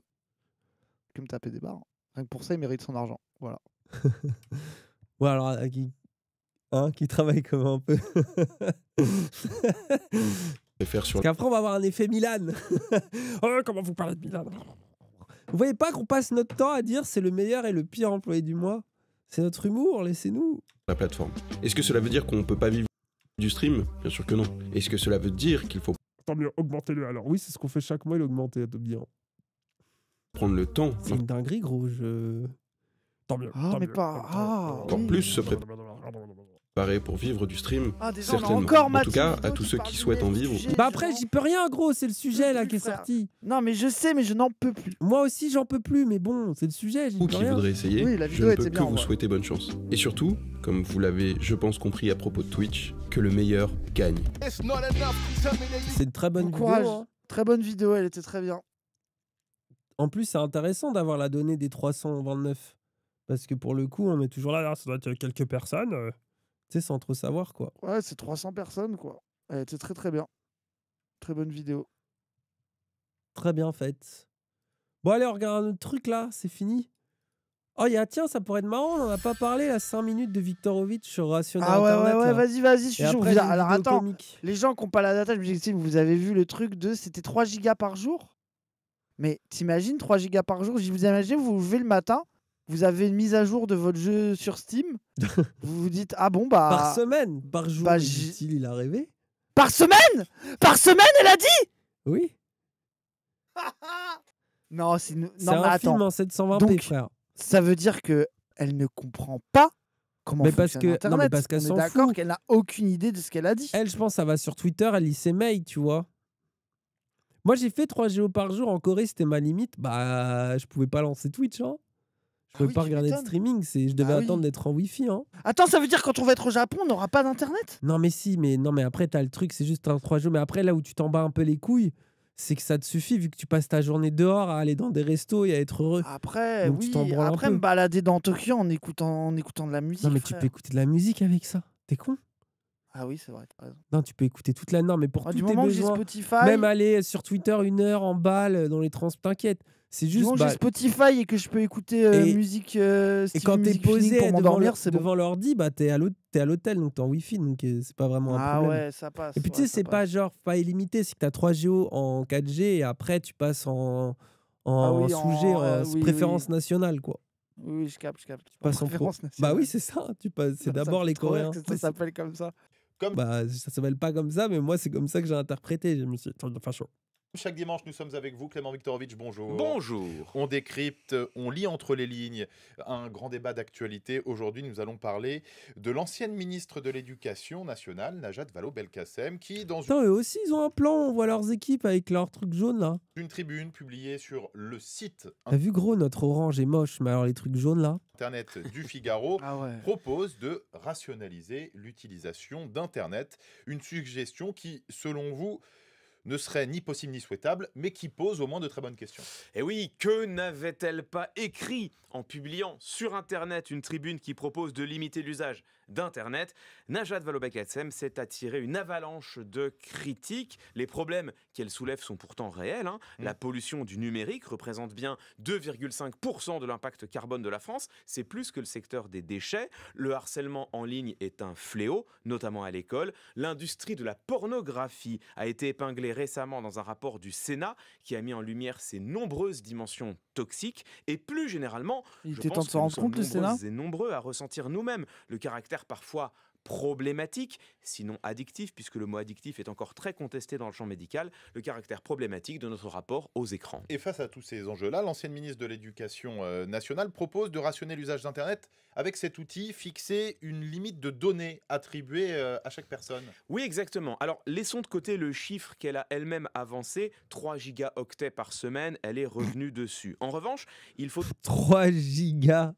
Que me taper des barres. Hein. Rien que pour ça, il mérite son argent. Voilà. ouais, alors, euh, qui, hein, qui travaille comme un peu. faire Parce qu'après, on va avoir un effet Milan. Oh, comment vous parlez de Milan Vous voyez pas qu'on passe notre temps à dire c'est le meilleur et le pire employé du mois c'est notre humour, laissez-nous. La plateforme. Est-ce que cela veut dire qu'on ne peut pas vivre du stream Bien sûr que non. Est-ce que cela veut dire qu'il faut. Tant mieux, augmentez-le. Alors oui, c'est ce qu'on fait chaque mois, il augmenté de bien. Prendre le temps. C'est une dinguerie, gros. Je... Tant mieux. Ah, mais pas. Ah, plus se préparer pour vivre du stream. Ah, certainement. en tout cas, à tous ceux qui souhaitent en vivre. Bah après, j'y peux rien, gros. C'est le sujet là qui est sorti. Non, mais je sais, mais je n'en peux plus. Moi aussi, j'en peux plus, mais bon, c'est le sujet. Ou qui voudrait essayer, oui, la vidéo je ne peux que vous souhaitez souhaiter bonne chance. Et surtout, comme vous l'avez, je pense, compris à propos de Twitch, que le meilleur gagne. C'est une très bonne vidéo. Courage. Hein. Très bonne vidéo, elle était très bien. En plus, c'est intéressant d'avoir la donnée des 329. Parce que pour le coup, on est toujours là ça doit être quelques personnes. Euh. C'est sans trop savoir, quoi. Ouais, c'est 300 personnes, quoi. Elle eh, était très, très bien. Très bonne vidéo. Très bien faite. Bon, allez, on regarde un autre truc, là. C'est fini. Oh, y a, tiens, ça pourrait être marrant, on n'en a pas parlé, la 5 minutes de Viktorovic sur Rationnel Ah ouais, ouais, ouais, vas-y, vas-y, je suis Alors attends, les gens qui n'ont pas la data, je vous avez vu le truc de, c'était 3 gigas par jour Mais t'imagines, 3 gigas par jour, vous imaginez, vous vous levez le matin, vous avez une mise à jour de votre jeu sur Steam, vous vous dites ah bon bah par semaine, par jour, bah, il a rêvé. Par semaine, par semaine, elle a dit. Oui. non, c'est un en 720p, Ça veut dire que elle ne comprend pas comment mais parce que Internet. Non, mais parce qu'elle s'en D'accord, qu'elle n'a aucune idée de ce qu'elle a dit. Elle, je pense, ça va sur Twitter, elle lit ses mails, tu vois. Moi, j'ai fait 3 géos par jour en Corée, c'était ma limite. Bah, je pouvais pas lancer Twitch, hein. Je ne peux pas regarder de streaming, c'est je devais bah attendre d'être en Wi-Fi. Hein. Attends, ça veut dire quand on va être au Japon, on n'aura pas d'internet Non mais si, mais non mais après t'as le truc, c'est juste un 3 jours. Mais après là où tu t'en bats un peu les couilles, c'est que ça te suffit vu que tu passes ta journée dehors à aller dans des restos et à être heureux. Après, oui, après me balader dans Tokyo en écoutant, en écoutant de la musique. Non mais tu peux écouter de la musique avec ça. T'es con ah oui, c'est vrai, Non, tu peux écouter toute la norme, mais pour ah, Spotify... même aller sur Twitter une heure en balle euh, dans les trans, t'inquiète. C'est juste. Bah j'ai Spotify et que je peux écouter euh, musique. Euh, et quand t'es posé devant, c'est devant l'ordi, bah t'es à l'hôtel, donc t'es en Wi-Fi, donc euh, c'est pas vraiment un ah problème. Ah ouais, ça passe. Et puis tu sais, c'est pas genre pas illimité, c'est que t'as 3 GO en 4G et après tu passes en, en, ah sujet, préférence nationale, quoi. Oui, je capte, je capte. Tu passes en préférence nationale. Bah oui, c'est ça. Hein, tu passes. C'est d'abord les Coréens. Ça s'appelle comme ça. Comme... Bah, ça s'appelle pas comme ça, mais moi, c'est comme ça que j'ai interprété. Je me suis enfin, chaud. Chaque dimanche, nous sommes avec vous, Clément Viktorovitch, bonjour. Bonjour. On décrypte, on lit entre les lignes un grand débat d'actualité. Aujourd'hui, nous allons parler de l'ancienne ministre de l'Éducation nationale, Najat Vallaud-Belkacem, qui, dans une... eux aussi, ils ont un plan, on voit leurs équipes avec leurs trucs jaunes, là. Une tribune publiée sur le site... T'as vu, gros, notre orange est moche, mais alors les trucs jaunes, là Internet du Figaro ah propose de rationaliser l'utilisation d'Internet. Une suggestion qui, selon vous, ne serait ni possible ni souhaitable, mais qui pose au moins de très bonnes questions. Et eh oui, que n'avait-elle pas écrit en publiant sur Internet une tribune qui propose de limiter l'usage d'Internet. Najat Vallaud-Belkacem s'est attiré une avalanche de critiques. Les problèmes qu'elle soulève sont pourtant réels. Hein. Mm. La pollution du numérique représente bien 2,5% de l'impact carbone de la France. C'est plus que le secteur des déchets. Le harcèlement en ligne est un fléau, notamment à l'école. L'industrie de la pornographie a été épinglée récemment dans un rapport du Sénat qui a mis en lumière ses nombreuses dimensions toxiques. Et plus généralement, Il je pense temps de se rendre compte, le Sénat et nombreux à ressentir nous-mêmes le caractère parfois problématique, sinon addictif, puisque le mot addictif est encore très contesté dans le champ médical, le caractère problématique de notre rapport aux écrans. Et face à tous ces enjeux-là, l'ancienne ministre de l'Éducation euh, nationale propose de rationner l'usage d'Internet avec cet outil, fixer une limite de données attribuées euh, à chaque personne. Oui, exactement. Alors, laissons de côté le chiffre qu'elle a elle-même avancé, 3 gigaoctets par semaine, elle est revenue dessus. En revanche, il faut... 3 gigaoctets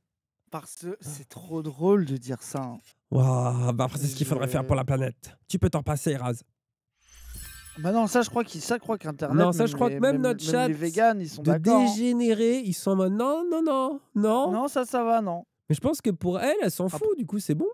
parce que ah. c'est trop drôle de dire ça. Hein. Waouh, bah après, c'est ce qu'il faudrait faire pour la euh. planète. Tu peux t'en passer, erase. Bah non, ça je crois qu'internet Non, ça je crois que même, notre chat les véganes, ils sont de hein. dégénérés, ils sont en mode non non non non. Non, ça ça va non. Mais je pense que pour elle, elle s'en ah, fout du coup, c'est bon.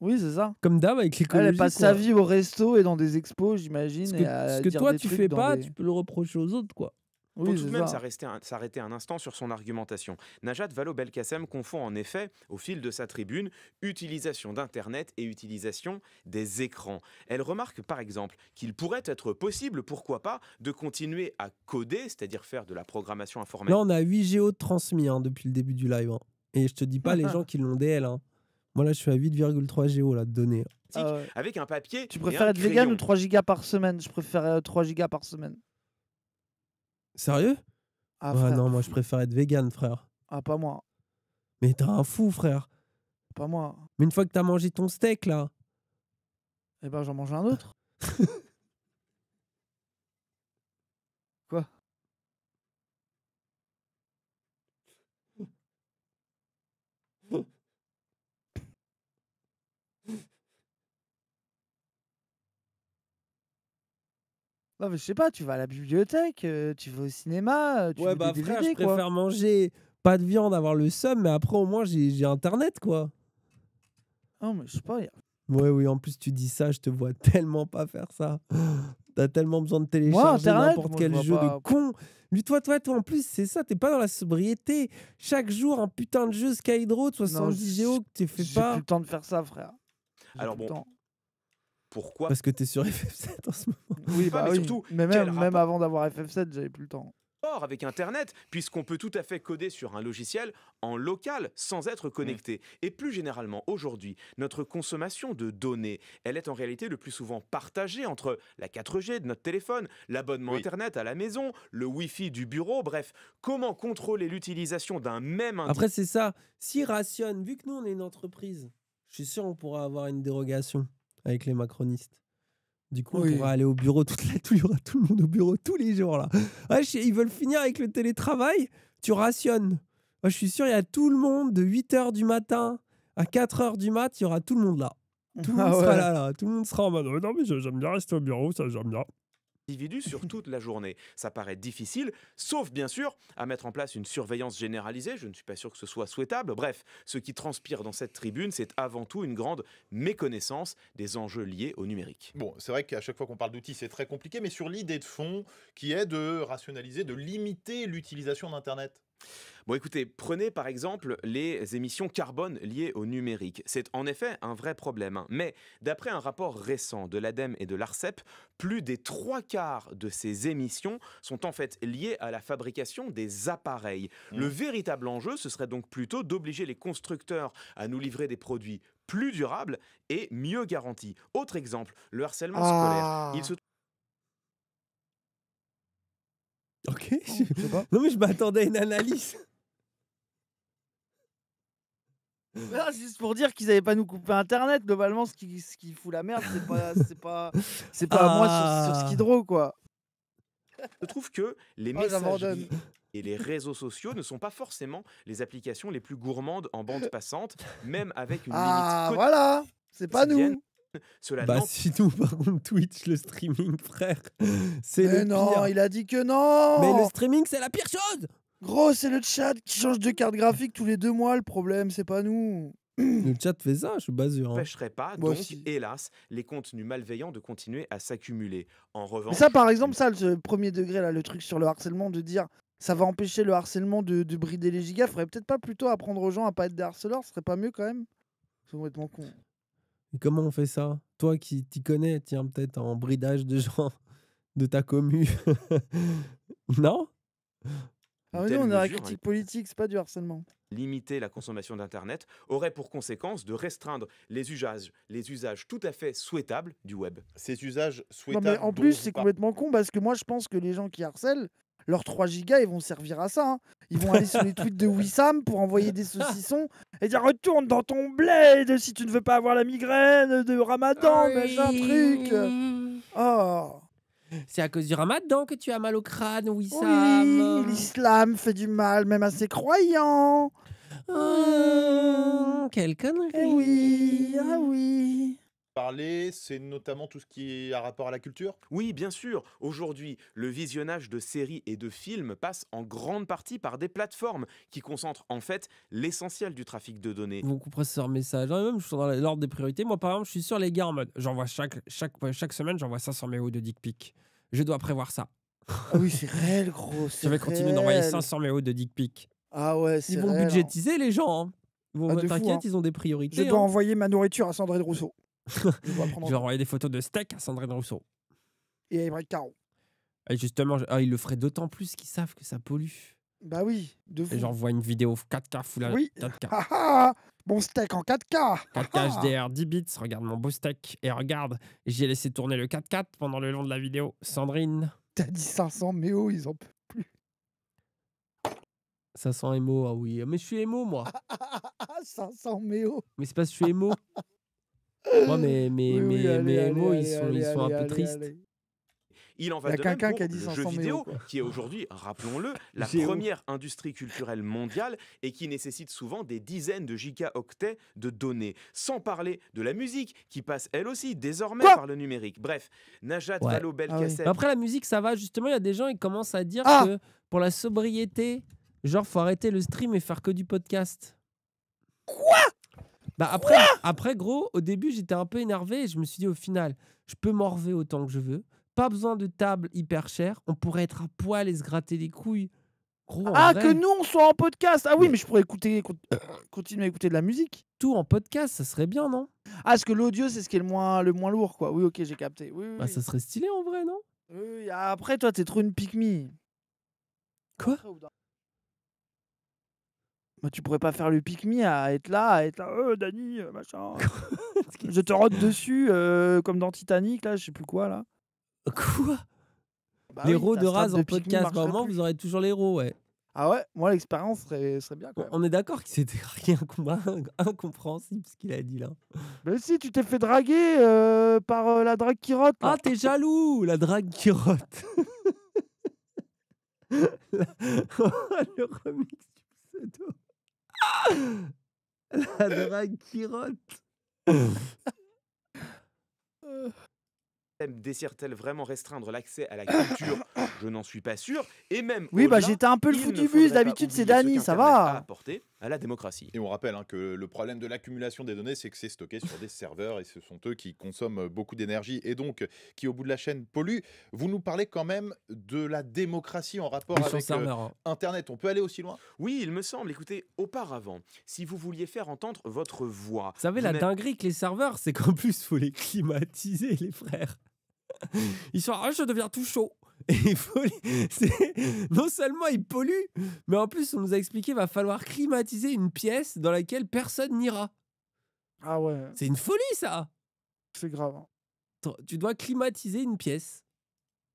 Oui, c'est ça. Comme d'hab avec l'écologie. Elle passe sa vie au resto et dans des expos, j'imagine. Ce que, toi tu fais pas, tu peux le reprocher aux autres quoi. Pour oui, tout de même s'arrêter un, instant sur son argumentation. Najat Vallaud-Belkacem confond en effet, au fil de sa tribune, utilisation d'Internet et utilisation des écrans. Elle remarque par exemple qu'il pourrait être possible, pourquoi pas, de continuer à coder, c'est-à-dire faire de la programmation informelle Là, on a 8 géo transmis hein, depuis le début du live. Hein. Et je te dis pas les gens qui l'ont DL. Hein. Moi, là, je suis à 8,3 Go là, de données. Ah avec un papier. Tu préfères être vegan ou 3 gigas par semaine Je préfère 3 euh, gigas par semaine. Sérieux Ah, non, moi je préfère être vegan, frère. Ah, pas moi. Mais t'es un fou, frère. Pas moi. Mais une fois que t'as mangé ton steak, là. Eh ben, j'en mange un autre. je sais pas, tu vas à la bibliothèque, euh, tu vas au cinéma, euh, tu ouais, bah, frère, je préfère manger pas de viande, avoir le seum, mais après, au moins, j'ai Internet, quoi. Non, mais je sais pas. Ouais, oui, en plus, tu dis ça, je te vois tellement pas faire ça. T'as tellement besoin de télécharger n'importe quel jeu de con. Lui, toi, toi, toi, en plus, c'est ça, t'es pas dans la sobriété. Chaque jour, un putain de jeu Skydro de 70 géo que tu fais pas. J'ai plus le temps de faire ça, frère. Alors bon, pourquoi Parce que tu es sur FF7 en ce moment. Oui, bah, ah, mais surtout. Mais même, avant d'avoir FF7, j'avais plus le temps Or, avec Internet, puisqu'on peut tout à fait coder sur un logiciel en local sans être connecté. Et plus généralement, aujourd'hui, notre consommation de données, elle est en réalité le plus souvent partagée entre la 4G de notre téléphone, l'abonnement Internet à la maison, le Wi-Fi du bureau, bref, comment contrôler l'utilisation d'un même... Après, c'est ça, si rationne, vu que nous, on est une entreprise, je suis sûr on pourra avoir une dérogation avec les macronistes. Du coup, on va aller au bureau toute la... il y aura tout le monde au bureau tous les jours là. Ah, ils veulent finir avec le télétravail, tu rationnes. Moi, ah, je suis sûr, il y a tout le monde de 8h du matin à 4h du mat, il y aura tout le monde là. Tout le ah monde sera là, Tout le monde sera en mode oh Non, mais j'aime bien rester au bureau, ça, j'aime bien sur toute la journée. Ça paraît difficile, sauf bien sûr à mettre en place une surveillance généralisée, je ne suis pas sûr que ce soit souhaitable. Bref, ce qui transpire dans cette tribune, c'est avant tout une grande méconnaissance des enjeux liés au numérique. Bon, c'est vrai qu'à chaque fois qu'on parle d'outils, c'est très compliqué, mais sur l'idée de fond qui est de rationaliser, de limiter l'utilisation d'Internet. Bon, écoutez, prenez par exemple les émissions carbone liées au numérique. C'est en effet un vrai problème. Hein. Mais d'après un rapport récent de l'ADEME et de l'ARCEP, plus des trois quarts de ces émissions sont en fait liées à la fabrication des appareils. Mmh. Le véritable enjeu, ce serait donc plutôt d'obliger les constructeurs à nous livrer des produits plus durables et mieux garantis. Autre exemple, le harcèlement scolaire. Ah. Il Ok. Je sais pas. Non, mais je m'attendais à une analyse. juste pour dire qu'ils n'avaient pas nous coupé Internet. Globalement, ce qui, fout la merde, c'est pas, c'est pas, c'est pas moi sur, Skidrow, ah. quoi. Je trouve que les oh, messages et les réseaux sociaux ne sont pas forcément les applications les plus gourmandes en bande passante, même avec une limite. Ah, voilà, c'est pas nous. Cela bah, sinon, par contre, Twitch, le streaming, frère, c'est non, il a dit que non Mais le streaming, c'est la pire chose Gros, c'est le chat qui change de carte graphique tous les deux mois, le problème, c'est pas nous le chat fait ça, je suis basure. pas, hein. donc, hélas, les contenus malveillants de continuer à s'accumuler. En revanche. ça, par exemple, ça, le premier degré, là, le truc sur le harcèlement, de dire ça va empêcher le harcèlement de, brider les gigas, faudrait peut-être pas plutôt apprendre aux gens à pas être des harceleurs, ce serait pas mieux quand même C'est complètement con comment on fait ça Toi qui t'y connais, tiens, peut-être en bridage de gens de ta commu. non ah nous, on a la hein, critique politique, c'est pas du harcèlement. Limiter la consommation d'Internet aurait pour conséquence de restreindre les usages, les usages tout à fait souhaitables du web. Ces usages souhaitables. Non, mais en plus, c'est complètement con parce que moi, je pense que les gens qui harcèlent, leurs 3 gigas, ils vont servir à ça. Hein. Ils vont aller sur les tweets de Wissam pour envoyer des saucissons et dire retourne dans ton bled si tu ne veux pas avoir la migraine de Ramadan, oui. machin truc. Oh. C'est à cause du Ramadan que tu as mal au crâne, Wissam. l'islam fait du mal même à ses croyants. Ah, quelle connerie. Eh oui, ah oui parler, c'est notamment tout ce qui a rapport à la culture Oui, bien sûr. Aujourd'hui, le visionnage de séries et de films passe en grande partie par des plateformes qui concentrent en fait l'essentiel du trafic de données. Vous comprenez ce message. même, je suis dans l'ordre des priorités. Moi, par exemple, je suis sur les gars en mode j'envoie chaque, chaque, chaque semaine, j'envoie 500 méos de dick pic. Je dois prévoir ça. Ah oui, c'est réel, gros. Je vais continuer d'envoyer 500 méos de dick pic. Ah ouais, Ils vont hein. budgétiser, les gens. Hein. Ah, t'inquiète, hein. ils ont des priorités. Je dois hein. envoyer ma nourriture à Sandrine Rousseau. je vais envoyer des photos de steak à Sandrine Rousseau. Et à Caron. Et justement, ah, ils le feraient d'autant plus qu'ils savent que ça pollue. Bah oui, Et j'envoie une vidéo 4K full oui. 4K. Ah, ah, mon steak en 4K 4K HDR 10 bits, regarde mon beau steak. Et regarde, j'ai laissé tourner le 4K pendant le long de la vidéo. Sandrine. T'as dit 500, mais oh, ils en peuvent plus. 500 MO, ah oui. Mais je suis émo, moi. 500 MO. Mais c'est parce que je suis émo. Moi, mes, oui, mots, ils sont, un peu tristes. Il en va de même pour qui a jeu vidéo, qui est aujourd'hui, rappelons-le, la première industrie culturelle mondiale et qui nécessite souvent des dizaines de gigaoctets de données. Sans parler de la musique, qui passe elle aussi désormais par le numérique. Bref, Najat ah Vallaud-Belkacem... Bah, après la musique, ça va. Justement, il y a des gens qui commencent à dire ah! que pour la sobriété, genre, faut arrêter le stream et faire que du podcast. Quoi bah après, après, gros, au début, j'étais un peu énervé. Et je me suis dit, au final, je peux m'enlever autant que je veux. Pas besoin de table hyper chère. On pourrait être à poil et se gratter les couilles. Gros, ah, que nous, on soit en podcast. Ah oui, mais je pourrais écouter, euh, continuer à écouter de la musique. tout en podcast, ça serait bien, non Ah, parce que l'audio, c'est ce qui est le moins, le moins lourd, quoi. Oui, ok, j'ai capté. Oui, oui, Bah, ça serait stylé en vrai, non Après, toi, t'es trop une pique Quoi bah, tu pourrais pas faire le pick me à être là, à être là, «Oh, euh, Dani, machin. Euh, je te rote dessus, euh, comme dans Titanic, là, je sais plus quoi, là. Quoi bah Les L'héros de rase en podcast, normalement, vous aurez toujours les l'héros, ouais. Ah ouais, moi l'expérience serait, bien. quoi On est d'accord que c'était rien incompréhensible ce qu'il a dit là. Mais si, tu t'es fait draguer euh, par la drague qui rote. Ah, t'es jaloux, la drague qui rote. le remix du pseudo. La drague qui rote. Désire-t-elle vraiment restreindre l'accès à la culture Je n'en suis pas sûr. Et même. Oui, bah j'étais un peu le fou bus. D'habitude, c'est Dany, ça va à la démocratie. Et on rappelle hein, que le problème de l'accumulation des données, c'est que c'est stocké sur des serveurs et ce sont eux qui consomment euh, beaucoup d'énergie et donc euh, qui, au bout de la chaîne, polluent. Vous nous parlez quand même de la démocratie en rapport à avec serveur, euh, Internet. On peut aller aussi loin Oui, il me semble. Écoutez, auparavant, si vous vouliez faire entendre votre voix. Vous savez, la dinguerie que les serveurs, c'est qu'en plus, il faut les climatiser, les frères. Ils sont, ah, je deviens tout chaud. non seulement il pollue, mais en plus, on nous a expliqué qu'il va falloir climatiser une pièce dans laquelle personne n'ira. Ah ouais. C'est une folie, ça C'est grave. Hein. Tu dois climatiser une pièce.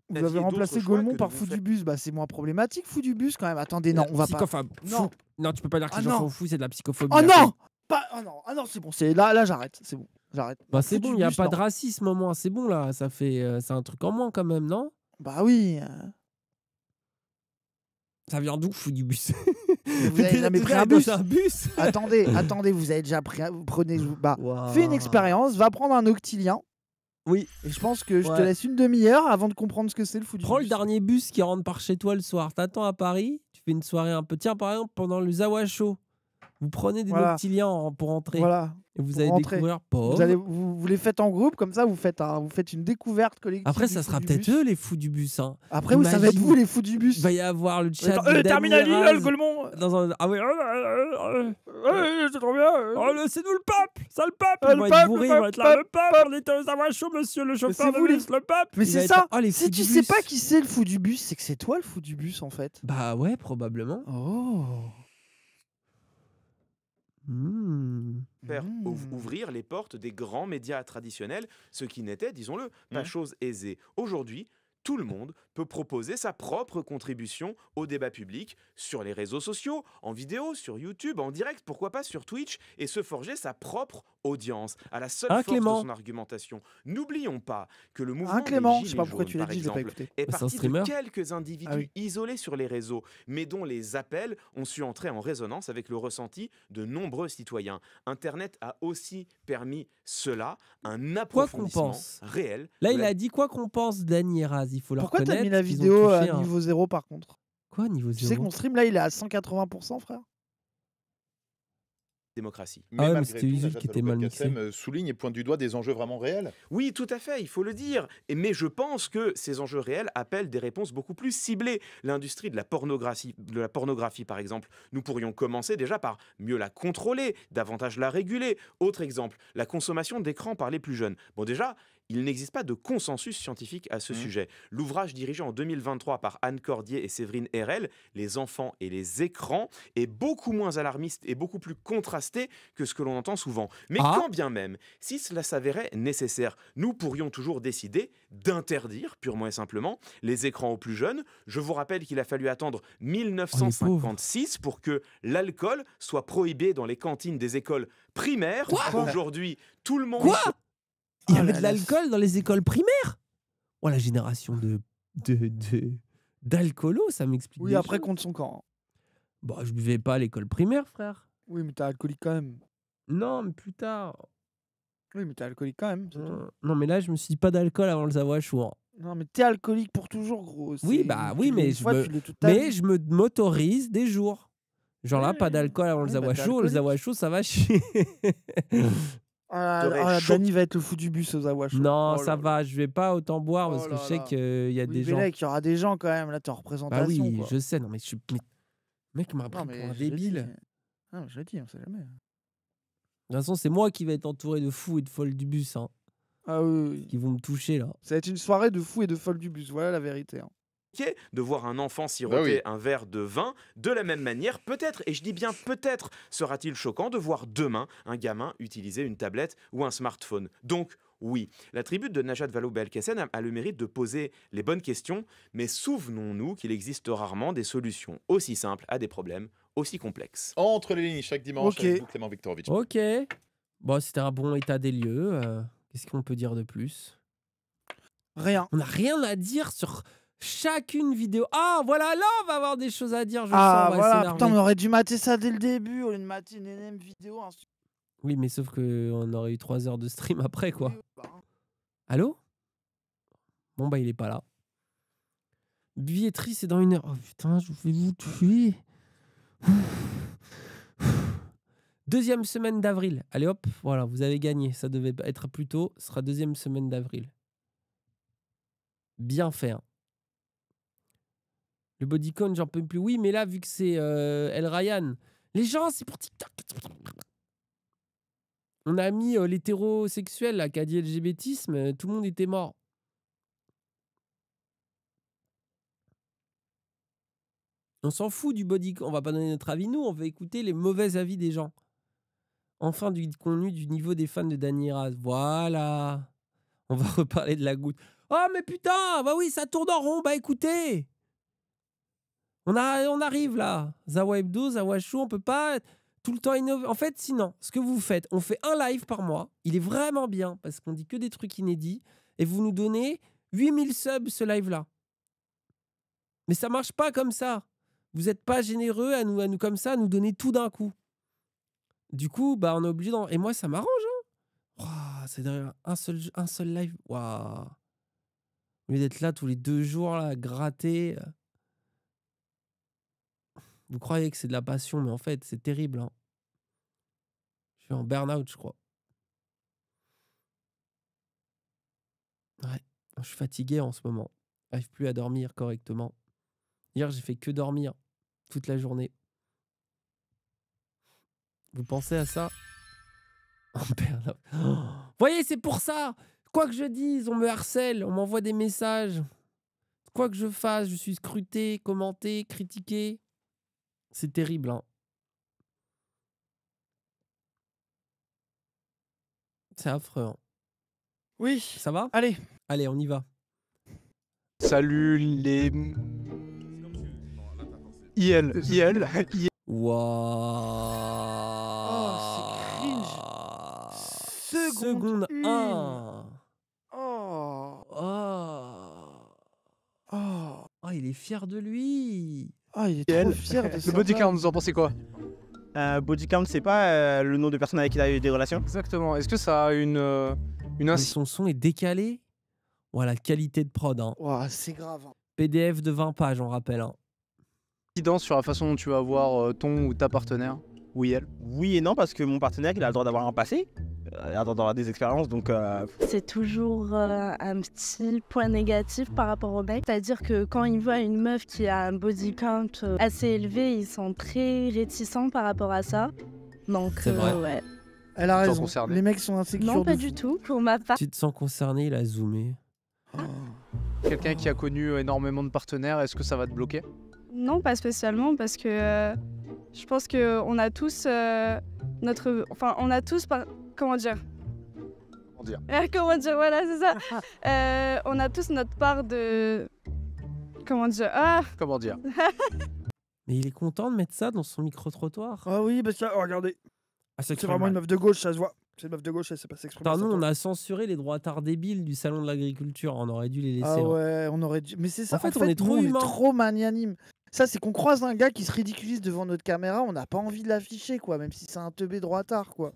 Vous avez remplacé Gaulmont par du Fou bus, Bah, c'est moins problématique, du bus quand même. Attendez, non, on va pas. Non. non, tu peux pas dire que ah, c'est de la psychophobie. Oh non pas... Ah, non, ah non c'est bon, là, là j'arrête, c'est bon. J'arrête. Bah, c'est bon, il n'y a pas de racisme au moins, c'est bon là, ça fait. Euh, c'est un truc en moins quand même, non bah oui. Hein. Ça vient d'où, bus Vous avez jamais pris un bus, bus Attendez, attendez, vous avez déjà pris. Un... Prenez. Bah, Fais une expérience, va prendre un octilien. Oui. Et je pense que je te laisse une demi-heure avant de comprendre ce que c'est le bus. Prends le dernier bus qui rentre par chez toi le soir. T'attends à Paris, tu fais une soirée un peu. Tiens, par exemple, pendant le Zawa vous prenez des octiliens pour entrer Voilà vous allez rentrer. découvrir Pauvre. Vous, allez, vous, les faites en groupe, comme ça, vous faites, vous faites une découverte collective. Après, ça sera peut-être eux, les fous du bus. Hein. Après, vous savez vous, les fous du bus. Il va y avoir le chat. Euh, tout le monde. dans Ah oui, c'est trop bien. Oh, c'est nous le pape Ça, le pape Le pape, le pape, on est ça va chaud, monsieur le chauffeur vous bus, le pape Mais c'est ça oh, Si tu sais pas qui c'est le fou du bus, c'est que c'est toi le fou du bus, en fait. Bah ouais, probablement. Oh Mmh. Faire mmh. ouvrir les portes des grands médias traditionnels, ce qui n'était, disons-le, pas mmh. chose aisée. Aujourd'hui, tout le monde peut proposer sa propre contribution au débat public sur les réseaux sociaux, en vidéo, sur YouTube, en direct, pourquoi pas sur Twitch, et se forger sa propre audience à la seule ah, force de son argumentation. N'oublions pas que le ah, mouvement Clément, des Gilets jaunes, tu par exemple, est parti de quelques ah individus isolés sur les réseaux, mais dont les appels ont su entrer en résonance avec le ressenti de nombreux citoyens. Internet a aussi permis cela, un approfondissement réel. Là, il a dit quoi qu'on pense d'Annie pourquoi t'as mis la vidéo à hein. niveau 0 par contre Quoi, niveau 0 Tu sais que stream là, il est à 180%, frère démocratie. Ah mais ouais, malgré mais qui était mal mixé. souligne et pointe du doigt des enjeux vraiment réels. Oui, tout à fait, il faut le dire. Mais je pense que ces enjeux réels appellent des réponses beaucoup plus ciblées. L'industrie de la pornographie, de la pornographie par exemple, nous pourrions commencer déjà par mieux la contrôler, davantage la réguler. Autre exemple, la consommation d'écran par les plus jeunes. Bon déjà, il n'existe pas de consensus scientifique à ce mmh. sujet. L'ouvrage dirigé en 2023 par Anne Cordier et Séverine Herel, Les enfants et les écrans, est beaucoup moins alarmiste et beaucoup plus contrasté que ce que l'on entend souvent. Mais ah. quand bien même, si cela s'avérait nécessaire, nous pourrions toujours décider d'interdire, purement et simplement, les écrans aux plus jeunes. Je vous rappelle qu'il a fallu attendre 1956 pour que l'alcool soit prohibé dans les cantines des écoles primaires. Aujourd'hui, tout le monde... Il y oh avait de l'alcool dans les écoles primaires. Oh, la génération de, de, d'alcoolo, ça m'explique. Oui, après, compte son camp. Hein. Bah, je buvais pas à l'école primaire, frère. Oui, mais t'es alcoolique quand même. Non, mais plus tard. Oui, mais t'es alcoolique quand même. Mmh. Non, mais là, je me suis dit pas d'alcool avant le Savoie chaud Non, mais t'es alcoolique pour toujours, gros. Oui, bah oui, mais je, me... mais je me m'autorise des jours. Genre là, pas d'alcool avant le ouais, chaud bah les le chaud ça va chier. Ah, va être le fou du bus aux Awash. Non, oh ça va, je vais pas autant boire parce que je sais qu'il y a des gens. Mec, il y aura des gens quand même, là, t'es en bah représentation. Ah oui, je sais, non, mais je suis. Mec m'a pris pour un débile. Ah, je l'ai dit, on sait jamais. De toute façon, c'est moi qui vais être entouré de fous et de folles du bus. Hein. Ah oui, oui. Qui vont me toucher là. Ça va être une soirée de fous et de folles du bus, voilà la vérité. Hein de voir un enfant siroter bah un verre de vin. De la même manière, peut-être, et je dis bien peut-être, sera-t-il choquant de voir demain un gamin utiliser une tablette ou un smartphone. Donc, oui, la tribute de Najat Vallaud-Belkacem a le mérite de poser les bonnes questions, mais souvenons-nous qu'il existe rarement des solutions aussi simples à des problèmes aussi complexes. Entre les lignes, chaque dimanche, Clément Ok. Bon, c'était un bon état des lieux. Euh. Qu'est-ce qu'on peut dire de plus Rien. On n'a rien à dire sur chacune vidéo. Ah, voilà, là, on va avoir des choses à dire. Je ah, voilà, putain, on aurait dû mater ça dès le début, au lieu de mater une énorme vidéo. Oui, mais sauf qu'on aurait eu 3 heures de stream après, quoi. Bah, hein. Allô Bon, bah, il est pas là. Billetterie, c'est dans une heure. Oh putain, je vais vous tuer. Deuxième semaine d'avril. Allez hop, voilà, vous avez gagné. Ça devait être plus tôt. Ce sera deuxième semaine d'avril. Bien fait. Hein. Le bodycon, j'en peux plus. Oui, mais là, vu que c'est euh, El Ryan, les gens, c'est pour TikTok. On a mis euh, l'hétérosexuel, là, qui LGBTisme, euh, tout le monde était mort. On s'en fout du bodycon, on va pas donner notre avis, nous, on va écouter les mauvais avis des gens. Enfin, du contenu du niveau des fans de Danny Raz. Voilà. On va reparler de la goutte. Oh, mais putain, bah oui, ça tourne en rond, bah écoutez. On, arrive là. Zawa Hebdo, Zawa on peut pas tout le temps innover. En fait, sinon, ce que vous faites, on fait un live par mois. Il est vraiment bien parce qu'on dit que des trucs inédits. Et vous nous donnez 8000 subs ce live-là. Mais ça marche pas comme ça. Vous n'êtes pas généreux à nous, à nous comme ça, nous donner tout d'un coup. Du coup, bah, on est obligé Et moi, ça m'arrange. Hein c'est derrière un seul, un seul live. Waouh. Au lieu d'être là tous les deux jours, là, gratter. Euh. Vous croyez que c'est de la passion, mais en fait, c'est terrible. Hein. Je suis en burn-out, je crois. je suis fatigué en ce moment. J'arrive plus à dormir correctement. Hier, j'ai fait que dormir toute la journée. Vous pensez à ça Vous Voyez, c'est pour ça. Quoi que je dise, on me harcèle, on m'envoie des messages. Quoi que je fasse, je suis scruté, commenté, critiqué. C'est terrible. Hein. C'est affreux. Hein. Oui. Ça va Allez. Allez, on y va. Salut les. IL. IL. Wow. Oh, c'est cringe. Seconde, Seconde 1. Ah. Oh. oh. Oh. Oh, il est fier de lui. Ah, il est fier de Le body count, vous en pensez quoi euh, Body count, c'est pas euh, le nom de personne avec qui il a eu des relations Exactement. Est-ce que ça a une. Euh, une son son est décalé. Voilà, qualité de prod. hein. c'est grave. Hein. PDF de 20 pages, on rappelle. hein. incidence sur la façon dont tu vas voir euh, ton ou ta partenaire Oui et non, parce que mon partenaire, il a le droit d'avoir un passé on euh, aura des expériences. Donc, euh, C'est toujours euh, un petit point négatif par rapport aux mecs. C'est-à-dire que quand ils voient une meuf qui a un body count assez élevé, ils sont très réticents par rapport à ça. Donc, vrai. ouais. Elle a raison. Les mecs sont insécurisés. Non, pas du tout, pour ma part. Tu te sens concerné, il a zoomé. Oh. Quelqu'un qui a connu énormément de partenaires, est-ce que ça va te bloquer Non, pas spécialement, parce que je pense qu'on a tous notre. Enfin, on a tous. Par comment dire Comment dire Comment dire, voilà, c'est ça. Ah, ah. Euh, on a tous notre part de. Comment dire ah. Comment dire Mais il est content de mettre ça dans son micro-trottoir. Ah oui, parce bah ça, oh, regardez. c'est vraiment une meuf de gauche, ça se voit. C'est une meuf de gauche, elle sait pas s'exprimer. Pardon, on a censuré les droits tard débiles du salon de l'agriculture. On aurait dû les laisser. Ah hein. ouais, on aurait dû. Mais c'est ça. En fait, on, est trop trop magnanime. Ça, c'est qu'on croise un gars qui se ridiculise devant notre caméra. On n'a pas envie de l'afficher, quoi. Même si c'est un teubé droitard, quoi.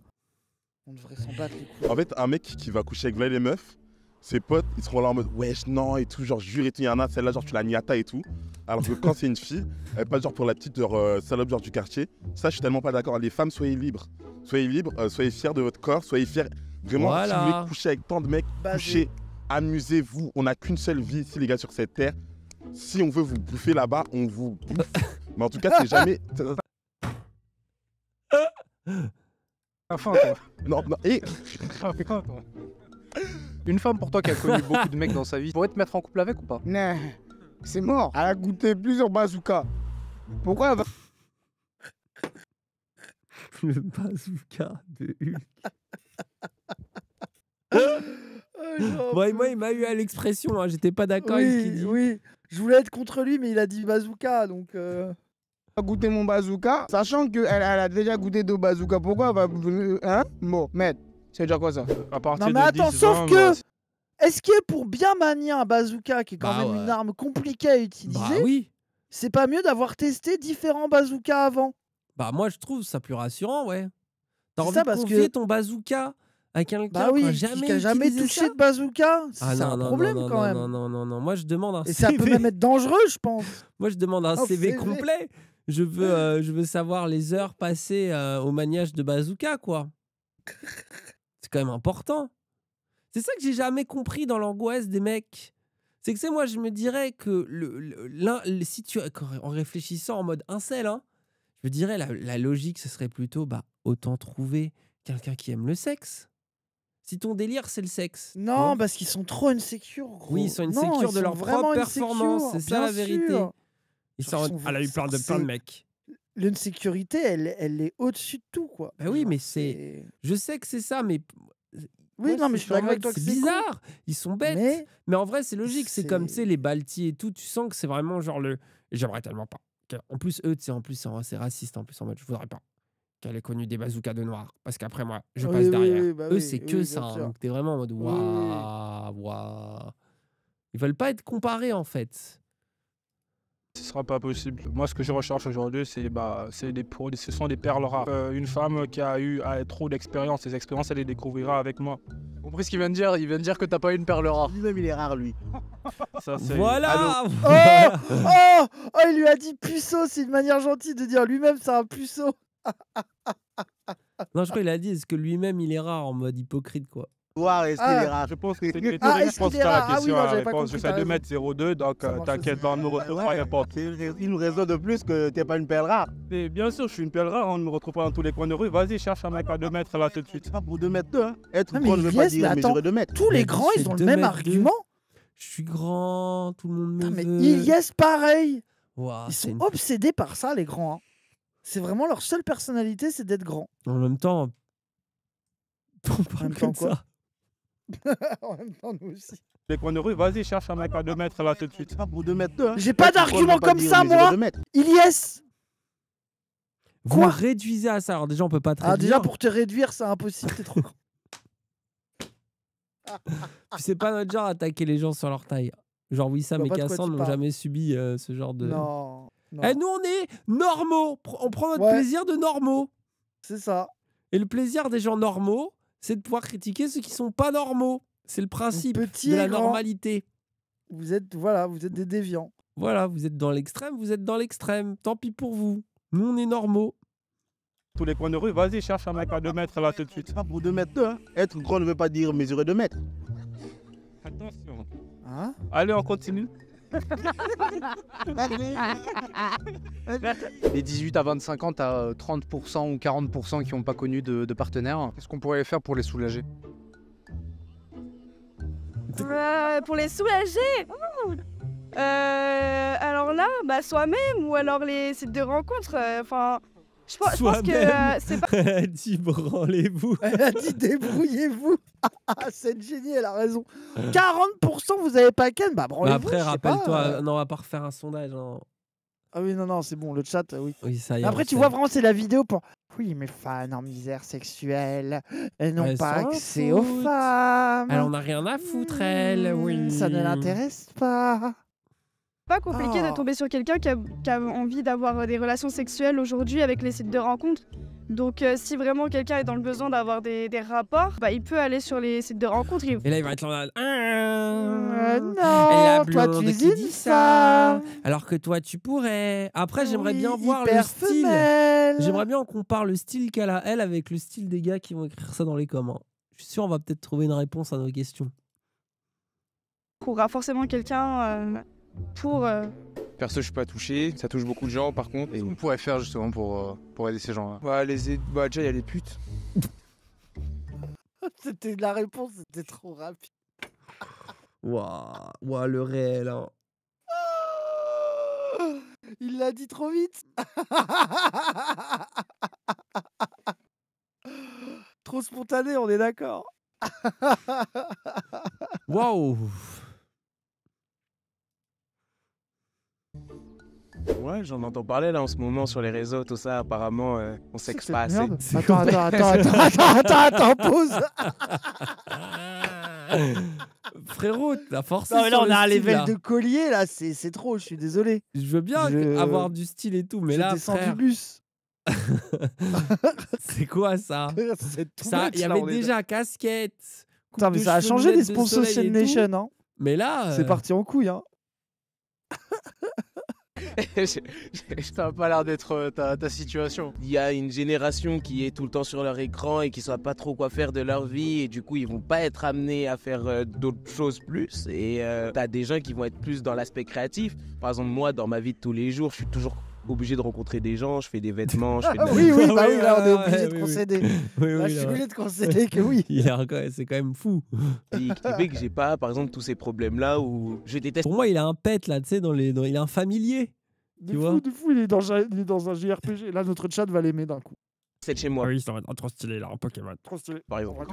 On devrait s'en battre les En fait, un mec qui va coucher avec les meufs, ses potes, ils seront là en mode wesh, non et tout, genre jure et tout. y en a, celle-là, genre tu la niata et tout. Alors que quand c'est une fille, elle pas genre pour la petite euh, salope genre du quartier. Ça, je suis tellement pas d'accord. Les femmes, soyez libres. Soyez libres, euh, soyez fiers de votre corps, soyez fiers. Vraiment, si vous voulez coucher avec tant de mecs, couchez, amusez-vous. On n'a qu'une seule vie ici, les gars, sur cette terre. Si on veut vous bouffer là-bas, on vous bouffe. Mais en tout cas, c'est jamais. Enfin, Non, et. Une femme pour toi qui a connu beaucoup de mecs dans sa vie, pourrait te mettre en couple avec ou pas c'est mort. Elle a goûté plusieurs bazookas. Pourquoi elle va. Le bazooka de Hulk. Oh, moi, il m'a eu à l'expression, hein. j'étais pas d'accord oui, avec ce qu'il dit. Oui, je voulais être contre lui, mais il a dit bazooka, donc. Euh, goûter mon bazooka, sachant qu'elle elle a déjà goûté deux bazookas. Pourquoi elle va. Hein Bon, c'est déjà quoi ça à partir Non, mais attends, sauf que. Est-ce que pour bien manier un bazooka, qui est quand bah même une arme compliquée à utiliser, bah oui. c'est pas mieux d'avoir testé différents bazookas avant Bah, moi, je trouve ça plus rassurant, ouais. T'as envie ça, de confier ton bazooka à quelqu'un bah qui a jamais, qui jamais touché de bazooka ah C'est un problème quand même. Non, non, non, non, moi je demande un Et ça peut même être dangereux, je pense. moi je demande un CV, complet je veux, mmh. euh, je veux savoir les heures passées euh, au maniage de bazooka, quoi. C'est quand même important. C'est ça que j'ai jamais compris dans l'angoisse des mecs. C'est que c'est moi, je me dirais que le, si tu, en réfléchissant en mode incel, hein, je me dirais la, la logique, ce serait plutôt bah, autant trouver quelqu'un qui aime le sexe. Si ton délire c'est le sexe. Non, parce qu'ils sont trop insécures. Gros. Oui, ils sont insécures de leur propre performance, c'est ça la vérité elle a eu peur de plein de mecs. L'insécurité, elle, elle est au-dessus de tout, quoi. Bah oui, mais c'est. Je sais que c'est ça, mais oui, non, mais je suis d'accord C'est bizarre, ils sont bêtes. Mais, en vrai, c'est logique. C'est comme, tu sais, les Baltis et tout. Tu sens que c'est vraiment genre le. J'aimerais tellement pas. En plus, eux, tu sais, en plus, c'est raciste. En plus, en mode, je voudrais pas qu'elle ait connu des bazookas de noir. Parce qu'après, moi, je passe derrière. Bah eux, c'est que ça. Hein. Donc, t'es vraiment en mode, waouh, waouh. Ils veulent pas être comparés, en fait. Ce sera pas possible. Moi, ce que je recherche aujourd'hui, c'est bah, des ce sont des perles rares. Euh, une femme qui a eu trop d'expérience, ces expériences, elle les découvrira avec moi. Compris ce qu'il vient de dire Il vient de dire que t'as pas une perle rare. Lui-même, il est rare, lui. Voilà oh, oh, oh, il lui a dit puceau, c'est une manière gentille de dire lui-même, c'est un puceau. non, je crois qu'il a dit est-ce que lui-même, il est rare en mode hypocrite, quoi. Ah. Je pense que c'est ah, à la question. Ah, je 2 m 02, donc euh, t'inquiète pas, on va me Il nous de plus que t'es pas une pelle rare. Mais bien sûr, je suis une pelle rare, on ne me retrouve pas dans tous les coins de rue. Vas-y, cherche un mec à 2 m là tout de suite. Pas pour 2 m 2. Hein. Être grand, je ne veux pas dire 2 m Tous les grands, ils ont le même argument. Je suis grand, tout le monde me Mais Ilias, pareil. ils sont obsédés par ça, les grands. Hein. C'est vraiment leur seule personnalité, c'est d'être grand. En même temps, on parle comme ça. en même temps, nous aussi. Les coins de rue, vas-y, cherche un mec à 2 mètres là tout de suite. Pour ah, 2 mètres 2. Hein. J'ai pas d'argument comme ça, moi Ilyes Vous réduisez à ça. Alors, déjà, on peut pas te réduire. Ah, déjà, pour te réduire, c'est impossible, t'es trop con. sais pas notre genre attaquer les gens sur leur taille. Genre, oui, ça, mais n'ont jamais subi euh, ce genre de. Non. non. Eh, nous, on est normaux. On prend notre plaisir de normaux. C'est ça. Et le plaisir des gens normaux, c'est de pouvoir critiquer ceux qui sont pas normaux. C'est le principe de la normalité. Vous êtes, voilà, vous êtes des déviants. Voilà, vous êtes dans l'extrême, vous êtes dans l'extrême. Tant pis pour vous. Nous, on est normaux. Tous les coins de rue, vas-y, cherche un mec à 2 mètres là tout de suite. Pas pour 2 mètres, hein. être grand ne veut pas dire mesurer 2 mètres. Attention. Hein Allez, on continue. Les 18 à 25 ans, t'as 30% euh, ou 40% qui n'ont pas connu de, de partenaire. Qu'est-ce qu'on pourrait faire pour les soulager euh, Pour les soulager euh, Alors là, bah soi-même ou alors les sites de rencontres. Je, pense, que euh, c'est pas. Elle dit branlez-vous. Elle a dit débrouillez-vous. Ah, cette génie, elle a raison. 40% euh. vous avez pas Ken Bah branlez-vous. Bah, après, rappelle-toi, euh. non, on va pas refaire un sondage. Hein. Ah oui, non, non, c'est bon, le chat, oui. après, tu vois vraiment, c'est la vidéo pour. Oui, mes fans en misère sexuelle n'ont pas accès aux femmes. Elle en a rien à foutre, elle, oui. Mmh, ça ne l'intéresse pas pas compliqué de oh. tomber sur quelqu'un qui, a, envie d'avoir euh, des relations sexuelles aujourd'hui avec les sites de rencontres. Donc, euh, si vraiment quelqu'un est dans le besoin d'avoir des, rapports, bah, il peut aller sur les sites de rencontres. Et là, il va être là. Ah ah. non, toi, tu dis, ça. Alors que toi, tu pourrais. Après, ah j'aimerais bien voir le style. J'aimerais bien qu'on compare le style qu'elle a, elle, avec le style des gars qui vont écrire ça dans les comments. Hein. Je suis sûr, on va peut-être trouver une réponse à nos questions. Il forcément quelqu'un. Euh, pour... Euh, Perso, je suis pas touché, ça touche beaucoup de gens par contre. Et on pourrait faire justement pour, euh, pour aider ces gens-là Bah, les bah déjà, il y a les putes. c'était la réponse, c'était trop rapide. Waouh, le réel. Hein. Il l'a dit trop vite. trop spontané, on est d'accord. Waouh Ouais, j'en entends parler là en ce moment sur les réseaux, tout ça. Apparemment, euh, on s'expasse pas assez. Attends, attends, attends, attends, attends, attends, attends, pause. Frérot, la force. Non, mais là, on a un level de collier là, c'est trop, je suis désolé. Je veux bien avoir du style et tout, mais là. Frère... du bus. c'est quoi ça Ça, il y avait déjà casquette. Putain, mais ça a changé les sponsors Nation, hein. Mais là. C'est euh, parti en couille, hein. ça n'a pas l'air d'être euh, ta, situation. Il y a une génération qui est tout le temps sur leur écran et qui ne savent pas trop quoi faire de leur vie et du coup ils vont pas être amenés à faire euh, d'autres choses plus. Et euh, tu as des gens qui vont être plus dans l'aspect créatif. Par exemple moi dans ma vie de tous les jours je suis toujours obligé de rencontrer des gens, je fais des vêtements, je ah, fais des... Ah oui, oui, bah oui, là on est obligé de concéder. je suis obligé de concéder que oui. C'est quand même fou. Et que j'ai pas, par exemple, tous ces problèmes-là où je déteste. Pour moi, il a un pet là, tu sais, dans les... il a un familier. Du fou, du fou, il est, dans, il est dans un JRPG. Là, notre chat va l'aimer d'un coup. C'est chez moi. Ah oui, ça va être trop stylé là, Pokémon. Trop stylé. Par exemple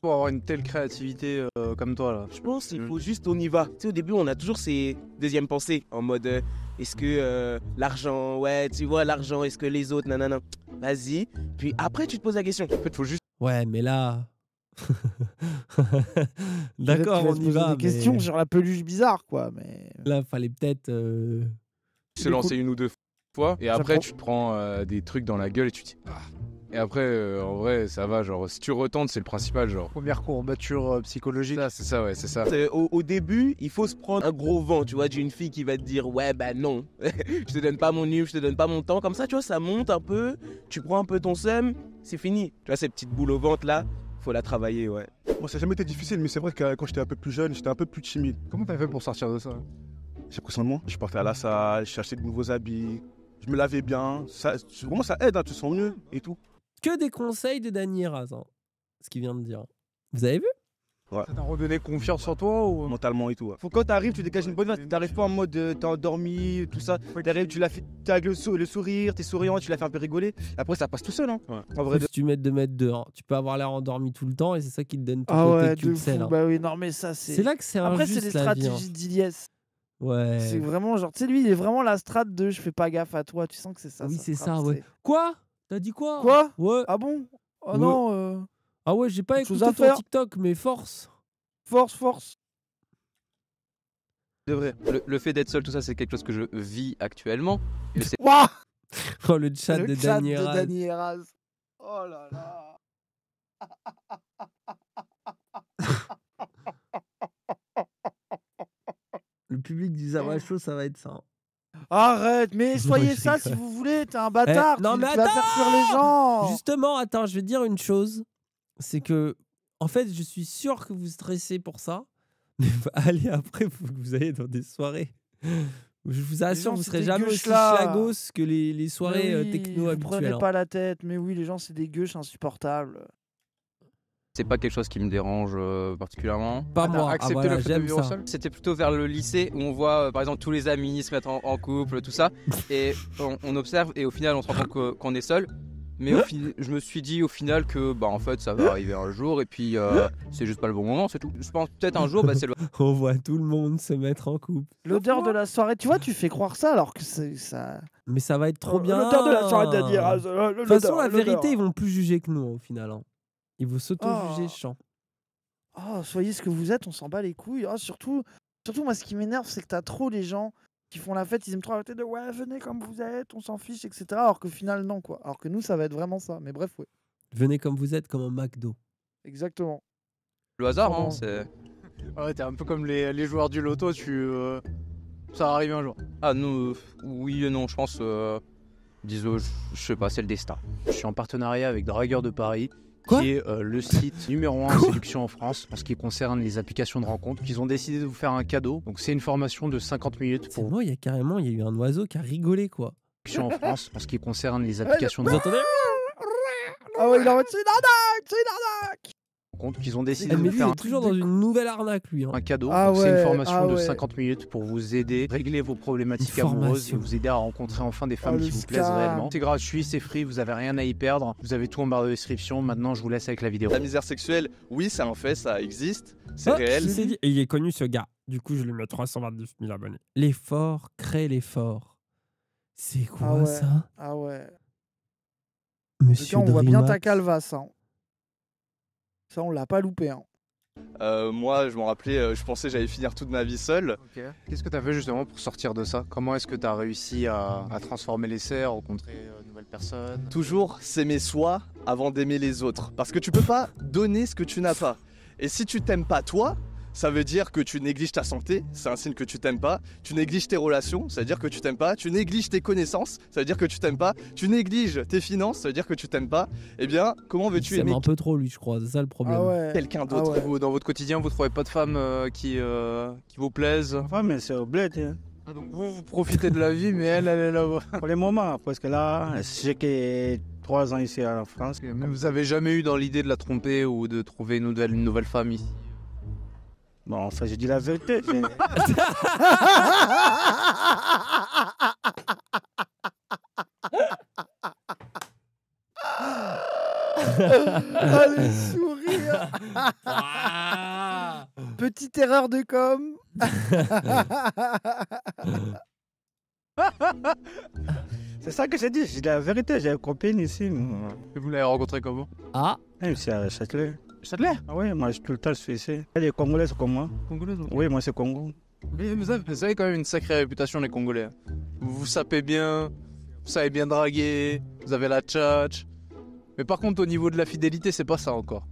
pour avoir une telle créativité euh, comme toi là Je pense qu'il mm. faut juste on y va. Tu sais, au début, on a toujours ces deuxièmes pensées en mode euh, est-ce que euh, l'argent, ouais, tu vois, l'argent, est-ce que les autres, nanana. Vas-y. Puis après, tu te poses la question. En fait, faut juste. Ouais, mais là. D'accord, on y va. Des questions genre la peluche bizarre, quoi. Mais... Là, fallait peut-être. Se lancer une ou deux fois. Et après, tu te prends des trucs dans la gueule et tu te dis. Ah. Et après, euh, en vrai, ça va, genre, si tu retentes, c'est le principal, genre. Première courbature euh, psychologique. c'est ça, ouais, c'est ça. Au, début, il faut se prendre un gros vent, tu vois, une fille qui va te dire, ouais, bah non, je te donne pas mon nu je te donne pas mon temps. Comme ça, tu vois, ça monte un peu, tu prends un peu ton seum, c'est fini. Tu vois, ces petites boules au ventre là, faut la travailler, ouais. Bon, ça a jamais été difficile, mais c'est vrai que euh, quand j'étais un peu plus jeune, j'étais un peu plus timide. Comment t'as fait pour sortir de ça J'ai pris soin de moi. Je partais à la salle, je cherchais de nouveaux habits, je me lavais bien. Ça, vraiment, ça aide, hein, tu tu sens mieux et tout que des conseils de Danny hein, ce qu'il vient de dire. Vous avez vu Ouais. Ça t'a redonné confiance en toi ou... Euh Mentalement et tout. Ouais. Faut quand t'arrives, tu dégages une bonne vibe. T'arrives pas en mode euh, t'es endormi, tout ça. T'arrives, tu l'as fait, t'as le, le sourire, t'es souriant, tu l'as fait un peu rigoler. Après, ça passe tout seul. Hein. En vrai, de... tu mets 2 mètres dehors, tu peux avoir l'air endormi tout le temps et c'est ça qui te donne tout ah ouais, Ah ouais, Bah oui, non, mais ça, c'est. C'est là que c'est Après, c'est les hein. stratégies Ouais. C'est vraiment genre, tu sais, lui, il est vraiment la strate de je fais pas gaffe à toi, tu sens que c'est ça. Oui, c'est ça, ouais. Quoi T'as dit quoi Quoi Ouais. Ah bon Ah non. Euh, ah ouais, j'ai pas écouté ton TikTok, mais force. Force, force. De vrai. Le, fait d'être seul, tout ça, c'est quelque chose que je vis actuellement. Mais oh, le chat le de chat Oh là là. le public du Zabacho, ça va être ça. Hein. Arrête, mais soyez ça si vous voulez, t'es un bâtard. Eh, non, mais attends les gens. Justement, attends, je vais dire une chose. C'est que, en fait, je suis sûr que vous stressez pour ça. Mais bah, allez, après, vous, allez dans des soirées. Je vous assure, vous vous serez jamais aussi schlagos que les, soirées euh, oui, techno vous Prenez hein. pas la tête, mais oui, les gens, c'est des c'est insupportables. C'est pas quelque chose qui me dérange euh, particulièrement. Pas ah, moi. Ah, Accepter ça. C'était plutôt vers le lycée où on voit euh, par exemple tous les amis se mettre en, couple, tout ça, et on, observe et au final on se rend compte qu'on est seul. Mais au je me suis dit au final que bah en fait ça va arriver un jour et puis euh, c'est juste pas le bon moment, c'est tout. Je pense peut-être un jour bah c'est le. on voit tout le monde se mettre en couple. L'odeur de la soirée, tu vois, tu fais croire ça alors que c'est ça. Mais ça va être trop bien. L'odeur de la soirée, De toute façon, la vérité, ils vont plus juger que nous au final. Hein. Il vous sauto juger oh. champ. Oh, soyez ce que vous êtes, on s'en bat les couilles. Oh, surtout, surtout, moi, ce qui m'énerve, c'est que t'as trop les gens qui font la fête, ils aiment trop arrêter de ouais, venez comme vous êtes, on s'en fiche, etc. Alors que finalement non, quoi. Alors que nous, ça va être vraiment ça. Mais bref, ouais. Venez comme vous êtes, comme un McDo. Exactement. Le hasard, hein, c'est. Ah ouais, t'es un peu comme les, joueurs du loto, tu. Euh, ça arrive un jour. Ah, nous, oui et non, je pense. Euh, disons, je sais pas, c'est le destin. Je suis en partenariat avec Dragueur de Paris qui est euh, le site numéro 1 en séduction en France en ce qui concerne les applications de rencontre. Ils ont décidé de vous faire un cadeau. Donc c'est une formation de 50 minutes pour moi, il y a carrément il y a eu un oiseau qui a rigolé quoi. en France en ce qui concerne les applications de Vous entendez Ah il c'est qu'ils ont décidé ah, de mais faire il est toujours dans une nouvelle arnaque lui. Hein. Un cadeau, ah c'est une formation ah de 50 minutes pour vous aider, régler vos problématiques amoureuses et vous aider à rencontrer enfin des femmes qui vous plaisent réellement. C'est gratuit, c'est free, vous avez rien à y perdre. Vous avez tout en barre de description. Maintenant, je vous laisse avec la vidéo. La misère sexuelle, oui, ça en fait, ça existe, c'est réel. Et il est connu ce gars. Du coup, je lui mets 329 000 abonnés. L'effort crée l'effort. C'est quoi ça Ah ouais. Monsieur on voit bien ta calvasse. Hein. Ça, on l'a pas loupé. Hein. Euh, moi, je m'en rappelais, euh, je pensais j'allais finir toute ma vie seul. Qu'est-ce que tu as fait justement pour sortir de ça Comment est-ce que tu as réussi à, à transformer l'essai, à rencontrer euh, de nouvelles personnes Toujours s'aimer soi avant d'aimer les autres. Parce que tu peux pas donner ce que tu n'as pas. Et si tu t'aimes pas toi, ça veut dire que tu négliges ta santé, c'est un signe que tu t'aimes pas, tu négliges tes relations, ça veut dire que tu t'aimes pas, tu négliges tes connaissances, ça veut dire que tu t'aimes pas, tu négliges tes finances, ça veut dire que tu t'aimes pas. Eh bien, comment veux-tu aimer un peu trop lui, je crois, c'est ça le problème. Ah Quelqu'un ah d'autre. Dans votre quotidien, vous trouvez pas de femme euh, qui, euh, qui vous plaise Enfin, mais c'est au hein. ah, vous, vous profitez de la vie, mais elle, elle est là Pour les moments, hein, parce que là, j'ai que trois ans ici en France. Mais vous avez jamais eu dans l'idée de la tromper ou de trouver une nouvelle, une nouvelle femme ici Bon, ça, j'ai dit la vérité. Allez, sourire Petite erreur de com. C'est ça que j'ai dit, j'ai dit la vérité. J'ai une copine ici. vous l'avez rencontré comment Ah, Elle, c'est à ah oui, moi, je suis tout le temps suisse. Les Congolais comme moi. Congolais Oui, moi, c'est Congo. vous avez, quand même une sacrée réputation, les Congolais. Vous vous sapez bien, vous savez bien draguer, vous avez la tchatch. Mais par contre, au niveau de la fidélité, c'est pas ça encore.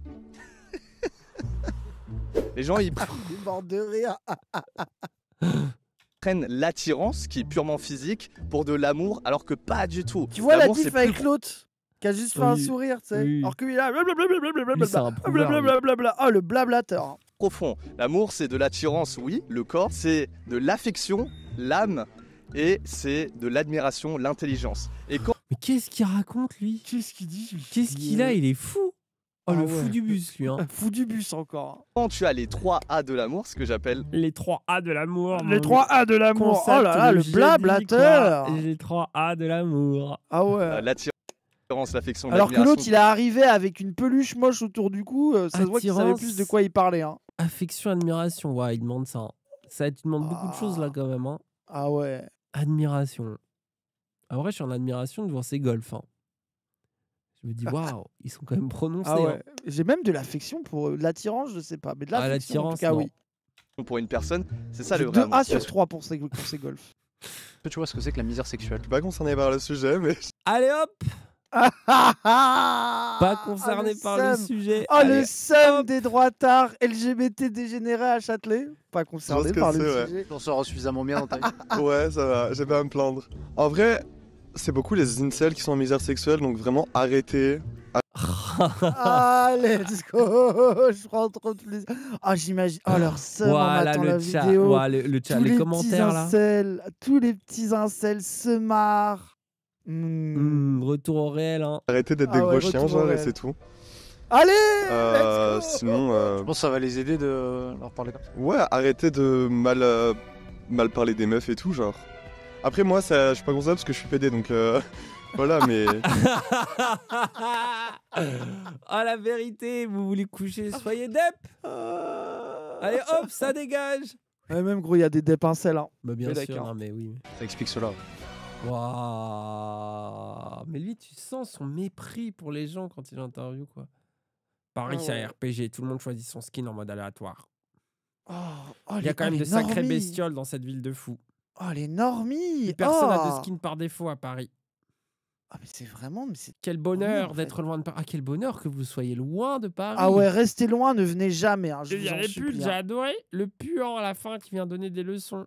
les gens, ils. ils de prennent l'attirance qui est purement physique pour de l'amour alors que pas du tout. Tu vois la différence avec l'autre qui a juste fait un sourire, tu sais. Or Alors que lui, là, blablabla, Oh, le blablateur. Profond. L'amour, c'est de l'attirance, oui, le corps, c'est de l'affection, l'âme, et c'est de l'admiration, l'intelligence. Et quand... Mais qu'est-ce qu'il raconte, lui Qu'est-ce qu'il dit Qu'est-ce qu'il a Il est fou Oh, le ah fou du bus, lui. Hein. fou du bus encore. Quand tu as les 3 A de l'amour, ce que j'appelle. Les 3 A de l'amour. Les 3 A de l'amour. Oh là là, le blablateur. Les 3 A de l'amour. Ah ouais. Euh, alors que l'autre, il est arrivé avec une peluche moche autour du cou, euh, ça se voit qu'il savait plus de quoi il parlait. Hein. Affection, admiration, ouais, il demande ça. Hein. Ça, tu demandes beaucoup de choses là ah. quand même. Hein. Ah ouais. Admiration. En vrai, je suis en admiration devant ces golfs. Je me dis, waouh, ils sont quand même prononcés. Ah ouais. J'ai même de l'affection pour euh, l'attirance, je sais pas. Mais de ah, l'affection, ah, en tout cas, oui. Pour une personne, c'est ça le vrai. 1 sur 3 pour ces, pour ces golfs. Tu vois ce que c'est que la misère sexuelle Je suis pas concerné par le sujet, mais. Allez hop Pas ah, concerné par le sujet. Oh, le seum des droits d'art LGBT dégénéré à Châtelet. Pas concerné par le sujet. On sort suffisamment bien dans ta vie. Ouais, ça va, j'ai pas à me plaindre. En vrai, c'est beaucoup les incels qui sont en misère sexuelle, donc vraiment arrêtez. Allez, let's go Je prends trop de plaisir. Oh, j'imagine. Oh, leur seum voilà, le le, les, petits Incels, tous les petits incels se marrent. Hmm. Hmm, retour au réel. Hein. Arrêtez d'être ah des gros chiens, genre, et c'est tout. Allez euh, Sinon. Euh... Je pense que ça va les aider de leur parler comme ça. Ouais, arrêtez de mal, euh, mal parler des meufs et tout, genre. Après, moi, ça, je suis pas comme parce que je suis pédé, donc. Euh, voilà, mais. ah, la vérité, vous voulez coucher, soyez dep ah. Allez, hop, ça dégage Ouais, même gros, il y a des dépincelles. Hein. Bah, bien sûr, mais oui. Ça explique cela. Mais lui, tu sens son mépris pour les gens quand il interview, quoi. Paris, ah c'est un RPG. Tout le monde choisit son skin en mode aléatoire. Oh, oh, il y a quand même oh, de sacrées bestioles dans cette ville de fous. Oh, les normies Personne n'a de skin par défaut à Paris. Ah, mais c'est vraiment. quel bonheur d'être loin de Paris. Ah, quel bonheur que vous soyez loin de Paris. Ah ouais, restez loin, ne venez jamais. Hein, j'ai hein. adoré le puant à la fin qui vient donner des leçons.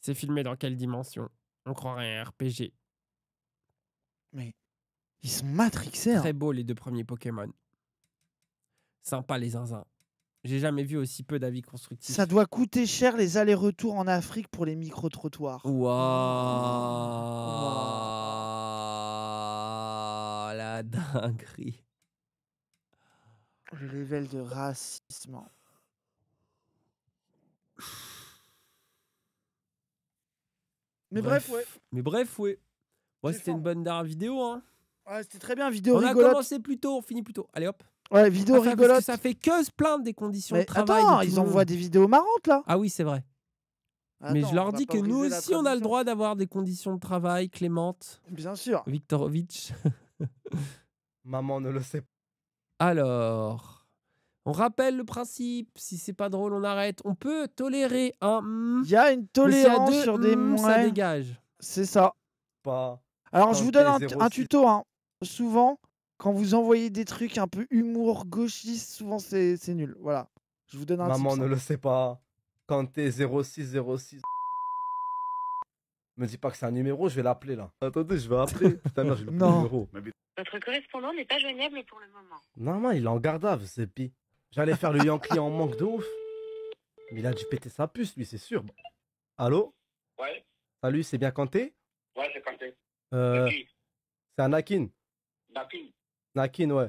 C'est filmé dans quelle dimension on croirait un RPG. Mais ils sont matrixés. Hein. Très beau les deux premiers Pokémon. Sympa les zinzins. J'ai jamais vu aussi peu d'avis constructifs. Ça doit coûter cher les allers-retours en Afrique pour les micro-trottoirs. Waouh La dinguerie. Le level de racisme. Hein. Mais bref, ouais. Mais bref, ouais. Ouais, c'était une bonne dernière vidéo. Hein. Ouais, c'était très bien, vidéo rigolote. On a commencé plus tôt, on finit plus tôt. Allez hop. Ouais, vidéo rigolote. ça fait que se plaindre des conditions de travail. Attends, ils envoient des vidéos marrantes là. Ah oui, c'est vrai. Mais je leur dis que nous aussi, on a le droit d'avoir des conditions de travail clémentes. Bien sûr. Viktorovitch. Maman ne le sait pas. Alors. On rappelle le principe. Si c'est pas drôle, on arrête. On peut tolérer un. Il y a une tolérance sur des Ça dégage. C'est ça. Pas. Alors, je vous donne un, tuto. Hein. Souvent, quand vous envoyez des trucs un peu humour gauchiste, souvent c'est nul. Voilà. Je vous donne un Maman ne le sait pas. Quand t'es 0606. Me dis pas que c'est un numéro, je vais l'appeler là. Attendez, je vais appeler. Putain, numéro. Votre correspondant n'est pas joignable pour le moment. Non, il est en garde c'est pis. J'allais faire le Yankee en manque de ouf. Mais il a dû péter sa puce, lui, c'est sûr. Allô Ouais. Salut, c'est bien Kanté Ouais, c'est Kanté. Euh, c'est un Nakin. Nakin. ouais.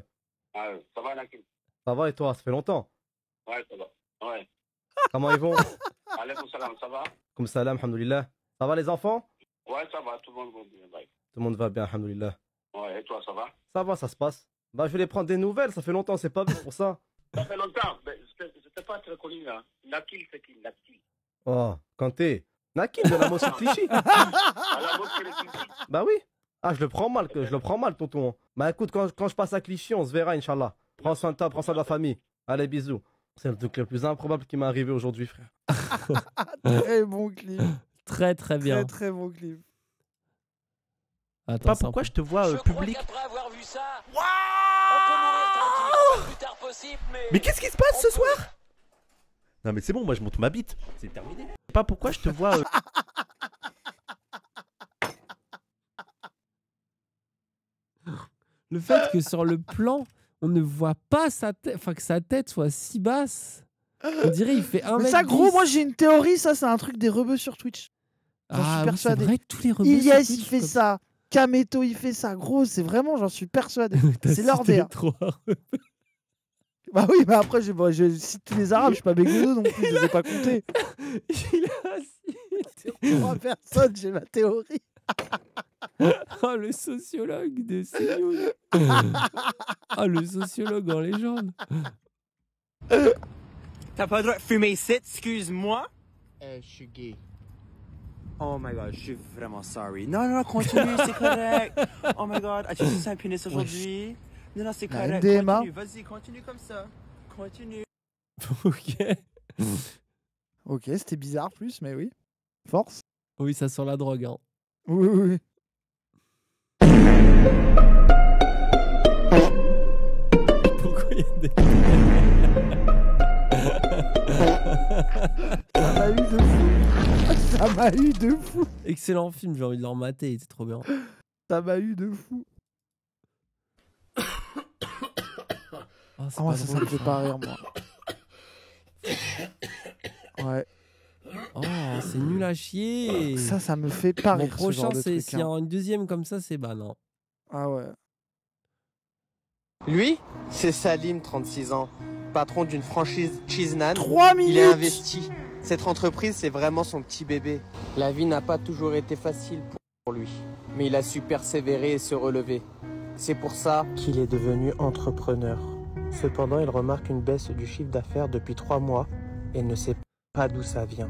Ah, ça va, Nakin Ça va et toi Ça fait longtemps Ouais, ça va. Ouais. Comment ils vont kum salam, ça va Comme salam, alhamdoulilah. Ça va les enfants Ouais, ça va, tout le monde va bien. Bye. Tout le monde va bien, alhamdoulilah. Ouais, et toi, ça va Ça va, ça se passe. Bah, je vais les prendre des nouvelles, ça fait longtemps, c'est pas pour ça. Ça fait longtemps. C'était pas très connu. là. Hein. Nakil, c'est qui Nakil. Oh, Kanté. Nakil de la mosquée Clichy. bah oui. Ah, je le prends mal, je le prends mal, tonton. Bah écoute, quand, quand je passe à Clichy, on se verra, Inch'Allah. Prends soin de toi, prends soin de la famille. Allez, bisous. C'est le truc le plus improbable qui m'est arrivé aujourd'hui, frère. très bon clip. Très, très bien. Très, très bon clip. Attends, pourquoi je te vois euh, public. avoir vu ça mais. qu'est-ce qui se passe ce soir Non, mais c'est bon, moi je monte ma bite. C'est terminé. Je sais pas pourquoi je te vois. Euh. Le fait que sur le plan, on ne voit pas sa tête, enfin que sa tête soit si basse. On dirait il fait un Mais ça, gros, moi j'ai une théorie, ça, c'est un truc des rebeux sur Twitch. Je ah suis persuadé. c'est vrai, tous les rebeux a, il fait ça. Kameto, il fait ça. Gros, c'est vraiment, j'en suis persuadé. C'est l'ordre. Hein. l'ordre. Bah oui, mais après, je, bah, je cite tous les arabes, je suis pas bégueux non plus, je les ai pas comptés. Il a cité trois personnes, j'ai ma théorie. ah, le sociologue de CNews. ah, le sociologue en légende. T'as pas le droit de fumer ici, excuse-moi? Euh, je suis gay. Oh my god, je suis vraiment sorry. Non, non, continue, c'est correct. Oh my god, as-tu juste un pénis aujourd'hui? Non, non, c'est bah, vas-y, continue comme ça. Continue. ok. ok, c'était bizarre plus, mais oui. Force. Oui, ça sent la drogue. Hein. Oui, oui, oui. Pourquoi il y a des. ça m'a eu de fou. Ça m'a eu de fou. Excellent film, j'ai envie de le remater, était trop bien. Ça m'a eu de fou. ah, ça, ça, me fait pas rire, moi. Ouais. Oh, c'est nul à chier. Ça, ça me fait pas rire. prochain, c'est s'il y a hein. une deuxième comme ça, c'est bah non. Ah ouais. Lui, c'est Salim, 36 ans, patron d'une franchise Nan. 3 millions. Il est investi. Cette entreprise, c'est vraiment son petit bébé. La vie n'a pas toujours été facile pour lui, mais il a su persévérer et se relever. C'est pour ça qu'il est devenu entrepreneur. Cependant, il remarque une baisse du chiffre d'affaires depuis trois mois et ne sait pas d'où ça vient.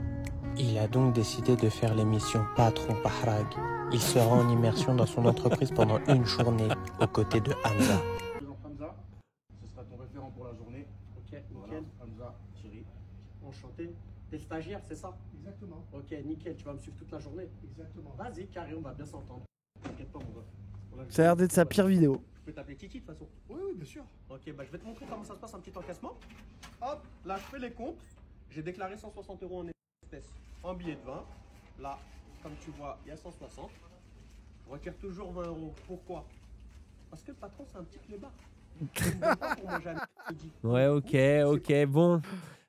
Il a donc décidé de faire l'émission Patron Parag Il sera en immersion dans son entreprise pendant une journée aux côtés de Hamza. Bonjour Hamza, ce sera ton référent pour la journée. Ok, voilà. nickel. Hamza, Thierry, Enchanté. T'es stagiaire, c'est ça Exactement. Ok, nickel, tu vas me suivre toute la journée Exactement. Vas-y, carré, on va bien s'entendre. T'inquiète pas, mon gars. Ça a l'air d'être sa pire vidéo. Tu peux t'appeler Titi de toute façon. Oui, oui, bien sûr. Ok, bah, je vais te montrer comment ça se passe, un petit encassement. Hop, là, je fais les comptes. J'ai déclaré 160 euros en espèces, en billet de vin. Là, comme tu vois, il y a 160. Je retire toujours 20 euros. Pourquoi Parce que le patron, c'est un petit clébard. ouais, ok, ok, bon.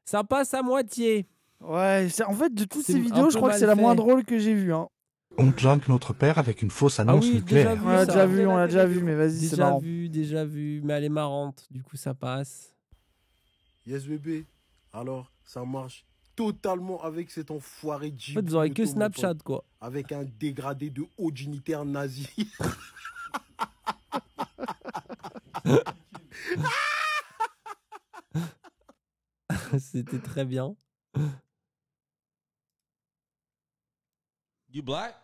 Ça passe à moitié. Ouais, en fait, de toutes ces vidéos, je crois que c'est la moins drôle que j'ai vue. Hein. On junk notre père avec une fausse ah annonce nucléaire. on l'a ah, déjà vu, on l'a déjà vu, mais vas-y, c'est marrant. Déjà vu, déjà vu, mais elle est marrante, du coup ça passe. Yes bébé, alors ça marche totalement avec cet enfoiré de. En fait, vous n'aurez que Snapchat quoi. Avec un dégradé de haut dignitaire nazi. C'était très bien. You black?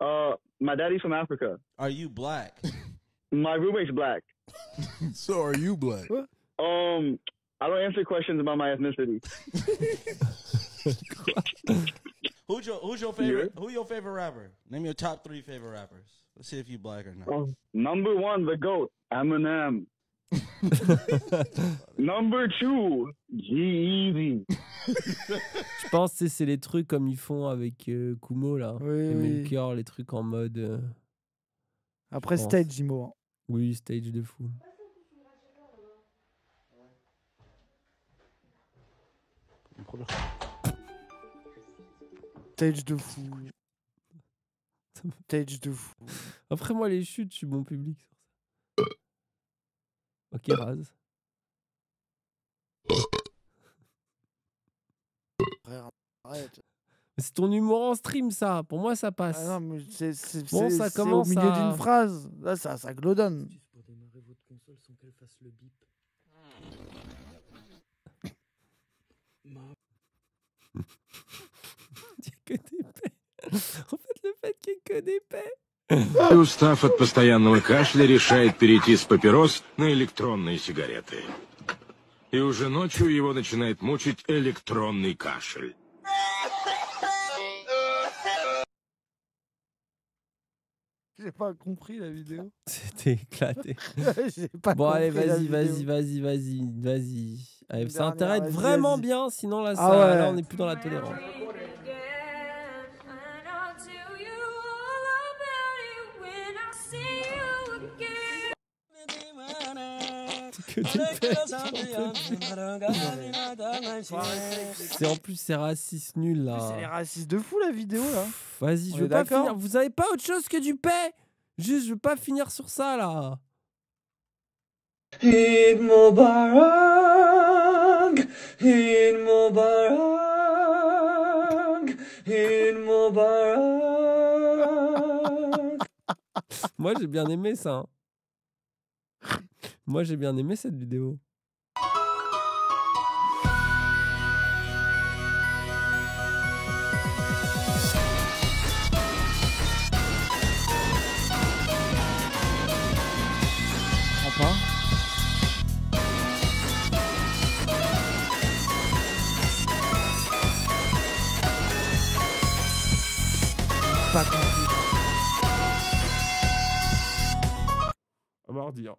Uh, my daddy's from Africa. Are you black? my roommate's black. so are you black? Um, I don't answer questions about my ethnicity. who's your Who's your favorite? Yeah. Who your favorite rapper? Name your top three favorite rappers. Let's see if you black or not. Um, number one, the goat, Eminem. Number two, g e Je pense que c'est les trucs comme ils font avec euh, Kumo, là. les trucs en mode. Euh, Après stage, Jimo. Hein. oui, stage de fou. Stage de fou. Stage de fou. Après, moi, les chutes, je suis bon public. Ok, Raz. Arrête. C'est ton humour en stream, ça. Pour moi, ça ah passe. Ah non, mais c'est, c'est, bon, ça commence au milieu à... d'une phrase. Là, ça, ça glodonne. Pour démarrer votre console sans qu'elle fasse le bip. Ma... que des paix. En fait, le fait qu'il n'y ait que des paix. И устав от постоянного кашля, решает перейти с папирос на электронные сигареты. И уже ночью его начинает мучить электронный кашель. J'ai pas compris la vidéo. C'était éclaté. pas bon, allez, vas-y, vas-y, vas-y, vas-y, vas-y. Ça intéresse vraiment bien, sinon là, ça, ah ouais. là on n'est plus dans la tolérance. C'est en plus c'est raciste nul là. C'est raciste de fou la vidéo là. Vas-y, je veux pas finir. Vous avez pas autre chose que du paix Juste, je veux pas finir sur ça là. Moi j'ai bien aimé ça. Hein. Moi, j'ai bien aimé cette vidéo. Pas mardi. Hein.